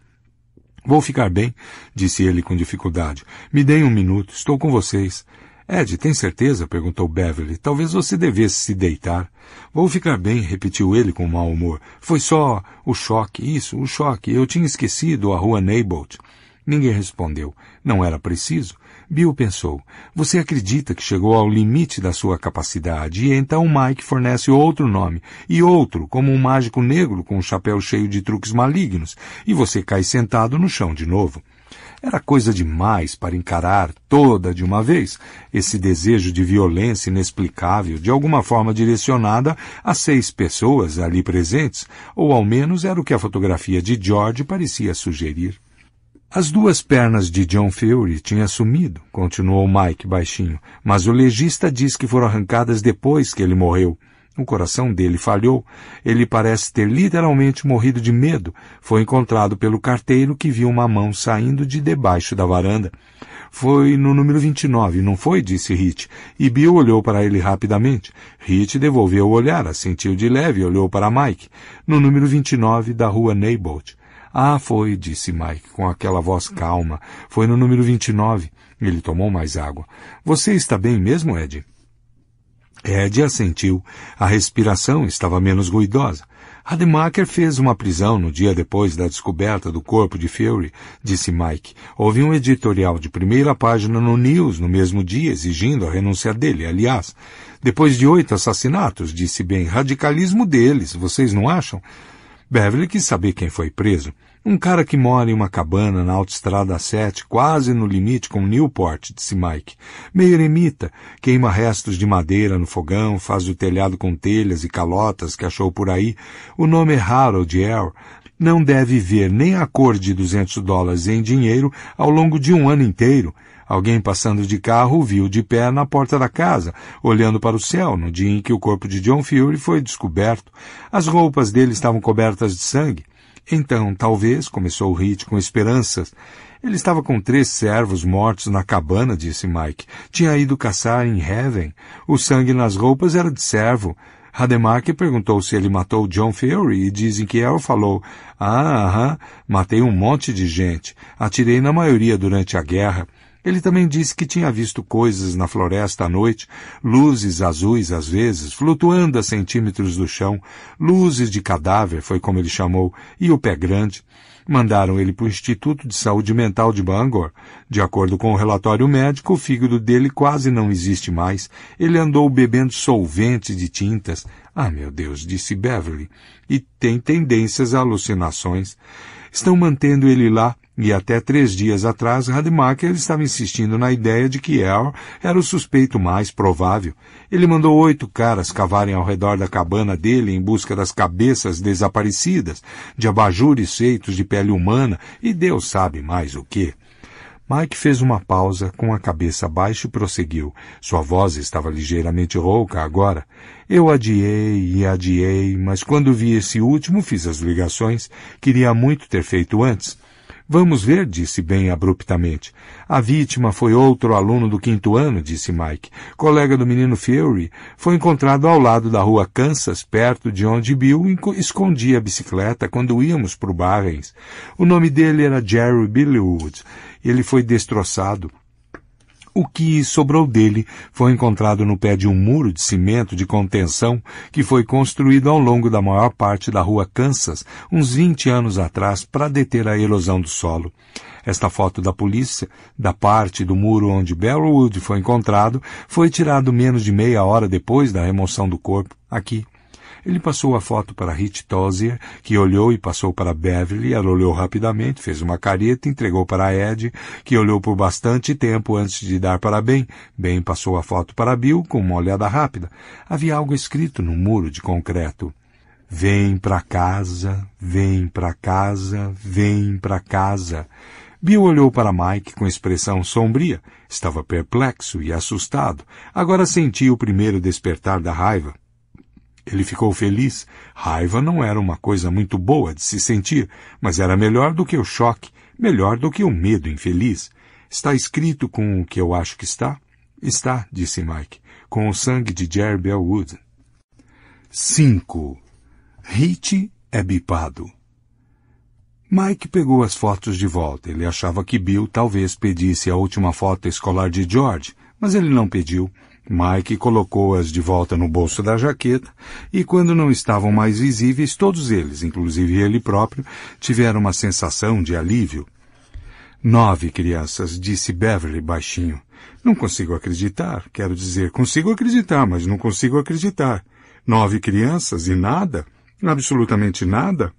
Vou ficar bem, disse ele com dificuldade. Me deem um minuto, estou com vocês. Ed, tem certeza? perguntou Beverly. Talvez você devesse se deitar. Vou ficar bem, repetiu ele com mau humor. Foi só o choque, isso, o choque. Eu tinha esquecido a rua Neibolt. Ninguém respondeu. Não era preciso. Bill pensou. Você acredita que chegou ao limite da sua capacidade e então Mike fornece outro nome e outro, como um mágico negro com um chapéu cheio de truques malignos, e você cai sentado no chão de novo. Era coisa demais para encarar toda de uma vez esse desejo de violência inexplicável, de alguma forma direcionada a seis pessoas ali presentes, ou ao menos era o que a fotografia de George parecia sugerir. As duas pernas de John Fury tinham sumido, continuou Mike baixinho, mas o legista diz que foram arrancadas depois que ele morreu. O coração dele falhou. Ele parece ter literalmente morrido de medo. Foi encontrado pelo carteiro que viu uma mão saindo de debaixo da varanda. Foi no número 29, não foi? disse Hit. E Bill olhou para ele rapidamente. Hit devolveu o olhar, assentiu de leve e olhou para Mike, no número 29 da rua Neybolt. Ah, foi, disse Mike com aquela voz calma. Foi no número 29. Ele tomou mais água. Você está bem mesmo, Ed? Ed assentiu. A respiração estava menos ruidosa. Hademacher fez uma prisão no dia depois da descoberta do corpo de Fury, disse Mike. Houve um editorial de primeira página no News no mesmo dia exigindo a renúncia dele. Aliás, depois de oito assassinatos, disse bem, radicalismo deles, vocês não acham? Beverly quis saber quem foi preso. Um cara que mora em uma cabana na Autoestrada 7, quase no limite com Newport, disse Mike. Meio eremita, queima restos de madeira no fogão, faz o telhado com telhas e calotas que achou por aí. O nome é Harold Earl. Não deve ver nem a cor de 200 dólares em dinheiro ao longo de um ano inteiro. Alguém passando de carro viu de pé na porta da casa, olhando para o céu no dia em que o corpo de John Fury foi descoberto. As roupas dele estavam cobertas de sangue. Então, talvez, começou Hit com esperanças. Ele estava com três servos mortos na cabana, disse Mike. Tinha ido caçar em Heaven. O sangue nas roupas era de servo. Rademacher perguntou se ele matou John Fury e dizem que El falou: Ah, aham, matei um monte de gente. Atirei na maioria durante a guerra. Ele também disse que tinha visto coisas na floresta à noite, luzes azuis às vezes, flutuando a centímetros do chão, luzes de cadáver, foi como ele chamou, e o pé grande. Mandaram ele para o Instituto de Saúde Mental de Bangor. De acordo com o relatório médico, o fígado dele quase não existe mais. Ele andou bebendo solvente de tintas. Ah, meu Deus, disse Beverly. E tem tendências a alucinações. Estão mantendo ele lá e até três dias atrás, Rademacher estava insistindo na ideia de que Earl era o suspeito mais provável. Ele mandou oito caras cavarem ao redor da cabana dele em busca das cabeças desaparecidas, de abajures feitos de pele humana e Deus sabe mais o que. Mike fez uma pausa, com a cabeça baixa e prosseguiu. Sua voz estava ligeiramente rouca agora. Eu adiei e adiei, mas quando vi esse último fiz as ligações. Queria muito ter feito antes. Vamos ver, disse Ben abruptamente. A vítima foi outro aluno do quinto ano, disse Mike, colega do menino Fury. Foi encontrado ao lado da rua Kansas, perto de onde Bill escondia a bicicleta quando íamos para o Barrens. O nome dele era Jerry Billywood. Ele foi destroçado. O que sobrou dele foi encontrado no pé de um muro de cimento de contenção que foi construído ao longo da maior parte da rua Kansas, uns 20 anos atrás, para deter a erosão do solo. Esta foto da polícia, da parte do muro onde Barrowwood foi encontrado, foi tirado menos de meia hora depois da remoção do corpo, aqui ele passou a foto para Hit Tozier, que olhou e passou para Beverly, ela olhou rapidamente, fez uma careta, entregou para Ed, que olhou por bastante tempo antes de dar para Ben. Ben passou a foto para Bill com uma olhada rápida. Havia algo escrito no muro de concreto. Vem para casa, vem para casa, vem para casa. Bill olhou para Mike com expressão sombria. Estava perplexo e assustado. Agora sentia o primeiro despertar da raiva. Ele ficou feliz. Raiva não era uma coisa muito boa de se sentir, mas era melhor do que o choque, melhor do que o medo infeliz. Está escrito com o que eu acho que está? Está, disse Mike, com o sangue de Jerry Bellwood. 5. Hit é bipado. Mike pegou as fotos de volta. Ele achava que Bill talvez pedisse a última foto escolar de George, mas ele não pediu. Mike colocou-as de volta no bolso da jaqueta e, quando não estavam mais visíveis, todos eles, inclusive ele próprio, tiveram uma sensação de alívio. Nove crianças, disse Beverly baixinho. Não consigo acreditar, quero dizer, consigo acreditar, mas não consigo acreditar. Nove crianças e nada? Absolutamente nada?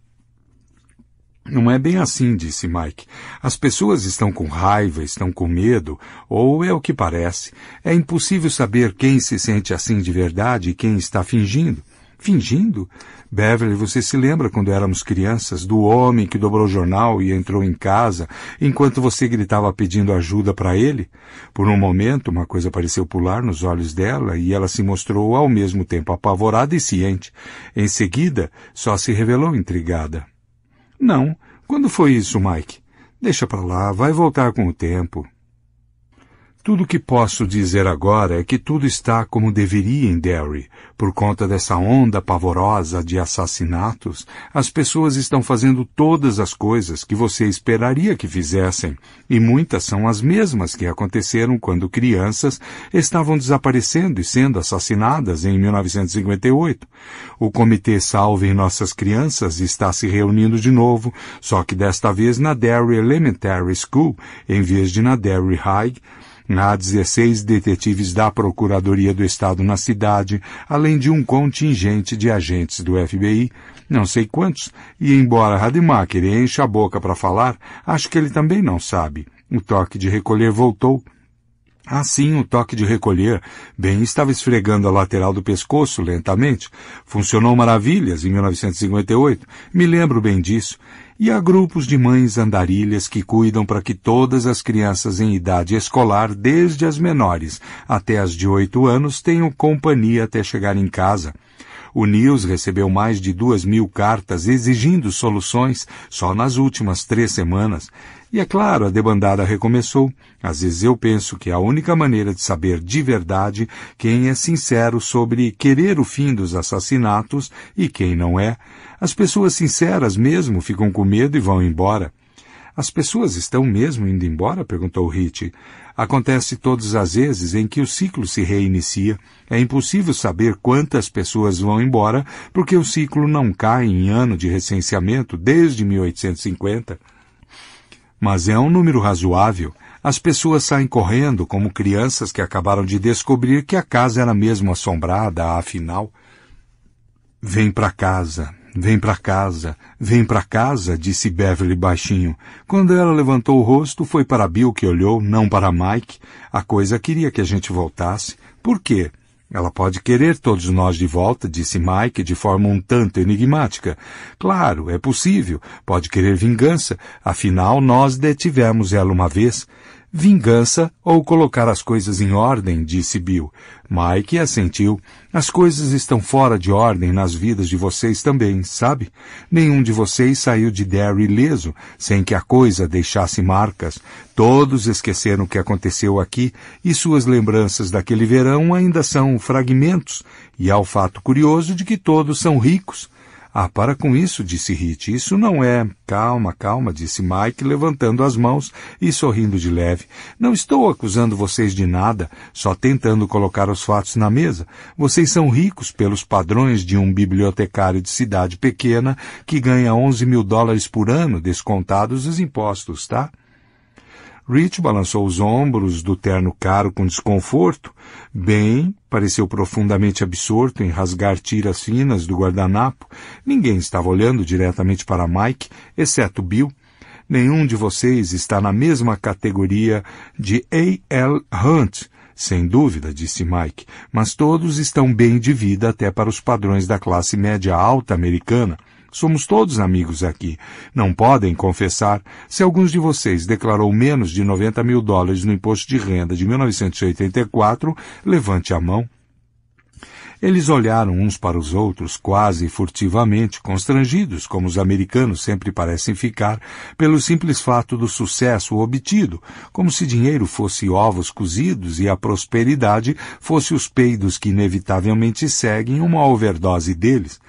Não é bem assim, disse Mike. As pessoas estão com raiva, estão com medo, ou é o que parece. É impossível saber quem se sente assim de verdade e quem está fingindo. Fingindo? Beverly, você se lembra quando éramos crianças do homem que dobrou o jornal e entrou em casa enquanto você gritava pedindo ajuda para ele? Por um momento, uma coisa pareceu pular nos olhos dela e ela se mostrou ao mesmo tempo apavorada e ciente. Em seguida, só se revelou intrigada. Não. Quando foi isso, Mike? Deixa para lá, vai voltar com o tempo. Tudo o que posso dizer agora é que tudo está como deveria em Derry. Por conta dessa onda pavorosa de assassinatos, as pessoas estão fazendo todas as coisas que você esperaria que fizessem, e muitas são as mesmas que aconteceram quando crianças estavam desaparecendo e sendo assassinadas em 1958. O Comitê Salve Nossas Crianças está se reunindo de novo, só que desta vez na Derry Elementary School, em vez de na Derry High, Há 16 detetives da Procuradoria do Estado na cidade, além de um contingente de agentes do FBI, não sei quantos, e embora Rademacher enche a boca para falar, acho que ele também não sabe. O toque de recolher voltou. Assim, o toque de recolher, bem estava esfregando a lateral do pescoço lentamente. Funcionou maravilhas em 1958, me lembro bem disso. E há grupos de mães andarilhas que cuidam para que todas as crianças em idade escolar, desde as menores até as de oito anos, tenham companhia até chegar em casa. O News recebeu mais de duas mil cartas exigindo soluções só nas últimas três semanas. E é claro, a debandada recomeçou. Às vezes eu penso que a única maneira de saber de verdade quem é sincero sobre querer o fim dos assassinatos e quem não é. As pessoas sinceras mesmo ficam com medo e vão embora. As pessoas estão mesmo indo embora? perguntou Hit. Acontece todas as vezes em que o ciclo se reinicia. É impossível saber quantas pessoas vão embora, porque o ciclo não cai em ano de recenseamento desde 1850 mas é um número razoável. As pessoas saem correndo como crianças que acabaram de descobrir que a casa era mesmo assombrada, afinal. Vem para casa, vem para casa, vem para casa, disse Beverly baixinho. Quando ela levantou o rosto, foi para Bill que olhou, não para Mike. A coisa queria que a gente voltasse. Por quê? Ela pode querer todos nós de volta, disse Mike de forma um tanto enigmática. Claro, é possível. Pode querer vingança. Afinal, nós detivemos ela uma vez vingança ou colocar as coisas em ordem, disse Bill. Mike assentiu. As coisas estão fora de ordem nas vidas de vocês também, sabe? Nenhum de vocês saiu de Derry leso, sem que a coisa deixasse marcas. Todos esqueceram o que aconteceu aqui e suas lembranças daquele verão ainda são fragmentos, e há o fato curioso de que todos são ricos. Ah, para com isso, disse Hit. Isso não é. Calma, calma, disse Mike, levantando as mãos e sorrindo de leve. Não estou acusando vocês de nada, só tentando colocar os fatos na mesa. Vocês são ricos pelos padrões de um bibliotecário de cidade pequena que ganha 11 mil dólares por ano, descontados os impostos, tá? Rich balançou os ombros do terno caro com desconforto. Ben pareceu profundamente absorto em rasgar tiras finas do guardanapo. Ninguém estava olhando diretamente para Mike, exceto Bill. Nenhum de vocês está na mesma categoria de A.L. Hunt, sem dúvida, disse Mike, mas todos estão bem de vida até para os padrões da classe média alta americana. Somos todos amigos aqui. Não podem confessar se alguns de vocês declarou menos de 90 mil dólares no imposto de renda de 1984, levante a mão. Eles olharam uns para os outros quase furtivamente, constrangidos, como os americanos sempre parecem ficar, pelo simples fato do sucesso obtido, como se dinheiro fosse ovos cozidos e a prosperidade fosse os peidos que inevitavelmente seguem uma overdose deles.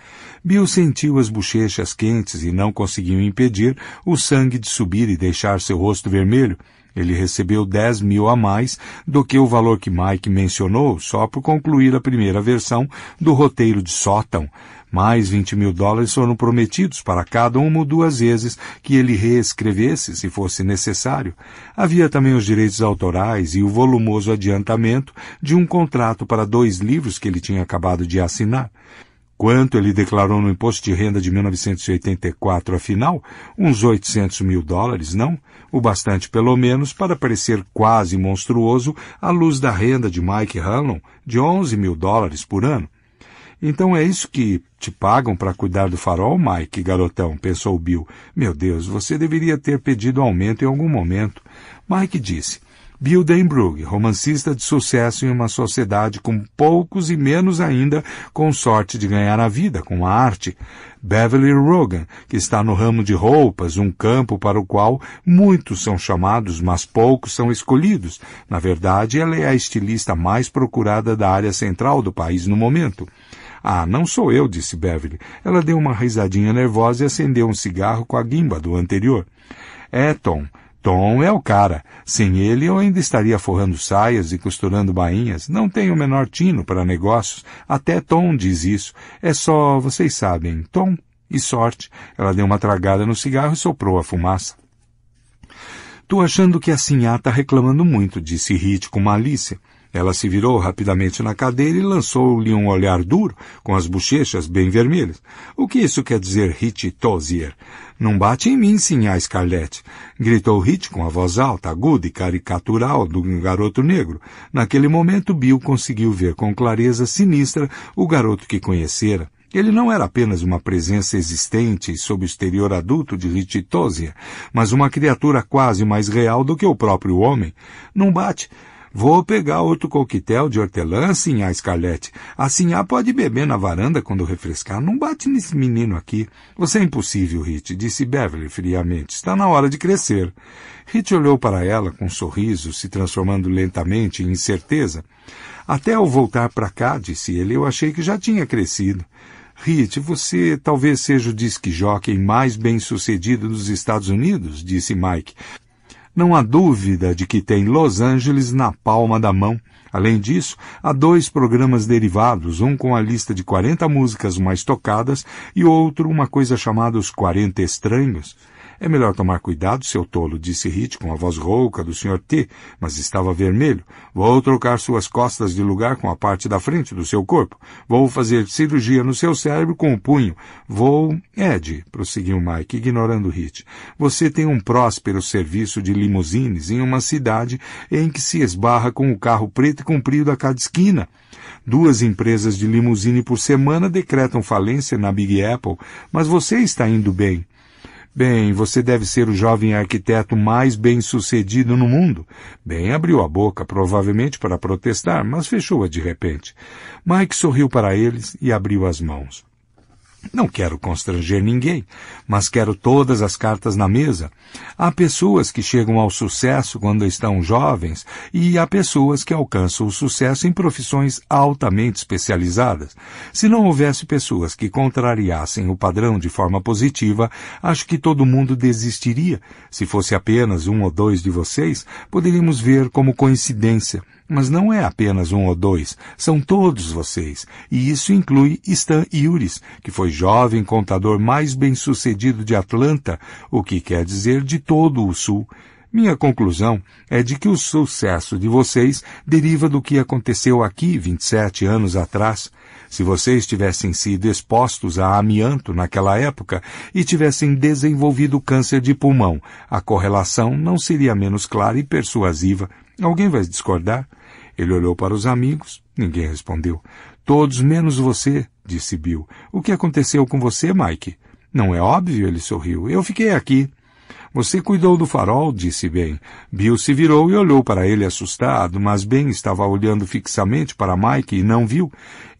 Bill sentiu as bochechas quentes e não conseguiu impedir o sangue de subir e deixar seu rosto vermelho. Ele recebeu 10 mil a mais do que o valor que Mike mencionou só por concluir a primeira versão do roteiro de sótão. Mais 20 mil dólares foram prometidos para cada uma ou duas vezes que ele reescrevesse, se fosse necessário. Havia também os direitos autorais e o volumoso adiantamento de um contrato para dois livros que ele tinha acabado de assinar. Quanto ele declarou no imposto de renda de 1984, afinal? Uns 800 mil dólares, não? O bastante, pelo menos, para parecer quase monstruoso à luz da renda de Mike Hanlon, de 11 mil dólares por ano. Então é isso que te pagam para cuidar do farol, Mike, garotão, pensou Bill. Meu Deus, você deveria ter pedido aumento em algum momento. Mike disse, Bill romancista de sucesso em uma sociedade com poucos e menos ainda com sorte de ganhar a vida com a arte. Beverly Rogan, que está no ramo de roupas, um campo para o qual muitos são chamados, mas poucos são escolhidos. Na verdade, ela é a estilista mais procurada da área central do país no momento. Ah, não sou eu, disse Beverly. Ela deu uma risadinha nervosa e acendeu um cigarro com a guimba do anterior. Eton, é, Tom é o cara. Sem ele, eu ainda estaria forrando saias e costurando bainhas. Não tenho o menor tino para negócios. Até Tom diz isso. É só, vocês sabem, Tom e sorte. Ela deu uma tragada no cigarro e soprou a fumaça. Tô achando que a sinhá tá reclamando muito, disse Rit com malícia. Ela se virou rapidamente na cadeira e lançou-lhe um olhar duro, com as bochechas bem vermelhas. O que isso quer dizer, Hit Tozier? Não bate em mim, sinhá Scarlett, gritou Hit com a voz alta, aguda e caricatural do garoto negro. Naquele momento, Bill conseguiu ver com clareza sinistra o garoto que conhecera. Ele não era apenas uma presença existente sob o exterior adulto de Richitosia, mas uma criatura quase mais real do que o próprio homem. Não bate. Vou pegar outro coquetel de hortelã, sinhá Scarlett. A sinhá pode beber na varanda quando refrescar. Não bate nesse menino aqui. Você é impossível, Rit, disse Beverly friamente. Está na hora de crescer. Rit olhou para ela com um sorriso, se transformando lentamente em incerteza. Até ao voltar para cá, disse ele, eu achei que já tinha crescido. Rit, você talvez seja o disque jockey mais bem sucedido dos Estados Unidos, disse Mike. Não há dúvida de que tem Los Angeles na palma da mão. Além disso, há dois programas derivados, um com a lista de 40 músicas mais tocadas e outro uma coisa chamada Os 40 Estranhos, é melhor tomar cuidado, seu tolo, disse Hit com a voz rouca do Sr. T, mas estava vermelho. Vou trocar suas costas de lugar com a parte da frente do seu corpo. Vou fazer cirurgia no seu cérebro com o um punho. Vou... Ed, prosseguiu Mike, ignorando Hit, você tem um próspero serviço de limusines em uma cidade em que se esbarra com o carro preto e comprido a cada esquina. Duas empresas de limusine por semana decretam falência na Big Apple, mas você está indo bem. Bem, você deve ser o jovem arquiteto mais bem-sucedido no mundo. Ben abriu a boca, provavelmente para protestar, mas fechou-a de repente. Mike sorriu para eles e abriu as mãos. Não quero constranger ninguém, mas quero todas as cartas na mesa. Há pessoas que chegam ao sucesso quando estão jovens e há pessoas que alcançam o sucesso em profissões altamente especializadas. Se não houvesse pessoas que contrariassem o padrão de forma positiva, acho que todo mundo desistiria. Se fosse apenas um ou dois de vocês, poderíamos ver como coincidência mas não é apenas um ou dois, são todos vocês, e isso inclui Stan Uris, que foi jovem contador mais bem-sucedido de Atlanta, o que quer dizer de todo o Sul. Minha conclusão é de que o sucesso de vocês deriva do que aconteceu aqui 27 anos atrás. Se vocês tivessem sido expostos a amianto naquela época e tivessem desenvolvido câncer de pulmão, a correlação não seria menos clara e persuasiva. Alguém vai discordar? Ele olhou para os amigos, ninguém respondeu. Todos menos você, disse Bill. O que aconteceu com você, Mike? Não é óbvio, ele sorriu. Eu fiquei aqui. Você cuidou do farol, disse Ben. Bill se virou e olhou para ele assustado, mas Ben estava olhando fixamente para Mike e não viu.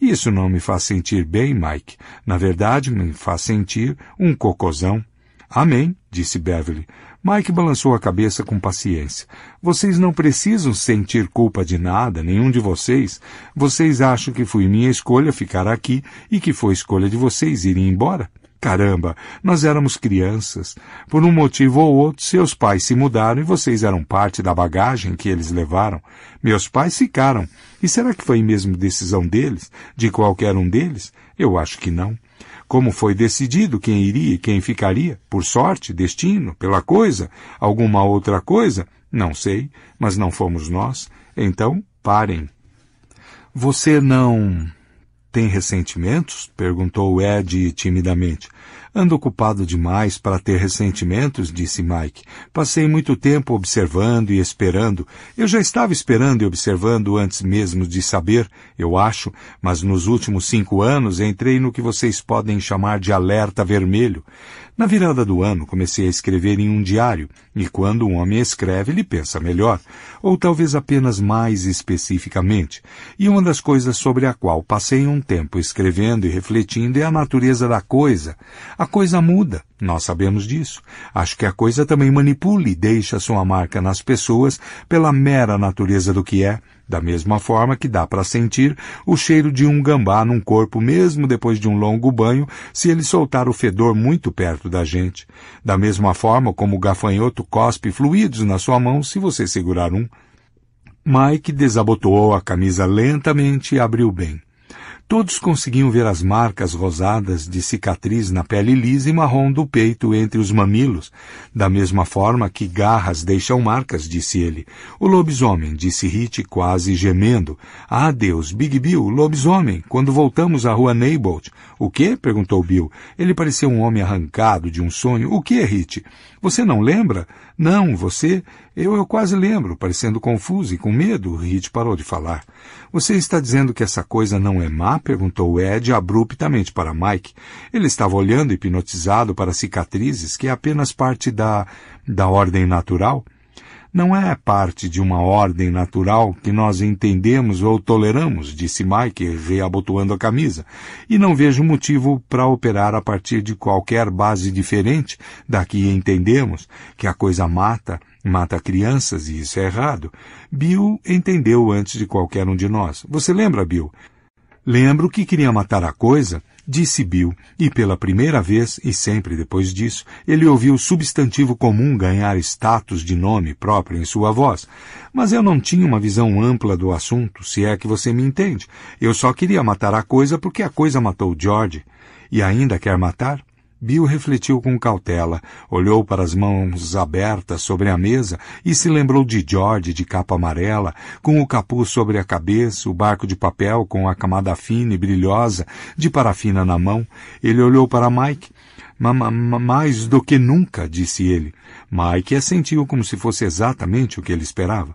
Isso não me faz sentir bem, Mike. Na verdade, me faz sentir um cocôzão. Amém, disse Beverly. Mike balançou a cabeça com paciência. Vocês não precisam sentir culpa de nada, nenhum de vocês. Vocês acham que foi minha escolha ficar aqui e que foi escolha de vocês irem embora? Caramba, nós éramos crianças. Por um motivo ou outro, seus pais se mudaram e vocês eram parte da bagagem que eles levaram. Meus pais ficaram. E será que foi mesmo decisão deles? De qualquer um deles? Eu acho que não como foi decidido quem iria e quem ficaria, por sorte, destino, pela coisa, alguma outra coisa, não sei, mas não fomos nós, então parem. Você não tem ressentimentos? perguntou Ed timidamente. Ando ocupado demais para ter ressentimentos, disse Mike. Passei muito tempo observando e esperando. Eu já estava esperando e observando antes mesmo de saber, eu acho, mas nos últimos cinco anos entrei no que vocês podem chamar de alerta vermelho. Na virada do ano comecei a escrever em um diário e quando um homem escreve, ele pensa melhor, ou talvez apenas mais especificamente. E uma das coisas sobre a qual passei um tempo escrevendo e refletindo é a natureza da coisa. A coisa muda, nós sabemos disso. Acho que a coisa também manipula e deixa sua marca nas pessoas pela mera natureza do que é, da mesma forma que dá para sentir o cheiro de um gambá num corpo mesmo depois de um longo banho, se ele soltar o fedor muito perto da gente. Da mesma forma como o gafanhoto cospe fluidos na sua mão se você segurar um. Mike desabotoou a camisa lentamente e abriu bem. Todos conseguiam ver as marcas rosadas de cicatriz na pele lisa e marrom do peito entre os mamilos, da mesma forma que garras deixam marcas, disse ele. O lobisomem, disse Hit quase gemendo. Ah, Deus, Big Bill, lobisomem, quando voltamos à rua Neibolt. O quê? perguntou Bill. Ele parecia um homem arrancado de um sonho. O que, Hit? Você não lembra? Não, você? Eu, eu quase lembro, parecendo confuso e com medo. Hit parou de falar. Você está dizendo que essa coisa não é má? perguntou Ed abruptamente para Mike. Ele estava olhando hipnotizado para cicatrizes, que é apenas parte da. da ordem natural? Não é parte de uma ordem natural que nós entendemos ou toleramos, disse Mike, reabotoando a camisa, e não vejo motivo para operar a partir de qualquer base diferente da que entendemos, que a coisa mata, mata crianças e isso é errado. Bill entendeu antes de qualquer um de nós. Você lembra, Bill? Lembro que queria matar a coisa, disse Bill, e pela primeira vez, e sempre depois disso, ele ouviu o substantivo comum ganhar status de nome próprio em sua voz. Mas eu não tinha uma visão ampla do assunto, se é que você me entende. Eu só queria matar a coisa porque a coisa matou George. E ainda quer matar? Bill refletiu com cautela, olhou para as mãos abertas sobre a mesa e se lembrou de George de capa amarela, com o capuz sobre a cabeça, o barco de papel com a camada fina e brilhosa de parafina na mão. Ele olhou para Mike. Ma -ma mais do que nunca, disse ele. Mike assentiu como se fosse exatamente o que ele esperava.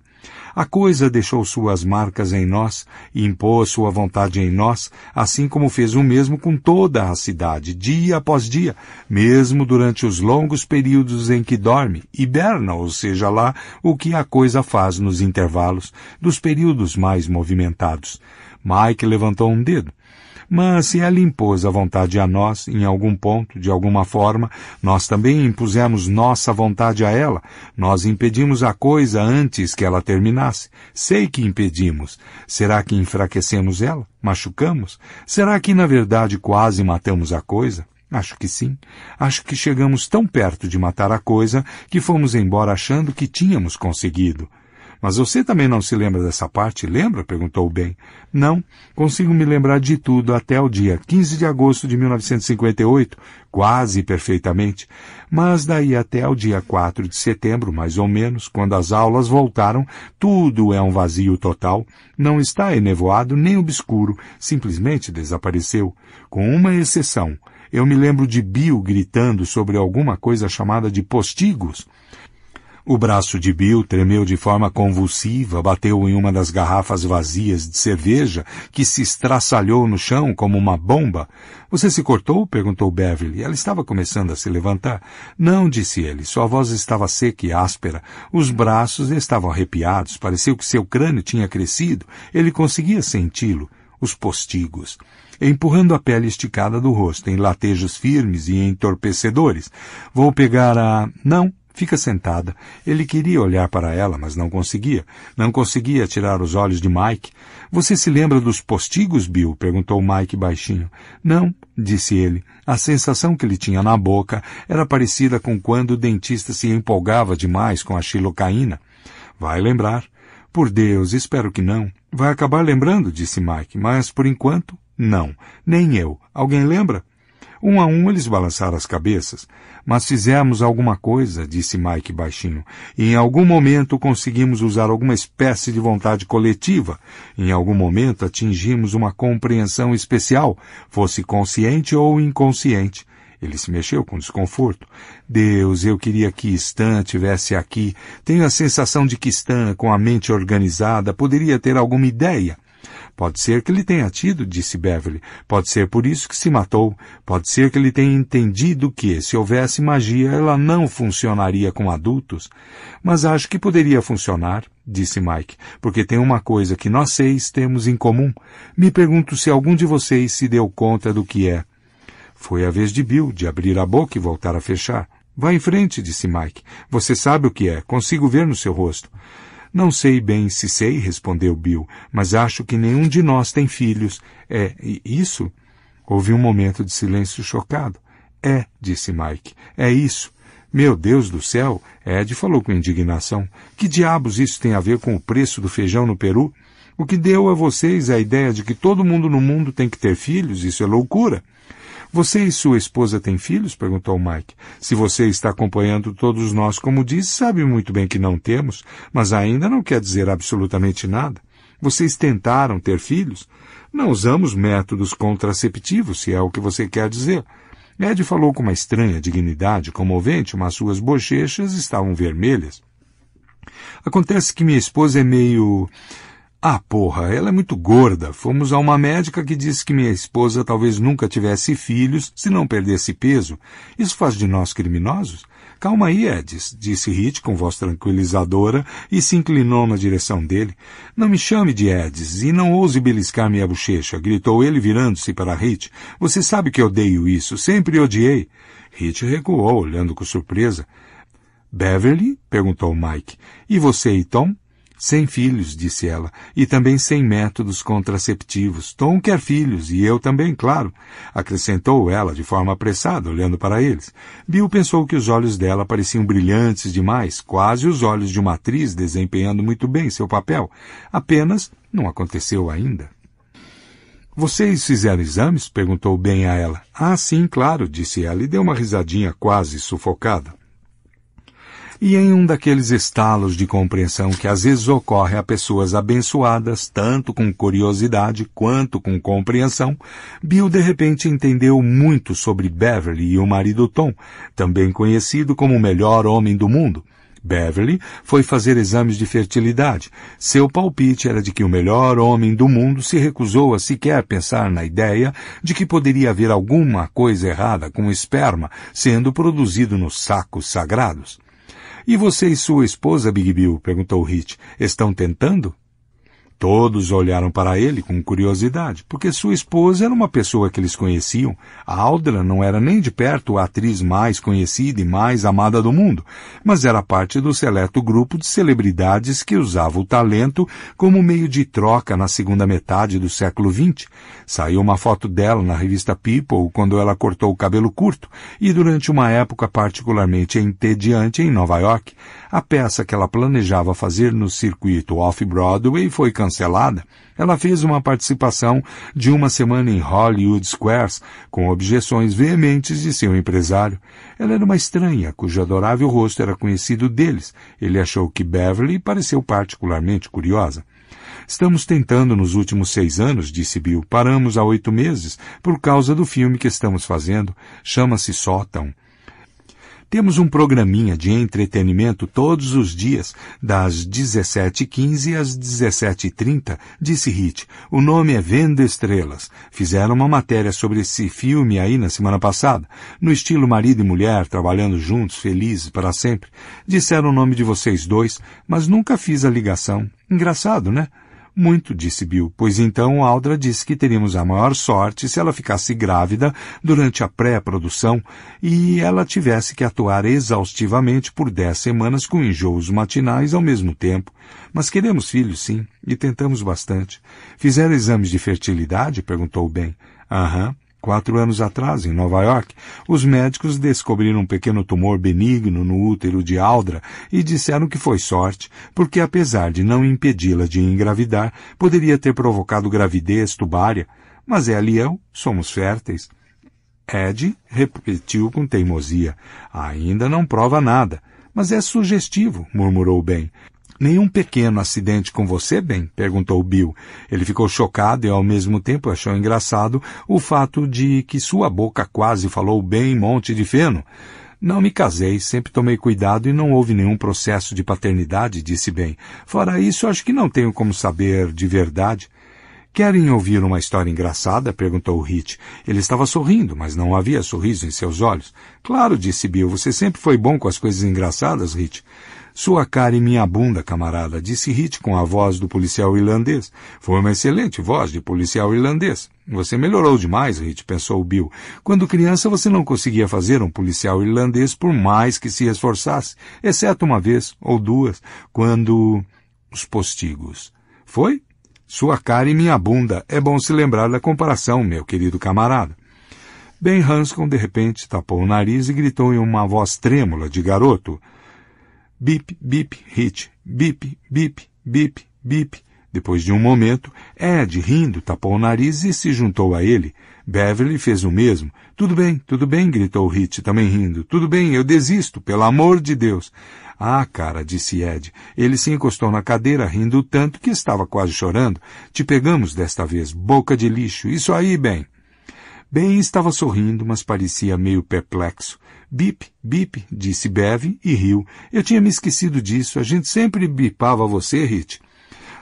A coisa deixou suas marcas em nós e impôs sua vontade em nós, assim como fez o mesmo com toda a cidade, dia após dia, mesmo durante os longos períodos em que dorme, hiberna, ou seja lá, o que a coisa faz nos intervalos dos períodos mais movimentados. Mike levantou um dedo mas se ela impôs a vontade a nós, em algum ponto, de alguma forma, nós também impusemos nossa vontade a ela. Nós impedimos a coisa antes que ela terminasse. Sei que impedimos. Será que enfraquecemos ela? Machucamos? Será que, na verdade, quase matamos a coisa? Acho que sim. Acho que chegamos tão perto de matar a coisa que fomos embora achando que tínhamos conseguido. Mas você também não se lembra dessa parte, lembra? perguntou Ben. Não, consigo me lembrar de tudo até o dia 15 de agosto de 1958, quase perfeitamente. Mas daí até o dia 4 de setembro, mais ou menos, quando as aulas voltaram, tudo é um vazio total. Não está enevoado nem obscuro, simplesmente desapareceu. Com uma exceção, eu me lembro de Bill gritando sobre alguma coisa chamada de postigos. O braço de Bill tremeu de forma convulsiva, bateu em uma das garrafas vazias de cerveja, que se estraçalhou no chão como uma bomba. Você se cortou? perguntou Beverly. Ela estava começando a se levantar. Não, disse ele. Sua voz estava seca e áspera. Os braços estavam arrepiados. Pareceu que seu crânio tinha crescido. Ele conseguia senti-lo os postigos, empurrando a pele esticada do rosto em latejos firmes e entorpecedores. Vou pegar a. Não, Fica sentada. Ele queria olhar para ela, mas não conseguia. Não conseguia tirar os olhos de Mike. Você se lembra dos postigos, Bill? perguntou Mike baixinho. Não, disse ele. A sensação que ele tinha na boca era parecida com quando o dentista se empolgava demais com a xilocaína. Vai lembrar. Por Deus, espero que não. Vai acabar lembrando, disse Mike, mas por enquanto, não. Nem eu. Alguém lembra? Um a um eles balançaram as cabeças. Mas fizemos alguma coisa, disse Mike baixinho. E em algum momento conseguimos usar alguma espécie de vontade coletiva. Em algum momento atingimos uma compreensão especial, fosse consciente ou inconsciente. Ele se mexeu com desconforto. Deus, eu queria que Stan estivesse aqui. Tenho a sensação de que Stan, com a mente organizada, poderia ter alguma ideia. Pode ser que ele tenha tido, disse Beverly. Pode ser por isso que se matou. Pode ser que ele tenha entendido que, se houvesse magia, ela não funcionaria com adultos. Mas acho que poderia funcionar, disse Mike, porque tem uma coisa que nós seis temos em comum. Me pergunto se algum de vocês se deu conta do que é. Foi a vez de Bill de abrir a boca e voltar a fechar. Vá em frente, disse Mike. Você sabe o que é. Consigo ver no seu rosto. Não sei bem se sei, respondeu Bill, mas acho que nenhum de nós tem filhos. É isso? Houve um momento de silêncio chocado. É, disse Mike. É isso. Meu Deus do céu, Ed falou com indignação. Que diabos isso tem a ver com o preço do feijão no Peru? O que deu a vocês a ideia de que todo mundo no mundo tem que ter filhos? Isso é loucura. Você e sua esposa têm filhos? perguntou Mike. Se você está acompanhando todos nós, como diz, sabe muito bem que não temos, mas ainda não quer dizer absolutamente nada. Vocês tentaram ter filhos? Não usamos métodos contraceptivos, se é o que você quer dizer. Ed falou com uma estranha dignidade comovente, mas suas bochechas estavam vermelhas. Acontece que minha esposa é meio. Ah, porra, ela é muito gorda. Fomos a uma médica que disse que minha esposa talvez nunca tivesse filhos se não perdesse peso. Isso faz de nós criminosos? Calma aí, Edis, disse Hit com voz tranquilizadora e se inclinou na direção dele. Não me chame de Edis e não ouse beliscar minha bochecha, gritou ele virando-se para Hit. Você sabe que odeio isso, sempre odiei. Hit recuou, olhando com surpresa. Beverly? perguntou Mike. E você e Tom? Sem filhos, disse ela, e também sem métodos contraceptivos. Tom quer filhos, e eu também, claro, acrescentou ela de forma apressada, olhando para eles. Bill pensou que os olhos dela pareciam brilhantes demais, quase os olhos de uma atriz desempenhando muito bem seu papel. Apenas não aconteceu ainda. Vocês fizeram exames? perguntou bem a ela. Ah, sim, claro, disse ela e deu uma risadinha quase sufocada. E em um daqueles estalos de compreensão que às vezes ocorre a pessoas abençoadas, tanto com curiosidade quanto com compreensão, Bill de repente entendeu muito sobre Beverly e o marido Tom, também conhecido como o melhor homem do mundo. Beverly foi fazer exames de fertilidade. Seu palpite era de que o melhor homem do mundo se recusou a sequer pensar na ideia de que poderia haver alguma coisa errada com o esperma sendo produzido nos sacos sagrados. E você e sua esposa, Big Bill? perguntou Hit. Estão tentando? Todos olharam para ele com curiosidade, porque sua esposa era uma pessoa que eles conheciam. A Aldra não era nem de perto a atriz mais conhecida e mais amada do mundo, mas era parte do seleto grupo de celebridades que usava o talento como meio de troca na segunda metade do século XX. Saiu uma foto dela na revista People quando ela cortou o cabelo curto e durante uma época particularmente entediante em Nova York. A peça que ela planejava fazer no circuito Off-Broadway foi cancelada cancelada, ela fez uma participação de uma semana em Hollywood Squares, com objeções veementes de seu empresário. Ela era uma estranha, cujo adorável rosto era conhecido deles. Ele achou que Beverly pareceu particularmente curiosa. Estamos tentando nos últimos seis anos, disse Bill. Paramos há oito meses por causa do filme que estamos fazendo. Chama-se Sótão. Temos um programinha de entretenimento todos os dias, das 17h15 às 17h30, disse Hit. O nome é Venda Estrelas. Fizeram uma matéria sobre esse filme aí na semana passada, no estilo marido e mulher, trabalhando juntos, felizes para sempre. Disseram o nome de vocês dois, mas nunca fiz a ligação. Engraçado, né? Muito, disse Bill, pois então Aldra disse que teríamos a maior sorte se ela ficasse grávida durante a pré-produção e ela tivesse que atuar exaustivamente por dez semanas com enjoos matinais ao mesmo tempo. Mas queremos filhos, sim, e tentamos bastante. Fizeram exames de fertilidade? perguntou Ben. Aham. Quatro anos atrás, em Nova York, os médicos descobriram um pequeno tumor benigno no útero de Aldra e disseram que foi sorte, porque apesar de não impedi-la de engravidar, poderia ter provocado gravidez tubária. Mas é e eu somos férteis. Ed repetiu com teimosia. Ainda não prova nada, mas é sugestivo, murmurou Ben. Nenhum pequeno acidente com você, Ben? perguntou Bill. Ele ficou chocado e, ao mesmo tempo, achou engraçado o fato de que sua boca quase falou bem monte de feno. Não me casei, sempre tomei cuidado e não houve nenhum processo de paternidade, disse bem. Fora isso, acho que não tenho como saber de verdade. Querem ouvir uma história engraçada? perguntou Hit. Ele estava sorrindo, mas não havia sorriso em seus olhos. Claro, disse Bill, você sempre foi bom com as coisas engraçadas, Hit. Sua cara e minha bunda, camarada, disse Hit com a voz do policial irlandês. Foi uma excelente voz de policial irlandês. Você melhorou demais, Hit, pensou Bill. Quando criança você não conseguia fazer um policial irlandês por mais que se esforçasse, exceto uma vez ou duas, quando... Os postigos. Foi? Sua cara e minha bunda. É bom se lembrar da comparação, meu querido camarada. Ben Hanscom, de repente, tapou o nariz e gritou em uma voz trêmula de garoto bip, bip, hit, bip, bip, bip, bip. Depois de um momento, Ed, rindo, tapou o nariz e se juntou a ele. Beverly fez o mesmo. Tudo bem, tudo bem, gritou Hit, também rindo. Tudo bem, eu desisto, pelo amor de Deus. Ah, cara, disse Ed. Ele se encostou na cadeira, rindo tanto que estava quase chorando. Te pegamos desta vez, boca de lixo. Isso aí, Ben. Ben estava sorrindo, mas parecia meio perplexo. Bip, bip, disse Bev e riu. Eu tinha me esquecido disso. A gente sempre bipava você, Rit.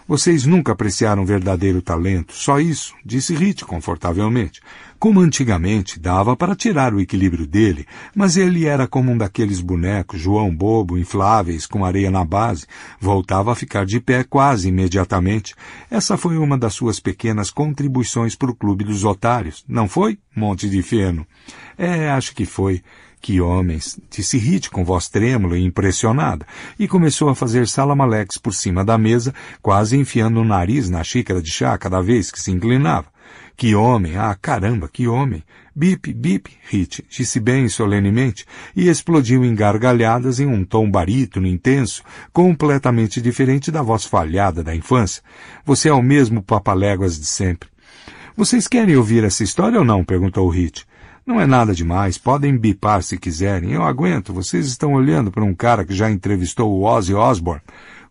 Vocês nunca apreciaram verdadeiro talento, só isso, disse Rit confortavelmente. Como antigamente, dava para tirar o equilíbrio dele, mas ele era como um daqueles bonecos, João Bobo, infláveis, com areia na base. Voltava a ficar de pé quase imediatamente. Essa foi uma das suas pequenas contribuições para o Clube dos Otários, não foi, Monte de Feno? É, acho que foi. Que homens! Disse Hit com voz trêmula e impressionada, e começou a fazer salamalex por cima da mesa, quase enfiando o nariz na xícara de chá cada vez que se inclinava. Que homem! Ah, caramba, que homem! Bip, bip, Hit, disse bem solenemente, e explodiu em gargalhadas em um tom barítono intenso, completamente diferente da voz falhada da infância. Você é o mesmo papaléguas de sempre. Vocês querem ouvir essa história ou não? perguntou Hit. Não é nada demais, podem bipar se quiserem, eu aguento, vocês estão olhando para um cara que já entrevistou o Ozzy Osbourne.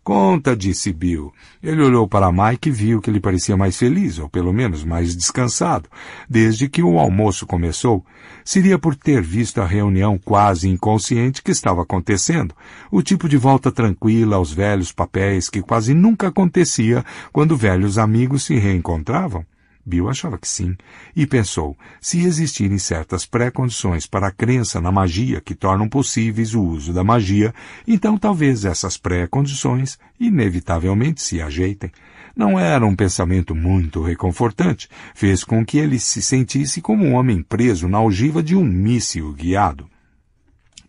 Conta, disse Bill. Ele olhou para Mike e viu que ele parecia mais feliz, ou pelo menos mais descansado, desde que o almoço começou. Seria por ter visto a reunião quase inconsciente que estava acontecendo, o tipo de volta tranquila aos velhos papéis que quase nunca acontecia quando velhos amigos se reencontravam. Bill achava que sim, e pensou: se existirem certas pré-condições para a crença na magia que tornam possíveis o uso da magia, então talvez essas pré-condições inevitavelmente se ajeitem. Não era um pensamento muito reconfortante, fez com que ele se sentisse como um homem preso na algiva de um míssil guiado.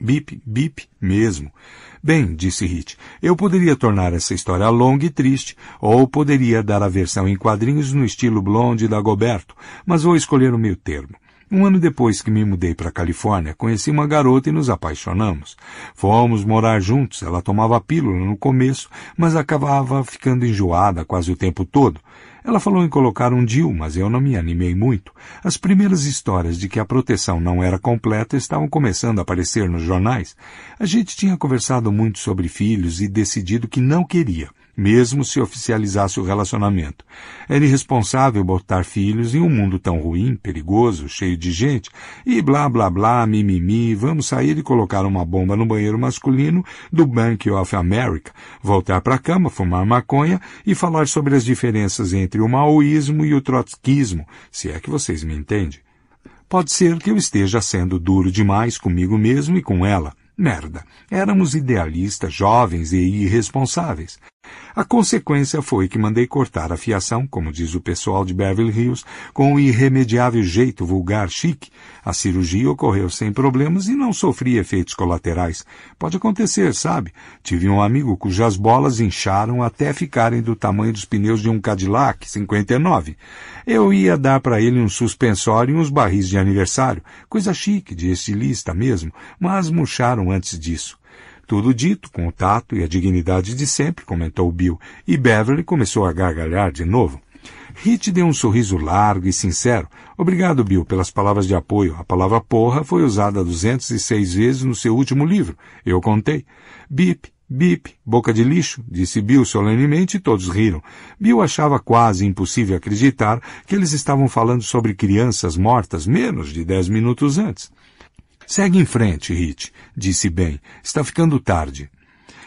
Bip, bip mesmo. Bem, disse Hit, eu poderia tornar essa história longa e triste, ou poderia dar a versão em quadrinhos no estilo blonde da Goberto, mas vou escolher o meio termo. Um ano depois que me mudei para a Califórnia, conheci uma garota e nos apaixonamos. Fomos morar juntos, ela tomava pílula no começo, mas acabava ficando enjoada quase o tempo todo, ela falou em colocar um dil, mas eu não me animei muito. As primeiras histórias de que a proteção não era completa estavam começando a aparecer nos jornais. A gente tinha conversado muito sobre filhos e decidido que não queria mesmo se oficializasse o relacionamento. Era irresponsável botar filhos em um mundo tão ruim, perigoso, cheio de gente, e blá blá blá, mimimi, vamos sair e colocar uma bomba no banheiro masculino do Bank of America, voltar para a cama, fumar maconha e falar sobre as diferenças entre o maoísmo e o trotskismo, se é que vocês me entendem. Pode ser que eu esteja sendo duro demais comigo mesmo e com ela. Merda, éramos idealistas, jovens e irresponsáveis. A consequência foi que mandei cortar a fiação, como diz o pessoal de Beverly Hills, com o irremediável jeito vulgar chique. A cirurgia ocorreu sem problemas e não sofri efeitos colaterais. Pode acontecer, sabe? Tive um amigo cujas bolas incharam até ficarem do tamanho dos pneus de um Cadillac 59. Eu ia dar para ele um suspensório e uns barris de aniversário, coisa chique, de estilista mesmo, mas murcharam antes disso. Tudo dito, com o tato e a dignidade de sempre, comentou Bill, e Beverly começou a gargalhar de novo. Hit deu um sorriso largo e sincero. Obrigado, Bill, pelas palavras de apoio. A palavra porra foi usada 206 vezes no seu último livro. Eu contei. Bip, Bip, boca de lixo, disse Bill solenemente e todos riram. Bill achava quase impossível acreditar que eles estavam falando sobre crianças mortas menos de dez minutos antes. Segue em frente, Hit, disse Ben. Está ficando tarde.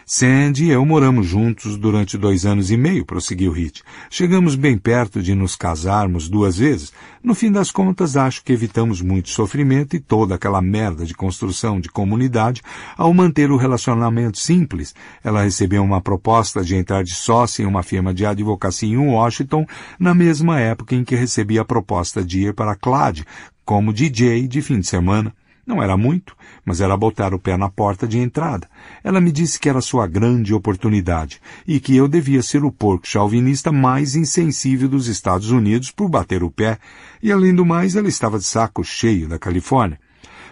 Sandy e eu moramos juntos durante dois anos e meio, prosseguiu Hit. Chegamos bem perto de nos casarmos duas vezes. No fim das contas, acho que evitamos muito sofrimento e toda aquela merda de construção de comunidade ao manter o relacionamento simples. Ela recebeu uma proposta de entrar de sócia em uma firma de advocacia em Washington na mesma época em que recebia a proposta de ir para Clad como DJ de fim de semana. Não era muito, mas era botar o pé na porta de entrada. Ela me disse que era sua grande oportunidade e que eu devia ser o porco chauvinista mais insensível dos Estados Unidos por bater o pé, e além do mais, ela estava de saco cheio da Califórnia.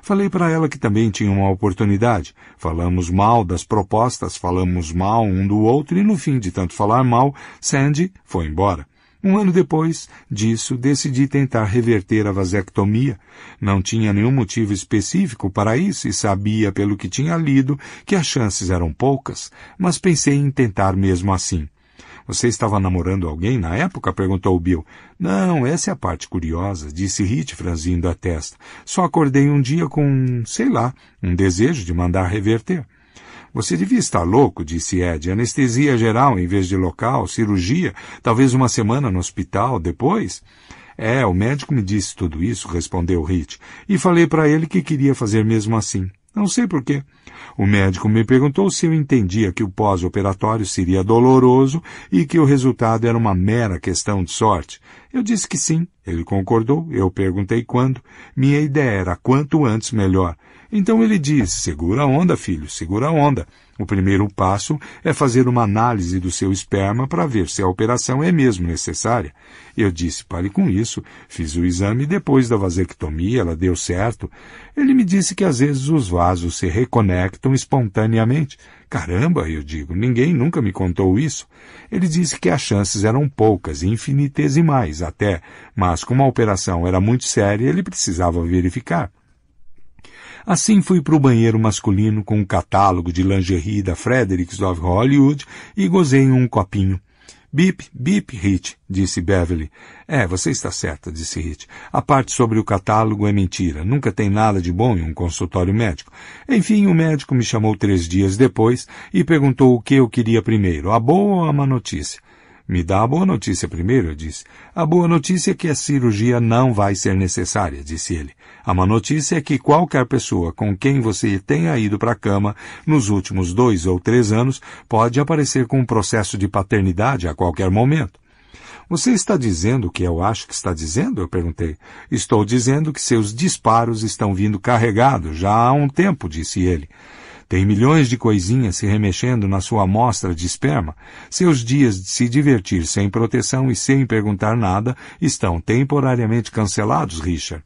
Falei para ela que também tinha uma oportunidade. Falamos mal das propostas, falamos mal um do outro e no fim de tanto falar mal, Sandy foi embora. Um ano depois disso, decidi tentar reverter a vasectomia. Não tinha nenhum motivo específico para isso e sabia, pelo que tinha lido, que as chances eram poucas, mas pensei em tentar mesmo assim. Você estava namorando alguém na época? perguntou Bill. Não, essa é a parte curiosa, disse Hit franzindo a testa. Só acordei um dia com, sei lá, um desejo de mandar reverter. Você devia estar louco, disse Ed. Anestesia geral em vez de local, cirurgia, talvez uma semana no hospital depois. É, o médico me disse tudo isso, respondeu Hit, e falei para ele que queria fazer mesmo assim. Não sei por quê. O médico me perguntou se eu entendia que o pós-operatório seria doloroso e que o resultado era uma mera questão de sorte. Eu disse que sim. Ele concordou. Eu perguntei quando. Minha ideia era quanto antes melhor. Então ele diz: segura a onda, filho, segura a onda. O primeiro passo é fazer uma análise do seu esperma para ver se a operação é mesmo necessária. Eu disse: pare com isso. Fiz o exame depois da vasectomia, ela deu certo. Ele me disse que às vezes os vasos se reconectam espontaneamente. Caramba, eu digo, ninguém nunca me contou isso. Ele disse que as chances eram poucas, infinitesimais até, mas como a operação era muito séria, ele precisava verificar. Assim fui para o banheiro masculino com um catálogo de lingerie da Fredericks of Hollywood e gozei um copinho. Bip, bip, Hit, disse Beverly. É, você está certa, disse Hit. A parte sobre o catálogo é mentira. Nunca tem nada de bom em um consultório médico. Enfim, o médico me chamou três dias depois e perguntou o que eu queria primeiro, a boa ou a má notícia. Me dá a boa notícia primeiro, eu disse. A boa notícia é que a cirurgia não vai ser necessária, disse ele. A má notícia é que qualquer pessoa com quem você tenha ido para a cama nos últimos dois ou três anos pode aparecer com um processo de paternidade a qualquer momento. Você está dizendo o que eu acho que está dizendo? Eu perguntei. Estou dizendo que seus disparos estão vindo carregados já há um tempo, disse ele. Tem milhões de coisinhas se remexendo na sua amostra de esperma. Seus dias de se divertir sem proteção e sem perguntar nada estão temporariamente cancelados, Richard.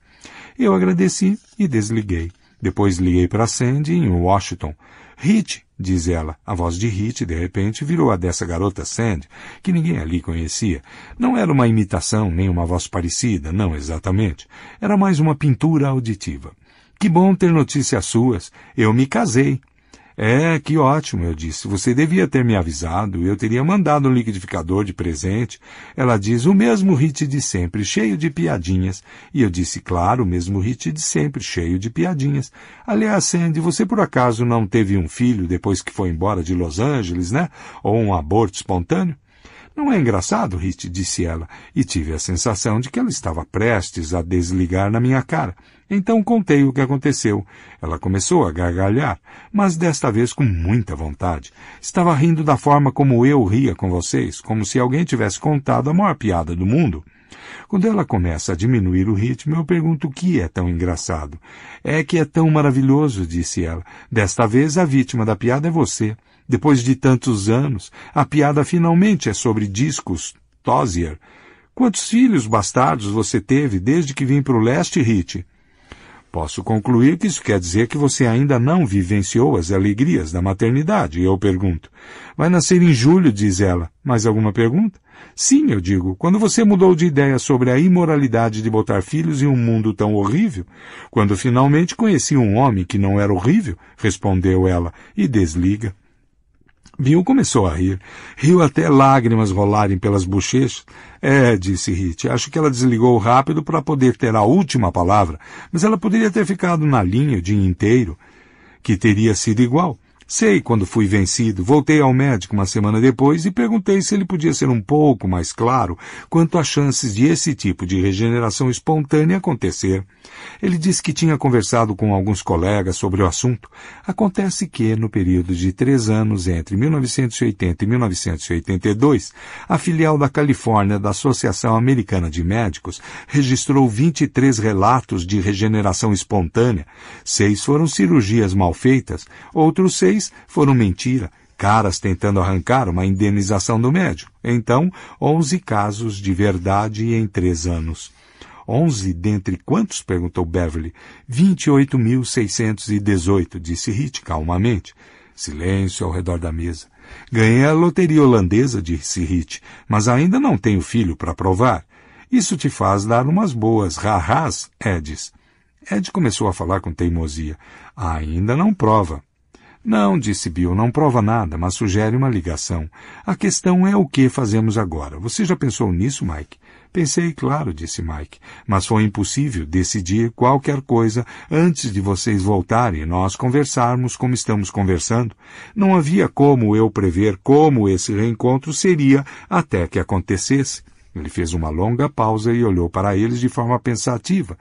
Eu agradeci e desliguei. Depois liguei para Sandy em Washington. Hit, diz ela. A voz de Hit, de repente, virou a dessa garota Sandy, que ninguém ali conhecia. Não era uma imitação, nem uma voz parecida, não exatamente. Era mais uma pintura auditiva. Que bom ter notícias suas. Eu me casei. É, que ótimo, eu disse. Você devia ter me avisado, eu teria mandado um liquidificador de presente. Ela diz, o mesmo hit de sempre, cheio de piadinhas. E eu disse, claro, o mesmo hit de sempre, cheio de piadinhas. Aliás, Sandy, você por acaso não teve um filho depois que foi embora de Los Angeles, né? Ou um aborto espontâneo? Não é engraçado, Hit? disse ela, e tive a sensação de que ela estava prestes a desligar na minha cara. Então contei o que aconteceu. Ela começou a gargalhar, mas desta vez com muita vontade. Estava rindo da forma como eu ria com vocês, como se alguém tivesse contado a maior piada do mundo. Quando ela começa a diminuir o ritmo, eu pergunto o que é tão engraçado. É que é tão maravilhoso, disse ela. Desta vez a vítima da piada é você. Depois de tantos anos, a piada finalmente é sobre discos Tozier. Quantos filhos bastardos você teve desde que vim para o leste, Rite? Posso concluir que isso quer dizer que você ainda não vivenciou as alegrias da maternidade, eu pergunto. Vai nascer em julho, diz ela. Mais alguma pergunta? Sim, eu digo. Quando você mudou de ideia sobre a imoralidade de botar filhos em um mundo tão horrível? Quando finalmente conheci um homem que não era horrível? Respondeu ela, e desliga. Bill começou a rir. Riu até lágrimas rolarem pelas bochechas. É, disse Hit, acho que ela desligou rápido para poder ter a última palavra, mas ela poderia ter ficado na linha o dia inteiro, que teria sido igual. Sei quando fui vencido. Voltei ao médico uma semana depois e perguntei se ele podia ser um pouco mais claro quanto às chances de esse tipo de regeneração espontânea acontecer. Ele disse que tinha conversado com alguns colegas sobre o assunto. Acontece que, no período de três anos entre 1980 e 1982, a filial da Califórnia da Associação Americana de Médicos registrou 23 relatos de regeneração espontânea. Seis foram cirurgias mal feitas, outros seis três foram mentira, caras tentando arrancar uma indenização do médico. Então, 11 casos de verdade em três anos. 11 dentre quantos? perguntou Beverly. 28.618, disse Hit calmamente. Silêncio ao redor da mesa. Ganhei a loteria holandesa, disse Hit, mas ainda não tenho filho para provar. Isso te faz dar umas boas rarras, Edis. Ed começou a falar com teimosia. Ainda não prova. Não, disse Bill, não prova nada, mas sugere uma ligação. A questão é o que fazemos agora. Você já pensou nisso, Mike? Pensei, claro, disse Mike, mas foi impossível decidir qualquer coisa antes de vocês voltarem e nós conversarmos como estamos conversando. Não havia como eu prever como esse reencontro seria até que acontecesse. Ele fez uma longa pausa e olhou para eles de forma pensativa.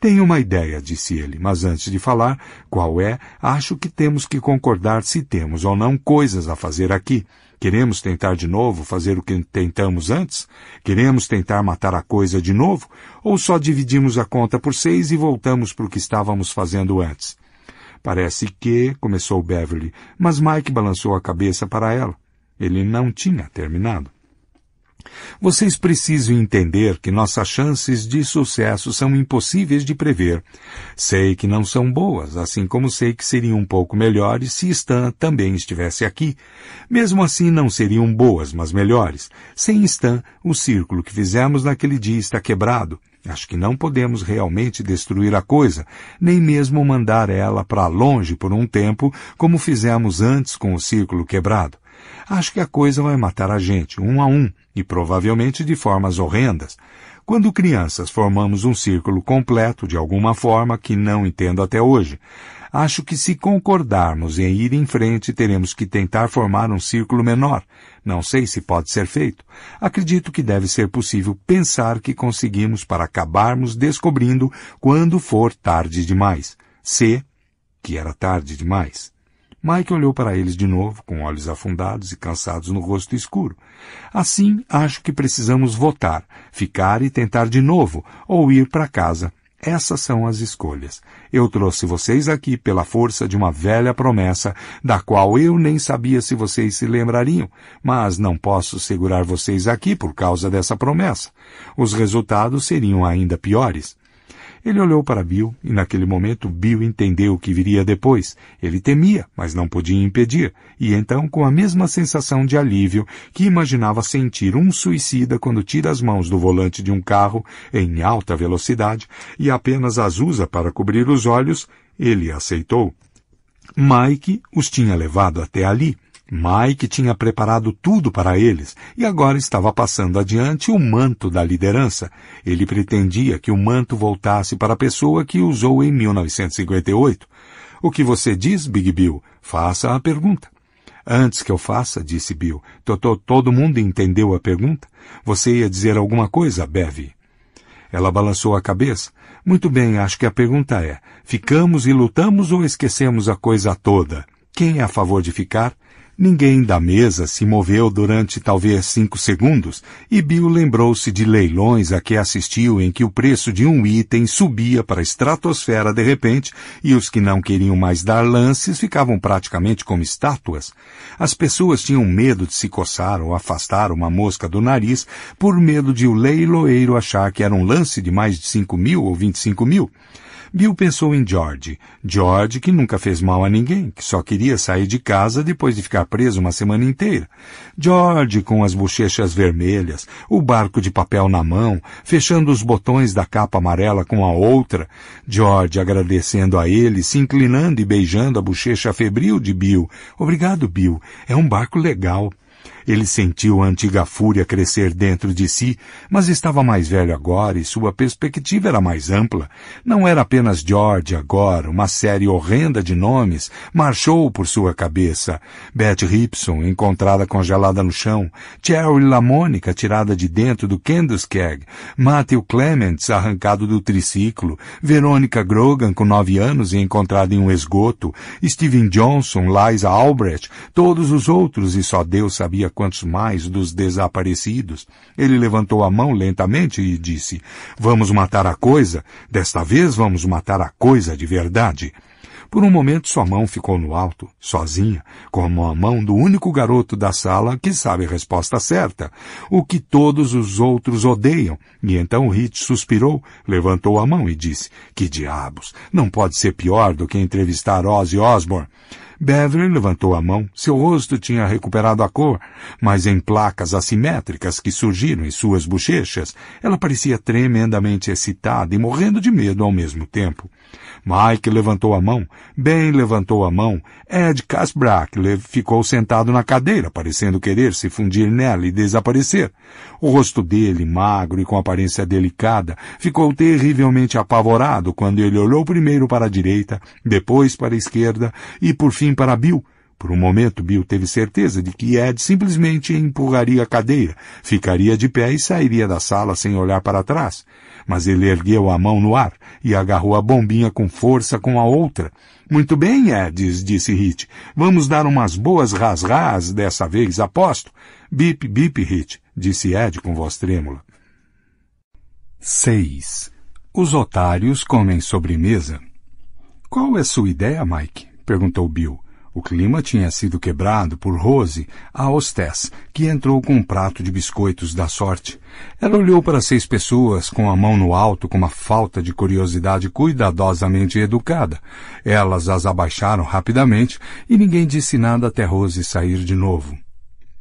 Tenho uma ideia, disse ele, mas antes de falar qual é, acho que temos que concordar se temos ou não coisas a fazer aqui. Queremos tentar de novo fazer o que tentamos antes? Queremos tentar matar a coisa de novo? Ou só dividimos a conta por seis e voltamos para o que estávamos fazendo antes? Parece que, começou Beverly, mas Mike balançou a cabeça para ela. Ele não tinha terminado. Vocês precisam entender que nossas chances de sucesso são impossíveis de prever. Sei que não são boas, assim como sei que seriam um pouco melhores se Stan também estivesse aqui. Mesmo assim, não seriam boas, mas melhores. Sem Stan, o círculo que fizemos naquele dia está quebrado. Acho que não podemos realmente destruir a coisa, nem mesmo mandar ela para longe por um tempo, como fizemos antes com o círculo quebrado. Acho que a coisa vai matar a gente, um a um, e provavelmente de formas horrendas. Quando crianças, formamos um círculo completo de alguma forma que não entendo até hoje. Acho que se concordarmos em ir em frente, teremos que tentar formar um círculo menor. Não sei se pode ser feito. Acredito que deve ser possível pensar que conseguimos para acabarmos descobrindo quando for tarde demais. Se que era tarde demais. Mike olhou para eles de novo, com olhos afundados e cansados no rosto escuro. Assim, acho que precisamos votar, ficar e tentar de novo, ou ir para casa. Essas são as escolhas. Eu trouxe vocês aqui pela força de uma velha promessa, da qual eu nem sabia se vocês se lembrariam, mas não posso segurar vocês aqui por causa dessa promessa. Os resultados seriam ainda piores. Ele olhou para Bill e naquele momento Bill entendeu o que viria depois. Ele temia, mas não podia impedir, e então, com a mesma sensação de alívio que imaginava sentir um suicida quando tira as mãos do volante de um carro em alta velocidade e apenas as usa para cobrir os olhos, ele aceitou. Mike os tinha levado até ali. Mike tinha preparado tudo para eles e agora estava passando adiante o manto da liderança. Ele pretendia que o manto voltasse para a pessoa que usou em 1958. O que você diz, Big Bill? Faça a pergunta. Antes que eu faça, disse Bill. T Todo mundo entendeu a pergunta? Você ia dizer alguma coisa, Bev? Ela balançou a cabeça. Muito bem, acho que a pergunta é: ficamos e lutamos ou esquecemos a coisa toda? Quem é a favor de ficar? Ninguém da mesa se moveu durante talvez cinco segundos e Bill lembrou-se de leilões a que assistiu em que o preço de um item subia para a estratosfera de repente e os que não queriam mais dar lances ficavam praticamente como estátuas. As pessoas tinham medo de se coçar ou afastar uma mosca do nariz por medo de o leiloeiro achar que era um lance de mais de cinco mil ou vinte e cinco mil. Bill pensou em George. George, que nunca fez mal a ninguém, que só queria sair de casa depois de ficar preso uma semana inteira. George, com as bochechas vermelhas, o barco de papel na mão, fechando os botões da capa amarela com a outra. George agradecendo a ele, se inclinando e beijando a bochecha febril de Bill. Obrigado, Bill. É um barco legal. Ele sentiu a antiga fúria crescer dentro de si, mas estava mais velho agora e sua perspectiva era mais ampla. Não era apenas George agora, uma série horrenda de nomes marchou por sua cabeça. Beth Ripson, encontrada congelada no chão, Cheryl LaMônica tirada de dentro do Kenduskeg. Keg, Matthew Clements arrancado do triciclo, Verônica Grogan com nove anos e encontrada em um esgoto, Steven Johnson, Liza Albrecht, todos os outros e só Deus sabia quantos mais dos desaparecidos. Ele levantou a mão lentamente e disse, Vamos matar a coisa. Desta vez vamos matar a coisa de verdade. Por um momento sua mão ficou no alto, sozinha, como a mão do único garoto da sala que sabe a resposta certa, o que todos os outros odeiam. E então Hitch suspirou, levantou a mão e disse, que diabos, não pode ser pior do que entrevistar Ozzy Osbourne. Beverly levantou a mão. Seu rosto tinha recuperado a cor, mas em placas assimétricas que surgiram em suas bochechas, ela parecia tremendamente excitada e morrendo de medo ao mesmo tempo. Mike levantou a mão. Ben levantou a mão. Ed Casbrack ficou sentado na cadeira, parecendo querer se fundir nela e desaparecer. O rosto dele, magro e com aparência delicada, ficou terrivelmente apavorado quando ele olhou primeiro para a direita, depois para a esquerda e por fim para Bill, por um momento, Bill teve certeza de que Ed simplesmente empurraria a cadeira, ficaria de pé e sairia da sala sem olhar para trás. Mas ele ergueu a mão no ar e agarrou a bombinha com força com a outra. Muito bem, Ed disse Hit. Vamos dar umas boas rasgás dessa vez, aposto. Bip, bip, Hit, disse Ed com voz trêmula. 6. Os otários comem sobremesa. Qual é sua ideia, Mike? perguntou Bill. O clima tinha sido quebrado por Rose, a hostess, que entrou com um prato de biscoitos da sorte. Ela olhou para seis pessoas com a mão no alto com uma falta de curiosidade cuidadosamente educada. Elas as abaixaram rapidamente e ninguém disse nada até Rose sair de novo.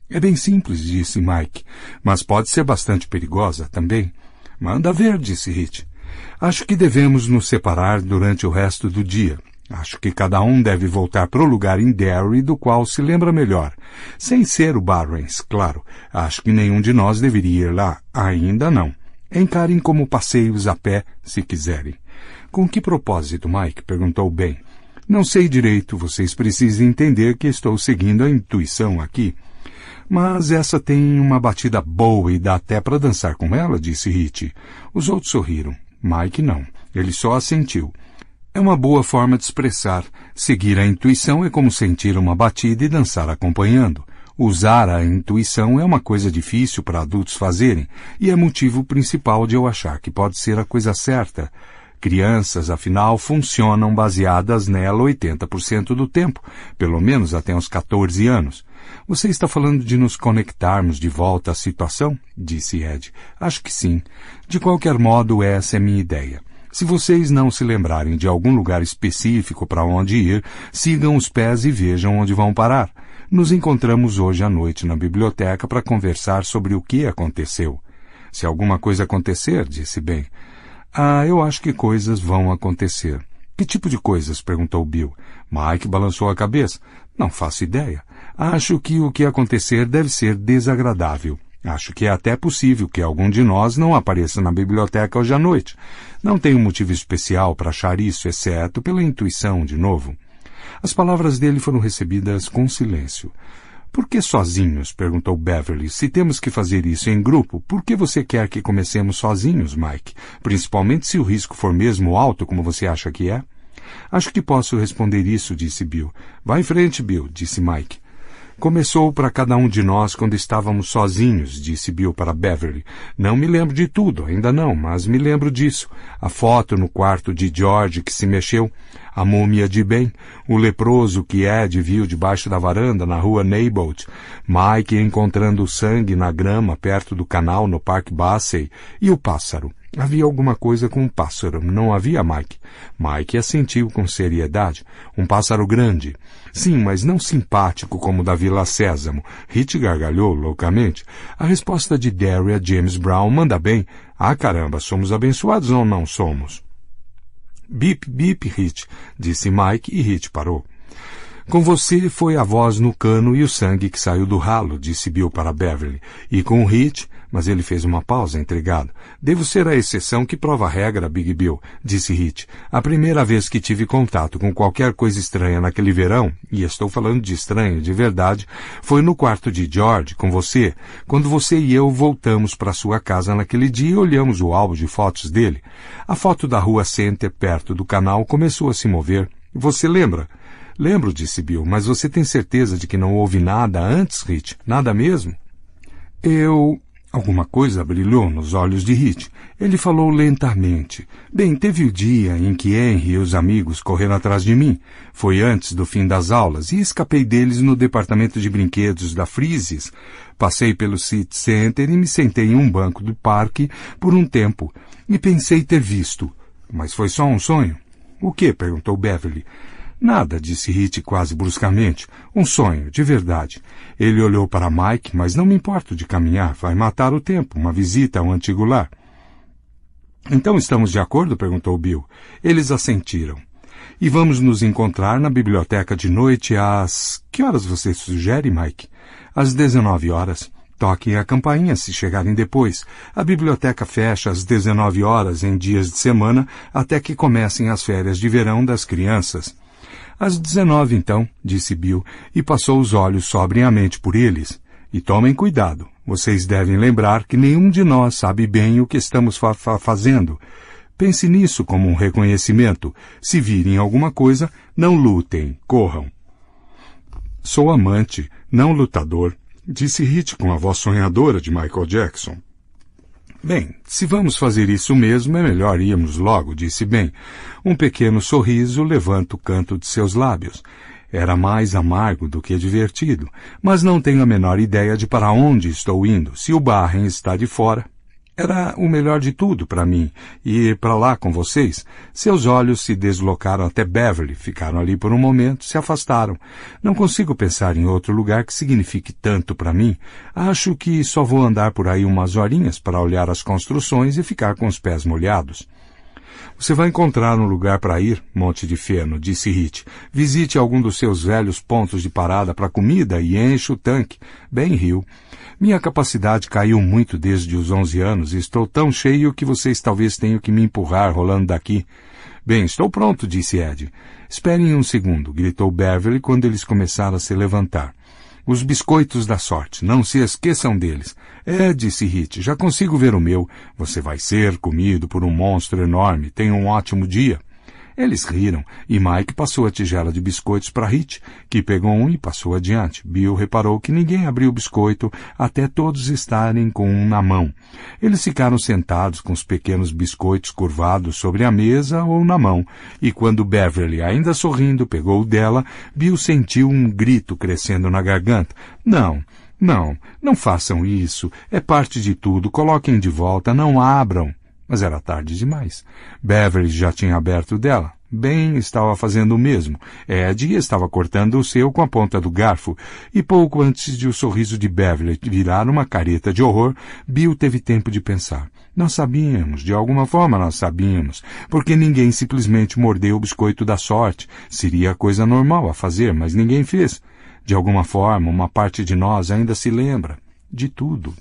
É bem simples, disse Mike, mas pode ser bastante perigosa também. Manda ver, disse Hit. Acho que devemos nos separar durante o resto do dia. Acho que cada um deve voltar para o lugar em Derry do qual se lembra melhor. Sem ser o Barrens, claro. Acho que nenhum de nós deveria ir lá. Ainda não. Encarem como passeios a pé, se quiserem. Com que propósito, Mike? perguntou Ben. Não sei direito, vocês precisam entender que estou seguindo a intuição aqui. Mas essa tem uma batida boa e dá até para dançar com ela, disse Hit. Os outros sorriram. Mike não. Ele só assentiu. É uma boa forma de expressar. Seguir a intuição é como sentir uma batida e dançar acompanhando. Usar a intuição é uma coisa difícil para adultos fazerem e é motivo principal de eu achar que pode ser a coisa certa. Crianças, afinal, funcionam baseadas nela 80% do tempo, pelo menos até os 14 anos. Você está falando de nos conectarmos de volta à situação? disse Ed. Acho que sim. De qualquer modo, essa é minha ideia. Se vocês não se lembrarem de algum lugar específico para onde ir, sigam os pés e vejam onde vão parar. Nos encontramos hoje à noite na biblioteca para conversar sobre o que aconteceu. Se alguma coisa acontecer, disse bem. Ah, eu acho que coisas vão acontecer. Que tipo de coisas? perguntou Bill. Mike balançou a cabeça. Não faço ideia. Acho que o que acontecer deve ser desagradável. Acho que é até possível que algum de nós não apareça na biblioteca hoje à noite. Não tenho motivo especial para achar isso, exceto pela intuição, de novo. As palavras dele foram recebidas com silêncio. Por que sozinhos? perguntou Beverly. Se temos que fazer isso em grupo, por que você quer que comecemos sozinhos, Mike? Principalmente se o risco for mesmo alto, como você acha que é? Acho que posso responder isso, disse Bill. Vá em frente, Bill, disse Mike. Começou para cada um de nós quando estávamos sozinhos, disse Bill para Beverly. Não me lembro de tudo, ainda não, mas me lembro disso. A foto no quarto de George que se mexeu, a múmia de Ben, o leproso que é Ed viu debaixo da varanda na rua Neibold, Mike encontrando sangue na grama perto do canal no Parque Bassey e o pássaro. Havia alguma coisa com o pássaro, não havia Mike. Mike assentiu com seriedade. Um pássaro grande. Sim, mas não simpático como o da Vila Sésamo. Hit gargalhou loucamente. A resposta de Derry a James Brown manda bem. Ah, caramba, somos abençoados ou não somos? Bip, bip, Hit, disse Mike e Hit parou. Com você foi a voz no cano e o sangue que saiu do ralo, disse Bill para Beverly. E com o Hit, mas ele fez uma pausa entregado. Devo ser a exceção que prova a regra, Big Bill, disse Hit. A primeira vez que tive contato com qualquer coisa estranha naquele verão, e estou falando de estranho de verdade, foi no quarto de George, com você, quando você e eu voltamos para sua casa naquele dia e olhamos o álbum de fotos dele. A foto da rua Center, perto do canal, começou a se mover. Você lembra? Lembro, disse Bill, mas você tem certeza de que não houve nada antes, Hit? Nada mesmo? Eu. Alguma coisa brilhou nos olhos de Hit. Ele falou lentamente. Bem, teve o dia em que Henry e os amigos correram atrás de mim. Foi antes do fim das aulas e escapei deles no departamento de brinquedos da Frises. Passei pelo City Center e me sentei em um banco do parque por um tempo e pensei ter visto. Mas foi só um sonho. O que? perguntou Beverly. Nada, disse Hit quase bruscamente. Um sonho, de verdade. Ele olhou para Mike, mas não me importo de caminhar. Vai matar o tempo, uma visita ao antigo lar. Então estamos de acordo? perguntou Bill. Eles assentiram. E vamos nos encontrar na biblioteca de noite às. Que horas você sugere, Mike? Às 19 horas. Toquem a campainha se chegarem depois. A biblioteca fecha às 19 horas em dias de semana até que comecem as férias de verão das crianças. Às dezenove, então, disse Bill, e passou os olhos sobriamente por eles. E tomem cuidado. Vocês devem lembrar que nenhum de nós sabe bem o que estamos fa fa fazendo. Pense nisso como um reconhecimento. Se virem alguma coisa, não lutem, corram. Sou amante, não lutador, disse Hit com a voz sonhadora de Michael Jackson. Bem, se vamos fazer isso mesmo, é melhor irmos logo, disse bem. Um pequeno sorriso levanta o canto de seus lábios. Era mais amargo do que divertido, mas não tenho a menor ideia de para onde estou indo, se o Barren está de fora. Era o melhor de tudo para mim ir para lá com vocês. Seus olhos se deslocaram até Beverly, ficaram ali por um momento, se afastaram. Não consigo pensar em outro lugar que signifique tanto para mim. Acho que só vou andar por aí umas horinhas para olhar as construções e ficar com os pés molhados. Você vai encontrar um lugar para ir, Monte de Feno, disse Hit. Visite algum dos seus velhos pontos de parada para comida e enche o tanque. Bem riu. Minha capacidade caiu muito desde os 11 anos e estou tão cheio que vocês talvez tenham que me empurrar rolando daqui. Bem, estou pronto, disse Ed. Esperem um segundo, gritou Beverly quando eles começaram a se levantar. Os biscoitos da sorte, não se esqueçam deles. É, disse Hit, já consigo ver o meu. Você vai ser comido por um monstro enorme. Tenha um ótimo dia. Eles riram e Mike passou a tigela de biscoitos para Hit, que pegou um e passou adiante. Bill reparou que ninguém abriu o biscoito até todos estarem com um na mão. Eles ficaram sentados com os pequenos biscoitos curvados sobre a mesa ou na mão, e quando Beverly, ainda sorrindo, pegou o dela, Bill sentiu um grito crescendo na garganta. Não, não, não façam isso. É parte de tudo. Coloquem de volta, não abram. Mas era tarde demais. Beverly já tinha aberto dela. Ben estava fazendo o mesmo. Ed estava cortando o seu com a ponta do garfo. E pouco antes de o sorriso de Beverly virar uma careta de horror, Bill teve tempo de pensar. Nós sabíamos, de alguma forma nós sabíamos, porque ninguém simplesmente mordeu o biscoito da sorte. Seria coisa normal a fazer, mas ninguém fez. De alguma forma, uma parte de nós ainda se lembra de tudo.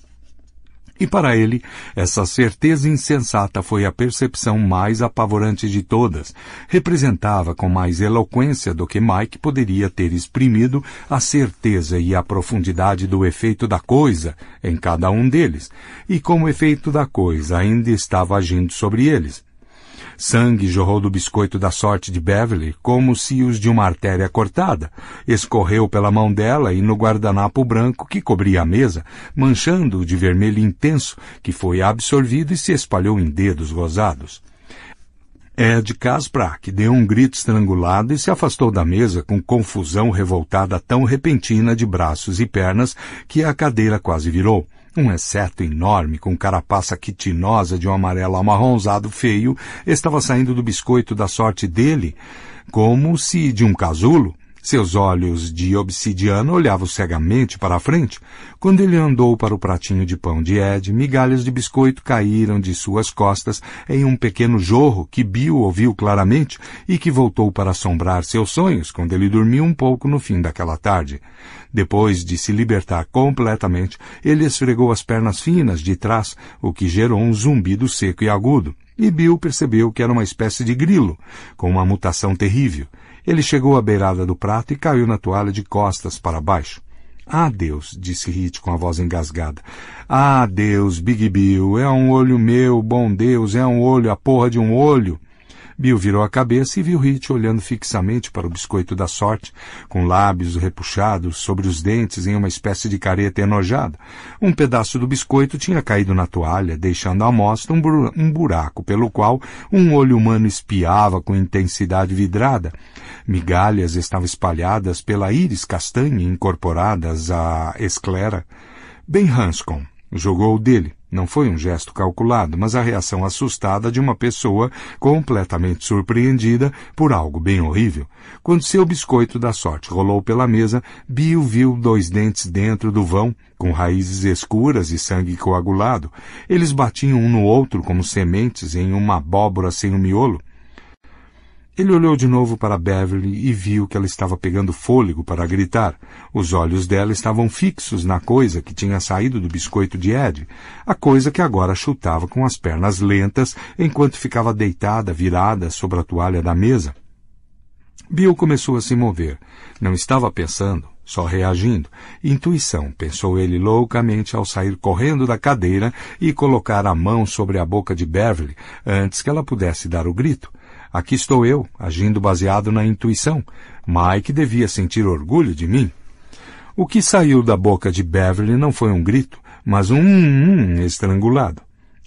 E para ele, essa certeza insensata foi a percepção mais apavorante de todas. Representava com mais eloquência do que Mike poderia ter exprimido a certeza e a profundidade do efeito da coisa em cada um deles, e como efeito da coisa ainda estava agindo sobre eles, Sangue jorrou do biscoito da sorte de Beverly como se os de uma artéria cortada. Escorreu pela mão dela e no guardanapo branco que cobria a mesa, manchando-o de vermelho intenso que foi absorvido e se espalhou em dedos gozados. É Ed que deu um grito estrangulado e se afastou da mesa com confusão revoltada tão repentina de braços e pernas que a cadeira quase virou. Um inseto enorme com carapaça quitinosa de um amarelo amarronzado feio estava saindo do biscoito da sorte dele, como se de um casulo. Seus olhos de obsidiana olhavam cegamente para a frente. Quando ele andou para o pratinho de pão de Ed, migalhas de biscoito caíram de suas costas em um pequeno jorro que Bill ouviu claramente e que voltou para assombrar seus sonhos quando ele dormiu um pouco no fim daquela tarde. Depois de se libertar completamente, ele esfregou as pernas finas de trás, o que gerou um zumbido seco e agudo. E Bill percebeu que era uma espécie de grilo, com uma mutação terrível. Ele chegou à beirada do prato e caiu na toalha de costas para baixo. Ah, Deus, disse Hit com a voz engasgada. Ah, Deus, Big Bill, é um olho meu, bom Deus, é um olho, a porra de um olho. Bill virou a cabeça e viu Hit olhando fixamente para o biscoito da sorte, com lábios repuxados sobre os dentes em uma espécie de careta enojada. Um pedaço do biscoito tinha caído na toalha, deixando à mostra um, bur um buraco pelo qual um olho humano espiava com intensidade vidrada. Migalhas estavam espalhadas pela íris castanha incorporadas à esclera. Ben Hanscom jogou o dele. Não foi um gesto calculado, mas a reação assustada de uma pessoa completamente surpreendida por algo bem horrível. Quando seu biscoito da sorte rolou pela mesa, Bill viu dois dentes dentro do vão, com raízes escuras e sangue coagulado. Eles batiam um no outro como sementes em uma abóbora sem o um miolo. Ele olhou de novo para Beverly e viu que ela estava pegando fôlego para gritar. Os olhos dela estavam fixos na coisa que tinha saído do biscoito de Ed, a coisa que agora chutava com as pernas lentas enquanto ficava deitada, virada sobre a toalha da mesa. Bill começou a se mover. Não estava pensando, só reagindo. Intuição, pensou ele loucamente ao sair correndo da cadeira e colocar a mão sobre a boca de Beverly antes que ela pudesse dar o grito. Aqui estou eu, agindo baseado na intuição. Mike devia sentir orgulho de mim. O que saiu da boca de Beverly não foi um grito, mas um hum, hum estrangulado.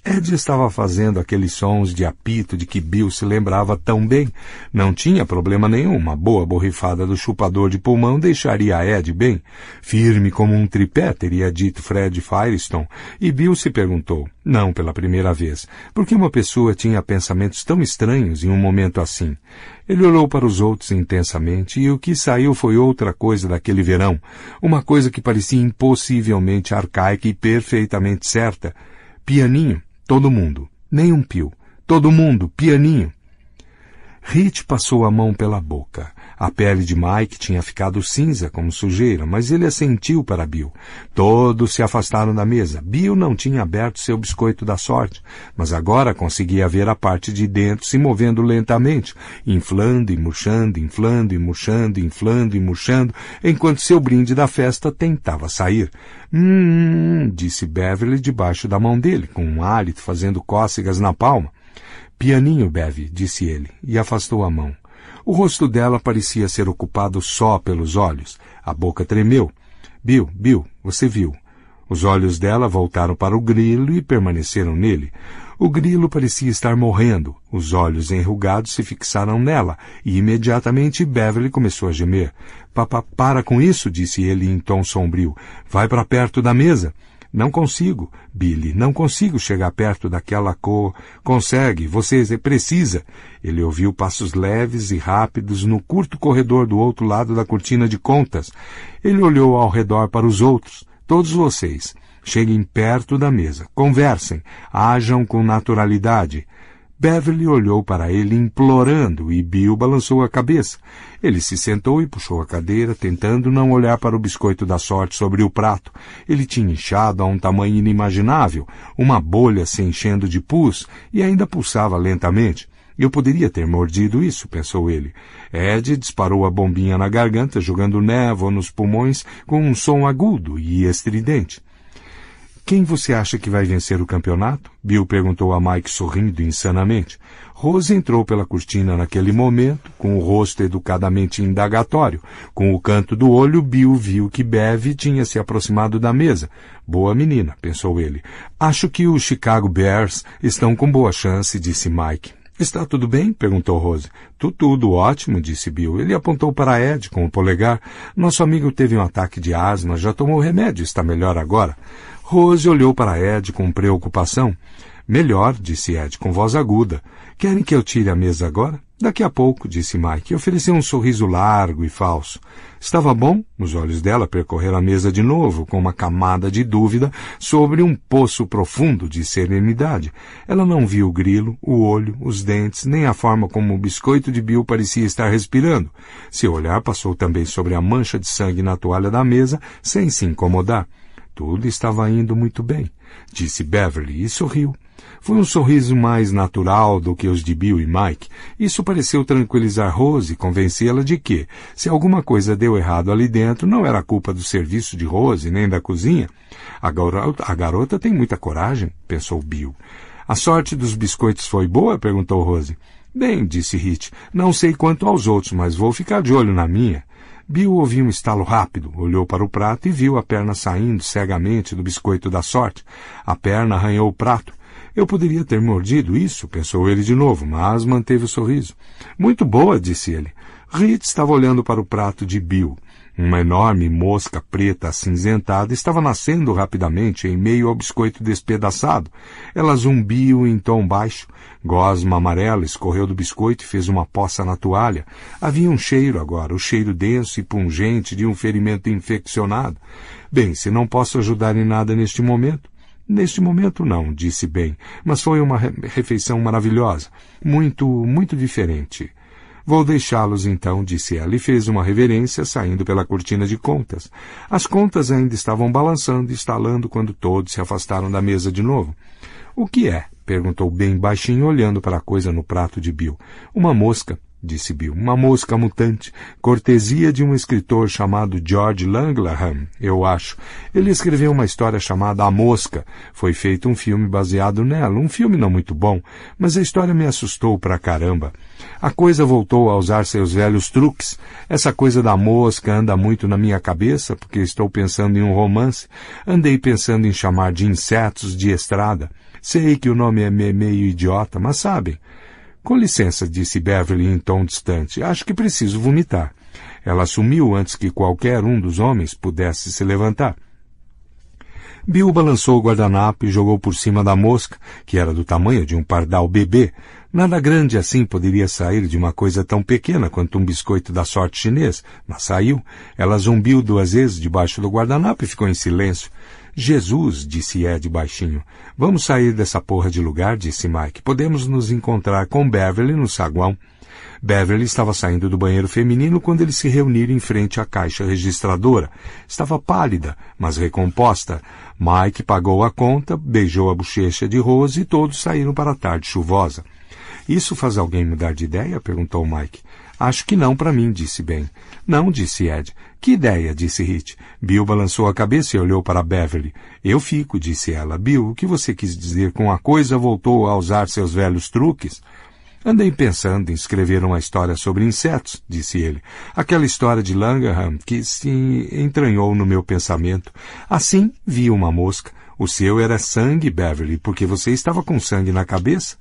Ed estava fazendo aqueles sons de apito de que Bill se lembrava tão bem. Não tinha problema nenhum. Uma boa borrifada do chupador de pulmão deixaria Ed bem. Firme como um tripé, teria dito Fred Firestone. E Bill se perguntou, não pela primeira vez, por que uma pessoa tinha pensamentos tão estranhos em um momento assim. Ele olhou para os outros intensamente e o que saiu foi outra coisa daquele verão. Uma coisa que parecia impossivelmente arcaica e perfeitamente certa. Pianinho Todo mundo. Nem um pio. Todo mundo. Pianinho. Rit passou a mão pela boca. A pele de Mike tinha ficado cinza como sujeira, mas ele assentiu para Bill. Todos se afastaram da mesa. Bill não tinha aberto seu biscoito da sorte, mas agora conseguia ver a parte de dentro se movendo lentamente, inflando e murchando, inflando e murchando, inflando e murchando, enquanto seu brinde da festa tentava sair. Hum, disse Beverly debaixo da mão dele, com um hálito fazendo cócegas na palma. Pianinho, Bev, disse ele, e afastou a mão. O rosto dela parecia ser ocupado só pelos olhos. A boca tremeu. Bill, Bill, você viu. Os olhos dela voltaram para o grilo e permaneceram nele. O grilo parecia estar morrendo. Os olhos enrugados se fixaram nela e imediatamente Beverly começou a gemer. Papá, para com isso, disse ele em tom sombrio. Vai para perto da mesa. Não consigo, Billy, não consigo chegar perto daquela cor. Consegue, você precisa. Ele ouviu passos leves e rápidos no curto corredor do outro lado da cortina de contas. Ele olhou ao redor para os outros, todos vocês. Cheguem perto da mesa, conversem, ajam com naturalidade. Beverly olhou para ele implorando e Bill balançou a cabeça. Ele se sentou e puxou a cadeira, tentando não olhar para o biscoito da sorte sobre o prato. Ele tinha inchado a um tamanho inimaginável, uma bolha se enchendo de pus e ainda pulsava lentamente. Eu poderia ter mordido isso, pensou ele. Ed disparou a bombinha na garganta, jogando névoa nos pulmões com um som agudo e estridente. Quem você acha que vai vencer o campeonato? Bill perguntou a Mike sorrindo insanamente. Rose entrou pela cortina naquele momento, com o rosto educadamente indagatório. Com o canto do olho, Bill viu que Bev tinha se aproximado da mesa. Boa menina, pensou ele. Acho que os Chicago Bears estão com boa chance, disse Mike. Está tudo bem? perguntou Rose. Tu, tudo ótimo, disse Bill. Ele apontou para Ed com o polegar. Nosso amigo teve um ataque de asma, já tomou remédio, está melhor agora. Rose olhou para Ed com preocupação. Melhor, disse Ed com voz aguda. Querem que eu tire a mesa agora? Daqui a pouco, disse Mike, e ofereceu um sorriso largo e falso. Estava bom? Os olhos dela percorreram a mesa de novo, com uma camada de dúvida sobre um poço profundo de serenidade. Ela não viu o grilo, o olho, os dentes, nem a forma como o biscoito de Bill parecia estar respirando. Seu olhar passou também sobre a mancha de sangue na toalha da mesa, sem se incomodar. Tudo estava indo muito bem, disse Beverly e sorriu. Foi um sorriso mais natural do que os de Bill e Mike. Isso pareceu tranquilizar Rose e convencê-la de que, se alguma coisa deu errado ali dentro, não era culpa do serviço de Rose nem da cozinha. A garota, a garota tem muita coragem, pensou Bill. A sorte dos biscoitos foi boa? perguntou Rose. Bem, disse Hit, não sei quanto aos outros, mas vou ficar de olho na minha. Bill ouviu um estalo rápido, olhou para o prato e viu a perna saindo cegamente do biscoito da sorte. A perna arranhou o prato. Eu poderia ter mordido isso, pensou ele de novo, mas manteve o sorriso. Muito boa, disse ele. Rita estava olhando para o prato de Bill. Uma enorme mosca preta acinzentada estava nascendo rapidamente em meio ao biscoito despedaçado. Ela zumbiu em tom baixo. Gosma amarela escorreu do biscoito e fez uma poça na toalha. Havia um cheiro agora, o cheiro denso e pungente de um ferimento infeccionado. Bem, se não posso ajudar em nada neste momento, Neste momento não, disse bem, mas foi uma refeição maravilhosa, muito, muito diferente. Vou deixá-los então, disse ela e fez uma reverência saindo pela cortina de contas. As contas ainda estavam balançando e estalando quando todos se afastaram da mesa de novo. O que é? perguntou bem baixinho, olhando para a coisa no prato de Bill. Uma mosca disse Bill. Uma mosca mutante, cortesia de um escritor chamado George Langlaham, eu acho. Ele escreveu uma história chamada A Mosca. Foi feito um filme baseado nela, um filme não muito bom, mas a história me assustou pra caramba. A coisa voltou a usar seus velhos truques. Essa coisa da mosca anda muito na minha cabeça, porque estou pensando em um romance. Andei pensando em chamar de insetos de estrada. Sei que o nome é meio idiota, mas sabem. Com licença, disse Beverly em tom distante. Acho que preciso vomitar. Ela sumiu antes que qualquer um dos homens pudesse se levantar. Bill balançou o guardanapo e jogou por cima da mosca, que era do tamanho de um pardal bebê. Nada grande assim poderia sair de uma coisa tão pequena quanto um biscoito da sorte chinês, mas saiu. Ela zumbiu duas vezes debaixo do guardanapo e ficou em silêncio. Jesus, disse Ed baixinho. Vamos sair dessa porra de lugar, disse Mike. Podemos nos encontrar com Beverly no saguão. Beverly estava saindo do banheiro feminino quando eles se reuniram em frente à caixa registradora. Estava pálida, mas recomposta. Mike pagou a conta, beijou a bochecha de Rose e todos saíram para a tarde chuvosa. Isso faz alguém mudar de ideia? perguntou Mike. Acho que não para mim, disse Ben. Não, disse Ed. Que ideia, disse Hit. Bill balançou a cabeça e olhou para Beverly. Eu fico, disse ela. Bill, o que você quis dizer com a coisa voltou a usar seus velhos truques? Andei pensando em escrever uma história sobre insetos, disse ele. Aquela história de Langham que se entranhou no meu pensamento. Assim, vi uma mosca. O seu era sangue, Beverly, porque você estava com sangue na cabeça.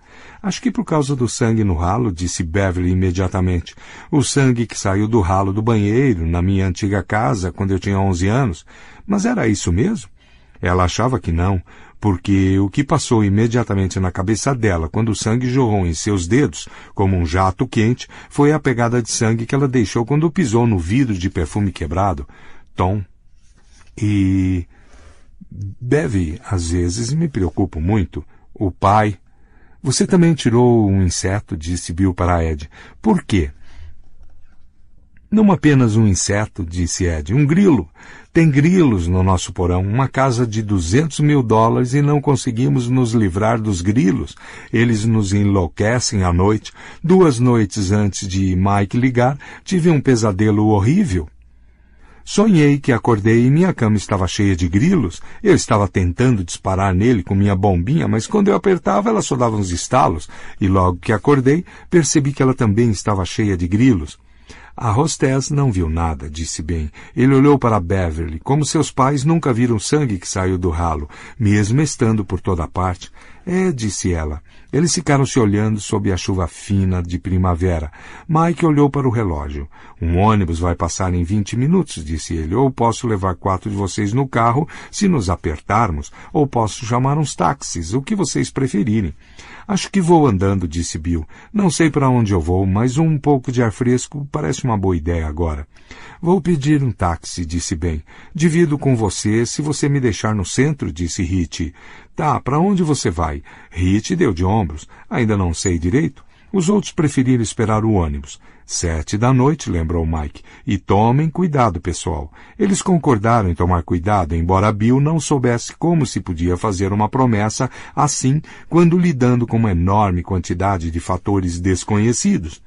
Acho que por causa do sangue no ralo, disse Beverly imediatamente. O sangue que saiu do ralo do banheiro, na minha antiga casa, quando eu tinha onze anos. Mas era isso mesmo? Ela achava que não, porque o que passou imediatamente na cabeça dela quando o sangue jorrou em seus dedos, como um jato quente, foi a pegada de sangue que ela deixou quando pisou no vidro de perfume quebrado. Tom. E. Deve, às vezes, me preocupo muito. O pai, você também tirou um inseto, disse Bill para Ed. Por quê? Não apenas um inseto, disse Ed, um grilo. Tem grilos no nosso porão, uma casa de 200 mil dólares e não conseguimos nos livrar dos grilos. Eles nos enlouquecem à noite. Duas noites antes de Mike ligar, tive um pesadelo horrível. Sonhei que acordei e minha cama estava cheia de grilos. Eu estava tentando disparar nele com minha bombinha, mas quando eu apertava ela só dava uns estalos, e logo que acordei, percebi que ela também estava cheia de grilos. A hostess não viu nada, disse bem. Ele olhou para Beverly, como seus pais nunca viram sangue que saiu do ralo, mesmo estando por toda parte. É, disse ela, eles ficaram se olhando sob a chuva fina de primavera. Mike olhou para o relógio. Um ônibus vai passar em vinte minutos, disse ele, ou posso levar quatro de vocês no carro se nos apertarmos, ou posso chamar uns táxis, o que vocês preferirem. Acho que vou andando, disse Bill. Não sei para onde eu vou, mas um pouco de ar fresco parece uma boa ideia agora. Vou pedir um táxi, disse Ben. Divido com você se você me deixar no centro, disse Hit. Tá, para onde você vai? Hit deu de ombros. Ainda não sei direito. Os outros preferiram esperar o ônibus. Sete da noite, lembrou Mike. E tomem cuidado, pessoal. Eles concordaram em tomar cuidado, embora Bill não soubesse como se podia fazer uma promessa assim quando lidando com uma enorme quantidade de fatores desconhecidos.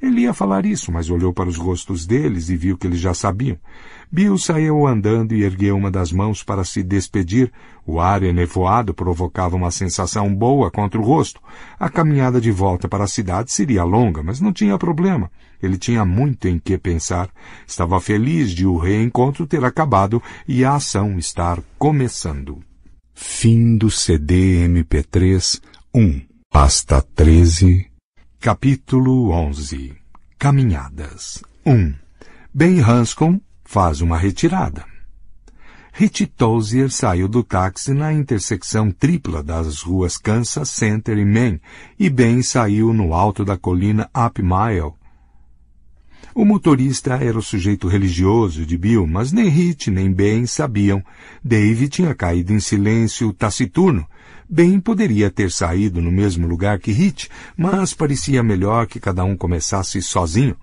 Ele ia falar isso, mas olhou para os rostos deles e viu que eles já sabiam. Bill saiu andando e ergueu uma das mãos para se despedir. O ar enevoado provocava uma sensação boa contra o rosto. A caminhada de volta para a cidade seria longa, mas não tinha problema. Ele tinha muito em que pensar. Estava feliz de o reencontro ter acabado e a ação estar começando. Fim do CD MP3 1, pasta 13, capítulo 11. Caminhadas 1. Ben Hanscom faz uma retirada. Ritchie Tozier saiu do táxi na intersecção tripla das ruas Kansas Center e Main e Ben saiu no alto da colina Up Mile. O motorista era o sujeito religioso de Bill, mas nem Ritchie nem Ben sabiam. Dave tinha caído em silêncio taciturno. Ben poderia ter saído no mesmo lugar que Ritchie, mas parecia melhor que cada um começasse sozinho. —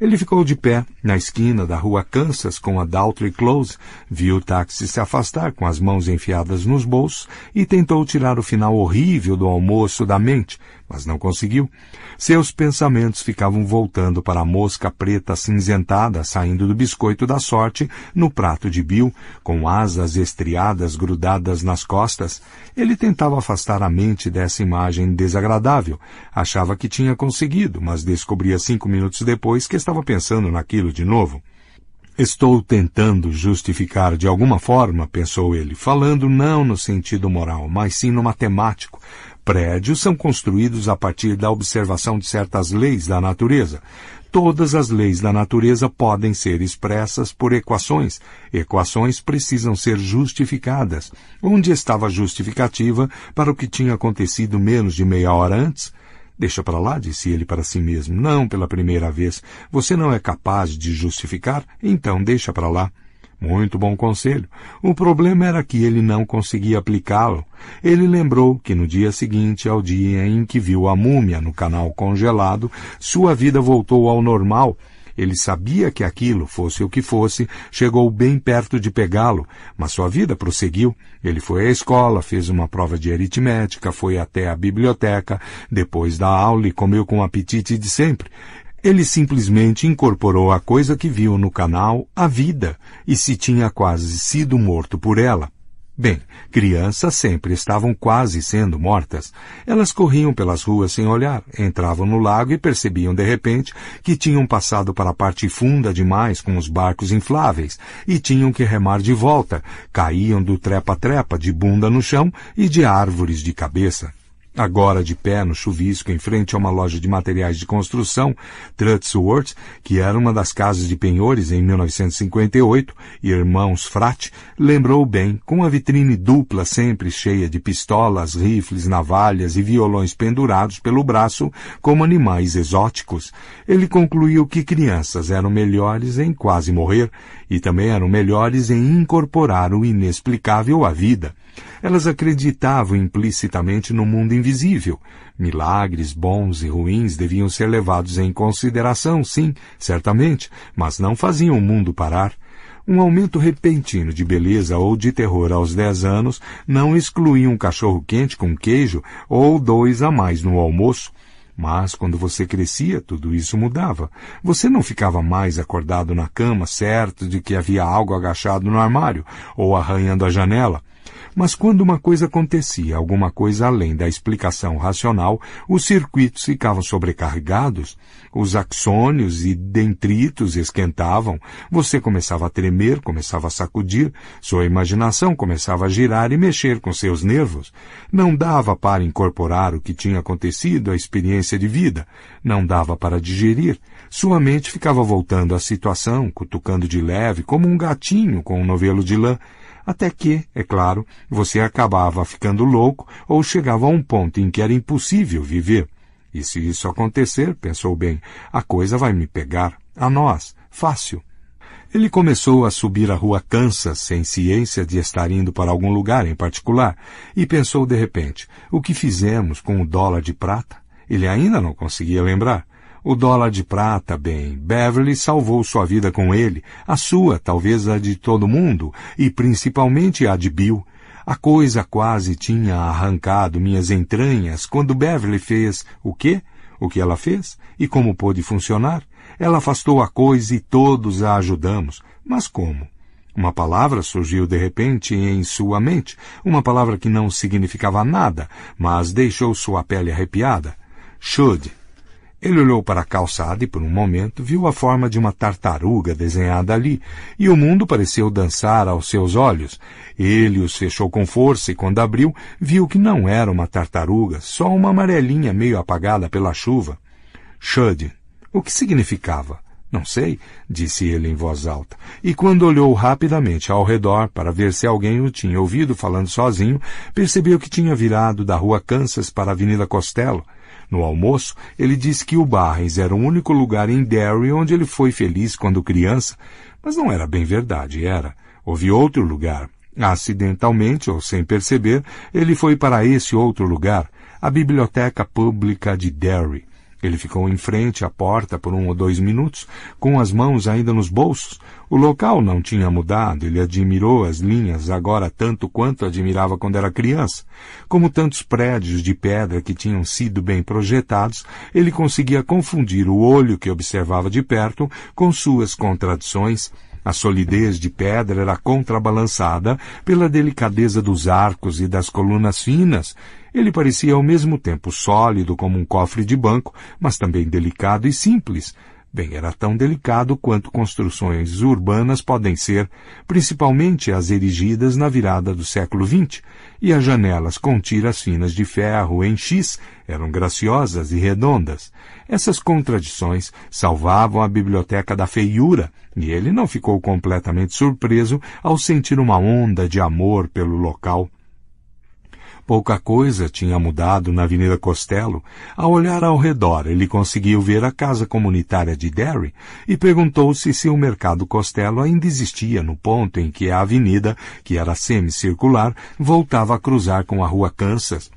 ele ficou de pé, na esquina da rua Kansas com a Daltrey Close, viu o táxi se afastar com as mãos enfiadas nos bolsos e tentou tirar o final horrível do almoço da mente, mas não conseguiu. Seus pensamentos ficavam voltando para a mosca preta cinzentada saindo do biscoito da sorte no prato de Bill, com asas estriadas grudadas nas costas. Ele tentava afastar a mente dessa imagem desagradável. Achava que tinha conseguido, mas descobria cinco minutos depois que estava pensando naquilo de novo. Estou tentando justificar de alguma forma, pensou ele, falando não no sentido moral, mas sim no matemático, Prédios são construídos a partir da observação de certas leis da natureza. Todas as leis da natureza podem ser expressas por equações. Equações precisam ser justificadas. Onde estava a justificativa para o que tinha acontecido menos de meia hora antes? Deixa para lá, disse ele para si mesmo. Não, pela primeira vez. Você não é capaz de justificar? Então deixa para lá. Muito bom conselho. O problema era que ele não conseguia aplicá-lo. Ele lembrou que no dia seguinte ao dia em que viu a múmia no canal congelado, sua vida voltou ao normal. Ele sabia que aquilo, fosse o que fosse, chegou bem perto de pegá-lo, mas sua vida prosseguiu. Ele foi à escola, fez uma prova de aritmética, foi até a biblioteca, depois da aula e comeu com o apetite de sempre. Ele simplesmente incorporou a coisa que viu no canal à vida e se tinha quase sido morto por ela. Bem, crianças sempre estavam quase sendo mortas. Elas corriam pelas ruas sem olhar, entravam no lago e percebiam de repente que tinham passado para a parte funda demais com os barcos infláveis e tinham que remar de volta. Caíam do trepa-trepa de bunda no chão e de árvores de cabeça. Agora de pé no chuvisco em frente a uma loja de materiais de construção, Trutsworth, que era uma das casas de penhores em 1958, e irmãos Frat, lembrou bem, com a vitrine dupla sempre cheia de pistolas, rifles, navalhas e violões pendurados pelo braço como animais exóticos, ele concluiu que crianças eram melhores em quase morrer e também eram melhores em incorporar o inexplicável à vida. Elas acreditavam implicitamente no mundo invisível. Milagres bons e ruins deviam ser levados em consideração, sim, certamente, mas não faziam o mundo parar. Um aumento repentino de beleza ou de terror aos dez anos não excluía um cachorro quente com queijo ou dois a mais no almoço. Mas quando você crescia, tudo isso mudava. Você não ficava mais acordado na cama, certo de que havia algo agachado no armário ou arranhando a janela. Mas quando uma coisa acontecia, alguma coisa além da explicação racional, os circuitos ficavam sobrecarregados, os axônios e dendritos esquentavam, você começava a tremer, começava a sacudir, sua imaginação começava a girar e mexer com seus nervos. Não dava para incorporar o que tinha acontecido à experiência de vida, não dava para digerir. Sua mente ficava voltando à situação, cutucando de leve, como um gatinho com um novelo de lã, até que, é claro, você acabava ficando louco ou chegava a um ponto em que era impossível viver. E se isso acontecer, pensou bem, a coisa vai me pegar, a nós, fácil. Ele começou a subir a rua Kansas sem ciência de estar indo para algum lugar em particular e pensou de repente, o que fizemos com o dólar de prata? Ele ainda não conseguia lembrar. O dólar de prata, bem, Beverly salvou sua vida com ele, a sua, talvez a de todo mundo, e principalmente a de Bill. A coisa quase tinha arrancado minhas entranhas quando Beverly fez o quê? O que ela fez e como pôde funcionar? Ela afastou a coisa e todos a ajudamos. Mas como? Uma palavra surgiu de repente em sua mente, uma palavra que não significava nada, mas deixou sua pele arrepiada. Should. Ele olhou para a calçada e, por um momento, viu a forma de uma tartaruga desenhada ali, e o mundo pareceu dançar aos seus olhos. Ele os fechou com força e, quando abriu, viu que não era uma tartaruga, só uma amarelinha meio apagada pela chuva. Shud. O que significava? Não sei, disse ele em voz alta, e quando olhou rapidamente ao redor para ver se alguém o tinha ouvido falando sozinho, percebeu que tinha virado da rua Kansas para a Avenida Costello. No almoço, ele disse que o Barrens era o único lugar em Derry onde ele foi feliz quando criança, mas não era bem verdade, era. Houve outro lugar. Acidentalmente, ou sem perceber, ele foi para esse outro lugar, a Biblioteca Pública de Derry. Ele ficou em frente à porta por um ou dois minutos, com as mãos ainda nos bolsos. O local não tinha mudado, ele admirou as linhas agora tanto quanto admirava quando era criança. Como tantos prédios de pedra que tinham sido bem projetados, ele conseguia confundir o olho que observava de perto com suas contradições a solidez de pedra era contrabalançada pela delicadeza dos arcos e das colunas finas. Ele parecia ao mesmo tempo sólido como um cofre de banco, mas também delicado e simples. Bem, era tão delicado quanto construções urbanas podem ser, principalmente as erigidas na virada do século XX, e as janelas com tiras finas de ferro em X eram graciosas e redondas. Essas contradições salvavam a biblioteca da feiura, e ele não ficou completamente surpreso ao sentir uma onda de amor pelo local. Pouca coisa tinha mudado na Avenida Costello. Ao olhar ao redor, ele conseguiu ver a casa comunitária de Derry e perguntou-se se o mercado Costello ainda existia no ponto em que a avenida, que era semicircular, voltava a cruzar com a rua Kansas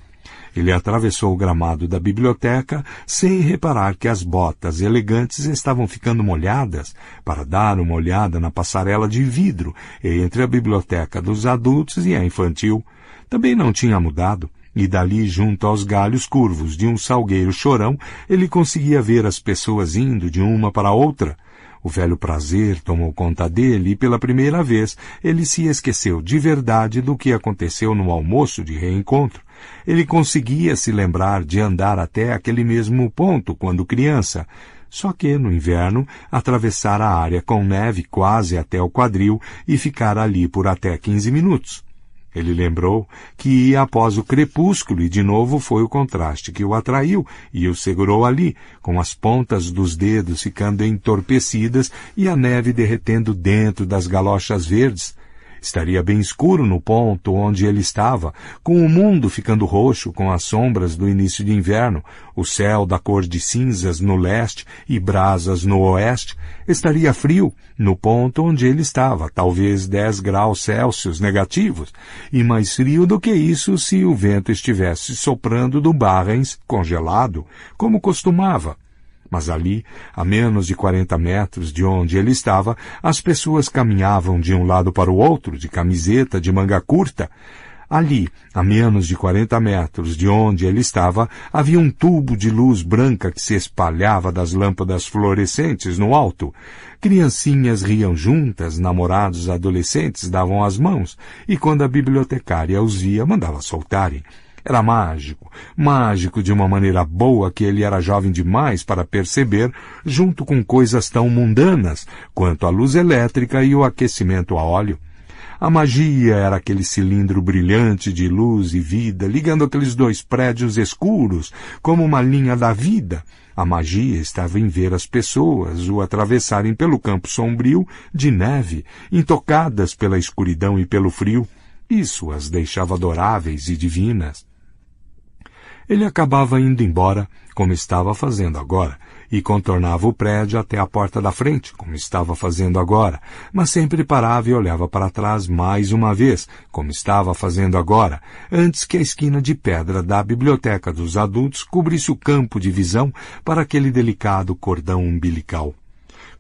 ele atravessou o gramado da biblioteca sem reparar que as botas elegantes estavam ficando molhadas para dar uma olhada na passarela de vidro entre a biblioteca dos adultos e a infantil. Também não tinha mudado e dali junto aos galhos curvos de um salgueiro chorão, ele conseguia ver as pessoas indo de uma para outra. O velho prazer tomou conta dele e pela primeira vez ele se esqueceu de verdade do que aconteceu no almoço de reencontro ele conseguia se lembrar de andar até aquele mesmo ponto quando criança, só que no inverno atravessara a área com neve quase até o quadril e ficara ali por até 15 minutos. Ele lembrou que ia após o crepúsculo e de novo foi o contraste que o atraiu e o segurou ali, com as pontas dos dedos ficando entorpecidas e a neve derretendo dentro das galochas verdes, Estaria bem escuro no ponto onde ele estava, com o mundo ficando roxo com as sombras do início de inverno, o céu da cor de cinzas no leste e brasas no oeste. Estaria frio no ponto onde ele estava, talvez 10 graus Celsius negativos, e mais frio do que isso se o vento estivesse soprando do Barrens congelado, como costumava. Mas ali, a menos de 40 metros de onde ele estava, as pessoas caminhavam de um lado para o outro, de camiseta, de manga curta. Ali, a menos de 40 metros de onde ele estava, havia um tubo de luz branca que se espalhava das lâmpadas fluorescentes no alto. Criancinhas riam juntas, namorados adolescentes davam as mãos, e quando a bibliotecária os via, mandava soltarem. Era mágico, mágico de uma maneira boa que ele era jovem demais para perceber, junto com coisas tão mundanas quanto a luz elétrica e o aquecimento a óleo. A magia era aquele cilindro brilhante de luz e vida, ligando aqueles dois prédios escuros, como uma linha da vida. A magia estava em ver as pessoas o atravessarem pelo campo sombrio de neve, intocadas pela escuridão e pelo frio. Isso as deixava adoráveis e divinas. Ele acabava indo embora, como estava fazendo agora, e contornava o prédio até a porta da frente, como estava fazendo agora, mas sempre parava e olhava para trás mais uma vez, como estava fazendo agora, antes que a esquina de pedra da biblioteca dos adultos cobrisse o campo de visão para aquele delicado cordão umbilical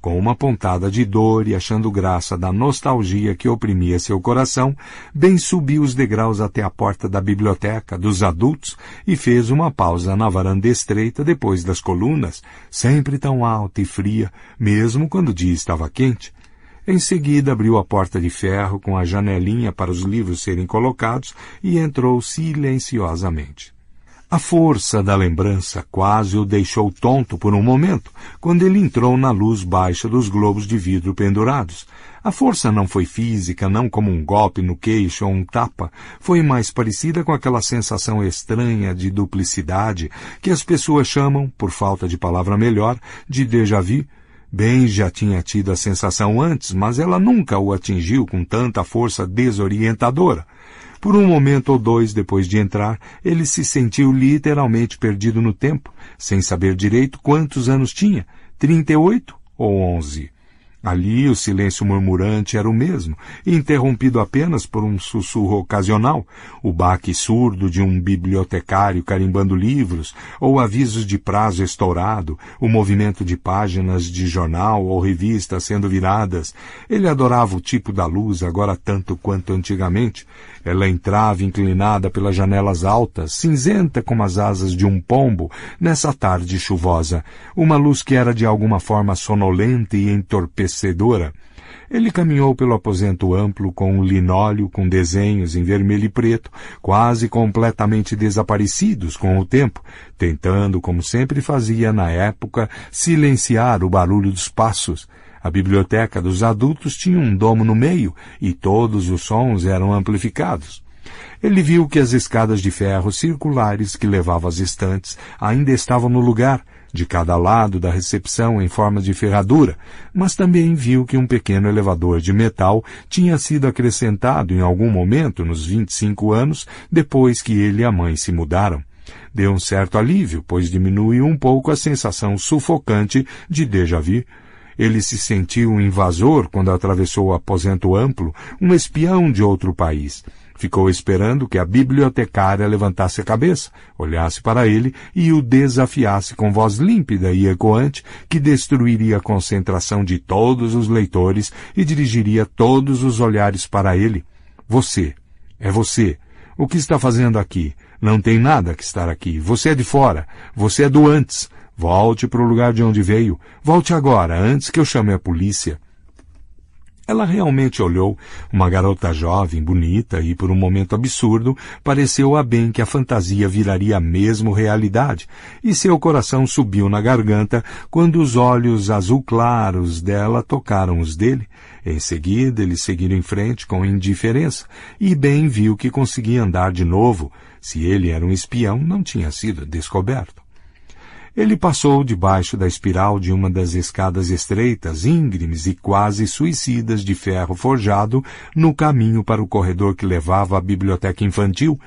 com uma pontada de dor e achando graça da nostalgia que oprimia seu coração, bem subiu os degraus até a porta da biblioteca dos adultos e fez uma pausa na varanda estreita depois das colunas, sempre tão alta e fria, mesmo quando o dia estava quente. Em seguida abriu a porta de ferro com a janelinha para os livros serem colocados e entrou silenciosamente. A força da lembrança quase o deixou tonto por um momento, quando ele entrou na luz baixa dos globos de vidro pendurados. A força não foi física, não como um golpe no queixo ou um tapa, foi mais parecida com aquela sensação estranha de duplicidade que as pessoas chamam, por falta de palavra melhor, de déjà vu, Bem já tinha tido a sensação antes, mas ela nunca o atingiu com tanta força desorientadora. Por um momento ou dois depois de entrar, ele se sentiu literalmente perdido no tempo, sem saber direito quantos anos tinha, trinta e oito ou onze. Ali o silêncio murmurante era o mesmo, interrompido apenas por um sussurro ocasional, o baque surdo de um bibliotecário carimbando livros, ou avisos de prazo estourado, o movimento de páginas de jornal ou revista sendo viradas. Ele adorava o tipo da luz agora tanto quanto antigamente, ela entrava inclinada pelas janelas altas, cinzenta como as asas de um pombo, nessa tarde chuvosa, uma luz que era de alguma forma sonolenta e entorpecedora. Ele caminhou pelo aposento amplo com um linóleo com desenhos em vermelho e preto, quase completamente desaparecidos com o tempo, tentando, como sempre fazia na época, silenciar o barulho dos passos, a biblioteca dos adultos tinha um domo no meio e todos os sons eram amplificados. Ele viu que as escadas de ferro circulares que levavam às estantes ainda estavam no lugar, de cada lado da recepção em forma de ferradura, mas também viu que um pequeno elevador de metal tinha sido acrescentado em algum momento nos 25 anos depois que ele e a mãe se mudaram. Deu um certo alívio, pois diminuiu um pouco a sensação sufocante de déjà vu. Ele se sentiu um invasor quando atravessou o aposento amplo, um espião de outro país. Ficou esperando que a bibliotecária levantasse a cabeça, olhasse para ele e o desafiasse com voz límpida e ecoante que destruiria a concentração de todos os leitores e dirigiria todos os olhares para ele. Você. É você. O que está fazendo aqui? Não tem nada que estar aqui. Você é de fora. Você é do antes. Volte para o lugar de onde veio. Volte agora, antes que eu chame a polícia. Ela realmente olhou, uma garota jovem, bonita e, por um momento absurdo, pareceu a bem que a fantasia viraria mesmo realidade, e seu coração subiu na garganta quando os olhos azul claros dela tocaram os dele. Em seguida, eles seguiram em frente com indiferença, e bem viu que conseguia andar de novo. Se ele era um espião, não tinha sido descoberto. Ele passou debaixo da espiral de uma das escadas estreitas, íngremes e quase suicidas de ferro forjado no caminho para o corredor que levava à biblioteca infantil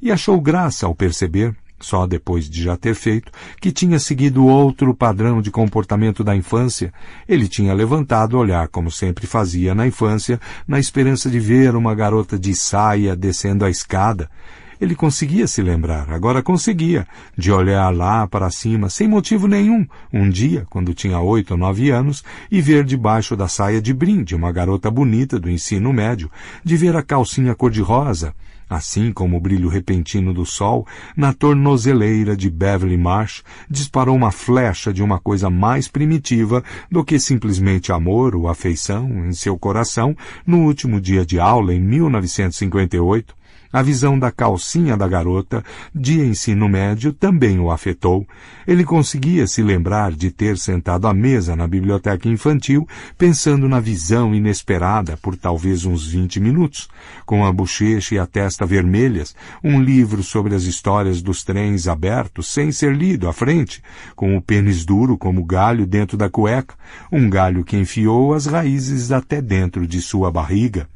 e achou graça ao perceber, só depois de já ter feito, que tinha seguido outro padrão de comportamento da infância. Ele tinha levantado o olhar, como sempre fazia na infância, na esperança de ver uma garota de saia descendo a escada ele conseguia se lembrar, agora conseguia, de olhar lá para cima, sem motivo nenhum, um dia, quando tinha oito ou nove anos, e ver debaixo da saia de brinde uma garota bonita do ensino médio, de ver a calcinha cor-de-rosa, assim como o brilho repentino do sol, na tornozeleira de Beverly Marsh disparou uma flecha de uma coisa mais primitiva do que simplesmente amor ou afeição em seu coração no último dia de aula em 1958, a visão da calcinha da garota, de ensino médio, também o afetou. Ele conseguia se lembrar de ter sentado à mesa na biblioteca infantil, pensando na visão inesperada por talvez uns vinte minutos, com a bochecha e a testa vermelhas, um livro sobre as histórias dos trens abertos sem ser lido à frente, com o pênis duro como galho dentro da cueca, um galho que enfiou as raízes até dentro de sua barriga.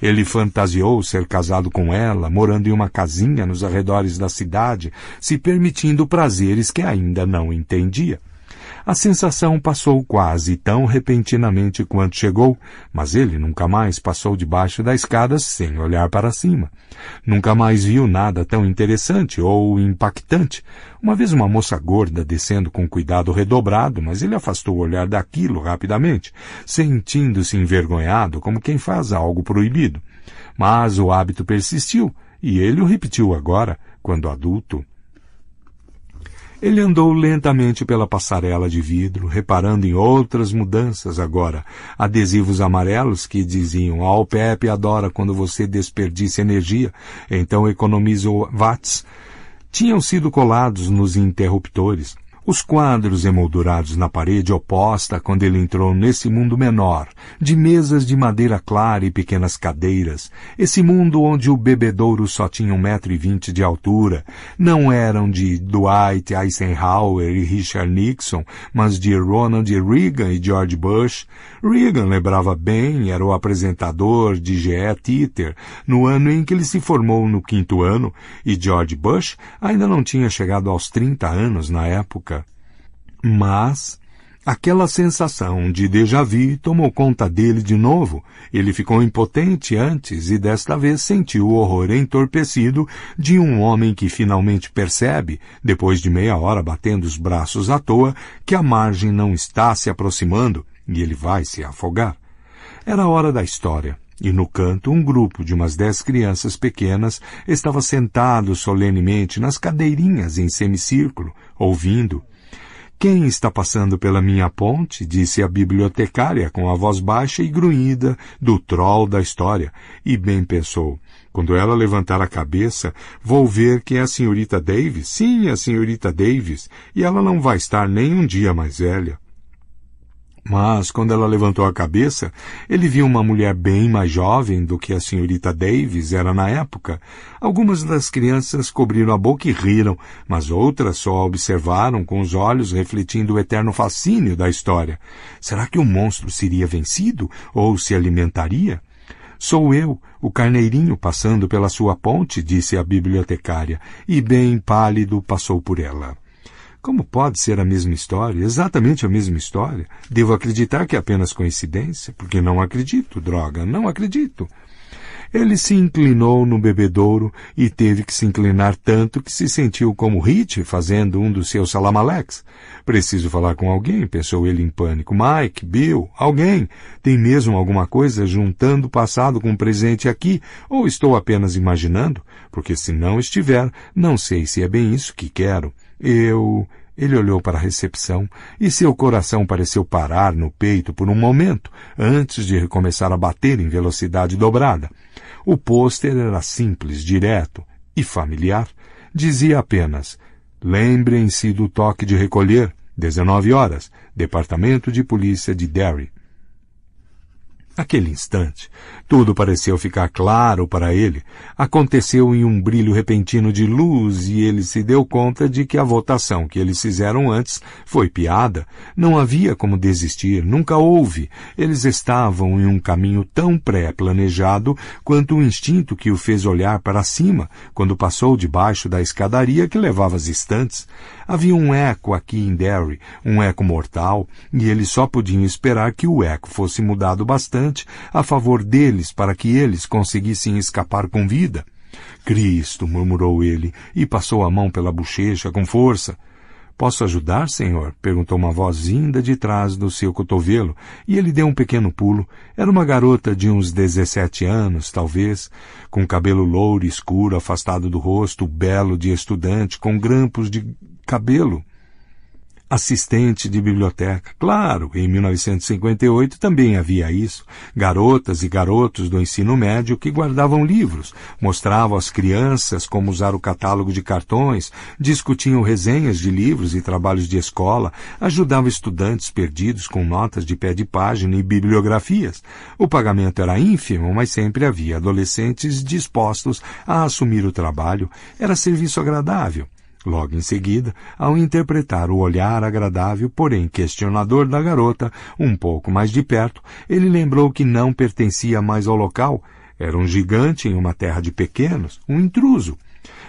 Ele fantasiou ser casado com ela, morando em uma casinha nos arredores da cidade, se permitindo prazeres que ainda não entendia. A sensação passou quase tão repentinamente quanto chegou, mas ele nunca mais passou debaixo da escada sem olhar para cima. Nunca mais viu nada tão interessante ou impactante. Uma vez uma moça gorda descendo com cuidado redobrado, mas ele afastou o olhar daquilo rapidamente, sentindo-se envergonhado como quem faz algo proibido. Mas o hábito persistiu, e ele o repetiu agora, quando adulto. Ele andou lentamente pela passarela de vidro, reparando em outras mudanças agora. Adesivos amarelos que diziam a OPEP adora quando você desperdiça energia, então economiza watts, tinham sido colados nos interruptores. Os quadros emoldurados na parede oposta quando ele entrou nesse mundo menor, de mesas de madeira clara e pequenas cadeiras, esse mundo onde o bebedouro só tinha um metro e vinte de altura, não eram de Dwight Eisenhower e Richard Nixon, mas de Ronald Reagan e George Bush. Reagan lembrava bem, era o apresentador de G.E. Titter, no ano em que ele se formou no quinto ano, e George Bush ainda não tinha chegado aos 30 anos na época. Mas aquela sensação de déjà vu tomou conta dele de novo. Ele ficou impotente antes e desta vez sentiu o horror entorpecido de um homem que finalmente percebe, depois de meia hora batendo os braços à toa, que a margem não está se aproximando e ele vai se afogar. Era a hora da história. E no canto, um grupo de umas dez crianças pequenas estava sentado solenemente nas cadeirinhas em semicírculo, ouvindo quem está passando pela minha ponte? disse a bibliotecária com a voz baixa e grunhida do troll da história. E bem pensou. Quando ela levantar a cabeça, vou ver que é a senhorita Davis. Sim, a senhorita Davis. E ela não vai estar nem um dia mais velha. Mas, quando ela levantou a cabeça, ele viu uma mulher bem mais jovem do que a senhorita Davis era na época. Algumas das crianças cobriram a boca e riram, mas outras só observaram com os olhos refletindo o eterno fascínio da história. Será que o monstro seria vencido ou se alimentaria? Sou eu, o carneirinho passando pela sua ponte, disse a bibliotecária, e bem pálido passou por ela. Como pode ser a mesma história, exatamente a mesma história? Devo acreditar que é apenas coincidência, porque não acredito, droga, não acredito. Ele se inclinou no bebedouro e teve que se inclinar tanto que se sentiu como Hit fazendo um dos seus salamaleques. Preciso falar com alguém, pensou ele em pânico. Mike, Bill, alguém. Tem mesmo alguma coisa juntando o passado com o presente aqui? Ou estou apenas imaginando? Porque se não estiver, não sei se é bem isso que quero. Eu. Ele olhou para a recepção e seu coração pareceu parar no peito por um momento antes de recomeçar a bater em velocidade dobrada. O pôster era simples, direto e familiar. Dizia apenas: Lembrem-se do toque de recolher, 19 horas, Departamento de Polícia de Derry. Naquele instante, tudo pareceu ficar claro para ele. Aconteceu em um brilho repentino de luz e ele se deu conta de que a votação que eles fizeram antes foi piada. Não havia como desistir, nunca houve. Eles estavam em um caminho tão pré-planejado quanto o instinto que o fez olhar para cima quando passou debaixo da escadaria que levava as estantes. Havia um eco aqui em Derry, um eco mortal, e eles só podiam esperar que o eco fosse mudado bastante a favor deles para que eles conseguissem escapar com vida. Cristo, murmurou ele, e passou a mão pela bochecha com força. Posso ajudar, senhor? perguntou uma voz vinda de trás do seu cotovelo, e ele deu um pequeno pulo. Era uma garota de uns dezessete anos, talvez, com cabelo louro escuro afastado do rosto, belo de estudante, com grampos de cabelo assistente de biblioteca. Claro, em 1958 também havia isso. Garotas e garotos do ensino médio que guardavam livros, mostravam às crianças como usar o catálogo de cartões, discutiam resenhas de livros e trabalhos de escola, ajudavam estudantes perdidos com notas de pé de página e bibliografias. O pagamento era ínfimo, mas sempre havia adolescentes dispostos a assumir o trabalho. Era serviço agradável. Logo em seguida, ao interpretar o olhar agradável, porém questionador da garota, um pouco mais de perto, ele lembrou que não pertencia mais ao local, era um gigante em uma terra de pequenos, um intruso,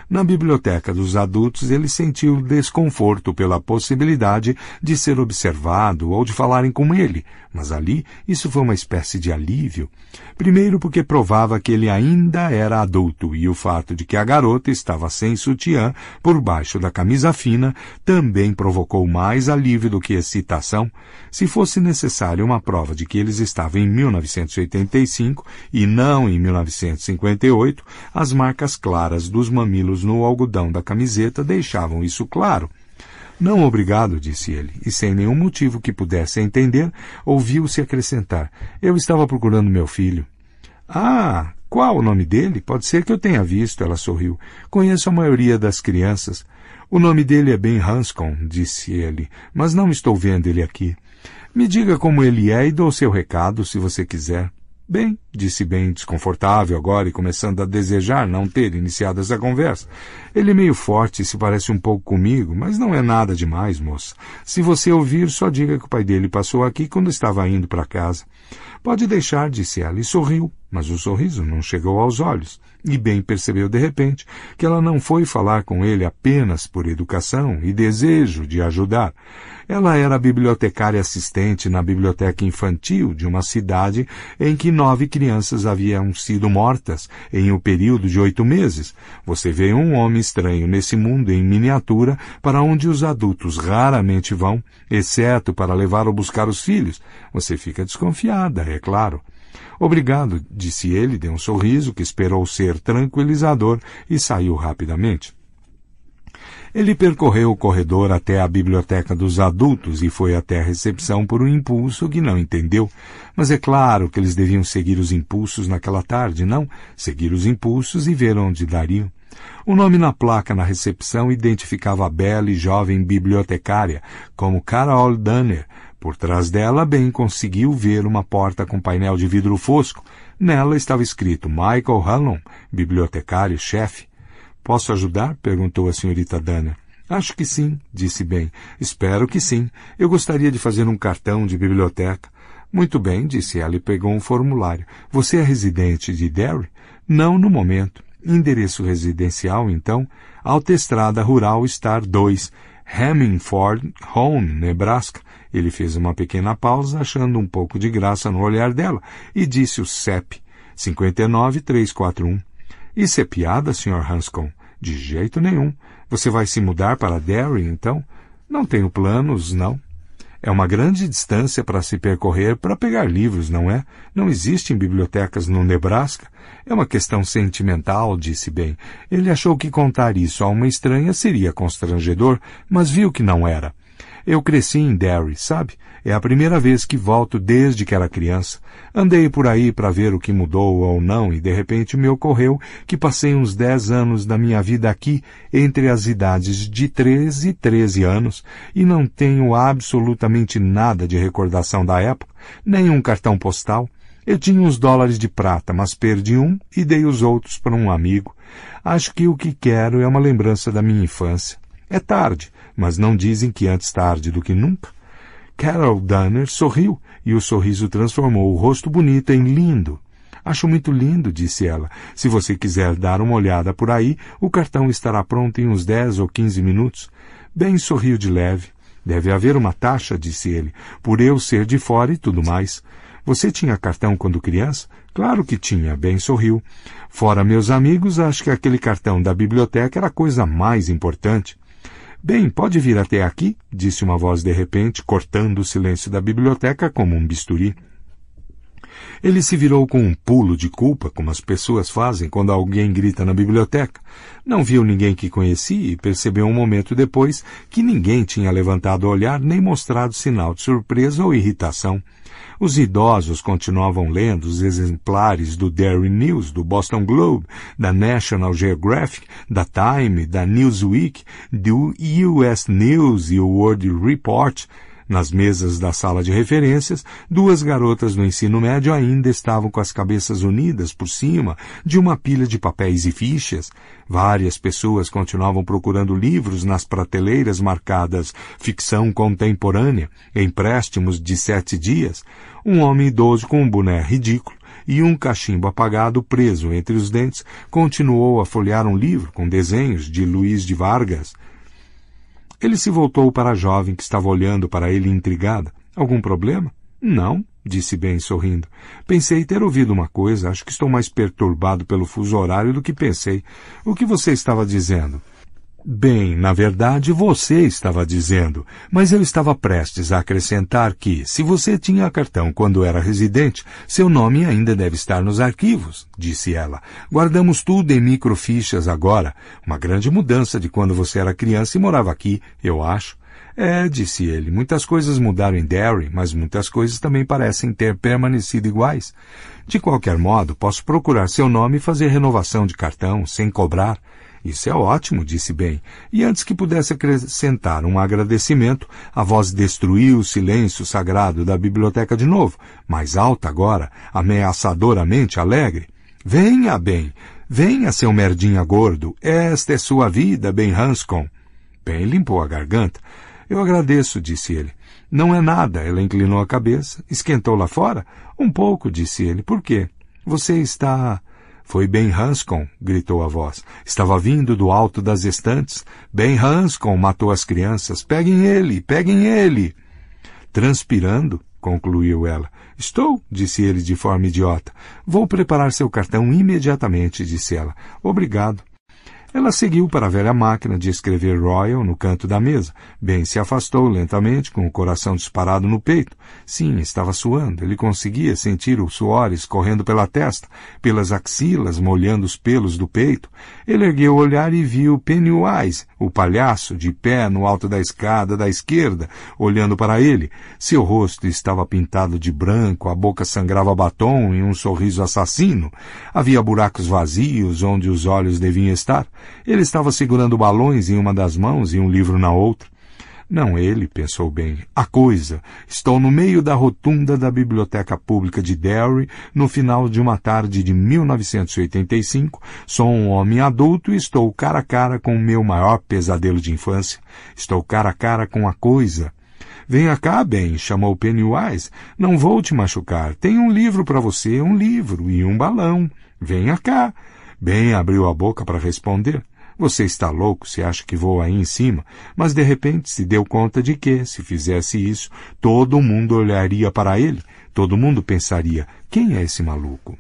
na biblioteca dos adultos, ele sentiu desconforto pela possibilidade de ser observado ou de falarem com ele, mas ali isso foi uma espécie de alívio. Primeiro, porque provava que ele ainda era adulto e o fato de que a garota estava sem sutiã por baixo da camisa fina também provocou mais alívio do que excitação. Se fosse necessária uma prova de que eles estavam em 1985 e não em 1958, as marcas claras dos mamilos no algodão da camiseta deixavam isso claro. Não obrigado, disse ele, e sem nenhum motivo que pudesse entender, ouviu-se acrescentar. Eu estava procurando meu filho. Ah, qual o nome dele? Pode ser que eu tenha visto, ela sorriu. Conheço a maioria das crianças. O nome dele é Ben Hanscom, disse ele, mas não estou vendo ele aqui. Me diga como ele é e dou seu recado, se você quiser. Bem, disse bem desconfortável agora e começando a desejar não ter iniciado essa conversa. Ele é meio forte e se parece um pouco comigo, mas não é nada demais, moça. Se você ouvir, só diga que o pai dele passou aqui quando estava indo para casa. Pode deixar, disse ela e sorriu, mas o sorriso não chegou aos olhos. E bem percebeu de repente que ela não foi falar com ele apenas por educação e desejo de ajudar. Ela era bibliotecária assistente na biblioteca infantil de uma cidade em que nove crianças haviam sido mortas em um período de oito meses. Você vê um homem estranho nesse mundo em miniatura para onde os adultos raramente vão, exceto para levar ou buscar os filhos. Você fica desconfiada, é claro. Obrigado, disse ele, deu um sorriso que esperou ser tranquilizador e saiu rapidamente. Ele percorreu o corredor até a biblioteca dos adultos e foi até a recepção por um impulso que não entendeu. Mas é claro que eles deviam seguir os impulsos naquela tarde, não? Seguir os impulsos e ver onde dariam. O nome na placa na recepção identificava a bela e jovem bibliotecária como Carol Danner. Por trás dela, bem conseguiu ver uma porta com painel de vidro fosco. Nela estava escrito Michael Hallon, bibliotecário-chefe. Posso ajudar? perguntou a senhorita Dana. Acho que sim, disse bem. Espero que sim. Eu gostaria de fazer um cartão de biblioteca. Muito bem, disse ela e pegou um formulário. Você é residente de Derry? Não no momento. Endereço residencial, então? Alta Estrada Rural Star 2, Hemmingford Home, Nebraska. Ele fez uma pequena pausa, achando um pouco de graça no olhar dela, e disse o CEP 59341. Isso é piada, Sr. Hanscom? De jeito nenhum. Você vai se mudar para Derry, então? Não tenho planos, não. É uma grande distância para se percorrer para pegar livros, não é? Não existem bibliotecas no Nebraska. É uma questão sentimental, disse Ben. Ele achou que contar isso a uma estranha seria constrangedor, mas viu que não era. Eu cresci em Derry, sabe? É a primeira vez que volto desde que era criança. Andei por aí para ver o que mudou ou não e de repente me ocorreu que passei uns dez anos da minha vida aqui entre as idades de treze, e treze anos e não tenho absolutamente nada de recordação da época, nem um cartão postal, eu tinha uns dólares de prata, mas perdi um e dei os outros para um amigo. Acho que o que quero é uma lembrança da minha infância. É tarde, mas não dizem que antes tarde do que nunca. Carol Danner sorriu e o sorriso transformou o rosto bonito em lindo. Acho muito lindo, disse ela. Se você quiser dar uma olhada por aí, o cartão estará pronto em uns dez ou quinze minutos. Bem, sorriu de leve. Deve haver uma taxa, disse ele, por eu ser de fora e tudo mais. Você tinha cartão quando criança? Claro que tinha, Bem, sorriu. Fora meus amigos, acho que aquele cartão da biblioteca era a coisa mais importante. Bem, pode vir até aqui, disse uma voz de repente, cortando o silêncio da biblioteca como um bisturi. Ele se virou com um pulo de culpa, como as pessoas fazem quando alguém grita na biblioteca. Não viu ninguém que conhecia e percebeu um momento depois que ninguém tinha levantado o olhar nem mostrado sinal de surpresa ou irritação. Os idosos continuavam lendo os exemplares do Derry News, do Boston Globe, da National Geographic, da Time, da Newsweek, do US News e o World Report. Nas mesas da sala de referências, duas garotas do ensino médio ainda estavam com as cabeças unidas por cima de uma pilha de papéis e fichas. Várias pessoas continuavam procurando livros nas prateleiras marcadas ficção contemporânea, empréstimos de sete dias. Um homem idoso com um boné ridículo e um cachimbo apagado preso entre os dentes continuou a folhear um livro com desenhos de Luiz de Vargas. Ele se voltou para a jovem que estava olhando para ele intrigada. Algum problema? Não, disse bem sorrindo. Pensei ter ouvido uma coisa. Acho que estou mais perturbado pelo fuso horário do que pensei. O que você estava dizendo? Bem, na verdade você estava dizendo, mas eu estava prestes a acrescentar que, se você tinha cartão quando era residente, seu nome ainda deve estar nos arquivos, disse ela. Guardamos tudo em microfichas agora. Uma grande mudança de quando você era criança e morava aqui, eu acho. É, disse ele, muitas coisas mudaram em Derry, mas muitas coisas também parecem ter permanecido iguais. De qualquer modo, posso procurar seu nome e fazer renovação de cartão, sem cobrar. Isso é ótimo, disse Ben. e antes que pudesse acrescentar um agradecimento, a voz destruiu o silêncio sagrado da biblioteca de novo, mais alta agora, ameaçadoramente alegre. Venha, Ben. venha, seu merdinha gordo, esta é sua vida, Ben Hanscom. Ben limpou a garganta. Eu agradeço, disse ele. Não é nada, ela inclinou a cabeça. Esquentou lá fora? Um pouco, disse ele. Por quê? Você está foi Ben Hanscom, gritou a voz. Estava vindo do alto das estantes. Ben Hanscom matou as crianças. Peguem ele, peguem ele. Transpirando, concluiu ela. Estou, disse ele de forma idiota. Vou preparar seu cartão imediatamente, disse ela. Obrigado. Ela seguiu para a velha máquina de escrever Royal no canto da mesa. Ben se afastou lentamente, com o coração disparado no peito. Sim, estava suando. Ele conseguia sentir o suor escorrendo pela testa, pelas axilas, molhando os pelos do peito. Ele ergueu o olhar e viu Pennywise, o palhaço, de pé no alto da escada da esquerda, olhando para ele. Seu rosto estava pintado de branco, a boca sangrava batom e um sorriso assassino. Havia buracos vazios onde os olhos deviam estar. Ele estava segurando balões em uma das mãos e um livro na outra. Não ele, pensou bem. A coisa. Estou no meio da rotunda da Biblioteca Pública de Derry, no final de uma tarde de 1985. Sou um homem adulto e estou cara a cara com o meu maior pesadelo de infância. Estou cara a cara com a coisa. Venha cá, bem, chamou Pennywise. Não vou te machucar. Tenho um livro para você, um livro e um balão. Venha cá. Bem abriu a boca para responder. Você está louco se acha que vou aí em cima, mas de repente se deu conta de que, se fizesse isso, todo mundo olharia para ele, todo mundo pensaria: quem é esse maluco?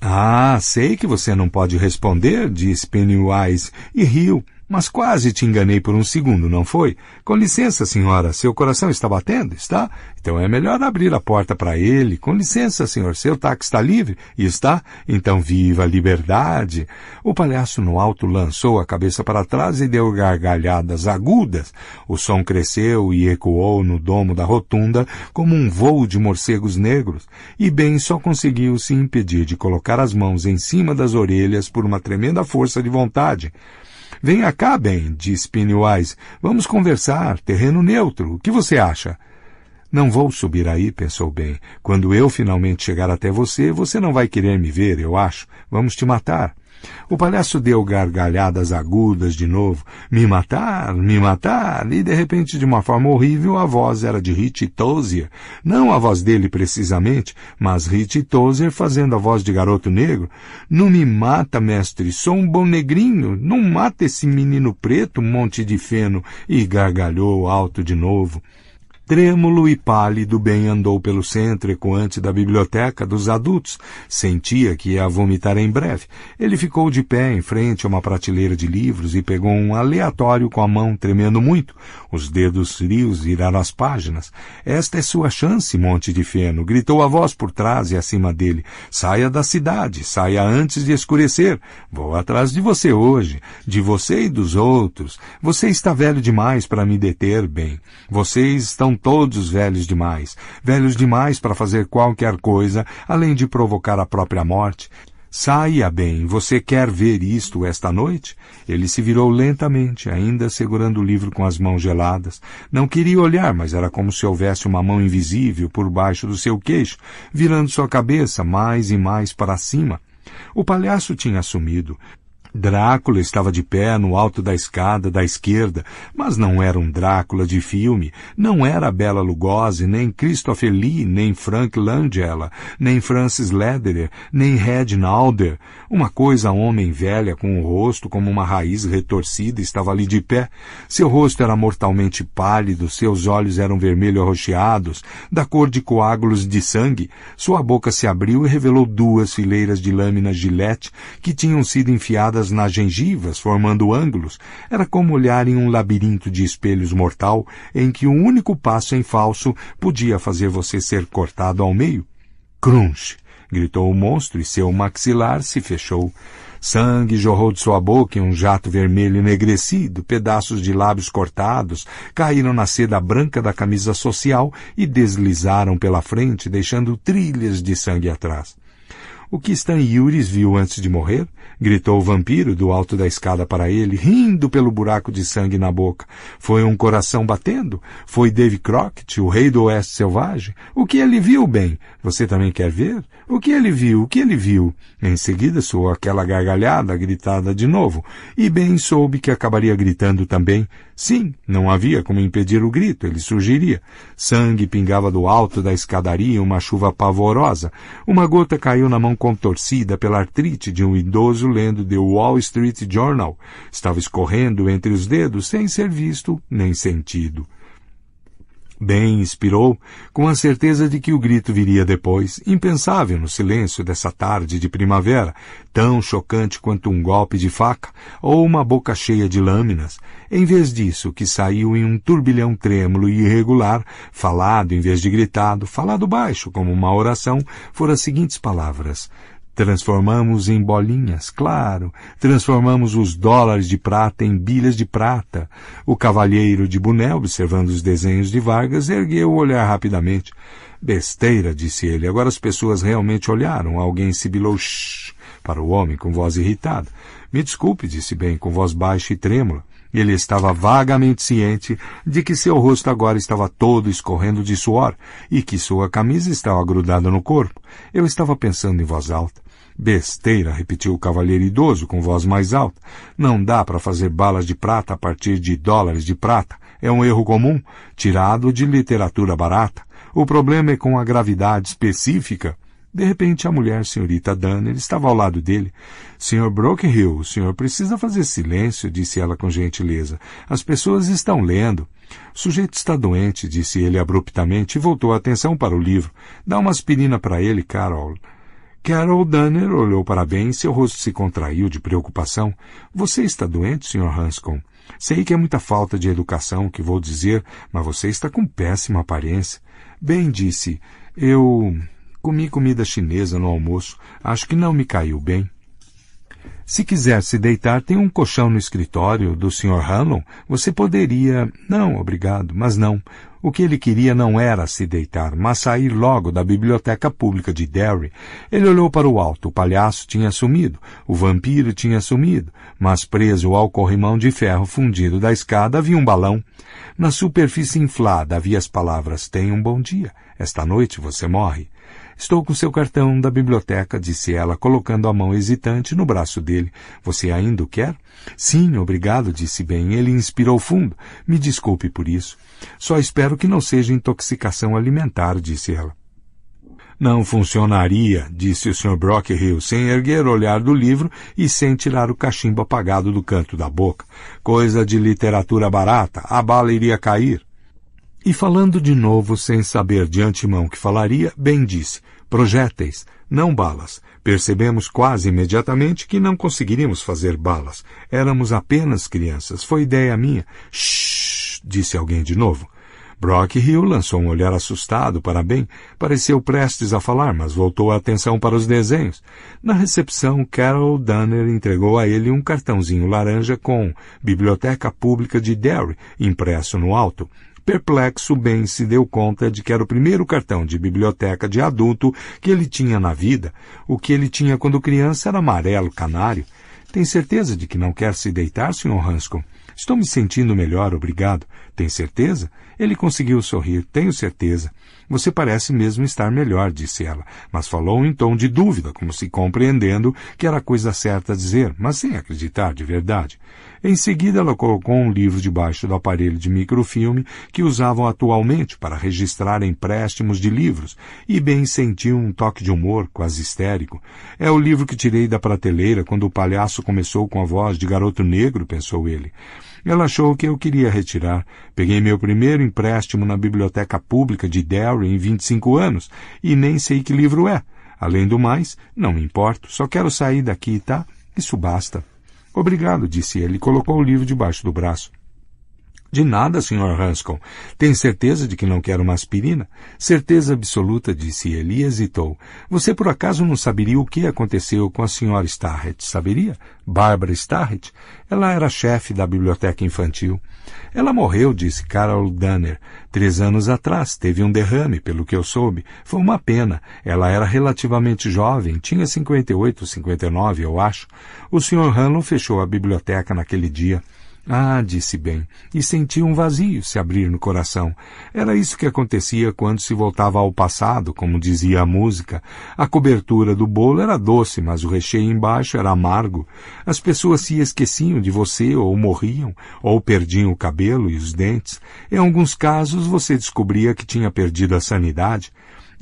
Ah, sei que você não pode responder, disse Pennywise, e riu, mas quase te enganei por um segundo, não foi? Com licença, senhora, seu coração está batendo, está? Então é melhor abrir a porta para ele. Com licença, senhor, seu táxi está livre, e está? Então viva a liberdade! O palhaço no alto lançou a cabeça para trás e deu gargalhadas agudas. O som cresceu e ecoou no domo da rotunda como um vôo de morcegos negros, e bem só conseguiu se impedir de colocar as mãos em cima das orelhas por uma tremenda força de vontade. Venha cá, Ben, disse Pennywise. Vamos conversar, terreno neutro. O que você acha? Não vou subir aí, pensou Ben. Quando eu finalmente chegar até você, você não vai querer me ver, eu acho. Vamos te matar. O palhaço deu gargalhadas agudas de novo. Me matar, me matar. E de repente, de uma forma horrível, a voz era de Rit Tozier. Não a voz dele precisamente, mas Rit Tozier fazendo a voz de garoto negro. Não me mata, mestre. Sou um bom negrinho. Não mata esse menino preto, monte de feno. E gargalhou alto de novo. Trêmulo e pálido, bem andou pelo centro ecoante da biblioteca dos adultos. Sentia que ia vomitar em breve. Ele ficou de pé em frente a uma prateleira de livros e pegou um aleatório com a mão tremendo muito. Os dedos frios viraram as páginas. Esta é sua chance, Monte de Feno, gritou a voz por trás e acima dele. Saia da cidade, saia antes de escurecer. Vou atrás de você hoje, de você e dos outros. Você está velho demais para me deter, bem. Vocês estão todos velhos demais, velhos demais para fazer qualquer coisa, além de provocar a própria morte. Saia bem, você quer ver isto esta noite? Ele se virou lentamente, ainda segurando o livro com as mãos geladas. Não queria olhar, mas era como se houvesse uma mão invisível por baixo do seu queixo, virando sua cabeça mais e mais para cima. O palhaço tinha sumido. Drácula estava de pé no alto da escada da esquerda, mas não era um Drácula de filme, não era Bela Lugosi, nem Christopher Lee, nem Frank Langella, nem Francis Lederer, nem Red Nalder. Uma coisa homem velha com o rosto como uma raiz retorcida estava ali de pé. Seu rosto era mortalmente pálido, seus olhos eram vermelho arroxeados, da cor de coágulos de sangue. Sua boca se abriu e revelou duas fileiras de lâminas gilete que tinham sido enfiadas nas gengivas, formando ângulos, era como olhar em um labirinto de espelhos mortal em que um único passo em falso podia fazer você ser cortado ao meio. Crunch! gritou o monstro e seu maxilar se fechou. Sangue jorrou de sua boca em um jato vermelho enegrecido, pedaços de lábios cortados caíram na seda branca da camisa social e deslizaram pela frente, deixando trilhas de sangue atrás. O que Stan Yuris viu antes de morrer? gritou o vampiro do alto da escada para ele, rindo pelo buraco de sangue na boca. Foi um coração batendo? Foi Dave Crockett, o rei do oeste selvagem? O que ele viu, bem? Você também quer ver? O que ele viu? O que ele viu? Em seguida soou aquela gargalhada gritada de novo, e bem soube que acabaria gritando também, Sim, não havia como impedir o grito, ele surgiria. Sangue pingava do alto da escadaria uma chuva pavorosa. Uma gota caiu na mão contorcida pela artrite de um idoso lendo The Wall Street Journal. Estava escorrendo entre os dedos sem ser visto nem sentido. Bem inspirou, com a certeza de que o grito viria depois, impensável no silêncio dessa tarde de primavera, tão chocante quanto um golpe de faca ou uma boca cheia de lâminas, em vez disso que saiu em um turbilhão trêmulo e irregular, falado em vez de gritado, falado baixo como uma oração, foram as seguintes palavras: Transformamos em bolinhas, claro. Transformamos os dólares de prata em bilhas de prata. O cavalheiro de Bunel, observando os desenhos de Vargas, ergueu o olhar rapidamente. Besteira, disse ele. Agora as pessoas realmente olharam. Alguém sibilou shh para o homem com voz irritada. Me desculpe, disse bem, com voz baixa e trêmula. Ele estava vagamente ciente de que seu rosto agora estava todo escorrendo de suor e que sua camisa estava grudada no corpo. Eu estava pensando em voz alta. Besteira, repetiu o cavalheiro idoso com voz mais alta. Não dá para fazer balas de prata a partir de dólares de prata. É um erro comum, tirado de literatura barata. O problema é com a gravidade específica de repente, a mulher, senhorita Danner, estava ao lado dele. Senhor Brockhill, o senhor precisa fazer silêncio, disse ela com gentileza. As pessoas estão lendo. O sujeito está doente, disse ele abruptamente e voltou a atenção para o livro. Dá uma aspirina para ele, Carol. Carol Danner olhou para Ben e seu rosto se contraiu de preocupação. Você está doente, Sr. Hanscom? Sei que é muita falta de educação que vou dizer, mas você está com péssima aparência. Ben disse, eu... Comi comida chinesa no almoço. Acho que não me caiu bem. Se quiser se deitar, tem um colchão no escritório do Sr. Hanlon. Você poderia. Não, obrigado, mas não. O que ele queria não era se deitar, mas sair logo da biblioteca pública de Derry. Ele olhou para o alto. O palhaço tinha sumido, o vampiro tinha sumido, mas preso ao corrimão de ferro fundido da escada havia um balão. Na superfície inflada havia as palavras: Tenha um bom dia. Esta noite você morre. Estou com seu cartão da biblioteca, disse ela, colocando a mão hesitante no braço dele. Você ainda o quer? Sim, obrigado, disse bem. Ele inspirou fundo. Me desculpe por isso. Só espero que não seja intoxicação alimentar, disse ela. Não funcionaria, disse o Sr. Brockhill, sem erguer o olhar do livro e sem tirar o cachimbo apagado do canto da boca. Coisa de literatura barata. A bala iria cair. E falando de novo, sem saber de antemão que falaria, bem disse: projéteis, não balas. Percebemos quase imediatamente que não conseguiríamos fazer balas. Éramos apenas crianças. Foi ideia minha. Shhh, disse alguém de novo. Brock Hill lançou um olhar assustado para Ben, pareceu prestes a falar, mas voltou a atenção para os desenhos. Na recepção, Carol Danner entregou a ele um cartãozinho laranja com Biblioteca Pública de Derry, impresso no alto. Perplexo, bem se deu conta de que era o primeiro cartão de biblioteca de adulto que ele tinha na vida. O que ele tinha quando criança era amarelo canário. Tem certeza de que não quer se deitar, Sr. Hanscom? Estou me sentindo melhor, obrigado. Tem certeza? Ele conseguiu sorrir. Tenho certeza. Você parece mesmo estar melhor, disse ela, mas falou em tom de dúvida, como se compreendendo que era coisa certa a dizer, mas sem acreditar de verdade. Em seguida, ela colocou um livro debaixo do aparelho de microfilme que usavam atualmente para registrar empréstimos de livros, e bem sentiu um toque de humor quase histérico. É o livro que tirei da prateleira quando o palhaço começou com a voz de garoto negro, pensou ele. Ela achou que eu queria retirar. Peguei meu primeiro empréstimo na biblioteca pública de Derry em 25 anos e nem sei que livro é. Além do mais, não me importo, só quero sair daqui, tá? Isso basta. Obrigado, disse ele e colocou o livro debaixo do braço. De nada, Sr. Hanscom. Tem certeza de que não quero uma aspirina? Certeza absoluta, disse ele e hesitou. Você por acaso não saberia o que aconteceu com a Sra. Starrett, saberia? Barbara Starrett? Ela era chefe da biblioteca infantil. Ela morreu, disse Carol Danner. Três anos atrás, teve um derrame, pelo que eu soube. Foi uma pena. Ela era relativamente jovem, tinha 58, 59, eu acho. O Sr. Hanlon fechou a biblioteca naquele dia. Ah, disse bem, e senti um vazio se abrir no coração. Era isso que acontecia quando se voltava ao passado, como dizia a música. A cobertura do bolo era doce, mas o recheio embaixo era amargo. As pessoas se esqueciam de você, ou morriam, ou perdiam o cabelo e os dentes. Em alguns casos você descobria que tinha perdido a sanidade.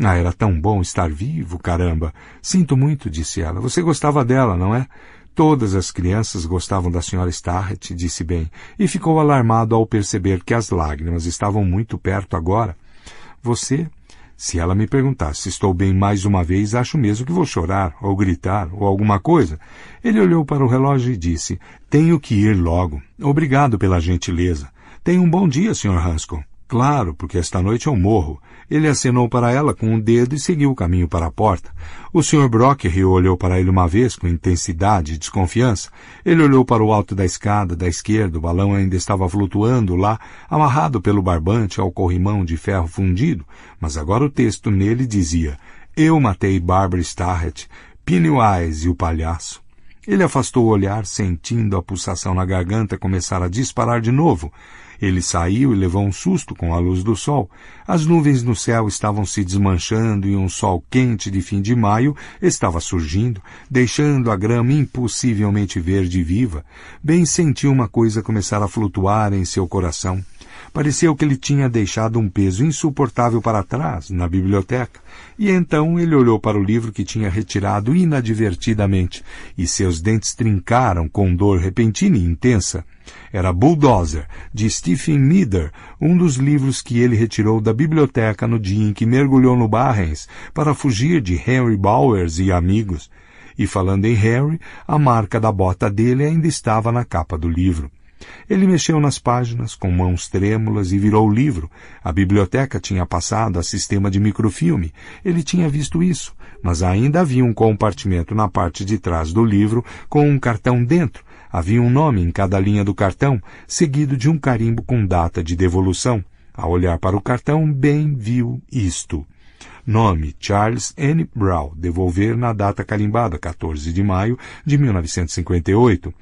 Ah, era tão bom estar vivo, caramba. Sinto muito, disse ela. Você gostava dela, não é? Todas as crianças gostavam da senhora Starrett, disse bem, e ficou alarmado ao perceber que as lágrimas estavam muito perto agora. Você, se ela me perguntasse se estou bem mais uma vez, acho mesmo que vou chorar, ou gritar, ou alguma coisa. Ele olhou para o relógio e disse: Tenho que ir logo. Obrigado pela gentileza. Tenha um bom dia, Sr. Haskell. Claro, porque esta noite eu morro. Ele acenou para ela com um dedo e seguiu o caminho para a porta. O Sr. Brocker olhou para ele uma vez com intensidade e desconfiança. Ele olhou para o alto da escada, da esquerda, o balão ainda estava flutuando lá, amarrado pelo barbante ao corrimão de ferro fundido, mas agora o texto nele dizia Eu matei Barbara Starrett, Pennywise e o palhaço. Ele afastou o olhar, sentindo a pulsação na garganta começar a disparar de novo. Ele saiu e levou um susto com a luz do sol. As nuvens no céu estavam se desmanchando e um sol quente de fim de maio estava surgindo, deixando a grama impossivelmente verde e viva. Bem sentiu uma coisa começar a flutuar em seu coração. Pareceu que ele tinha deixado um peso insuportável para trás, na biblioteca, e então ele olhou para o livro que tinha retirado inadvertidamente, e seus dentes trincaram com dor repentina e intensa. Era Bulldozer, de Stephen Nieder, um dos livros que ele retirou da biblioteca no dia em que mergulhou no Barrens para fugir de Henry Bowers e amigos. E falando em Henry, a marca da bota dele ainda estava na capa do livro. Ele mexeu nas páginas com mãos trêmulas e virou o livro. A biblioteca tinha passado a sistema de microfilme. Ele tinha visto isso, mas ainda havia um compartimento na parte de trás do livro com um cartão dentro. Havia um nome em cada linha do cartão, seguido de um carimbo com data de devolução. Ao olhar para o cartão, bem viu isto. Nome Charles N. Brown, devolver na data carimbada, 14 de maio de 1958.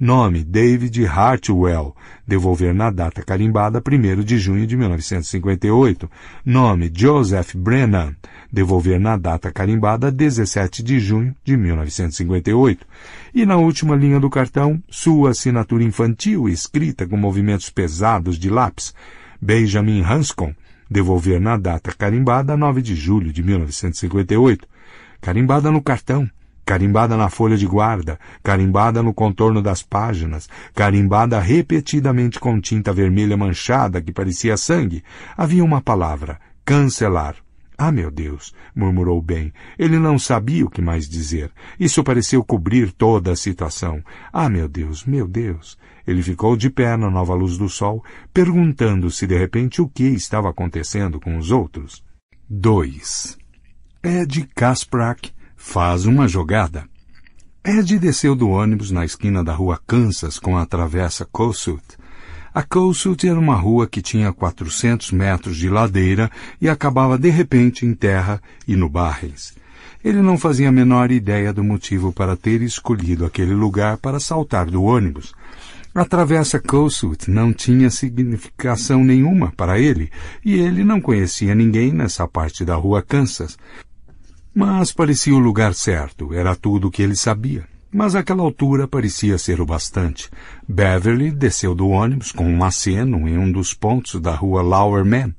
Nome: David Hartwell. Devolver na data carimbada, 1 de junho de 1958. Nome: Joseph Brennan. Devolver na data carimbada, 17 de junho de 1958. E na última linha do cartão, sua assinatura infantil, escrita com movimentos pesados de lápis. Benjamin Hanscom. Devolver na data carimbada, 9 de julho de 1958. Carimbada no cartão carimbada na folha de guarda, carimbada no contorno das páginas, carimbada repetidamente com tinta vermelha manchada que parecia sangue, havia uma palavra: cancelar. Ah, meu Deus! murmurou Ben. Ele não sabia o que mais dizer. Isso pareceu cobrir toda a situação. Ah, meu Deus, meu Deus! Ele ficou de pé na nova luz do sol, perguntando se de repente o que estava acontecendo com os outros. 2. Ed Kasprak faz uma jogada. Ed desceu do ônibus na esquina da rua Kansas com a travessa Kossuth. A Kossuth era uma rua que tinha 400 metros de ladeira e acabava de repente em terra e no Barrens. Ele não fazia a menor ideia do motivo para ter escolhido aquele lugar para saltar do ônibus. A travessa Kossuth não tinha significação nenhuma para ele, e ele não conhecia ninguém nessa parte da rua Kansas. Mas parecia o lugar certo, era tudo o que ele sabia. Mas àquela altura parecia ser o bastante. Beverly desceu do ônibus com um aceno em um dos pontos da rua Lower Man,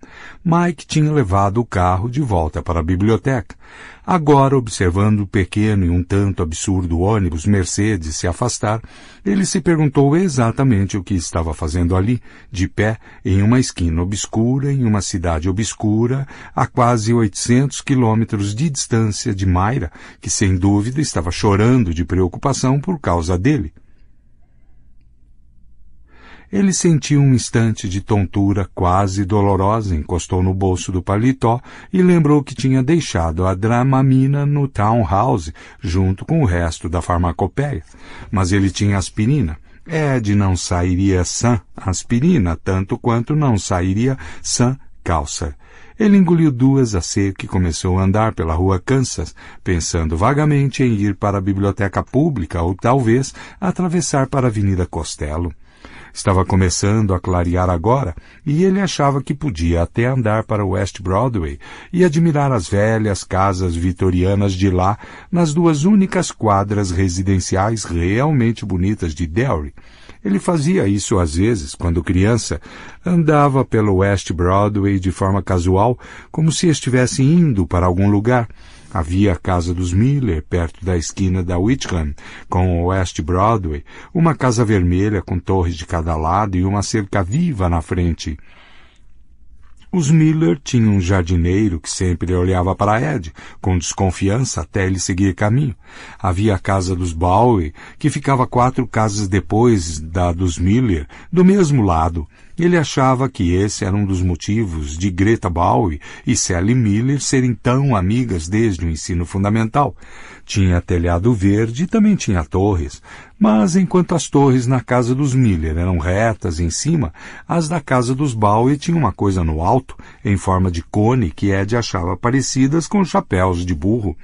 Mike tinha levado o carro de volta para a biblioteca. Agora, observando o pequeno e um tanto absurdo ônibus Mercedes se afastar, ele se perguntou exatamente o que estava fazendo ali, de pé, em uma esquina obscura, em uma cidade obscura, a quase 800 quilômetros de distância de Mayra, que sem dúvida estava chorando de preocupação por causa dele. Ele sentiu um instante de tontura quase dolorosa, encostou no bolso do paletó e lembrou que tinha deixado a dramamina no townhouse, junto com o resto da farmacopeia. Mas ele tinha aspirina. Ed não sairia sã aspirina, tanto quanto não sairia sã calça. Ele engoliu duas a seca e começou a andar pela rua Kansas, pensando vagamente em ir para a biblioteca pública ou talvez atravessar para a Avenida Costello. Estava começando a clarear agora e ele achava que podia até andar para o West Broadway e admirar as velhas casas vitorianas de lá nas duas únicas quadras residenciais realmente bonitas de Derry. Ele fazia isso às vezes, quando criança, andava pelo West Broadway de forma casual, como se estivesse indo para algum lugar, Havia a casa dos Miller, perto da esquina da Whitcomb, com o West Broadway, uma casa vermelha com torres de cada lado e uma cerca viva na frente. Os Miller tinham um jardineiro que sempre olhava para Ed, com desconfiança até ele seguir caminho. Havia a casa dos Bowie, que ficava quatro casas depois da dos Miller, do mesmo lado. Ele achava que esse era um dos motivos de Greta Bowie e Sally Miller serem tão amigas desde o ensino fundamental. Tinha telhado verde e também tinha torres, mas enquanto as torres na casa dos Miller eram retas em cima, as da casa dos Bowie tinham uma coisa no alto, em forma de cone que Ed achava parecidas com chapéus de burro.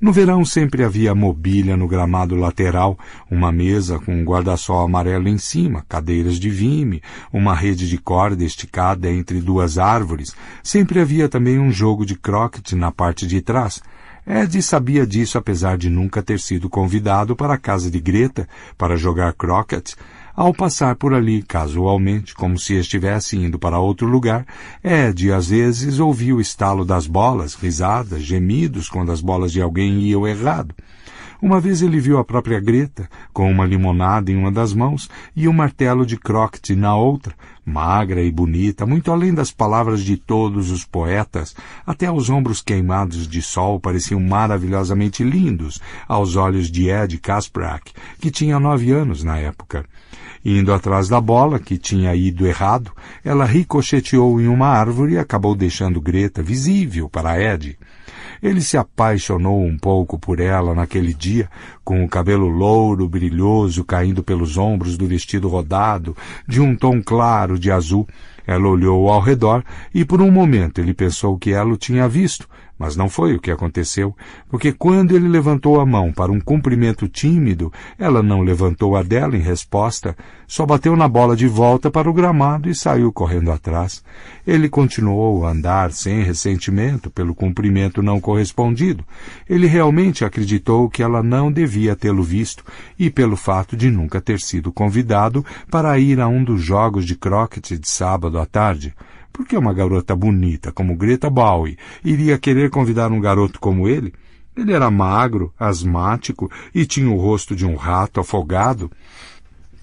No verão sempre havia mobília no gramado lateral, uma mesa com um guarda-sol amarelo em cima, cadeiras de vime, uma rede de corda esticada entre duas árvores. Sempre havia também um jogo de croquet na parte de trás. Ed sabia disso apesar de nunca ter sido convidado para a casa de Greta para jogar croquet, ao passar por ali casualmente, como se estivesse indo para outro lugar, Ed às vezes ouvia o estalo das bolas, risadas, gemidos quando as bolas de alguém iam errado. Uma vez ele viu a própria Greta, com uma limonada em uma das mãos e um martelo de croquet na outra, magra e bonita, muito além das palavras de todos os poetas, até os ombros queimados de sol pareciam maravilhosamente lindos aos olhos de Ed Kasprak, que tinha nove anos na época. Indo atrás da bola, que tinha ido errado, ela ricocheteou em uma árvore e acabou deixando Greta visível para Ed. Ele se apaixonou um pouco por ela naquele dia, com o cabelo louro brilhoso caindo pelos ombros do vestido rodado, de um tom claro de azul. Ela olhou ao redor e por um momento ele pensou que ela o tinha visto, mas não foi o que aconteceu, porque quando ele levantou a mão para um cumprimento tímido, ela não levantou a dela em resposta, só bateu na bola de volta para o gramado e saiu correndo atrás. Ele continuou a andar sem ressentimento pelo cumprimento não correspondido. Ele realmente acreditou que ela não devia tê-lo visto e pelo fato de nunca ter sido convidado para ir a um dos jogos de croquete de sábado à tarde. Por que uma garota bonita como Greta Bowie iria querer convidar um garoto como ele? Ele era magro, asmático e tinha o rosto de um rato afogado.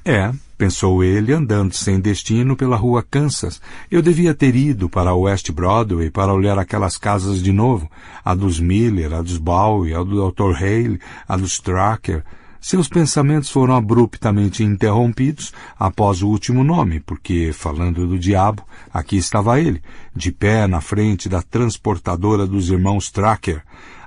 É, pensou ele, andando sem destino pela rua Kansas. Eu devia ter ido para o West Broadway para olhar aquelas casas de novo, a dos Miller, a dos Bowie, a do Dr. Hale, a dos Tracker. Seus pensamentos foram abruptamente interrompidos após o último nome, porque, falando do diabo, aqui estava ele, de pé na frente da transportadora dos irmãos Tracker.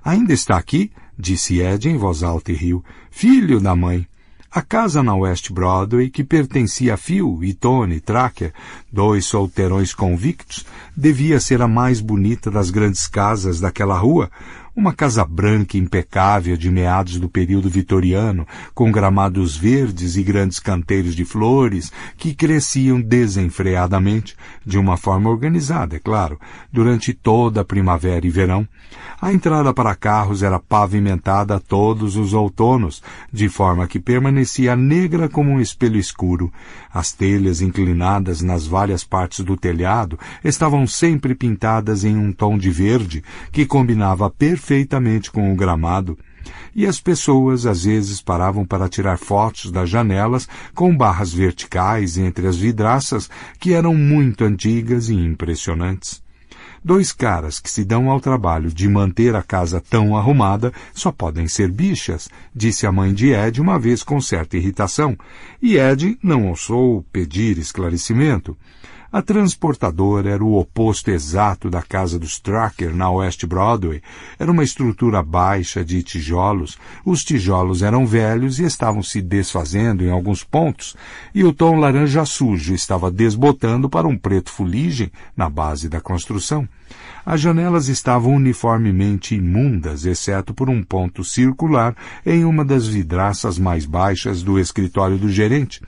Ainda está aqui? disse Ed em voz alta e riu. Filho da mãe. A casa na West Broadway, que pertencia a Phil e Tony Tracker, dois solteirões convictos, devia ser a mais bonita das grandes casas daquela rua, uma casa branca impecável de meados do período vitoriano, com gramados verdes e grandes canteiros de flores que cresciam desenfreadamente, de uma forma organizada, é claro, durante toda a primavera e verão. A entrada para carros era pavimentada todos os outonos, de forma que permanecia negra como um espelho escuro, as telhas inclinadas nas várias partes do telhado estavam sempre pintadas em um tom de verde que combinava perfeitamente com o gramado. E as pessoas às vezes paravam para tirar fotos das janelas com barras verticais entre as vidraças que eram muito antigas e impressionantes. Dois caras que se dão ao trabalho de manter a casa tão arrumada só podem ser bichas, disse a mãe de Ed uma vez com certa irritação, e Ed não ousou pedir esclarecimento. A transportadora era o oposto exato da casa dos Tracker na West Broadway. Era uma estrutura baixa de tijolos. Os tijolos eram velhos e estavam se desfazendo em alguns pontos, e o tom laranja sujo estava desbotando para um preto fuligem na base da construção. As janelas estavam uniformemente imundas, exceto por um ponto circular em uma das vidraças mais baixas do escritório do gerente.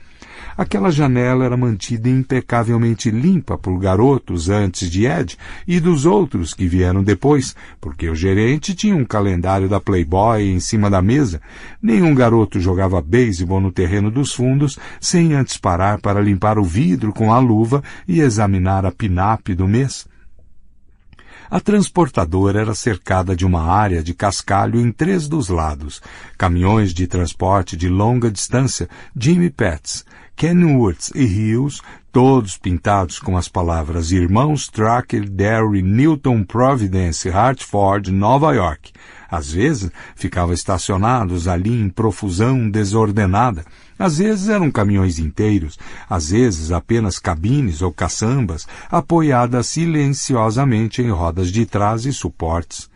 Aquela janela era mantida impecavelmente limpa por garotos antes de Ed e dos outros que vieram depois, porque o gerente tinha um calendário da Playboy em cima da mesa. Nenhum garoto jogava beisebol no terreno dos fundos sem antes parar para limpar o vidro com a luva e examinar a pinape do mês. A transportadora era cercada de uma área de cascalho em três dos lados. Caminhões de transporte de longa distância, Jimmy Pets, Kenworth e Hills, todos pintados com as palavras Irmãos Tracker, Derry, Newton, Providence, Hartford, Nova York. Às vezes ficavam estacionados ali em profusão desordenada. Às vezes eram caminhões inteiros, às vezes apenas cabines ou caçambas, apoiadas silenciosamente em rodas de trás e suportes.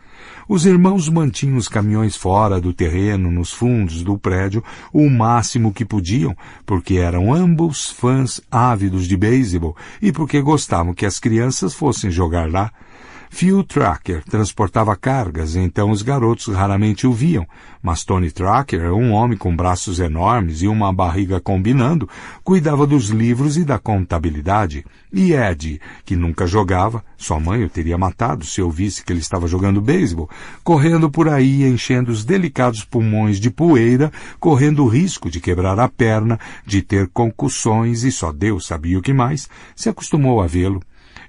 Os irmãos mantinham os caminhões fora do terreno, nos fundos do prédio, o máximo que podiam, porque eram ambos fãs ávidos de beisebol e porque gostavam que as crianças fossem jogar lá. Phil Tracker transportava cargas, então os garotos raramente o viam, mas Tony Tracker, é um homem com braços enormes e uma barriga combinando, cuidava dos livros e da contabilidade. E Ed, que nunca jogava, sua mãe o teria matado se eu visse que ele estava jogando beisebol, correndo por aí enchendo os delicados pulmões de poeira, correndo o risco de quebrar a perna, de ter concussões e só Deus sabia o que mais, se acostumou a vê-lo.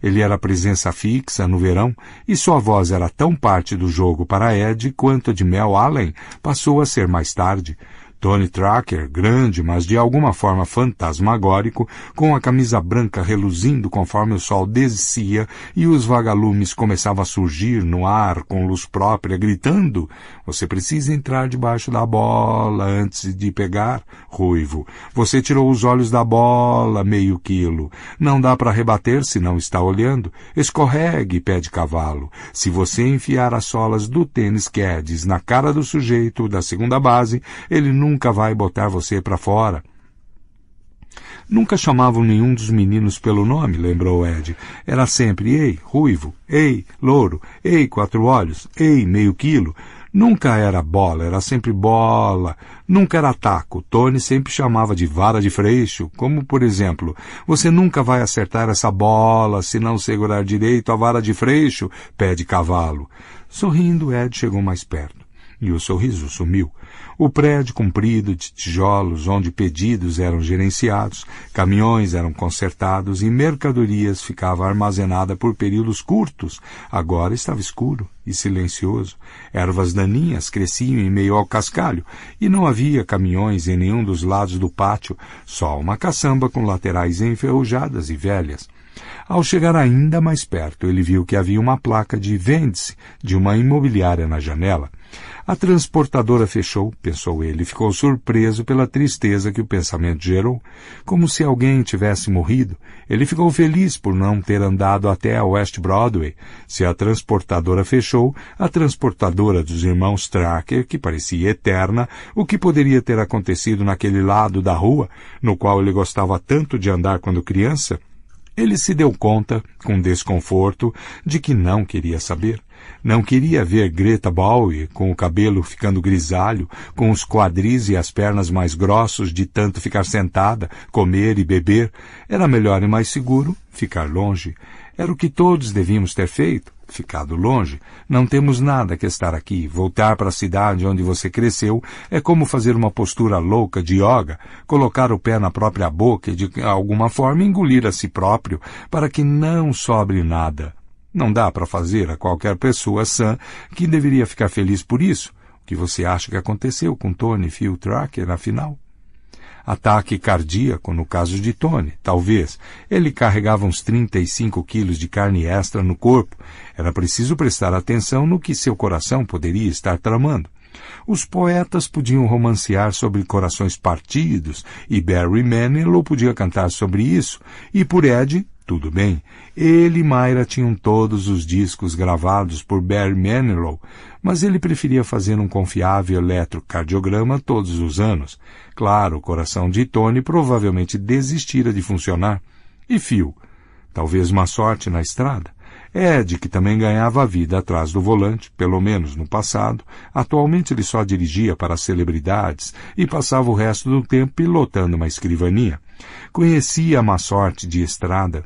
Ele era presença fixa no verão e sua voz era tão parte do jogo para Ed quanto a de Mel Allen passou a ser mais tarde, Tony Tracker, grande, mas de alguma forma fantasmagórico, com a camisa branca reluzindo conforme o sol descia e os vagalumes começavam a surgir no ar com luz própria, gritando: Você precisa entrar debaixo da bola antes de pegar, ruivo. Você tirou os olhos da bola, meio quilo. Não dá para rebater se não está olhando. Escorregue, pé de cavalo. Se você enfiar as solas do tênis Guedes na cara do sujeito da segunda base, ele não nunca vai botar você para fora. Nunca chamavam nenhum dos meninos pelo nome, lembrou Ed. Era sempre ei, ruivo, ei, louro, ei, quatro olhos, ei, meio quilo. Nunca era bola, era sempre bola. Nunca era taco. Tony sempre chamava de vara de freixo, como por exemplo, você nunca vai acertar essa bola se não segurar direito a vara de freixo, pé de cavalo. Sorrindo, Ed chegou mais perto. E o sorriso sumiu. O prédio comprido de tijolos onde pedidos eram gerenciados, caminhões eram consertados e mercadorias ficava armazenada por períodos curtos, agora estava escuro e silencioso. Ervas daninhas cresciam em meio ao cascalho e não havia caminhões em nenhum dos lados do pátio, só uma caçamba com laterais enferrujadas e velhas. Ao chegar ainda mais perto, ele viu que havia uma placa de vende-se de uma imobiliária na janela. A transportadora fechou, pensou ele, ficou surpreso pela tristeza que o pensamento gerou, como se alguém tivesse morrido. Ele ficou feliz por não ter andado até a West Broadway. Se a transportadora fechou, a transportadora dos irmãos Tracker, que parecia eterna, o que poderia ter acontecido naquele lado da rua, no qual ele gostava tanto de andar quando criança? Ele se deu conta, com desconforto, de que não queria saber. Não queria ver Greta Bowie com o cabelo ficando grisalho, com os quadris e as pernas mais grossos de tanto ficar sentada, comer e beber. Era melhor e mais seguro ficar longe. Era o que todos devíamos ter feito, ficado longe. Não temos nada que estar aqui. Voltar para a cidade onde você cresceu é como fazer uma postura louca de yoga, colocar o pé na própria boca e de alguma forma engolir a si próprio para que não sobre nada. Não dá para fazer a qualquer pessoa sã que deveria ficar feliz por isso. O que você acha que aconteceu com Tony Phil Tracker, afinal? Ataque cardíaco no caso de Tony, talvez. Ele carregava uns 35 quilos de carne extra no corpo. Era preciso prestar atenção no que seu coração poderia estar tramando. Os poetas podiam romancear sobre corações partidos, e Barry Manilow podia cantar sobre isso, e por Ed, tudo bem, ele e Mayra tinham todos os discos gravados por Barry Manilow, mas ele preferia fazer um confiável eletrocardiograma todos os anos. Claro, o coração de Tony provavelmente desistira de funcionar. E fio. Talvez uma sorte na estrada. Ed, que também ganhava a vida atrás do volante, pelo menos no passado, atualmente ele só dirigia para celebridades e passava o resto do tempo pilotando uma escrivaninha. Conhecia a má sorte de estrada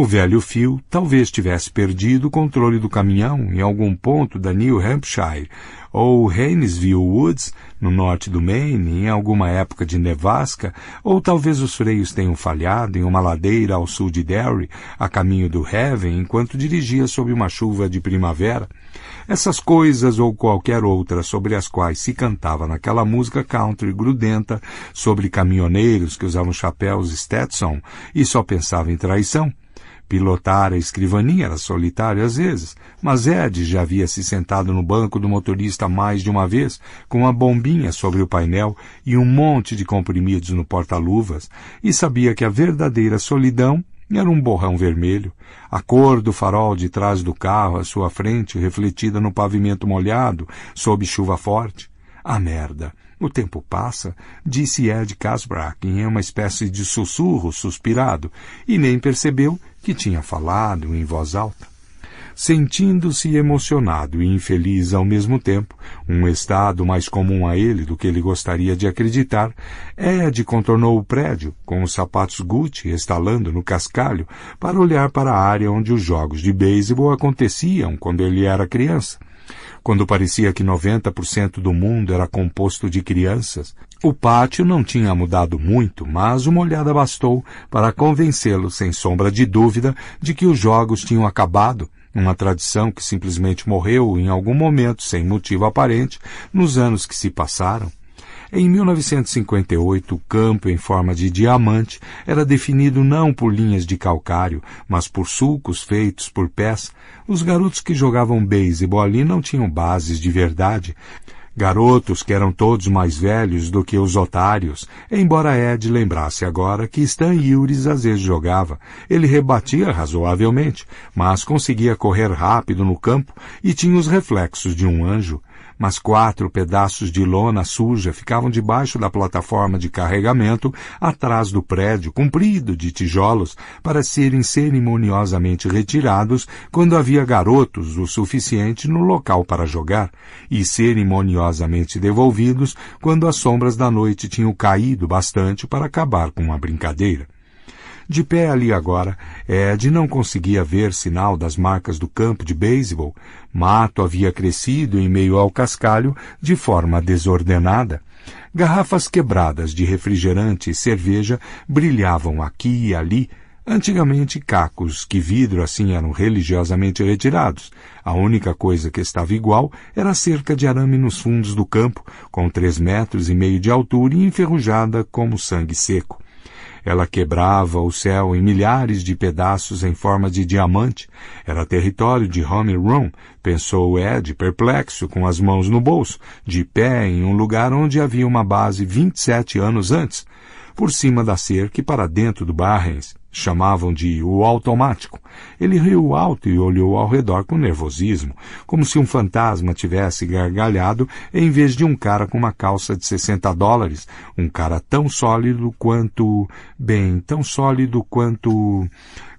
o velho Phil talvez tivesse perdido o controle do caminhão em algum ponto da New Hampshire ou Hainesville Woods, no norte do Maine, em alguma época de nevasca, ou talvez os freios tenham falhado em uma ladeira ao sul de Derry, a caminho do Heaven, enquanto dirigia sob uma chuva de primavera. Essas coisas ou qualquer outra sobre as quais se cantava naquela música country grudenta sobre caminhoneiros que usavam chapéus Stetson e só pensavam em traição, Pilotar a escrivaninha era solitário às vezes, mas Ed já havia se sentado no banco do motorista mais de uma vez, com uma bombinha sobre o painel e um monte de comprimidos no porta-luvas, e sabia que a verdadeira solidão era um borrão vermelho, a cor do farol de trás do carro à sua frente refletida no pavimento molhado, sob chuva forte. A merda. O tempo passa, disse Ed Casbrack em uma espécie de sussurro suspirado, e nem percebeu que tinha falado em voz alta. Sentindo-se emocionado e infeliz ao mesmo tempo, um estado mais comum a ele do que ele gostaria de acreditar, Ed contornou o prédio, com os sapatos Gucci estalando no cascalho, para olhar para a área onde os jogos de beisebol aconteciam quando ele era criança. Quando parecia que 90% do mundo era composto de crianças, o pátio não tinha mudado muito, mas uma olhada bastou para convencê-lo, sem sombra de dúvida, de que os jogos tinham acabado, uma tradição que simplesmente morreu em algum momento, sem motivo aparente, nos anos que se passaram. Em 1958, o campo em forma de diamante era definido não por linhas de calcário, mas por sulcos feitos por pés. Os garotos que jogavam beisebol ali não tinham bases de verdade, Garotos que eram todos mais velhos do que os otários, embora Ed lembrasse agora que Stan Yures às vezes jogava. Ele rebatia razoavelmente, mas conseguia correr rápido no campo e tinha os reflexos de um anjo mas quatro pedaços de lona suja ficavam debaixo da plataforma de carregamento, atrás do prédio comprido de tijolos, para serem cerimoniosamente retirados quando havia garotos o suficiente no local para jogar, e cerimoniosamente devolvidos quando as sombras da noite tinham caído bastante para acabar com a brincadeira. De pé ali agora, é Ed não conseguia ver sinal das marcas do campo de beisebol. Mato havia crescido em meio ao cascalho de forma desordenada. Garrafas quebradas de refrigerante e cerveja brilhavam aqui e ali. Antigamente, cacos que vidro assim eram religiosamente retirados. A única coisa que estava igual era a cerca de arame nos fundos do campo, com três metros e meio de altura e enferrujada como sangue seco. Ela quebrava o céu em milhares de pedaços em forma de diamante. Era território de home run, pensou Ed, perplexo, com as mãos no bolso, de pé em um lugar onde havia uma base 27 anos antes, por cima da cerca e para dentro do Barrens. Chamavam de o automático. Ele riu alto e olhou ao redor com nervosismo, como se um fantasma tivesse gargalhado em vez de um cara com uma calça de 60 dólares, um cara tão sólido quanto. bem, tão sólido quanto.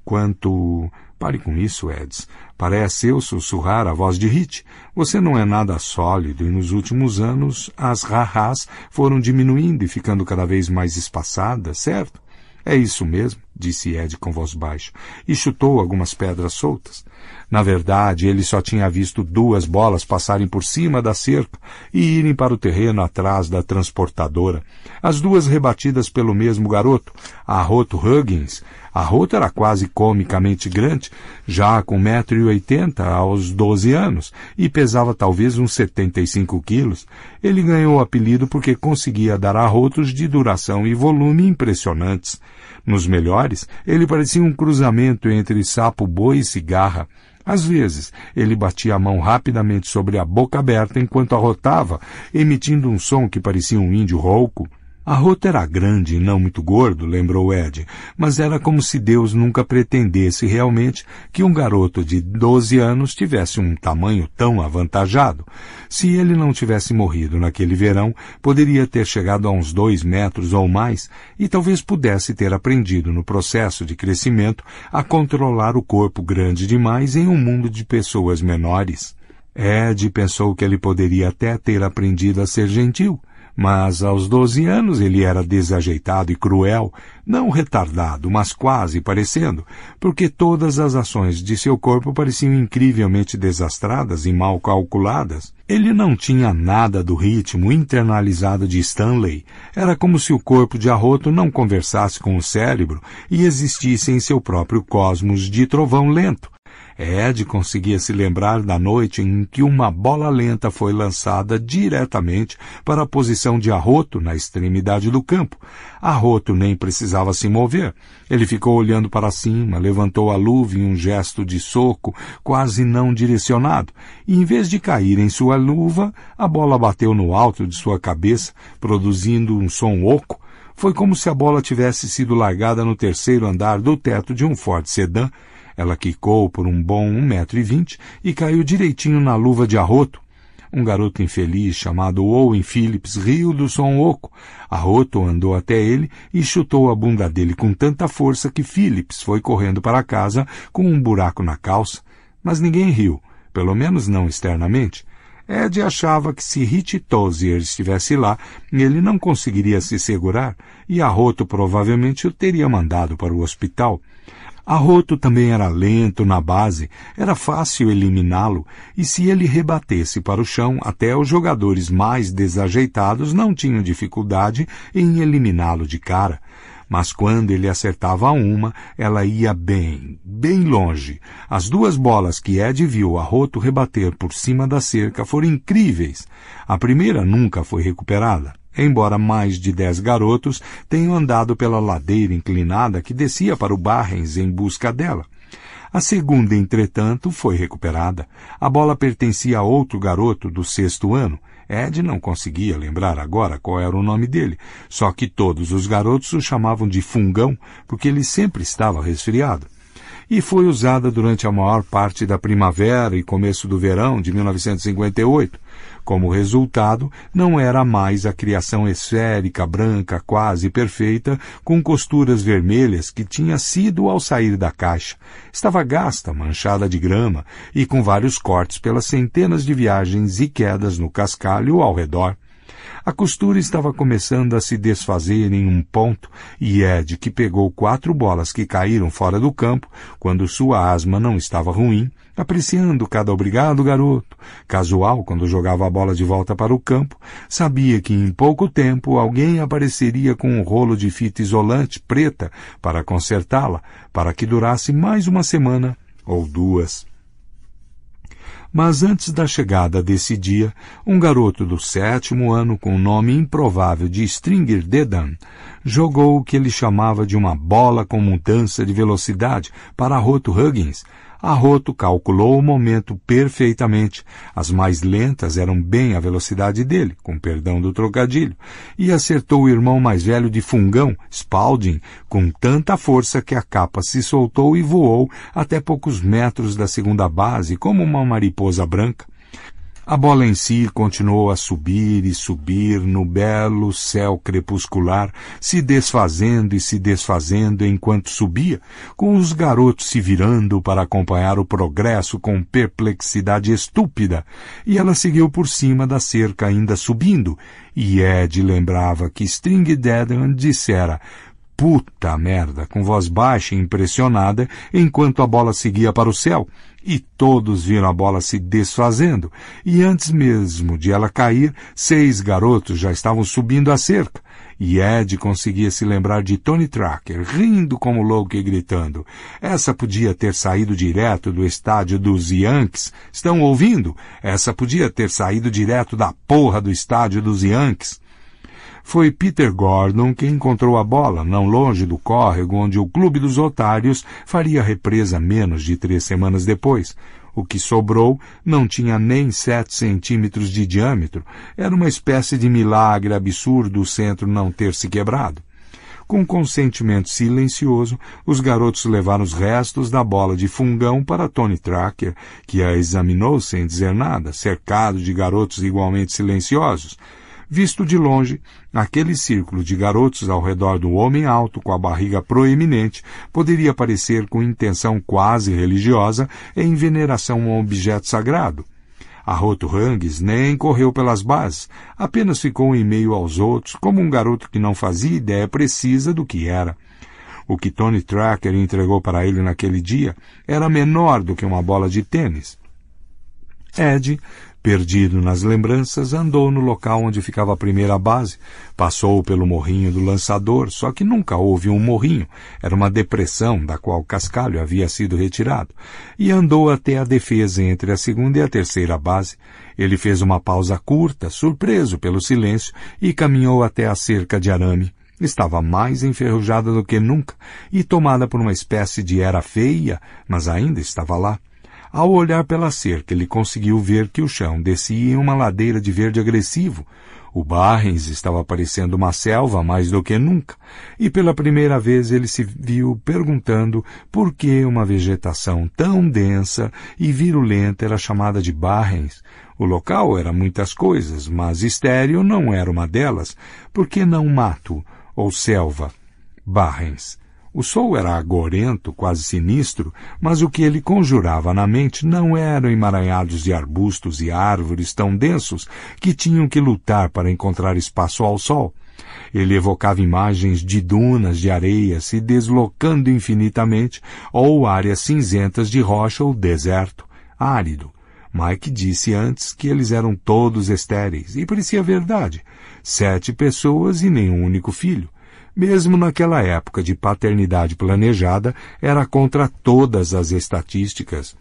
quanto. Pare com isso, Eds. Parece eu sussurrar a voz de Hit. Você não é nada sólido e nos últimos anos as rarras foram diminuindo e ficando cada vez mais espaçadas, certo? É isso mesmo, disse Ed com voz baixa, e chutou algumas pedras soltas. Na verdade, ele só tinha visto duas bolas passarem por cima da cerca e irem para o terreno atrás da transportadora, as duas rebatidas pelo mesmo garoto, Arroto Huggins, a rota era quase comicamente grande, já com 1,80m aos 12 anos, e pesava talvez uns 75 quilos. Ele ganhou o apelido porque conseguia dar arrotos de duração e volume impressionantes. Nos melhores, ele parecia um cruzamento entre sapo, boi e cigarra. Às vezes, ele batia a mão rapidamente sobre a boca aberta enquanto arrotava, emitindo um som que parecia um índio rouco. A rota era grande e não muito gordo, lembrou Ed, mas era como se Deus nunca pretendesse realmente que um garoto de 12 anos tivesse um tamanho tão avantajado. Se ele não tivesse morrido naquele verão, poderia ter chegado a uns dois metros ou mais e talvez pudesse ter aprendido no processo de crescimento a controlar o corpo grande demais em um mundo de pessoas menores. Ed pensou que ele poderia até ter aprendido a ser gentil mas aos doze anos ele era desajeitado e cruel, não retardado, mas quase parecendo, porque todas as ações de seu corpo pareciam incrivelmente desastradas e mal calculadas. Ele não tinha nada do ritmo internalizado de Stanley. Era como se o corpo de arroto não conversasse com o cérebro e existisse em seu próprio cosmos de trovão lento, é, Ed conseguia se lembrar da noite em que uma bola lenta foi lançada diretamente para a posição de arroto na extremidade do campo. Arroto nem precisava se mover. Ele ficou olhando para cima, levantou a luva em um gesto de soco quase não direcionado, e em vez de cair em sua luva, a bola bateu no alto de sua cabeça, produzindo um som oco foi como se a bola tivesse sido largada no terceiro andar do teto de um forte sedã. Ela quicou por um bom um metro e vinte e caiu direitinho na luva de arroto. Um garoto infeliz chamado Owen Phillips riu do som oco. Arroto andou até ele e chutou a bunda dele com tanta força que Phillips foi correndo para casa com um buraco na calça. Mas ninguém riu, pelo menos não externamente. Ed achava que se Ritty Tozier estivesse lá, ele não conseguiria se segurar e Arroto provavelmente o teria mandado para o hospital. Arroto também era lento na base, era fácil eliminá-lo, e se ele rebatesse para o chão, até os jogadores mais desajeitados não tinham dificuldade em eliminá-lo de cara. Mas quando ele acertava uma, ela ia bem, bem longe. As duas bolas que Ed viu Arroto rebater por cima da cerca foram incríveis. A primeira nunca foi recuperada embora mais de dez garotos tenham andado pela ladeira inclinada que descia para o Barrens em busca dela. A segunda, entretanto, foi recuperada. A bola pertencia a outro garoto do sexto ano. Ed não conseguia lembrar agora qual era o nome dele, só que todos os garotos o chamavam de Fungão, porque ele sempre estava resfriado e foi usada durante a maior parte da primavera e começo do verão de 1958, como resultado, não era mais a criação esférica, branca, quase perfeita, com costuras vermelhas que tinha sido ao sair da caixa. Estava gasta, manchada de grama e com vários cortes pelas centenas de viagens e quedas no cascalho ao redor. A costura estava começando a se desfazer em um ponto e Ed, que pegou quatro bolas que caíram fora do campo, quando sua asma não estava ruim, apreciando cada obrigado garoto, casual quando jogava a bola de volta para o campo, sabia que em pouco tempo alguém apareceria com um rolo de fita isolante preta para consertá-la, para que durasse mais uma semana ou duas. Mas antes da chegada desse dia, um garoto do sétimo ano com o nome improvável de Stringer Dedan jogou o que ele chamava de uma bola com mudança de velocidade para Roto Huggins, Arroto calculou o momento perfeitamente. As mais lentas eram bem a velocidade dele, com perdão do trocadilho, e acertou o irmão mais velho de Fungão, Spalding, com tanta força que a capa se soltou e voou até poucos metros da segunda base, como uma mariposa branca. A bola em si continuou a subir e subir no belo céu crepuscular, se desfazendo e se desfazendo enquanto subia, com os garotos se virando para acompanhar o progresso com perplexidade estúpida, e ela seguiu por cima da cerca ainda subindo, e Ed lembrava que String Deadman dissera Puta merda, com voz baixa e impressionada, enquanto a bola seguia para o céu, e todos viram a bola se desfazendo, e antes mesmo de ela cair, seis garotos já estavam subindo a cerca, e Ed conseguia se lembrar de Tony Tracker, rindo como louco e gritando. Essa podia ter saído direto do estádio dos Yankees. Estão ouvindo? Essa podia ter saído direto da porra do estádio dos Yankees. Foi Peter Gordon quem encontrou a bola, não longe do córrego onde o Clube dos Otários faria represa menos de três semanas depois. O que sobrou não tinha nem sete centímetros de diâmetro. Era uma espécie de milagre absurdo o centro não ter se quebrado. Com consentimento silencioso, os garotos levaram os restos da bola de fungão para Tony Tracker, que a examinou sem dizer nada, cercado de garotos igualmente silenciosos. Visto de longe, aquele círculo de garotos ao redor do homem alto com a barriga proeminente poderia parecer com intenção quase religiosa em veneração a um objeto sagrado. A Roto Rangues nem correu pelas bases, apenas ficou em meio aos outros, como um garoto que não fazia ideia precisa do que era. O que Tony Tracker entregou para ele naquele dia era menor do que uma bola de tênis. Ed Perdido nas lembranças, andou no local onde ficava a primeira base, passou pelo morrinho do lançador, só que nunca houve um morrinho, era uma depressão da qual Cascalho havia sido retirado, e andou até a defesa entre a segunda e a terceira base. Ele fez uma pausa curta, surpreso pelo silêncio, e caminhou até a cerca de arame estava mais enferrujada do que nunca e tomada por uma espécie de era feia, mas ainda estava lá. Ao olhar pela cerca, ele conseguiu ver que o chão descia em uma ladeira de verde agressivo. O Barrens estava parecendo uma selva mais do que nunca, e pela primeira vez ele se viu perguntando por que uma vegetação tão densa e virulenta era chamada de Barrens. O local era muitas coisas, mas estéreo não era uma delas. Por que não mato ou selva? Barrens. O sol era agorento, quase sinistro, mas o que ele conjurava na mente não eram emaranhados de arbustos e árvores tão densos que tinham que lutar para encontrar espaço ao sol. Ele evocava imagens de dunas de areia se deslocando infinitamente ou áreas cinzentas de rocha ou deserto, árido. Mike disse antes que eles eram todos estéreis, e parecia verdade. Sete pessoas e nenhum único filho mesmo naquela época de paternidade planejada, era contra todas as estatísticas.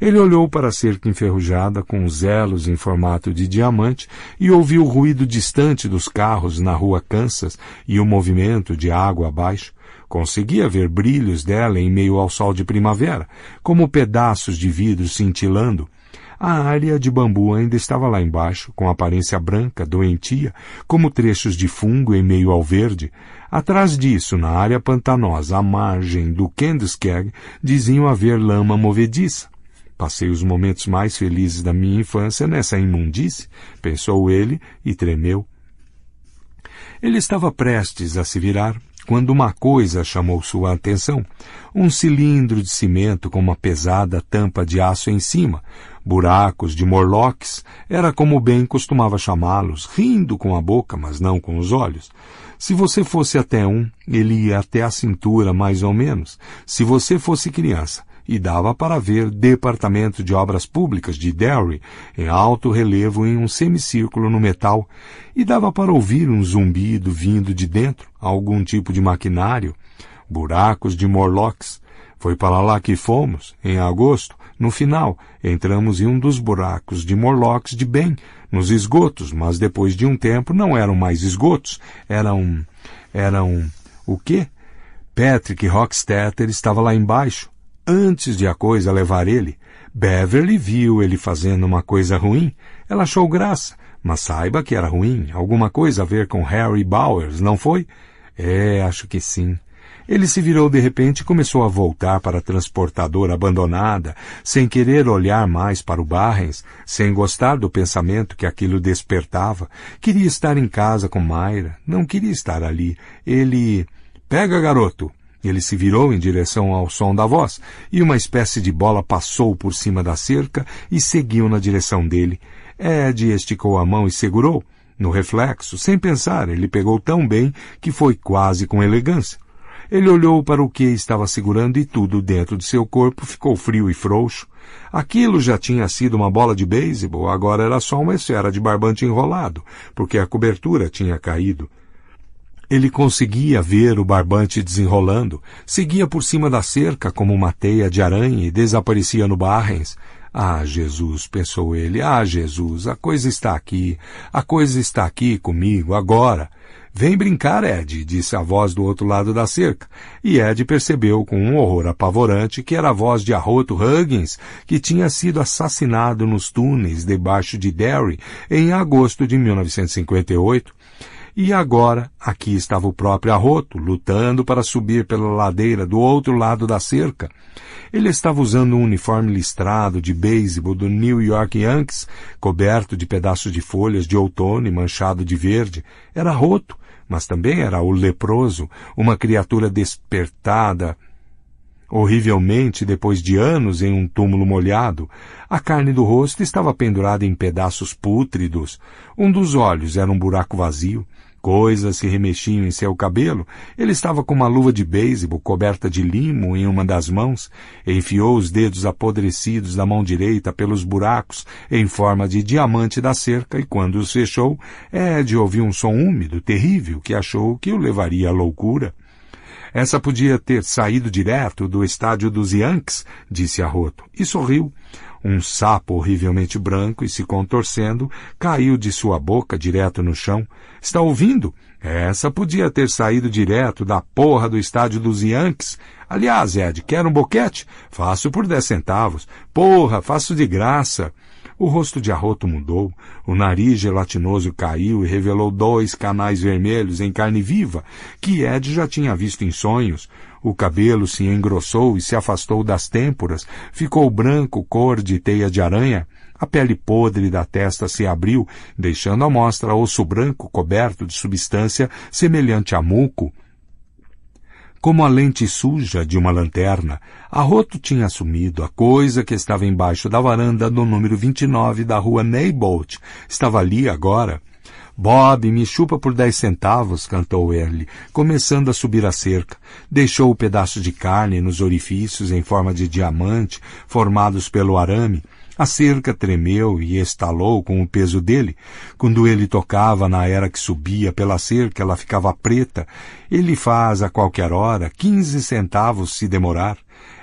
Ele olhou para a cerca enferrujada com os elos em formato de diamante e ouviu o ruído distante dos carros na rua Kansas e o movimento de água abaixo. Conseguia ver brilhos dela em meio ao sol de primavera, como pedaços de vidro cintilando. A área de bambu ainda estava lá embaixo, com aparência branca, doentia, como trechos de fungo em meio ao verde. Atrás disso, na área pantanosa, à margem do Kendskeg, diziam haver lama movediça. Passei os momentos mais felizes da minha infância nessa imundice, pensou ele e tremeu. Ele estava prestes a se virar quando uma coisa chamou sua atenção. Um cilindro de cimento com uma pesada tampa de aço em cima, buracos de morlocks, era como bem costumava chamá-los, rindo com a boca, mas não com os olhos. Se você fosse até um, ele ia até a cintura, mais ou menos. Se você fosse criança, e dava para ver Departamento de Obras Públicas de Derry em alto relevo em um semicírculo no metal, e dava para ouvir um zumbido vindo de dentro, algum tipo de maquinário, buracos de Morlocks. Foi para lá que fomos, em agosto, no final, entramos em um dos buracos de Morlocks de Ben, nos esgotos, mas depois de um tempo não eram mais esgotos, eram. eram. o quê? Patrick Rockstetter estava lá embaixo, antes de a coisa levar ele. Beverly viu ele fazendo uma coisa ruim. Ela achou graça, mas saiba que era ruim. Alguma coisa a ver com Harry Bowers, não foi? É, acho que sim. Ele se virou de repente e começou a voltar para a transportadora abandonada, sem querer olhar mais para o Barrens, sem gostar do pensamento que aquilo despertava. Queria estar em casa com Mayra, não queria estar ali. Ele. Pega, garoto! Ele se virou em direção ao som da voz, e uma espécie de bola passou por cima da cerca e seguiu na direção dele. Ed esticou a mão e segurou. No reflexo, sem pensar, ele pegou tão bem que foi quase com elegância. Ele olhou para o que estava segurando e tudo dentro de seu corpo ficou frio e frouxo. Aquilo já tinha sido uma bola de beisebol, agora era só uma esfera de barbante enrolado, porque a cobertura tinha caído. Ele conseguia ver o barbante desenrolando, seguia por cima da cerca como uma teia de aranha e desaparecia no Barrens. Ah, Jesus, pensou ele, ah, Jesus, a coisa está aqui, a coisa está aqui comigo, agora. Vem brincar, Ed, disse a voz do outro lado da cerca, e Ed percebeu com um horror apavorante que era a voz de Arroto Huggins, que tinha sido assassinado nos túneis debaixo de Derry em agosto de 1958. E agora, aqui estava o próprio Arroto, lutando para subir pela ladeira do outro lado da cerca. Ele estava usando um uniforme listrado de beisebol do New York Yankees, coberto de pedaços de folhas de outono e manchado de verde. Era Arroto, mas também era o leproso, uma criatura despertada horrivelmente depois de anos em um túmulo molhado. A carne do rosto estava pendurada em pedaços pútridos, um dos olhos era um buraco vazio, Coisas se remexiam em seu cabelo. Ele estava com uma luva de beisebol coberta de limo em uma das mãos. Enfiou os dedos apodrecidos da mão direita pelos buracos em forma de diamante da cerca e quando os fechou, é Ed ouviu um som úmido, terrível, que achou que o levaria à loucura. Essa podia ter saído direto do estádio dos Yankees, disse Arroto, e sorriu. Um sapo horrivelmente branco e se contorcendo caiu de sua boca direto no chão. Está ouvindo? Essa podia ter saído direto da porra do estádio dos Yankees. Aliás, Ed, quer um boquete? Faço por dez centavos. Porra, faço de graça. O rosto de arroto mudou, o nariz gelatinoso caiu e revelou dois canais vermelhos em carne viva que Ed já tinha visto em sonhos, o cabelo se engrossou e se afastou das têmporas, ficou branco, cor de teia de aranha, a pele podre da testa se abriu, deixando à mostra osso branco coberto de substância semelhante a muco. Como a lente suja de uma lanterna, Arroto tinha assumido a coisa que estava embaixo da varanda no número 29 da rua Neibolt. Estava ali agora, Bob, me chupa por dez centavos, cantou Early, começando a subir a cerca. Deixou o pedaço de carne nos orifícios em forma de diamante, formados pelo arame. A cerca tremeu e estalou com o peso dele. Quando ele tocava na era que subia pela cerca, ela ficava preta. Ele faz a qualquer hora quinze centavos se demorar.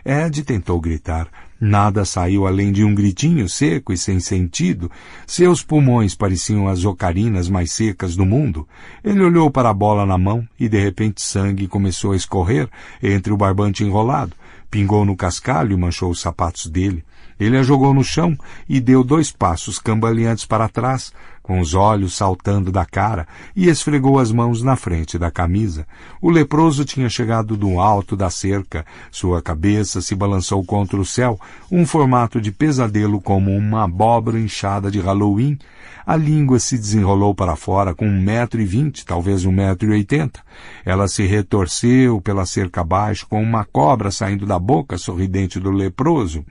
Ed tentou gritar, Nada saiu além de um gritinho seco e sem sentido. Seus pulmões pareciam as ocarinas mais secas do mundo. Ele olhou para a bola na mão e de repente sangue começou a escorrer entre o barbante enrolado. Pingou no cascalho e manchou os sapatos dele. Ele a jogou no chão e deu dois passos cambaleantes para trás, com os olhos saltando da cara, e esfregou as mãos na frente da camisa. O leproso tinha chegado do alto da cerca. Sua cabeça se balançou contra o céu, um formato de pesadelo como uma abóbora inchada de Halloween, a língua se desenrolou para fora com um metro e vinte, talvez um metro e oitenta. Ela se retorceu pela cerca abaixo com uma cobra saindo da boca sorridente do leproso.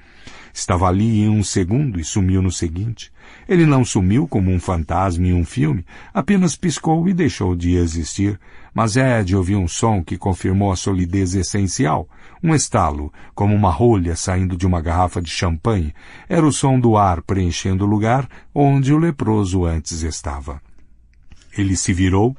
Estava ali em um segundo e sumiu no seguinte. Ele não sumiu como um fantasma em um filme, apenas piscou e deixou de existir, mas é de ouvir um som que confirmou a solidez essencial, um estalo, como uma rolha saindo de uma garrafa de champanhe, era o som do ar preenchendo o lugar onde o leproso antes estava. Ele se virou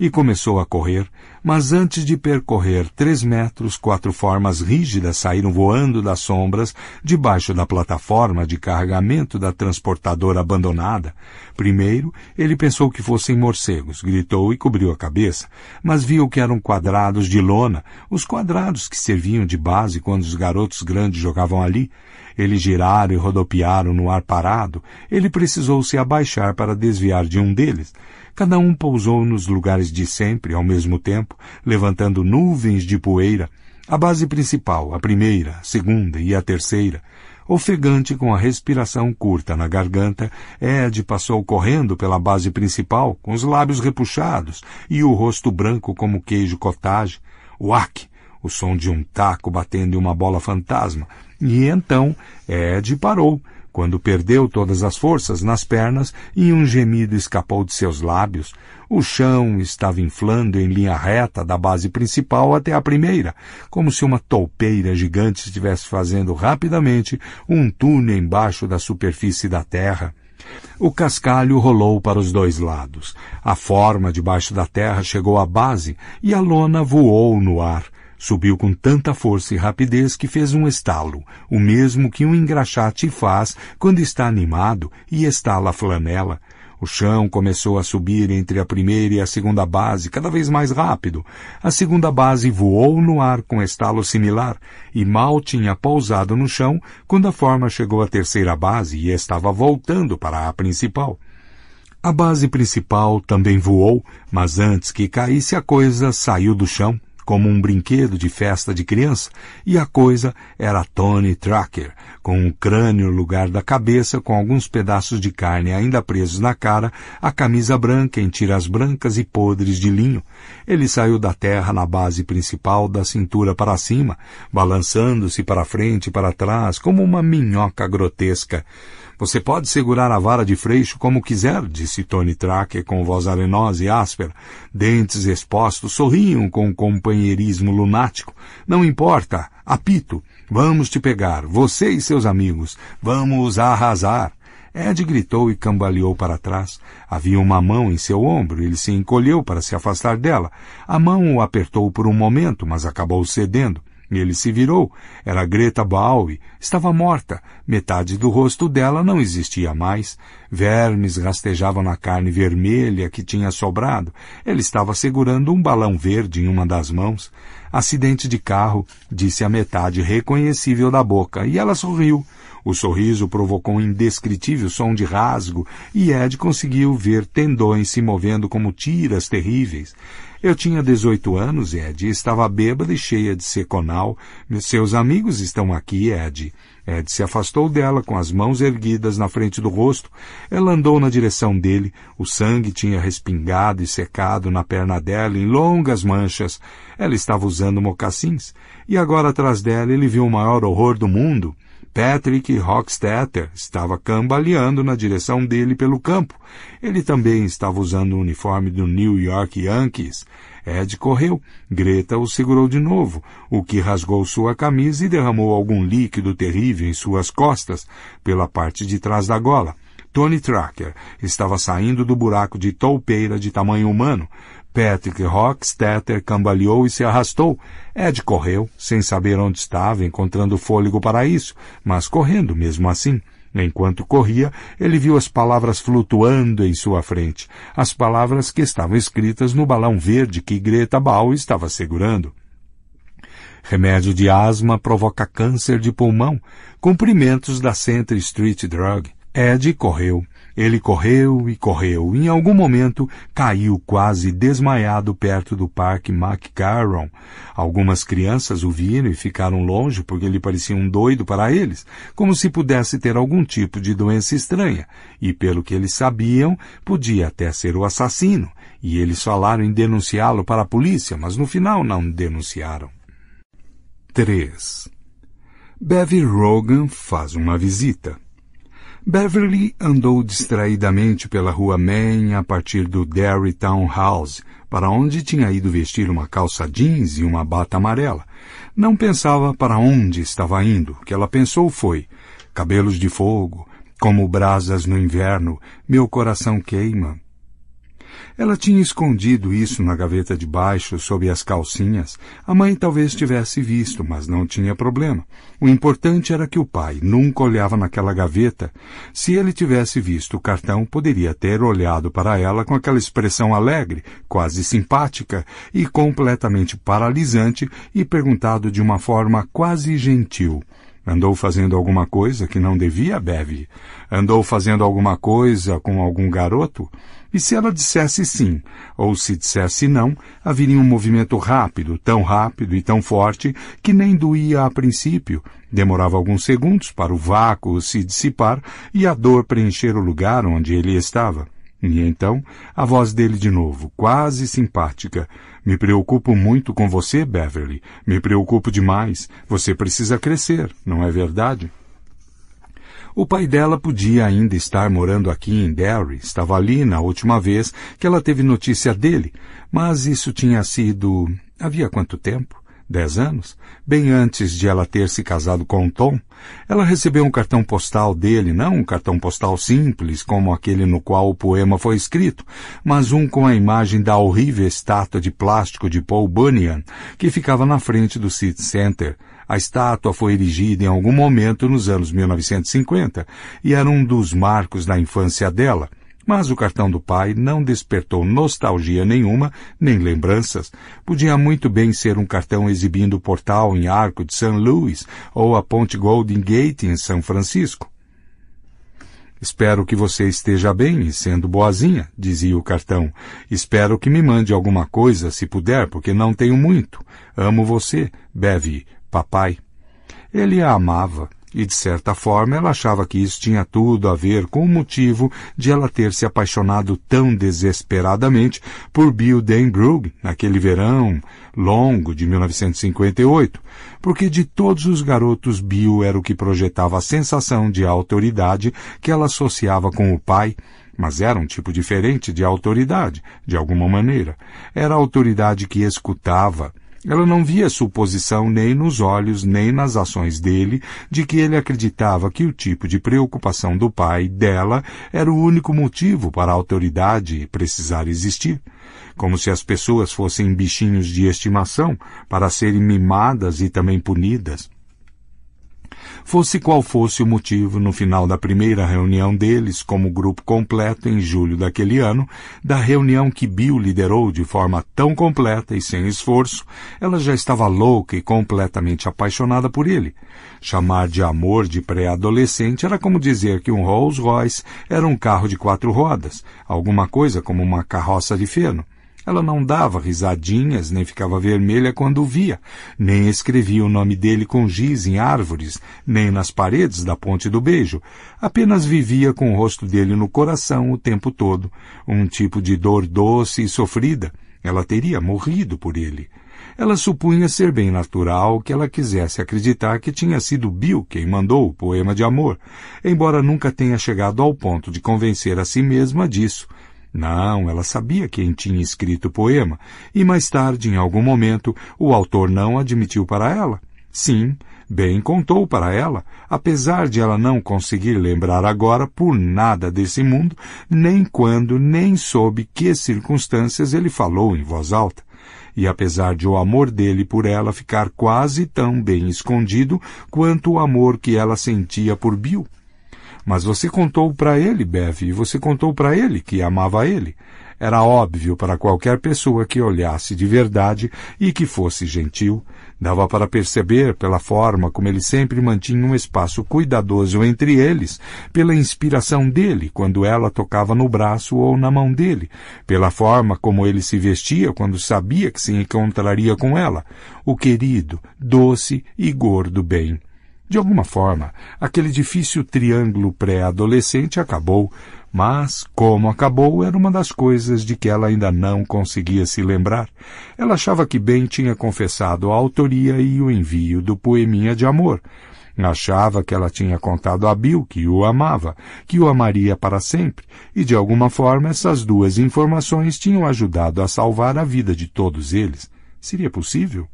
e começou a correr, mas antes de percorrer três metros, quatro formas rígidas saíram voando das sombras debaixo da plataforma de carregamento da transportadora abandonada. Primeiro, ele pensou que fossem morcegos, gritou e cobriu a cabeça, mas viu que eram quadrados de lona, os quadrados que serviam de base quando os garotos grandes jogavam ali. Eles giraram e rodopiaram no ar parado. Ele precisou se abaixar para desviar de um deles. Cada um pousou nos lugares de sempre, ao mesmo tempo, levantando nuvens de poeira, a base principal, a primeira, a segunda e a terceira, ofegante com a respiração curta na garganta, Ed passou correndo pela base principal, com os lábios repuxados e o rosto branco como queijo cottage. Uac! O som de um taco batendo em uma bola fantasma. E então Ed parou, quando perdeu todas as forças nas pernas e um gemido escapou de seus lábios, o chão estava inflando em linha reta da base principal até a primeira, como se uma toupeira gigante estivesse fazendo rapidamente um túnel embaixo da superfície da terra. O cascalho rolou para os dois lados. A forma debaixo da terra chegou à base e a lona voou no ar. Subiu com tanta força e rapidez que fez um estalo, o mesmo que um engraxate faz quando está animado e estala a flanela. O chão começou a subir entre a primeira e a segunda base, cada vez mais rápido. A segunda base voou no ar com estalo similar, e mal tinha pousado no chão quando a forma chegou à terceira base e estava voltando para a principal. A base principal também voou, mas antes que caísse a coisa saiu do chão como um brinquedo de festa de criança, e a coisa era Tony Tracker, com um crânio no lugar da cabeça, com alguns pedaços de carne ainda presos na cara, a camisa branca em tiras brancas e podres de linho. Ele saiu da terra na base principal, da cintura para cima, balançando-se para frente e para trás, como uma minhoca grotesca. Você pode segurar a vara de freixo como quiser, disse Tony Tracker com voz arenosa e áspera. Dentes expostos sorriam com um companheirismo lunático. Não importa, apito. Vamos te pegar, você e seus amigos. Vamos arrasar. Ed gritou e cambaleou para trás. Havia uma mão em seu ombro, ele se encolheu para se afastar dela. A mão o apertou por um momento, mas acabou cedendo. Ele se virou. Era Greta Bowie. Estava morta. Metade do rosto dela não existia mais. Vermes rastejavam na carne vermelha que tinha sobrado. Ele estava segurando um balão verde em uma das mãos. Acidente de carro, disse a metade reconhecível da boca, e ela sorriu. O sorriso provocou um indescritível som de rasgo, e Ed conseguiu ver tendões se movendo como tiras terríveis. Eu tinha 18 anos, Ed, e estava bêbada e cheia de seconal. Seus amigos estão aqui, Ed. Ed se afastou dela com as mãos erguidas na frente do rosto. Ela andou na direção dele. O sangue tinha respingado e secado na perna dela em longas manchas. Ela estava usando mocassins. E agora atrás dela ele viu o maior horror do mundo. Patrick Rockstetter estava cambaleando na direção dele pelo campo. Ele também estava usando o uniforme do New York Yankees. Ed correu. Greta o segurou de novo, o que rasgou sua camisa e derramou algum líquido terrível em suas costas, pela parte de trás da gola. Tony Tracker estava saindo do buraco de toupeira de tamanho humano. Patrick Rockstetter cambaleou e se arrastou. Ed correu, sem saber onde estava, encontrando fôlego para isso, mas correndo mesmo assim. Enquanto corria, ele viu as palavras flutuando em sua frente, as palavras que estavam escritas no balão verde que Greta Bau estava segurando. Remédio de asma provoca câncer de pulmão. Cumprimentos da Center Street Drug. Ed correu. Ele correu e correu. Em algum momento, caiu quase desmaiado perto do parque McCarron. Algumas crianças o viram e ficaram longe porque ele parecia um doido para eles, como se pudesse ter algum tipo de doença estranha. E pelo que eles sabiam, podia até ser o assassino. E eles falaram em denunciá-lo para a polícia, mas no final não denunciaram. 3. Bevy Rogan faz uma visita. Beverly andou distraidamente pela rua Main a partir do Derry Town House, para onde tinha ido vestir uma calça jeans e uma bata amarela. Não pensava para onde estava indo. O que ela pensou foi cabelos de fogo, como brasas no inverno, meu coração queima, ela tinha escondido isso na gaveta de baixo, sob as calcinhas. A mãe talvez tivesse visto, mas não tinha problema. O importante era que o pai nunca olhava naquela gaveta. Se ele tivesse visto o cartão, poderia ter olhado para ela com aquela expressão alegre, quase simpática e completamente paralisante e perguntado de uma forma quase gentil. Andou fazendo alguma coisa que não devia, Beve? Andou fazendo alguma coisa com algum garoto? E se ela dissesse sim, ou se dissesse não, haveria um movimento rápido, tão rápido e tão forte, que nem doía a princípio. Demorava alguns segundos para o vácuo se dissipar e a dor preencher o lugar onde ele estava. E então, a voz dele de novo, quase simpática. Me preocupo muito com você, Beverly. Me preocupo demais. Você precisa crescer, não é verdade? O pai dela podia ainda estar morando aqui em Derry, estava ali na última vez que ela teve notícia dele, mas isso tinha sido. havia quanto tempo? Dez anos? Bem antes de ela ter se casado com Tom, ela recebeu um cartão postal dele, não um cartão postal simples como aquele no qual o poema foi escrito, mas um com a imagem da horrível estátua de plástico de Paul Bunyan que ficava na frente do City Center, a estátua foi erigida em algum momento nos anos 1950 e era um dos marcos da infância dela. Mas o cartão do pai não despertou nostalgia nenhuma, nem lembranças. Podia muito bem ser um cartão exibindo o portal em Arco de São Louis ou a ponte Golden Gate em São Francisco. Espero que você esteja bem e sendo boazinha, dizia o cartão. Espero que me mande alguma coisa, se puder, porque não tenho muito. Amo você, Bevy, papai. Ele a amava e, de certa forma, ela achava que isso tinha tudo a ver com o motivo de ela ter se apaixonado tão desesperadamente por Bill Denbrug naquele verão longo de 1958, porque de todos os garotos, Bill era o que projetava a sensação de autoridade que ela associava com o pai, mas era um tipo diferente de autoridade, de alguma maneira. Era a autoridade que escutava, ela não via suposição nem nos olhos nem nas ações dele de que ele acreditava que o tipo de preocupação do pai dela era o único motivo para a autoridade precisar existir, como se as pessoas fossem bichinhos de estimação para serem mimadas e também punidas, Fosse qual fosse o motivo, no final da primeira reunião deles, como grupo completo, em julho daquele ano, da reunião que Bill liderou de forma tão completa e sem esforço, ela já estava louca e completamente apaixonada por ele. Chamar de amor de pré-adolescente era como dizer que um Rolls Royce era um carro de quatro rodas, alguma coisa como uma carroça de feno. Ela não dava risadinhas, nem ficava vermelha quando o via, nem escrevia o nome dele com giz em árvores, nem nas paredes da Ponte do Beijo. Apenas vivia com o rosto dele no coração o tempo todo, um tipo de dor doce e sofrida. Ela teria morrido por ele. Ela supunha ser bem natural que ela quisesse acreditar que tinha sido Bill quem mandou o poema de amor, embora nunca tenha chegado ao ponto de convencer a si mesma disso, não, ela sabia quem tinha escrito o poema, e mais tarde, em algum momento, o autor não admitiu para ela. Sim, bem contou para ela, apesar de ela não conseguir lembrar agora por nada desse mundo, nem quando, nem sob que circunstâncias ele falou em voz alta. E apesar de o amor dele por ela ficar quase tão bem escondido quanto o amor que ela sentia por Bill. Mas você contou para ele, Bev, e você contou para ele que amava ele. Era óbvio para qualquer pessoa que olhasse de verdade e que fosse gentil. Dava para perceber pela forma como ele sempre mantinha um espaço cuidadoso entre eles, pela inspiração dele quando ela tocava no braço ou na mão dele, pela forma como ele se vestia quando sabia que se encontraria com ela, o querido, doce e gordo bem. De alguma forma, aquele difícil triângulo pré-adolescente acabou, mas como acabou era uma das coisas de que ela ainda não conseguia se lembrar. Ela achava que Ben tinha confessado a autoria e o envio do poeminha de amor. Achava que ela tinha contado a Bill que o amava, que o amaria para sempre, e de alguma forma essas duas informações tinham ajudado a salvar a vida de todos eles. Seria possível?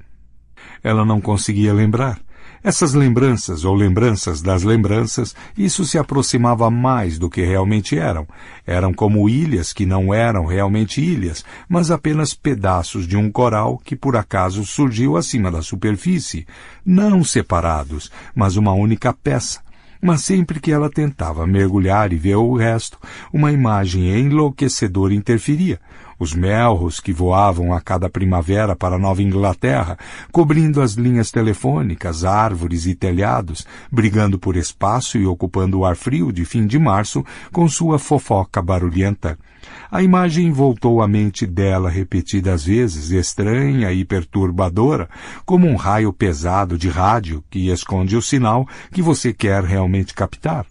Ela não conseguia lembrar. Essas lembranças, ou lembranças das lembranças, isso se aproximava mais do que realmente eram. Eram como ilhas que não eram realmente ilhas, mas apenas pedaços de um coral que por acaso surgiu acima da superfície, não separados, mas uma única peça mas sempre que ela tentava mergulhar e ver o resto, uma imagem enlouquecedora interferia, os melros que voavam a cada primavera para Nova Inglaterra, cobrindo as linhas telefônicas, árvores e telhados, brigando por espaço e ocupando o ar frio de fim de março com sua fofoca barulhenta. A imagem voltou à mente dela repetidas vezes, estranha e perturbadora, como um raio pesado de rádio que esconde o sinal que você quer realmente captar.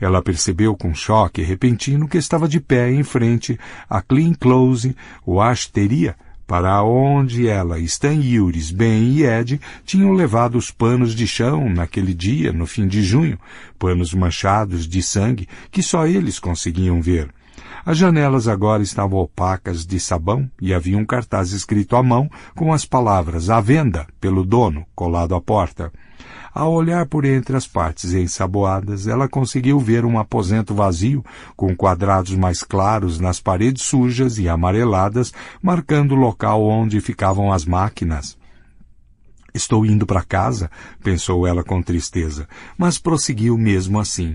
Ela percebeu com choque repentino que estava de pé em frente à Clean Close, o Asteria, para onde ela, Stan Yuris, Ben e Ed tinham levado os panos de chão naquele dia, no fim de junho, panos manchados de sangue que só eles conseguiam ver. As janelas agora estavam opacas de sabão e havia um cartaz escrito à mão com as palavras à venda pelo dono colado à porta. Ao olhar por entre as partes ensaboadas, ela conseguiu ver um aposento vazio, com quadrados mais claros nas paredes sujas e amareladas, marcando o local onde ficavam as máquinas. Estou indo para casa, pensou ela com tristeza, mas prosseguiu mesmo assim.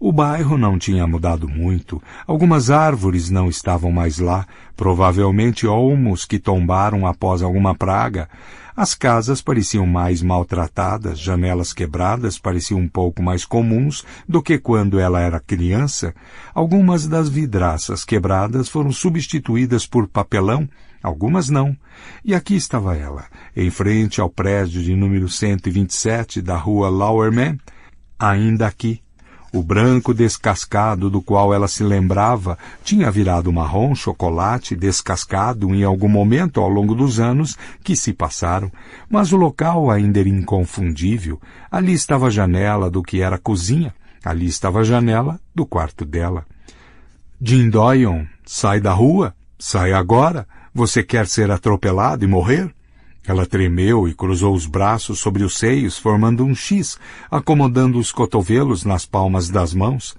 O bairro não tinha mudado muito. Algumas árvores não estavam mais lá, provavelmente olmos que tombaram após alguma praga. As casas pareciam mais maltratadas, janelas quebradas pareciam um pouco mais comuns do que quando ela era criança. Algumas das vidraças quebradas foram substituídas por papelão, algumas não. E aqui estava ela, em frente ao prédio de número 127 da rua Lowerman, ainda aqui, o branco descascado do qual ela se lembrava tinha virado marrom chocolate descascado em algum momento ao longo dos anos que se passaram, mas o local ainda era inconfundível. Ali estava a janela do que era a cozinha, ali estava a janela do quarto dela. Jim Doyon, sai da rua, sai agora. Você quer ser atropelado e morrer? Ela tremeu e cruzou os braços sobre os seios, formando um X, acomodando os cotovelos nas palmas das mãos.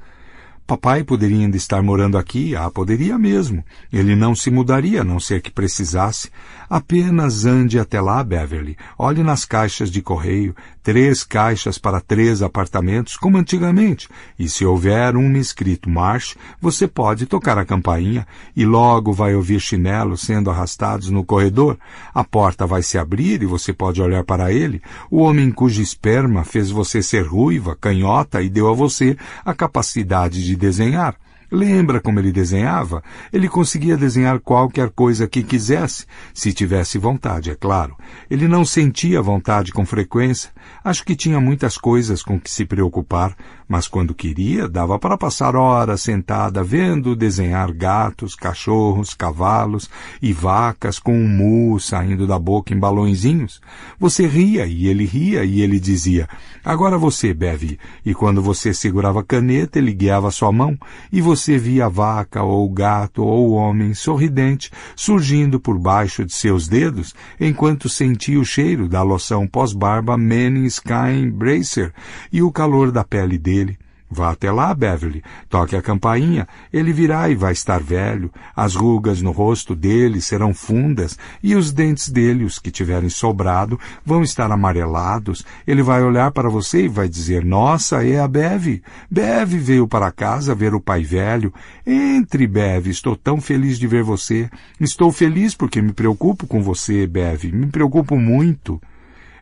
Papai poderia ainda estar morando aqui, ah, poderia mesmo. Ele não se mudaria, a não ser que precisasse. Apenas ande até lá, Beverly. Olhe nas caixas de correio, três caixas para três apartamentos, como antigamente. E se houver um escrito March, você pode tocar a campainha e logo vai ouvir chinelos sendo arrastados no corredor. A porta vai se abrir e você pode olhar para ele, o homem cujo esperma fez você ser ruiva, canhota e deu a você a capacidade de desenhar. Lembra como ele desenhava? Ele conseguia desenhar qualquer coisa que quisesse, se tivesse vontade, é claro. Ele não sentia vontade com frequência. Acho que tinha muitas coisas com que se preocupar, mas quando queria, dava para passar horas sentada vendo desenhar gatos, cachorros, cavalos e vacas com um mu saindo da boca em balõezinhos. Você ria e ele ria e ele dizia: "Agora você bebe". E quando você segurava a caneta, ele guiava sua mão e você você via a vaca ou o gato ou o homem sorridente surgindo por baixo de seus dedos, enquanto sentia o cheiro da loção pós-barba Manning Sky Bracer e o calor da pele dele, Vá até lá, Beverly, toque a campainha, ele virá e vai estar velho, as rugas no rosto dele serão fundas e os dentes dele, os que tiverem sobrado, vão estar amarelados. Ele vai olhar para você e vai dizer: Nossa, é a Bev. Bev veio para casa ver o pai velho. Entre, Bev. estou tão feliz de ver você. Estou feliz porque me preocupo com você, Bev. me preocupo muito.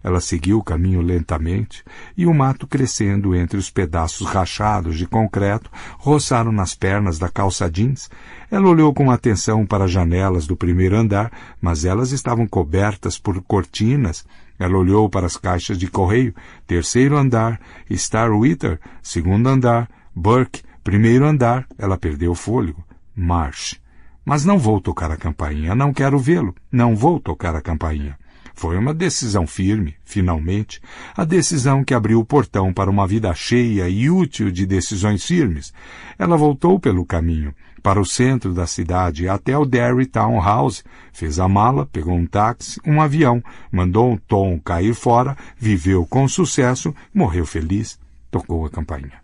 Ela seguiu o caminho lentamente e o mato crescendo entre os pedaços rachados de concreto roçaram nas pernas da calça jeans. Ela olhou com atenção para as janelas do primeiro andar, mas elas estavam cobertas por cortinas. Ela olhou para as caixas de correio, terceiro andar, Starwitter, segundo andar, Burke, primeiro andar. Ela perdeu o fôlego. Marsh. Mas não vou tocar a campainha, não quero vê-lo, não vou tocar a campainha. Foi uma decisão firme, finalmente, a decisão que abriu o portão para uma vida cheia e útil de decisões firmes. Ela voltou pelo caminho, para o centro da cidade, até o Derry Town House, fez a mala, pegou um táxi, um avião, mandou um tom cair fora, viveu com sucesso, morreu feliz, tocou a campainha.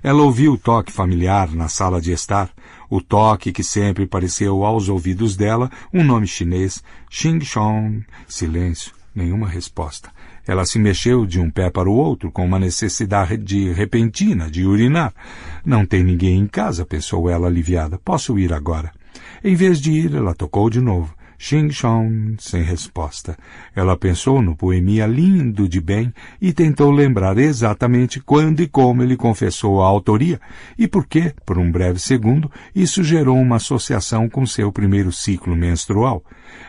Ela ouviu o toque familiar na sala de estar, o toque que sempre pareceu aos ouvidos dela um nome chinês, Xing Chong. Silêncio, nenhuma resposta. Ela se mexeu de um pé para o outro com uma necessidade de repentina de urinar. Não tem ninguém em casa, pensou ela aliviada. Posso ir agora. Em vez de ir, ela tocou de novo. Xing sem resposta. Ela pensou no poemia lindo de Ben e tentou lembrar exatamente quando e como ele confessou a autoria e por que, por um breve segundo, isso gerou uma associação com seu primeiro ciclo menstrual.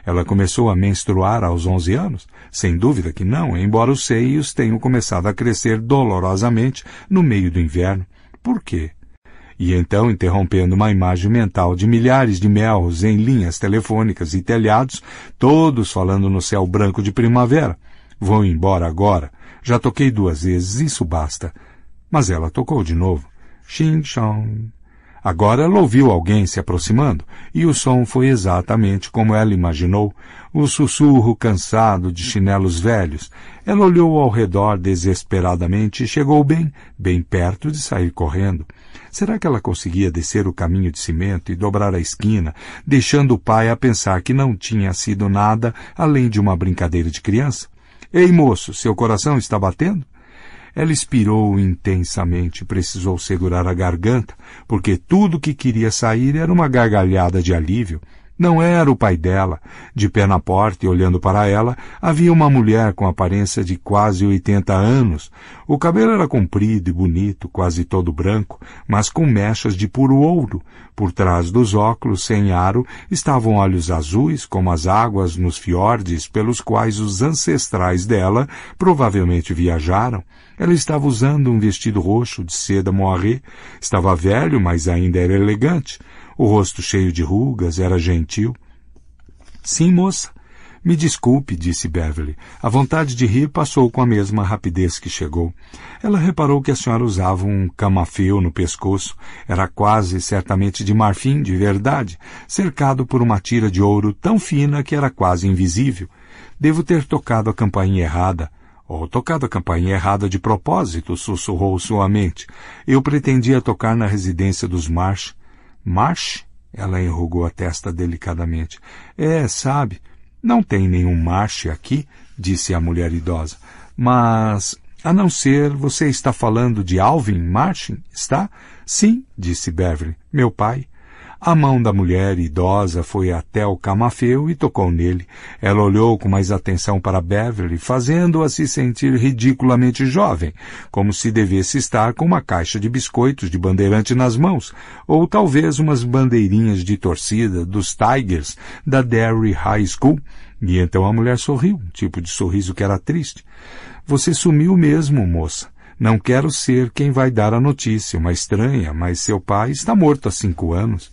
Ela começou a menstruar aos 11 anos? Sem dúvida que não, embora os seios tenham começado a crescer dolorosamente no meio do inverno. Por quê? e então interrompendo uma imagem mental de milhares de melros em linhas telefônicas e telhados, todos falando no céu branco de primavera. Vou embora agora. Já toquei duas vezes, isso basta. Mas ela tocou de novo. Xin chong. Agora ela ouviu alguém se aproximando, e o som foi exatamente como ela imaginou, o sussurro cansado de chinelos velhos. Ela olhou ao redor desesperadamente e chegou bem, bem perto de sair correndo. Será que ela conseguia descer o caminho de cimento e dobrar a esquina, deixando o pai a pensar que não tinha sido nada além de uma brincadeira de criança? Ei, moço, seu coração está batendo? Ela expirou intensamente e precisou segurar a garganta, porque tudo que queria sair era uma gargalhada de alívio. Não era o pai dela. De pé na porta e olhando para ela, havia uma mulher com aparência de quase oitenta anos. O cabelo era comprido e bonito, quase todo branco, mas com mechas de puro ouro. Por trás dos óculos, sem aro, estavam olhos azuis, como as águas nos fiordes pelos quais os ancestrais dela provavelmente viajaram. Ela estava usando um vestido roxo de seda moiré. Estava velho, mas ainda era elegante o rosto cheio de rugas, era gentil. Sim, moça. Me desculpe, disse Beverly. A vontade de rir passou com a mesma rapidez que chegou. Ela reparou que a senhora usava um camafeu no pescoço. Era quase, certamente, de marfim, de verdade, cercado por uma tira de ouro tão fina que era quase invisível. Devo ter tocado a campainha errada. Ou oh, tocado a campainha errada de propósito, sussurrou suavemente. Eu pretendia tocar na residência dos Marsh. Marche? Ela enrugou a testa delicadamente. É, sabe, não tem nenhum marche aqui, disse a mulher idosa. Mas, a não ser, você está falando de Alvin Marsh, está? Sim, disse Beverly. Meu pai. A mão da mulher idosa foi até o camafeu e tocou nele. Ela olhou com mais atenção para Beverly, fazendo-a se sentir ridiculamente jovem, como se devesse estar com uma caixa de biscoitos de bandeirante nas mãos, ou talvez umas bandeirinhas de torcida dos Tigers da Derry High School. E então a mulher sorriu, um tipo de sorriso que era triste. Você sumiu mesmo, moça. Não quero ser quem vai dar a notícia, uma estranha, mas seu pai está morto há cinco anos.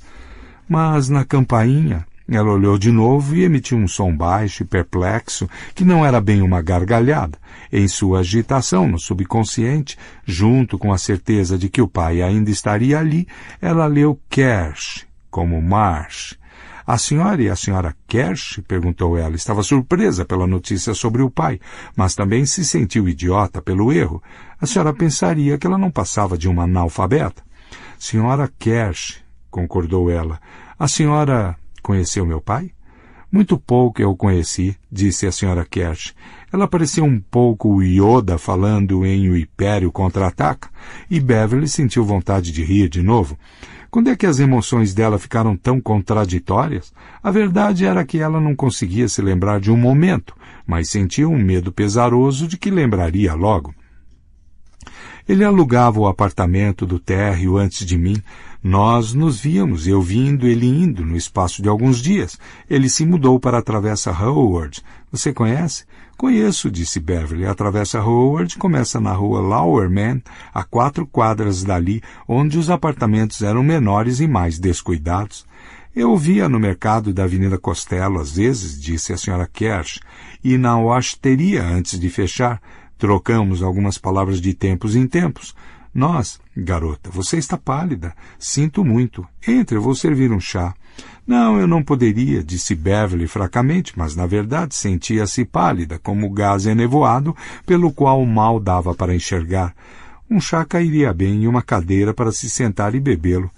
Mas na campainha, ela olhou de novo e emitiu um som baixo e perplexo, que não era bem uma gargalhada, em sua agitação no subconsciente, junto com a certeza de que o pai ainda estaria ali, ela leu Kersh como Marsh. A senhora e a senhora Kersh? perguntou ela. Estava surpresa pela notícia sobre o pai, mas também se sentiu idiota pelo erro. A senhora pensaria que ela não passava de uma analfabeta. Senhora Kersh, concordou ela. A senhora conheceu meu pai? Muito pouco eu o conheci, disse a senhora Kersh. Ela parecia um pouco o Yoda falando em O Império Contra-Ataca, e Beverly sentiu vontade de rir de novo. Quando é que as emoções dela ficaram tão contraditórias? A verdade era que ela não conseguia se lembrar de um momento, mas sentiu um medo pesaroso de que lembraria logo. Ele alugava o apartamento do térreo antes de mim, nós nos víamos, eu vindo, ele indo, no espaço de alguns dias. Ele se mudou para a Travessa Howard. Você conhece? Conheço, disse Beverly. A Travessa Howard começa na rua Lowerman, a quatro quadras dali, onde os apartamentos eram menores e mais descuidados. Eu via no mercado da Avenida Costello, às vezes, disse a senhora Kersh, e na teria antes de fechar. Trocamos algumas palavras de tempos em tempos. Nós, garota, você está pálida. Sinto muito. Entre, eu vou servir um chá. Não, eu não poderia, disse Beverly fracamente, mas na verdade sentia-se pálida, como o gás enevoado pelo qual mal dava para enxergar. Um chá cairia bem e uma cadeira para se sentar e bebê-lo.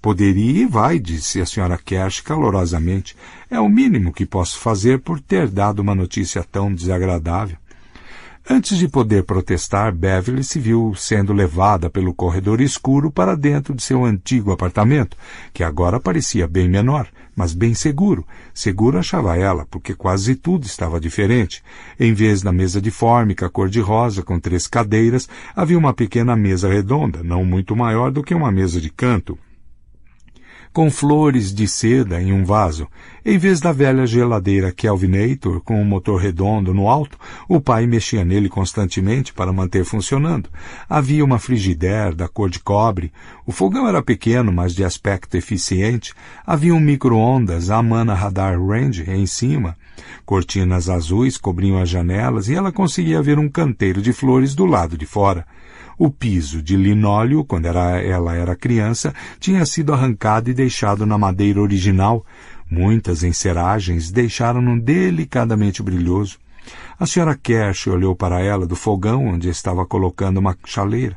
Poderia e vai, disse a senhora Cash calorosamente. É o mínimo que posso fazer por ter dado uma notícia tão desagradável. Antes de poder protestar, Beverly se viu sendo levada pelo corredor escuro para dentro de seu antigo apartamento, que agora parecia bem menor, mas bem seguro. Seguro achava ela, porque quase tudo estava diferente. Em vez da mesa de fórmica cor-de-rosa com três cadeiras, havia uma pequena mesa redonda, não muito maior do que uma mesa de canto, com flores de seda em um vaso, em vez da velha geladeira Kelvinator com o um motor redondo no alto, o pai mexia nele constantemente para manter funcionando. Havia uma frigideira da cor de cobre, o fogão era pequeno, mas de aspecto eficiente, havia um micro-ondas Amana Radar Range em cima, cortinas azuis cobriam as janelas e ela conseguia ver um canteiro de flores do lado de fora. O piso de linóleo, quando era, ela era criança, tinha sido arrancado e deixado na madeira original. Muitas enceragens deixaram-no delicadamente brilhoso. A senhora Kersh olhou para ela do fogão onde estava colocando uma chaleira.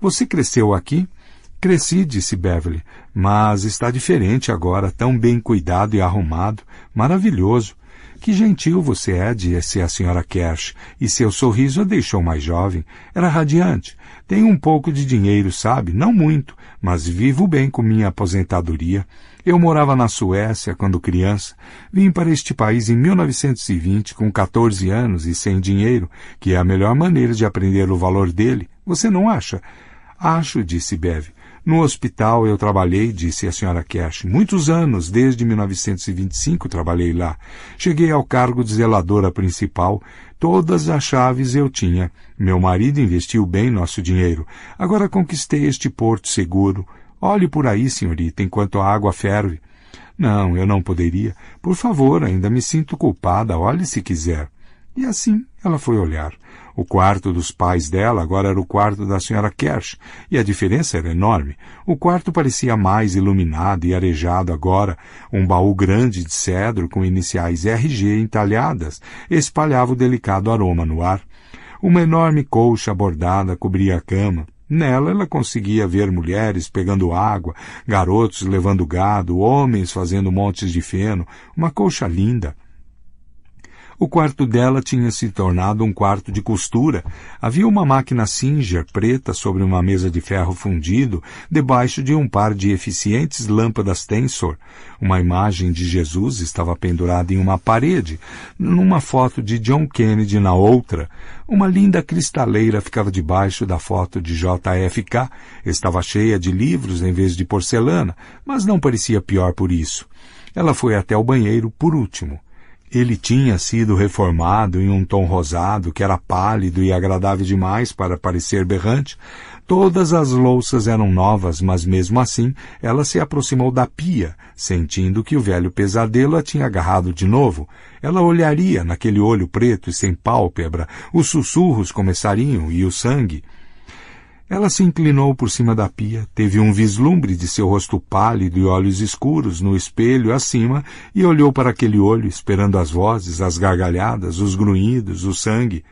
Você cresceu aqui? Cresci, disse Beverly, mas está diferente agora, tão bem cuidado e arrumado. Maravilhoso. Que gentil você é, disse a senhora Kersh. e seu sorriso a deixou mais jovem. Era radiante. Tenho um pouco de dinheiro, sabe? Não muito, mas vivo bem com minha aposentadoria. Eu morava na Suécia quando criança. Vim para este país em 1920 com 14 anos e sem dinheiro, que é a melhor maneira de aprender o valor dele. Você não acha? Acho, disse Bev. No hospital eu trabalhei, disse a senhora Cash, muitos anos, desde 1925 trabalhei lá. Cheguei ao cargo de zeladora principal, todas as chaves eu tinha. Meu marido investiu bem nosso dinheiro. Agora conquistei este porto seguro. Olhe por aí, senhorita, enquanto a água ferve. Não, eu não poderia. Por favor, ainda me sinto culpada, olhe se quiser. E assim ela foi olhar. O quarto dos pais dela agora era o quarto da senhora Kersh, e a diferença era enorme. O quarto parecia mais iluminado e arejado agora. Um baú grande de cedro com iniciais RG entalhadas espalhava o delicado aroma no ar. Uma enorme colcha bordada cobria a cama. Nela ela conseguia ver mulheres pegando água, garotos levando gado, homens fazendo montes de feno, uma colcha linda. O quarto dela tinha se tornado um quarto de costura. Havia uma máquina Singer preta sobre uma mesa de ferro fundido, debaixo de um par de eficientes lâmpadas Tensor. Uma imagem de Jesus estava pendurada em uma parede, numa foto de John Kennedy na outra. Uma linda cristaleira ficava debaixo da foto de JFK. Estava cheia de livros em vez de porcelana, mas não parecia pior por isso. Ela foi até o banheiro por último. Ele tinha sido reformado em um tom rosado que era pálido e agradável demais para parecer berrante. Todas as louças eram novas, mas mesmo assim ela se aproximou da pia, sentindo que o velho pesadelo a tinha agarrado de novo. Ela olharia naquele olho preto e sem pálpebra, os sussurros começariam e o sangue. Ela se inclinou por cima da pia, teve um vislumbre de seu rosto pálido e olhos escuros no espelho acima e olhou para aquele olho, esperando as vozes, as gargalhadas, os grunhidos, o sangue.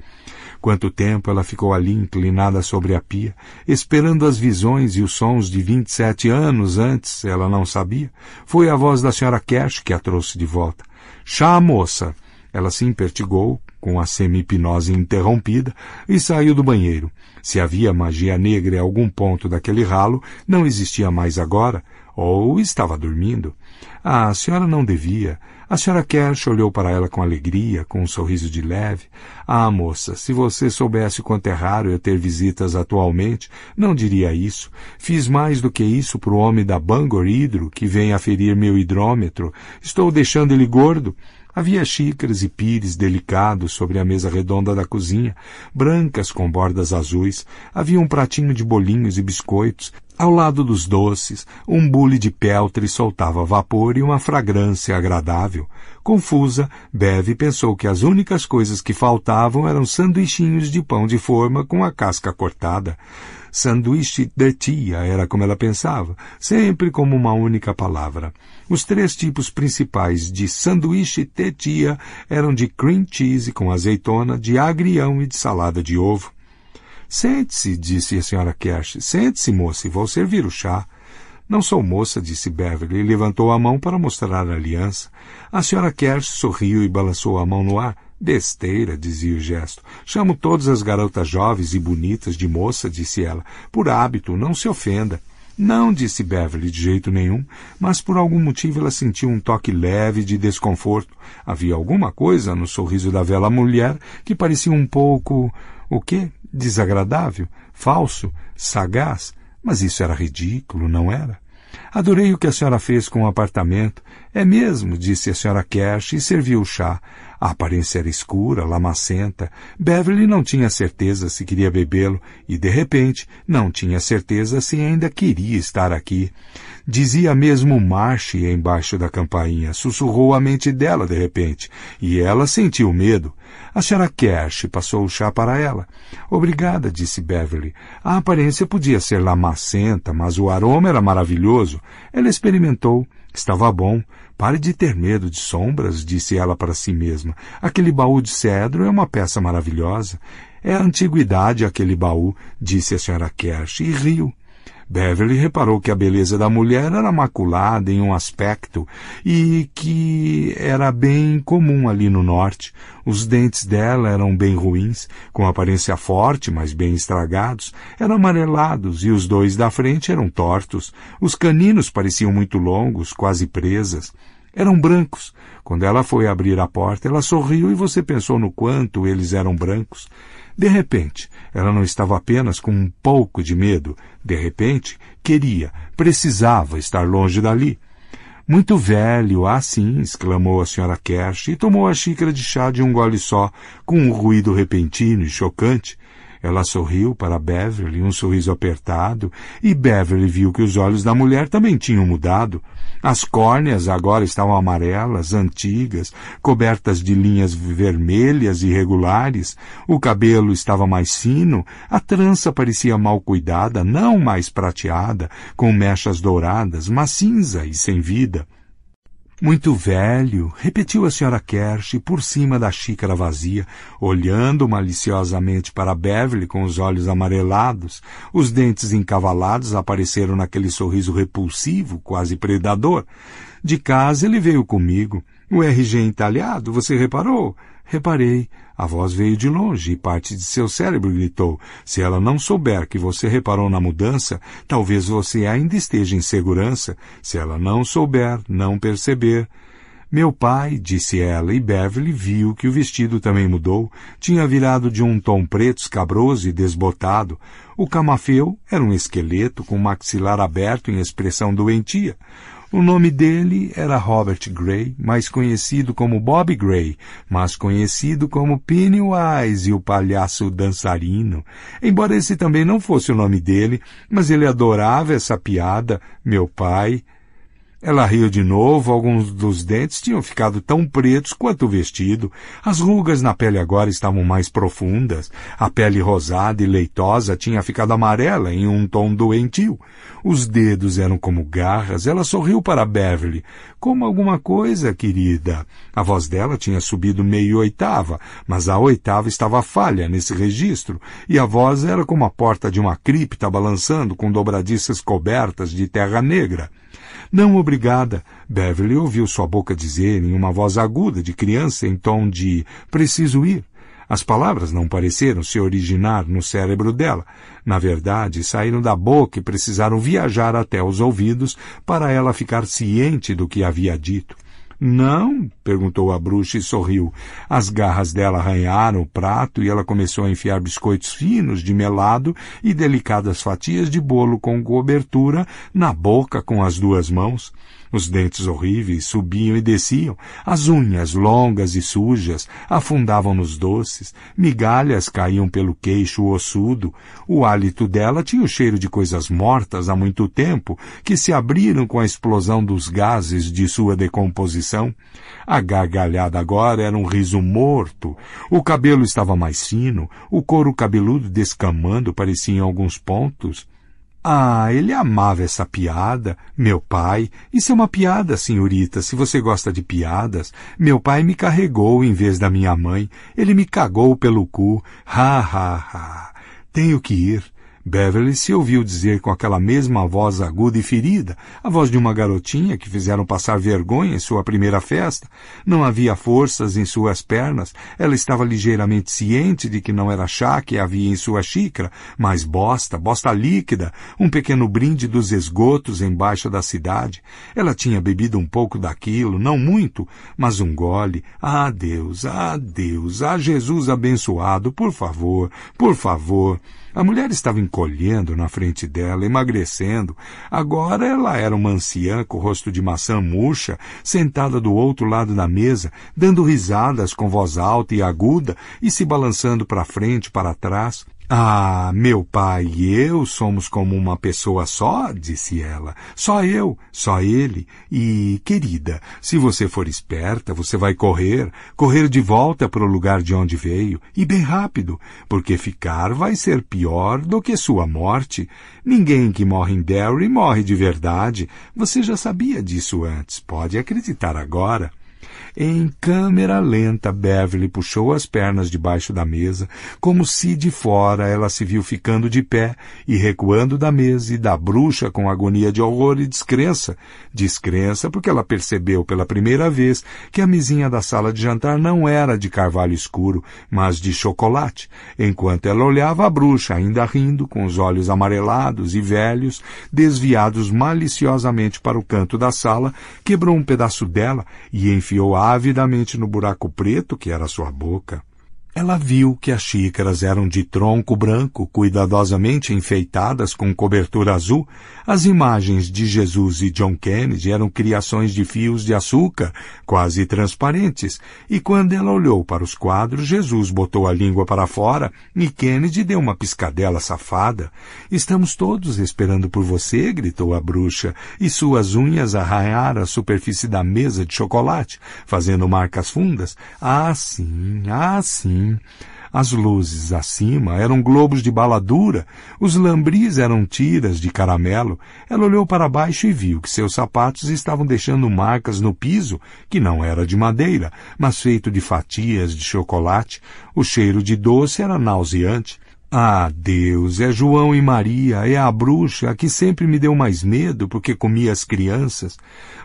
Quanto tempo ela ficou ali inclinada sobre a pia, esperando as visões e os sons de vinte e sete anos antes, ela não sabia. Foi a voz da senhora Cash que a trouxe de volta. Chá, moça! Ela se impertigou, com a semi-hipnose interrompida, e saiu do banheiro. Se havia magia negra em algum ponto daquele ralo, não existia mais agora, ou estava dormindo. Ah, a senhora não devia. A senhora Kersh olhou para ela com alegria, com um sorriso de leve. Ah, moça, se você soubesse quanto é raro eu ter visitas atualmente, não diria isso. Fiz mais do que isso para o homem da Bangor Hidro, que vem aferir meu hidrômetro. Estou deixando ele gordo. Havia xícaras e pires delicados sobre a mesa redonda da cozinha, brancas com bordas azuis, havia um pratinho de bolinhos e biscoitos, ao lado dos doces, um bule de peltre soltava vapor e uma fragrância agradável. Confusa, Beve pensou que as únicas coisas que faltavam eram sanduichinhos de pão de forma com a casca cortada. Sanduíche de tia era como ela pensava, sempre como uma única palavra. Os três tipos principais de sanduíche de tia eram de cream cheese com azeitona, de agrião e de salada de ovo. Sente-se, disse a senhora Kersh, Sente-se, moça, e vou servir o chá. Não sou moça, disse Beverly e levantou a mão para mostrar a aliança. A senhora Kersh sorriu e balançou a mão no ar. Besteira, dizia o gesto. Chamo todas as garotas jovens e bonitas de moça, disse ela. Por hábito, não se ofenda. Não, disse Beverly de jeito nenhum, mas por algum motivo ela sentiu um toque leve de desconforto. Havia alguma coisa no sorriso da velha mulher que parecia um pouco. o quê? Desagradável? Falso? Sagaz? Mas isso era ridículo, não era? Adorei o que a senhora fez com o apartamento. É mesmo, disse a senhora Cash e serviu o chá. A aparência era escura, lamacenta. Beverly não tinha certeza se queria bebê-lo e, de repente, não tinha certeza se ainda queria estar aqui. Dizia mesmo marche embaixo da campainha, sussurrou a mente dela de repente, e ela sentiu medo. A senhora Kersh passou o chá para ela. Obrigada, disse Beverly. A aparência podia ser lamacenta, mas o aroma era maravilhoso. Ela experimentou. Estava bom. Pare de ter medo de sombras, disse ela para si mesma. Aquele baú de cedro é uma peça maravilhosa. É a antiguidade aquele baú, disse a senhora Kersh e riu. Beverly reparou que a beleza da mulher era maculada em um aspecto e que era bem comum ali no norte. Os dentes dela eram bem ruins, com aparência forte, mas bem estragados, eram amarelados e os dois da frente eram tortos. Os caninos pareciam muito longos, quase presas. Eram brancos. Quando ela foi abrir a porta, ela sorriu e você pensou no quanto eles eram brancos. De repente, ela não estava apenas com um pouco de medo. De repente, queria, precisava estar longe dali. Muito velho, ah sim, exclamou a senhora Kersh e tomou a xícara de chá de um gole só, com um ruído repentino e chocante, ela sorriu para Beverly, um sorriso apertado, e Beverly viu que os olhos da mulher também tinham mudado. As córneas agora estavam amarelas, antigas, cobertas de linhas vermelhas irregulares, o cabelo estava mais fino, a trança parecia mal cuidada, não mais prateada, com mechas douradas, mas cinza e sem vida. Muito velho, repetiu a senhora Kersh por cima da xícara vazia, olhando maliciosamente para Beverly com os olhos amarelados. Os dentes encavalados apareceram naquele sorriso repulsivo, quase predador. De casa ele veio comigo. O RG entalhado, você reparou? Reparei, a voz veio de longe e parte de seu cérebro gritou: Se ela não souber que você reparou na mudança, talvez você ainda esteja em segurança. Se ela não souber, não perceber. Meu pai, disse ela, e Beverly viu que o vestido também mudou, tinha virado de um tom preto escabroso e desbotado. O camafeu era um esqueleto com o maxilar aberto em expressão doentia. O nome dele era Robert Gray, mais conhecido como Bob Gray, mas conhecido como Pennywise e o palhaço dançarino. Embora esse também não fosse o nome dele, mas ele adorava essa piada, meu pai, ela riu de novo, alguns dos dentes tinham ficado tão pretos quanto o vestido. As rugas na pele agora estavam mais profundas. A pele rosada e leitosa tinha ficado amarela em um tom doentio. Os dedos eram como garras. Ela sorriu para Beverly, como alguma coisa, querida. A voz dela tinha subido meio oitava, mas a oitava estava falha nesse registro, e a voz era como a porta de uma cripta balançando com dobradiças cobertas de terra negra. Não obrigada, Beverly ouviu sua boca dizer em uma voz aguda de criança em tom de preciso ir. As palavras não pareceram se originar no cérebro dela. Na verdade, saíram da boca e precisaram viajar até os ouvidos para ela ficar ciente do que havia dito. Não? perguntou a bruxa e sorriu. As garras dela arranharam o prato e ela começou a enfiar biscoitos finos de melado e delicadas fatias de bolo com cobertura na boca com as duas mãos. Os dentes horríveis subiam e desciam, as unhas longas e sujas afundavam nos doces, migalhas caíam pelo queixo ossudo, o hálito dela tinha o cheiro de coisas mortas há muito tempo, que se abriram com a explosão dos gases de sua decomposição. A gargalhada agora era um riso morto, o cabelo estava mais fino, o couro cabeludo descamando parecia em alguns pontos, ah, ele amava essa piada, meu pai. Isso é uma piada, senhorita, se você gosta de piadas. Meu pai me carregou em vez da minha mãe. Ele me cagou pelo cu. Ha, ha, ha. Tenho que ir. Beverly se ouviu dizer com aquela mesma voz aguda e ferida, a voz de uma garotinha que fizeram passar vergonha em sua primeira festa. Não havia forças em suas pernas, ela estava ligeiramente ciente de que não era chá que havia em sua xícara, mas bosta, bosta líquida, um pequeno brinde dos esgotos embaixo da cidade. Ela tinha bebido um pouco daquilo, não muito, mas um gole. Ah, Deus, ah, Deus, ah, Jesus abençoado, por favor, por favor. A mulher estava encolhendo na frente dela, emagrecendo. Agora ela era uma anciã com o rosto de maçã murcha, sentada do outro lado da mesa, dando risadas com voz alta e aguda e se balançando para frente e para trás, ah, meu pai e eu somos como uma pessoa só, disse ela. Só eu, só ele. E, querida, se você for esperta, você vai correr, correr de volta para o lugar de onde veio, e bem rápido, porque ficar vai ser pior do que sua morte. Ninguém que morre em Derry morre de verdade. Você já sabia disso antes, pode acreditar agora. Em câmera lenta, Beverly puxou as pernas debaixo da mesa, como se de fora ela se viu ficando de pé e recuando da mesa e da bruxa com agonia de horror e descrença. Descrença porque ela percebeu pela primeira vez que a mesinha da sala de jantar não era de carvalho escuro, mas de chocolate, enquanto ela olhava a bruxa, ainda rindo, com os olhos amarelados e velhos, desviados maliciosamente para o canto da sala, quebrou um pedaço dela e enfiou avidamente no buraco preto que era sua boca. Ela viu que as xícaras eram de tronco branco, cuidadosamente enfeitadas com cobertura azul. As imagens de Jesus e John Kennedy eram criações de fios de açúcar, quase transparentes. E quando ela olhou para os quadros, Jesus botou a língua para fora e Kennedy deu uma piscadela safada. Estamos todos esperando por você, gritou a bruxa, e suas unhas arranharam a superfície da mesa de chocolate, fazendo marcas fundas. Ah, sim, ah, sim. As luzes acima eram globos de baladura, os lambris eram tiras de caramelo. Ela olhou para baixo e viu que seus sapatos estavam deixando marcas no piso, que não era de madeira, mas feito de fatias de chocolate. O cheiro de doce era nauseante. Ah, Deus, é João e Maria, é a bruxa que sempre me deu mais medo porque comia as crianças.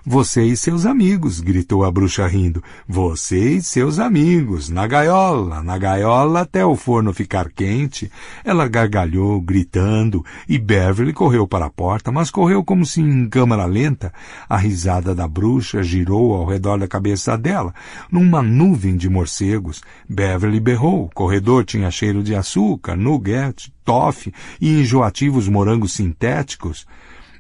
Você e seus amigos, gritou a bruxa rindo. Você e seus amigos, na gaiola, na gaiola até o forno ficar quente. Ela gargalhou, gritando, e Beverly correu para a porta, mas correu como se em câmara lenta. A risada da bruxa girou ao redor da cabeça dela, numa nuvem de morcegos. Beverly berrou, o corredor tinha cheiro de açúcar, nougat, toffee e enjoativos morangos sintéticos.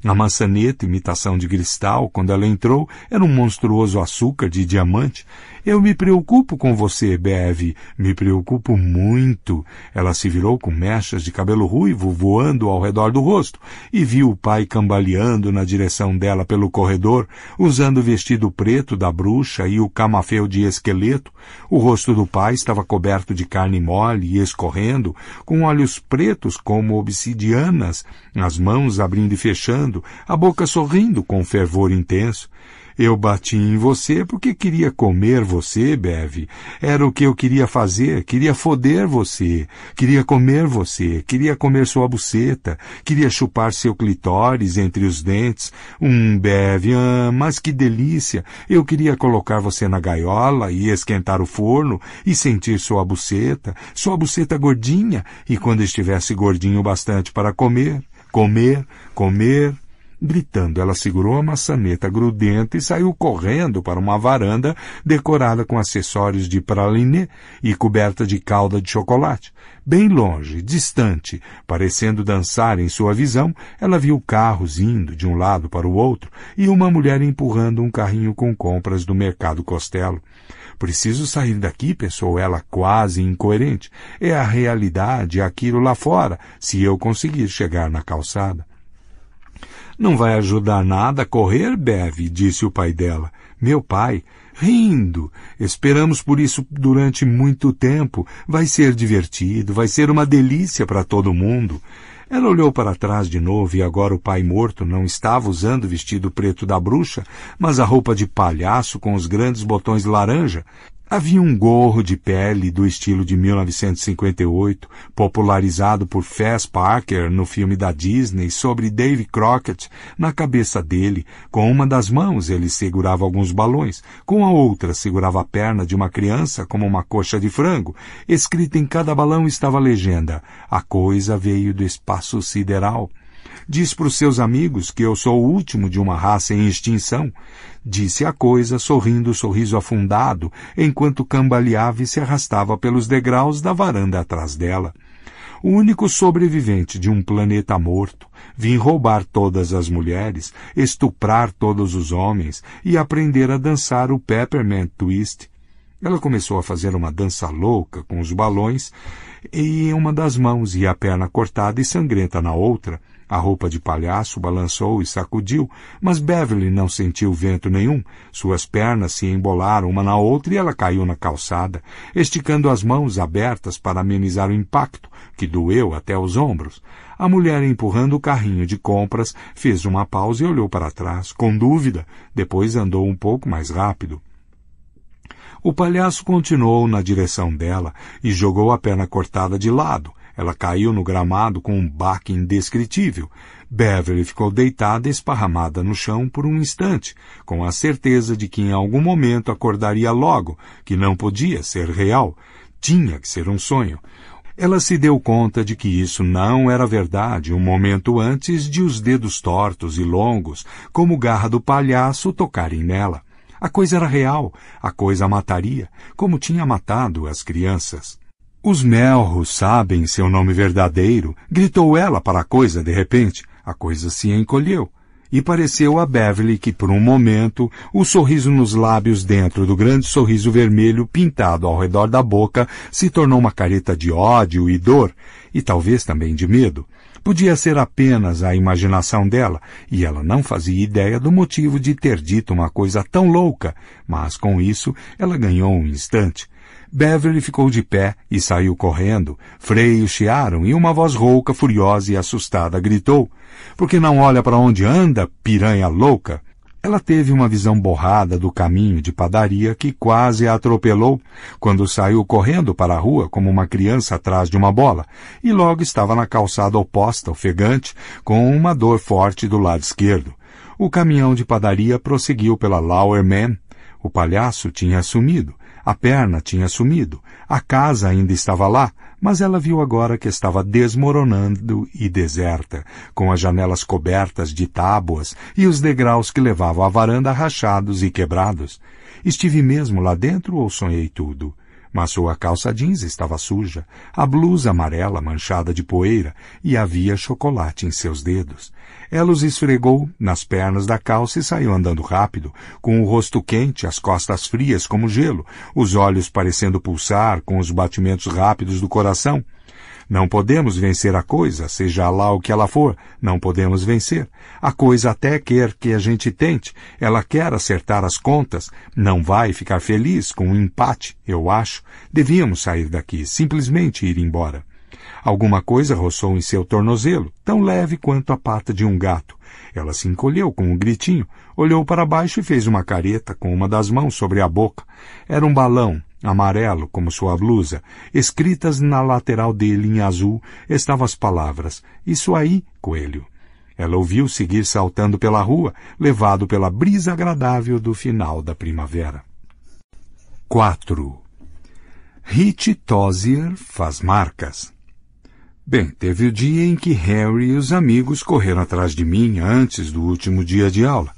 A maçaneta, imitação de cristal, quando ela entrou, era um monstruoso açúcar de diamante, eu me preocupo com você, Bev. Me preocupo muito. Ela se virou com mechas de cabelo ruivo voando ao redor do rosto e viu o pai cambaleando na direção dela pelo corredor, usando o vestido preto da bruxa e o camafeu de esqueleto. O rosto do pai estava coberto de carne mole e escorrendo, com olhos pretos como obsidianas, as mãos abrindo e fechando, a boca sorrindo com fervor intenso. Eu bati em você porque queria comer você, Beve. Era o que eu queria fazer. Queria foder você. Queria comer você. Queria comer sua buceta. Queria chupar seu clitóris entre os dentes. Um Beve, ah, mas que delícia. Eu queria colocar você na gaiola e esquentar o forno e sentir sua buceta. Sua buceta gordinha. E quando estivesse gordinho bastante para comer, comer, comer, Gritando, ela segurou a maçaneta grudenta e saiu correndo para uma varanda decorada com acessórios de praliné e coberta de calda de chocolate. Bem longe, distante, parecendo dançar em sua visão, ela viu carros indo de um lado para o outro e uma mulher empurrando um carrinho com compras do mercado Costello. Preciso sair daqui, pensou ela quase incoerente. É a realidade, aquilo lá fora, se eu conseguir chegar na calçada. Não vai ajudar nada a correr, Beve, disse o pai dela. Meu pai, rindo. Esperamos por isso durante muito tempo. Vai ser divertido, vai ser uma delícia para todo mundo. Ela olhou para trás de novo e agora o pai morto não estava usando o vestido preto da bruxa, mas a roupa de palhaço com os grandes botões laranja, Havia um gorro de pele do estilo de 1958, popularizado por Fess Parker no filme da Disney sobre Davy Crockett, na cabeça dele. Com uma das mãos ele segurava alguns balões, com a outra segurava a perna de uma criança como uma coxa de frango. Escrita em cada balão estava a legenda: A coisa veio do espaço sideral. Diz para os seus amigos que eu sou o último de uma raça em extinção. Disse a coisa, sorrindo o sorriso afundado, enquanto cambaleava e se arrastava pelos degraus da varanda atrás dela. O único sobrevivente de um planeta morto, vim roubar todas as mulheres, estuprar todos os homens e aprender a dançar o Peppermint Twist, ela começou a fazer uma dança louca com os balões e em uma das mãos e a perna cortada e sangrenta na outra. A roupa de palhaço balançou e sacudiu, mas Beverly não sentiu vento nenhum. Suas pernas se embolaram uma na outra e ela caiu na calçada, esticando as mãos abertas para amenizar o impacto, que doeu até os ombros. A mulher, empurrando o carrinho de compras, fez uma pausa e olhou para trás, com dúvida. Depois andou um pouco mais rápido. O palhaço continuou na direção dela e jogou a perna cortada de lado. Ela caiu no gramado com um baque indescritível. Beverly ficou deitada esparramada no chão por um instante, com a certeza de que em algum momento acordaria logo, que não podia ser real. Tinha que ser um sonho. Ela se deu conta de que isso não era verdade um momento antes de os dedos tortos e longos, como garra do palhaço, tocarem nela. A coisa era real, a coisa mataria, como tinha matado as crianças. Os melros sabem seu nome verdadeiro, gritou ela para a coisa de repente. A coisa se encolheu. E pareceu a Beverly que, por um momento, o sorriso nos lábios dentro do grande sorriso vermelho pintado ao redor da boca se tornou uma careta de ódio e dor, e talvez também de medo. Podia ser apenas a imaginação dela, e ela não fazia ideia do motivo de ter dito uma coisa tão louca, mas com isso ela ganhou um instante Beverly ficou de pé e saiu correndo. Freios chiaram e uma voz rouca, furiosa e assustada gritou: Por que não olha para onde anda, piranha louca? Ela teve uma visão borrada do caminho de padaria que quase a atropelou quando saiu correndo para a rua como uma criança atrás de uma bola e logo estava na calçada oposta, ofegante, com uma dor forte do lado esquerdo. O caminhão de padaria prosseguiu pela Lower Man. O palhaço tinha sumido a perna tinha sumido, a casa ainda estava lá, mas ela viu agora que estava desmoronando e deserta, com as janelas cobertas de tábuas e os degraus que levavam à varanda rachados e quebrados. Estive mesmo lá dentro ou sonhei tudo? Mas sua calça jeans estava suja, a blusa amarela manchada de poeira e havia chocolate em seus dedos. Ela os esfregou nas pernas da calça e saiu andando rápido, com o rosto quente, as costas frias como gelo, os olhos parecendo pulsar com os batimentos rápidos do coração. Não podemos vencer a coisa, seja lá o que ela for, não podemos vencer. A coisa até quer que a gente tente, ela quer acertar as contas, não vai ficar feliz com um empate, eu acho. Devíamos sair daqui, simplesmente ir embora. Alguma coisa roçou em seu tornozelo, tão leve quanto a pata de um gato. Ela se encolheu com um gritinho, olhou para baixo e fez uma careta com uma das mãos sobre a boca. Era um balão, amarelo como sua blusa. Escritas na lateral dele em azul estavam as palavras: Isso aí, coelho. Ela ouviu seguir saltando pela rua, levado pela brisa agradável do final da primavera. 4. Rit Tozier faz marcas. Bem, teve o dia em que Harry e os amigos correram atrás de mim antes do último dia de aula.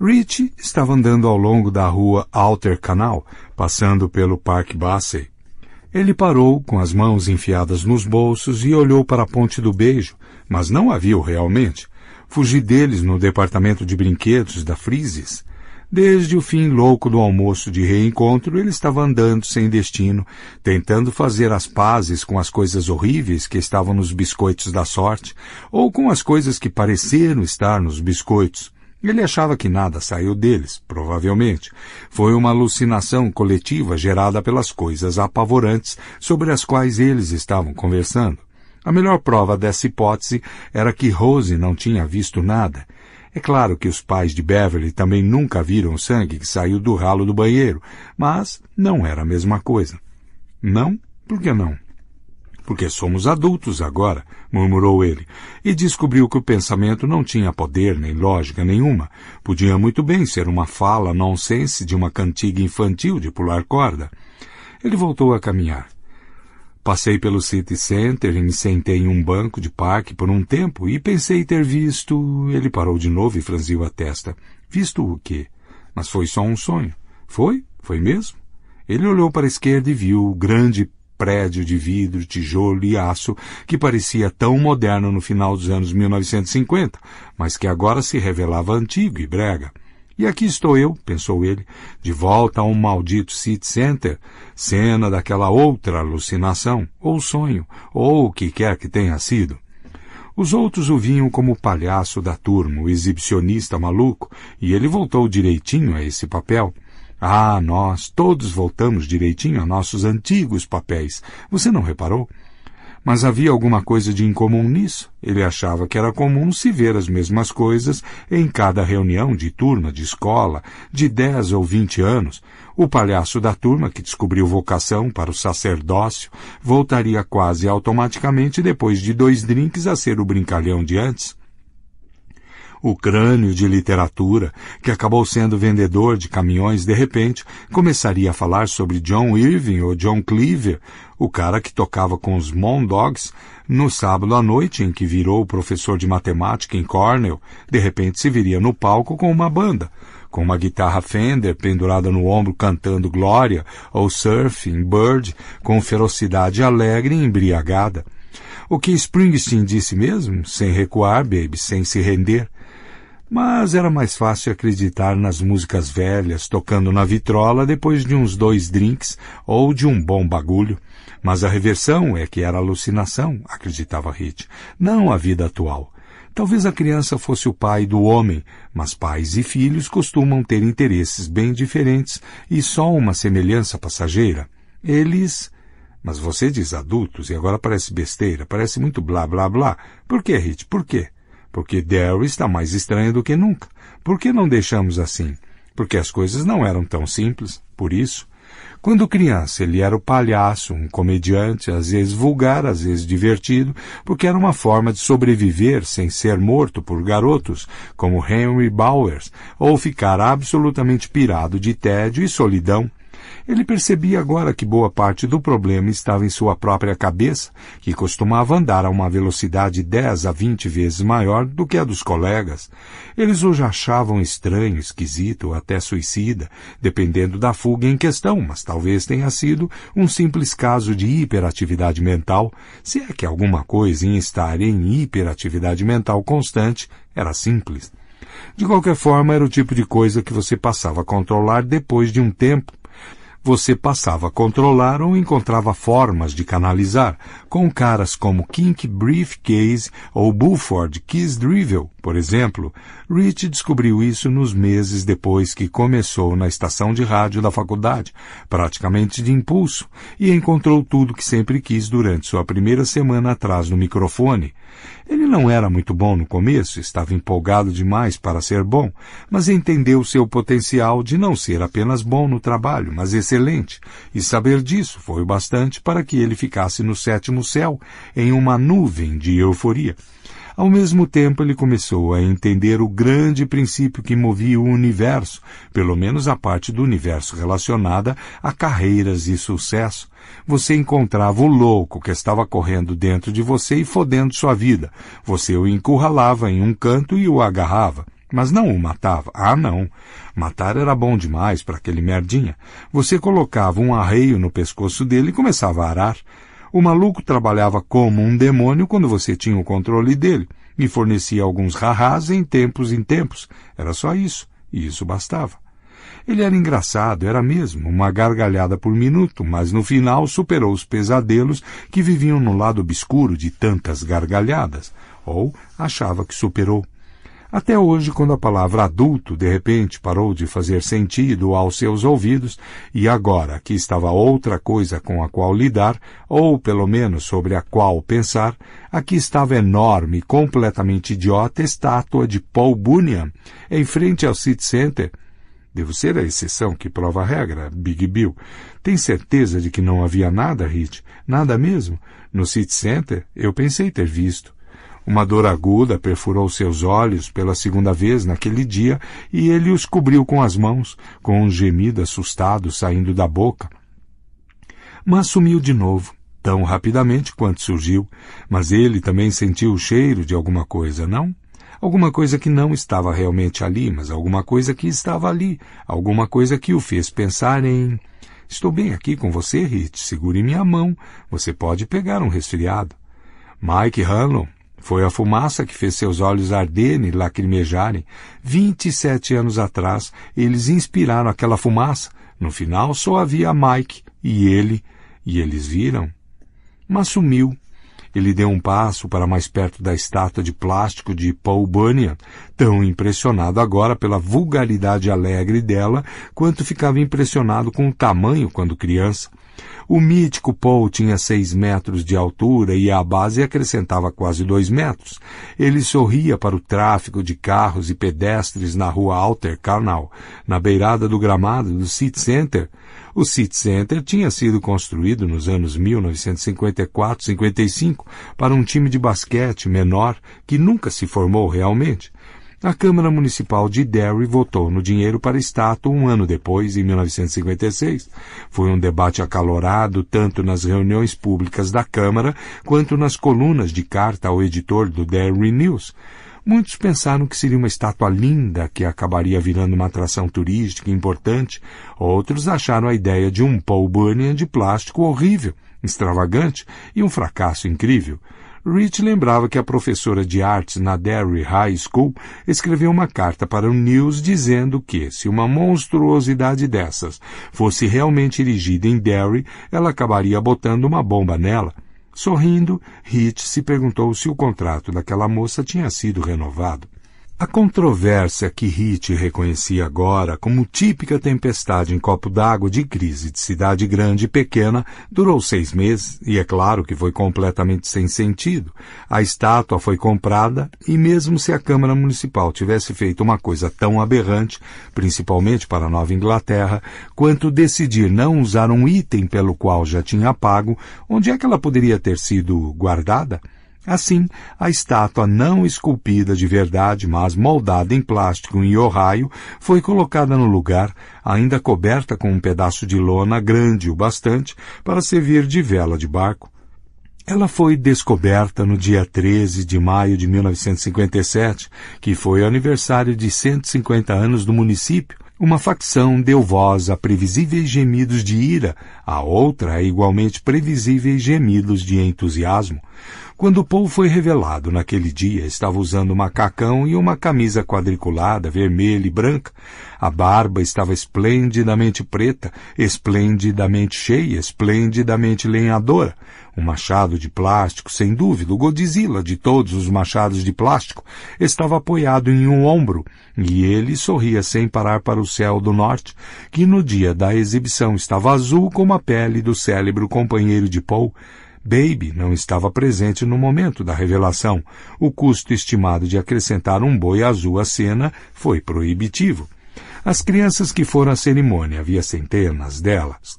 Rich estava andando ao longo da rua Alter Canal, passando pelo Parque Bassey. Ele parou, com as mãos enfiadas nos bolsos, e olhou para a Ponte do Beijo, mas não a viu realmente. Fugi deles no departamento de brinquedos da Frizes. Desde o fim louco do almoço de reencontro, ele estava andando sem destino, tentando fazer as pazes com as coisas horríveis que estavam nos biscoitos da sorte, ou com as coisas que pareceram estar nos biscoitos. Ele achava que nada saiu deles, provavelmente. Foi uma alucinação coletiva gerada pelas coisas apavorantes sobre as quais eles estavam conversando. A melhor prova dessa hipótese era que Rose não tinha visto nada. É claro que os pais de Beverly também nunca viram o sangue que saiu do ralo do banheiro, mas não era a mesma coisa. Não? Por que não? Porque somos adultos agora, murmurou ele, e descobriu que o pensamento não tinha poder nem lógica nenhuma. Podia muito bem ser uma fala nonsense de uma cantiga infantil de pular corda. Ele voltou a caminhar. Passei pelo City Center e me sentei em um banco de parque por um tempo e pensei ter visto. Ele parou de novo e franziu a testa. Visto o quê? Mas foi só um sonho. Foi? Foi mesmo? Ele olhou para a esquerda e viu o grande prédio de vidro, tijolo e aço que parecia tão moderno no final dos anos 1950, mas que agora se revelava antigo e brega. E aqui estou eu, pensou ele, de volta a um maldito City Center, cena daquela outra alucinação, ou sonho, ou o que quer que tenha sido. Os outros o vinham como o palhaço da turma, o exibicionista maluco, e ele voltou direitinho a esse papel. Ah, nós todos voltamos direitinho a nossos antigos papéis. Você não reparou? Mas havia alguma coisa de incomum nisso. Ele achava que era comum se ver as mesmas coisas em cada reunião de turma de escola de dez ou vinte anos. O palhaço da turma, que descobriu vocação para o sacerdócio, voltaria quase automaticamente depois de dois drinks a ser o brincalhão de antes o crânio de literatura, que acabou sendo vendedor de caminhões de repente, começaria a falar sobre John Irving ou John Cleaver, o cara que tocava com os Mondogs no sábado à noite em que virou professor de matemática em Cornell, de repente se viria no palco com uma banda, com uma guitarra Fender pendurada no ombro cantando Glória ou Surfing Bird com ferocidade alegre e embriagada. O que Springsteen disse mesmo, sem recuar, baby, sem se render. Mas era mais fácil acreditar nas músicas velhas tocando na vitrola depois de uns dois drinks ou de um bom bagulho. Mas a reversão é que era alucinação, acreditava Hit, não a vida atual. Talvez a criança fosse o pai do homem, mas pais e filhos costumam ter interesses bem diferentes e só uma semelhança passageira. Eles. Mas você diz adultos e agora parece besteira, parece muito blá blá blá. Por que, Hit? Por quê? Porque Daryl está mais estranha do que nunca. Por que não deixamos assim? Porque as coisas não eram tão simples, por isso. Quando criança, ele era o palhaço, um comediante, às vezes vulgar, às vezes divertido, porque era uma forma de sobreviver sem ser morto por garotos, como Henry Bowers, ou ficar absolutamente pirado de tédio e solidão ele percebia agora que boa parte do problema estava em sua própria cabeça, que costumava andar a uma velocidade 10 a 20 vezes maior do que a dos colegas. Eles hoje achavam estranho, esquisito, até suicida, dependendo da fuga em questão, mas talvez tenha sido um simples caso de hiperatividade mental, se é que alguma coisa em estar em hiperatividade mental constante era simples. De qualquer forma, era o tipo de coisa que você passava a controlar depois de um tempo você passava a controlar ou encontrava formas de canalizar, com caras como Kink Briefcase ou Buford Kiss Drivel, por exemplo. Rich descobriu isso nos meses depois que começou na estação de rádio da faculdade, praticamente de impulso, e encontrou tudo que sempre quis durante sua primeira semana atrás no microfone. Ele não era muito bom no começo, estava empolgado demais para ser bom, mas entendeu seu potencial de não ser apenas bom no trabalho, mas excelente, e saber disso foi o bastante para que ele ficasse no sétimo céu, em uma nuvem de euforia. Ao mesmo tempo, ele começou a entender o grande princípio que movia o universo, pelo menos a parte do universo relacionada a carreiras e sucesso, você encontrava o louco que estava correndo dentro de você e fodendo sua vida. Você o encurralava em um canto e o agarrava. Mas não o matava. Ah, não. Matar era bom demais para aquele merdinha. Você colocava um arreio no pescoço dele e começava a arar. O maluco trabalhava como um demônio quando você tinha o controle dele e fornecia alguns rarás em tempos em tempos. Era só isso. E isso bastava. Ele era engraçado, era mesmo, uma gargalhada por minuto, mas no final superou os pesadelos que viviam no lado obscuro de tantas gargalhadas, ou achava que superou. Até hoje, quando a palavra adulto de repente parou de fazer sentido aos seus ouvidos, e agora que estava outra coisa com a qual lidar, ou pelo menos sobre a qual pensar, aqui estava enorme, completamente idiota estátua de Paul Bunyan, em frente ao City Center, Devo ser a exceção que prova a regra, Big Bill. Tem certeza de que não havia nada, Hit? Nada mesmo? No City Center, eu pensei ter visto. Uma dor aguda perfurou seus olhos pela segunda vez naquele dia e ele os cobriu com as mãos, com um gemido assustado saindo da boca. Mas sumiu de novo, tão rapidamente quanto surgiu. Mas ele também sentiu o cheiro de alguma coisa, não? Alguma coisa que não estava realmente ali, mas alguma coisa que estava ali, alguma coisa que o fez pensar em. Estou bem aqui com você, Rich. Segure minha mão. Você pode pegar um resfriado. Mike Hanlon, foi a fumaça que fez seus olhos arderem e lacrimejarem. Vinte e sete anos atrás, eles inspiraram aquela fumaça. No final, só havia Mike e ele, e eles viram. Mas sumiu, ele deu um passo para mais perto da estátua de plástico de Paul Bunyan, tão impressionado agora pela vulgaridade alegre dela, quanto ficava impressionado com o tamanho quando criança. O mítico Paul tinha seis metros de altura e a base acrescentava quase dois metros. Ele sorria para o tráfego de carros e pedestres na rua Alter Canal, na beirada do gramado do City Center, o City Center tinha sido construído nos anos 1954-55 para um time de basquete menor que nunca se formou realmente. A Câmara Municipal de Derry votou no dinheiro para a estátua um ano depois, em 1956. Foi um debate acalorado tanto nas reuniões públicas da Câmara quanto nas colunas de carta ao editor do Derry News. Muitos pensaram que seria uma estátua linda que acabaria virando uma atração turística importante. Outros acharam a ideia de um Paul Bunyan de plástico horrível, extravagante e um fracasso incrível. Rich lembrava que a professora de artes na Derry High School escreveu uma carta para o News dizendo que, se uma monstruosidade dessas fosse realmente erigida em Derry, ela acabaria botando uma bomba nela. Sorrindo, Hitch se perguntou se o contrato daquela moça tinha sido renovado. A controvérsia que Hit reconhecia agora como típica tempestade em copo d'água de crise de cidade grande e pequena durou seis meses e é claro que foi completamente sem sentido. A estátua foi comprada e mesmo se a Câmara Municipal tivesse feito uma coisa tão aberrante, principalmente para a Nova Inglaterra, quanto decidir não usar um item pelo qual já tinha pago, onde é que ela poderia ter sido guardada? Assim, a estátua não esculpida de verdade, mas moldada em plástico em Ohio, foi colocada no lugar, ainda coberta com um pedaço de lona grande o bastante para servir de vela de barco. Ela foi descoberta no dia 13 de maio de 1957, que foi o aniversário de 150 anos do município, uma facção deu voz a previsíveis gemidos de ira, a outra a igualmente previsíveis gemidos de entusiasmo. Quando Paul foi revelado naquele dia, estava usando um macacão e uma camisa quadriculada, vermelha e branca. A barba estava esplendidamente preta, esplendidamente cheia, esplendidamente lenhadora. Um machado de plástico, sem dúvida, o Godzilla de todos os machados de plástico, estava apoiado em um ombro, e ele sorria sem parar para o céu do norte, que no dia da exibição estava azul como a pele do célebre companheiro de Paul, Baby não estava presente no momento da revelação. O custo estimado de acrescentar um boi azul à cena foi proibitivo. As crianças que foram à cerimônia, havia centenas delas.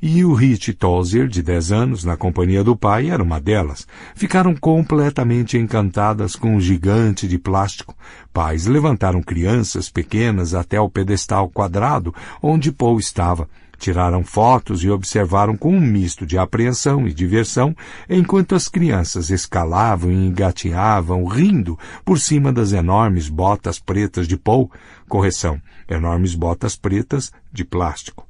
E o Rich Tozier, de 10 anos, na companhia do pai, era uma delas. Ficaram completamente encantadas com o um gigante de plástico. Pais levantaram crianças pequenas até o pedestal quadrado onde Paul estava Tiraram fotos e observaram com um misto de apreensão e diversão enquanto as crianças escalavam e engateavam, rindo, por cima das enormes botas pretas de Paul. Correção, enormes botas pretas de plástico.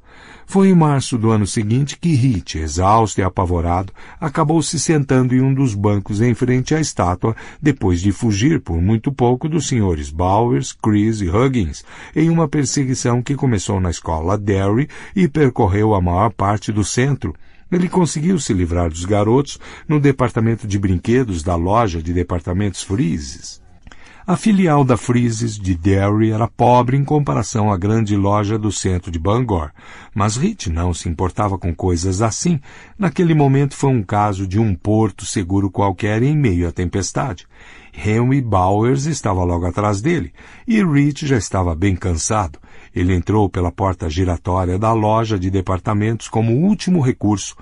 Foi em março do ano seguinte que Hit, exausto e apavorado, acabou se sentando em um dos bancos em frente à estátua, depois de fugir por muito pouco dos senhores Bowers, Chris e Huggins, em uma perseguição que começou na escola Derry e percorreu a maior parte do centro. Ele conseguiu se livrar dos garotos no departamento de brinquedos da loja de departamentos Frises. A filial da Freezes de Derry era pobre em comparação à grande loja do centro de Bangor, mas Rich não se importava com coisas assim. Naquele momento foi um caso de um porto seguro qualquer em meio à tempestade. Henry Bowers estava logo atrás dele, e Rich já estava bem cansado. Ele entrou pela porta giratória da loja de departamentos como último recurso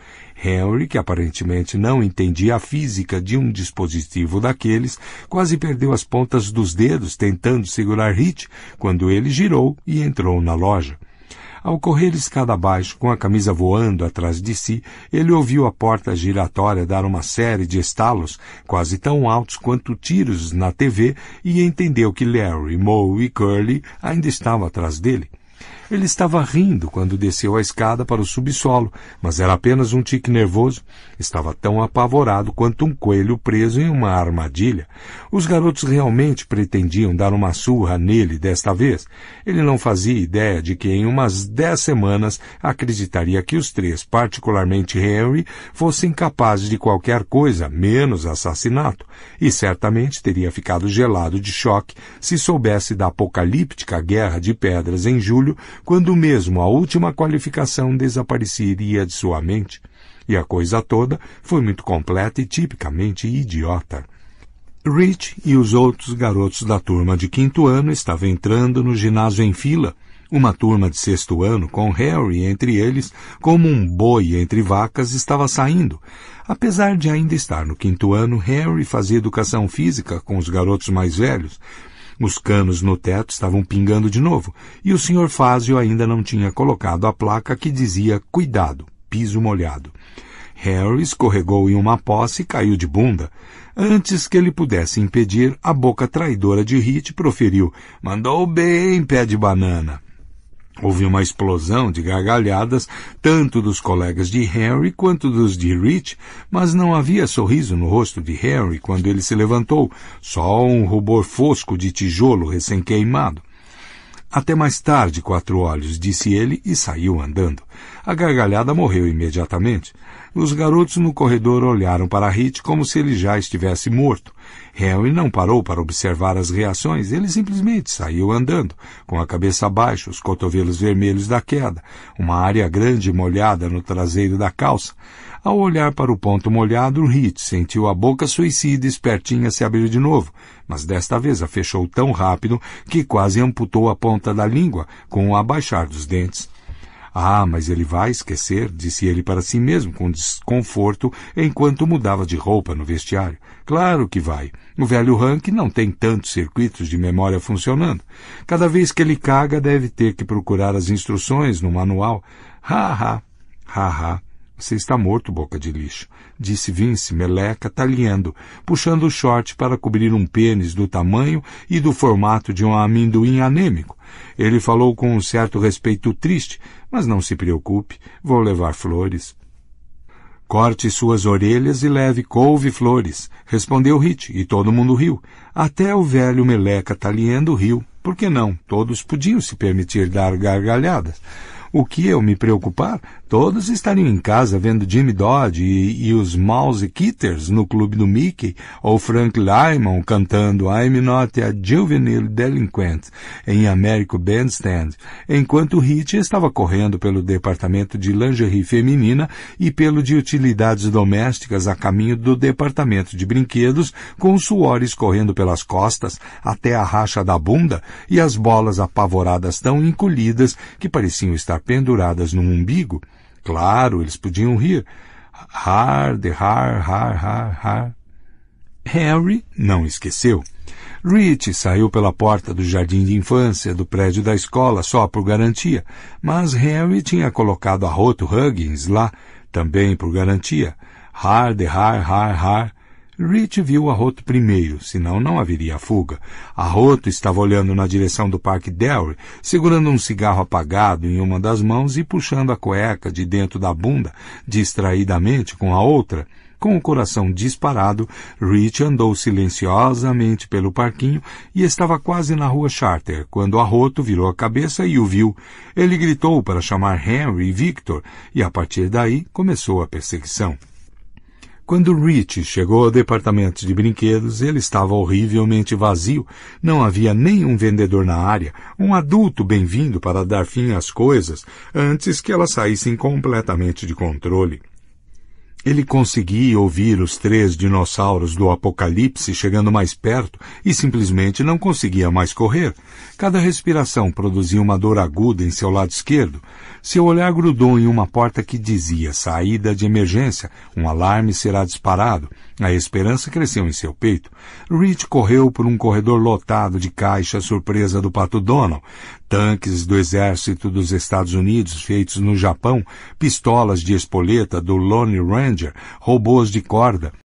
Henry, que aparentemente não entendia a física de um dispositivo daqueles, quase perdeu as pontas dos dedos tentando segurar Hit quando ele girou e entrou na loja. Ao correr escada abaixo, com a camisa voando atrás de si, ele ouviu a porta giratória dar uma série de estalos, quase tão altos quanto tiros na TV, e entendeu que Larry, Moe e Curly ainda estavam atrás dele. Ele estava rindo quando desceu a escada para o subsolo, mas era apenas um tique nervoso. Estava tão apavorado quanto um coelho preso em uma armadilha. Os garotos realmente pretendiam dar uma surra nele desta vez. Ele não fazia ideia de que em umas dez semanas acreditaria que os três, particularmente Henry, fossem capazes de qualquer coisa, menos assassinato, e certamente teria ficado gelado de choque se soubesse da apocalíptica guerra de pedras em julho quando mesmo a última qualificação desapareceria de sua mente. E a coisa toda foi muito completa e tipicamente idiota. Rich e os outros garotos da turma de quinto ano estavam entrando no ginásio em fila, uma turma de sexto ano, com Harry entre eles, como um boi entre vacas, estava saindo. Apesar de ainda estar no quinto ano, Harry fazia educação física com os garotos mais velhos, os canos no teto estavam pingando de novo e o Sr. Fázio ainda não tinha colocado a placa que dizia cuidado, piso molhado. Harry escorregou em uma posse e caiu de bunda. Antes que ele pudesse impedir, a boca traidora de Hit proferiu: Mandou bem, pé de banana. Houve uma explosão de gargalhadas, tanto dos colegas de Henry quanto dos de Rich, mas não havia sorriso no rosto de Henry quando ele se levantou, só um rubor fosco de tijolo recém-queimado. Até mais tarde, quatro olhos, disse ele e saiu andando. A gargalhada morreu imediatamente. Os garotos no corredor olharam para Rich como se ele já estivesse morto. Harry não parou para observar as reações, ele simplesmente saiu andando, com a cabeça baixa, os cotovelos vermelhos da queda, uma área grande molhada no traseiro da calça. Ao olhar para o ponto molhado, Hit sentiu a boca suicida espertinha se abrir de novo, mas desta vez a fechou tão rápido que quase amputou a ponta da língua com o abaixar dos dentes. Ah, mas ele vai esquecer, disse ele para si mesmo com desconforto enquanto mudava de roupa no vestiário. Claro que vai. O velho Hank não tem tantos circuitos de memória funcionando. Cada vez que ele caga, deve ter que procurar as instruções no manual. Ha, ha, ha, ha. Você está morto, boca de lixo, disse Vince, meleca, talhando, puxando o short para cobrir um pênis do tamanho e do formato de um amendoim anêmico, ele falou com um certo respeito triste, mas não se preocupe, vou levar flores. Corte suas orelhas e leve couve-flores, respondeu Hit, e todo mundo riu. Até o velho Meleca Taliendo riu. Por que não? Todos podiam se permitir dar gargalhadas. O que eu me preocupar? Todos estariam em casa vendo Jimmy Dodd e, e os Mouse Kitters no clube do Mickey, ou Frank Lyman cantando I'm Not a Juvenile Delinquent em American Bandstand, enquanto Hit estava correndo pelo departamento de lingerie feminina e pelo de utilidades domésticas a caminho do departamento de brinquedos, com o suor escorrendo pelas costas até a racha da bunda e as bolas apavoradas tão encolhidas que pareciam estar estar penduradas num umbigo, claro, eles podiam rir. Har, de har, har, har, har. Harry não esqueceu. Rich saiu pela porta do jardim de infância do prédio da escola só por garantia, mas Harry tinha colocado a Roto Huggins lá também por garantia. Har, de har, har, har. Rich viu Arroto primeiro, senão não haveria fuga. Arroto estava olhando na direção do Parque Derry, segurando um cigarro apagado em uma das mãos e puxando a cueca de dentro da bunda, distraidamente com a outra. Com o coração disparado, Rich andou silenciosamente pelo parquinho e estava quase na rua Charter, quando Arroto virou a cabeça e o viu. Ele gritou para chamar Henry e Victor, e a partir daí começou a perseguição. Quando Rich chegou ao departamento de brinquedos, ele estava horrivelmente vazio. Não havia nenhum vendedor na área, um adulto bem-vindo para dar fim às coisas antes que elas saíssem completamente de controle. Ele conseguia ouvir os três dinossauros do apocalipse chegando mais perto e simplesmente não conseguia mais correr. Cada respiração produzia uma dor aguda em seu lado esquerdo, seu olhar grudou em uma porta que dizia saída de emergência, um alarme será disparado. A esperança cresceu em seu peito. Rich correu por um corredor lotado de caixas surpresa do Pato Donald, tanques do exército dos Estados Unidos feitos no Japão, pistolas de espoleta do Lone Ranger, robôs de corda,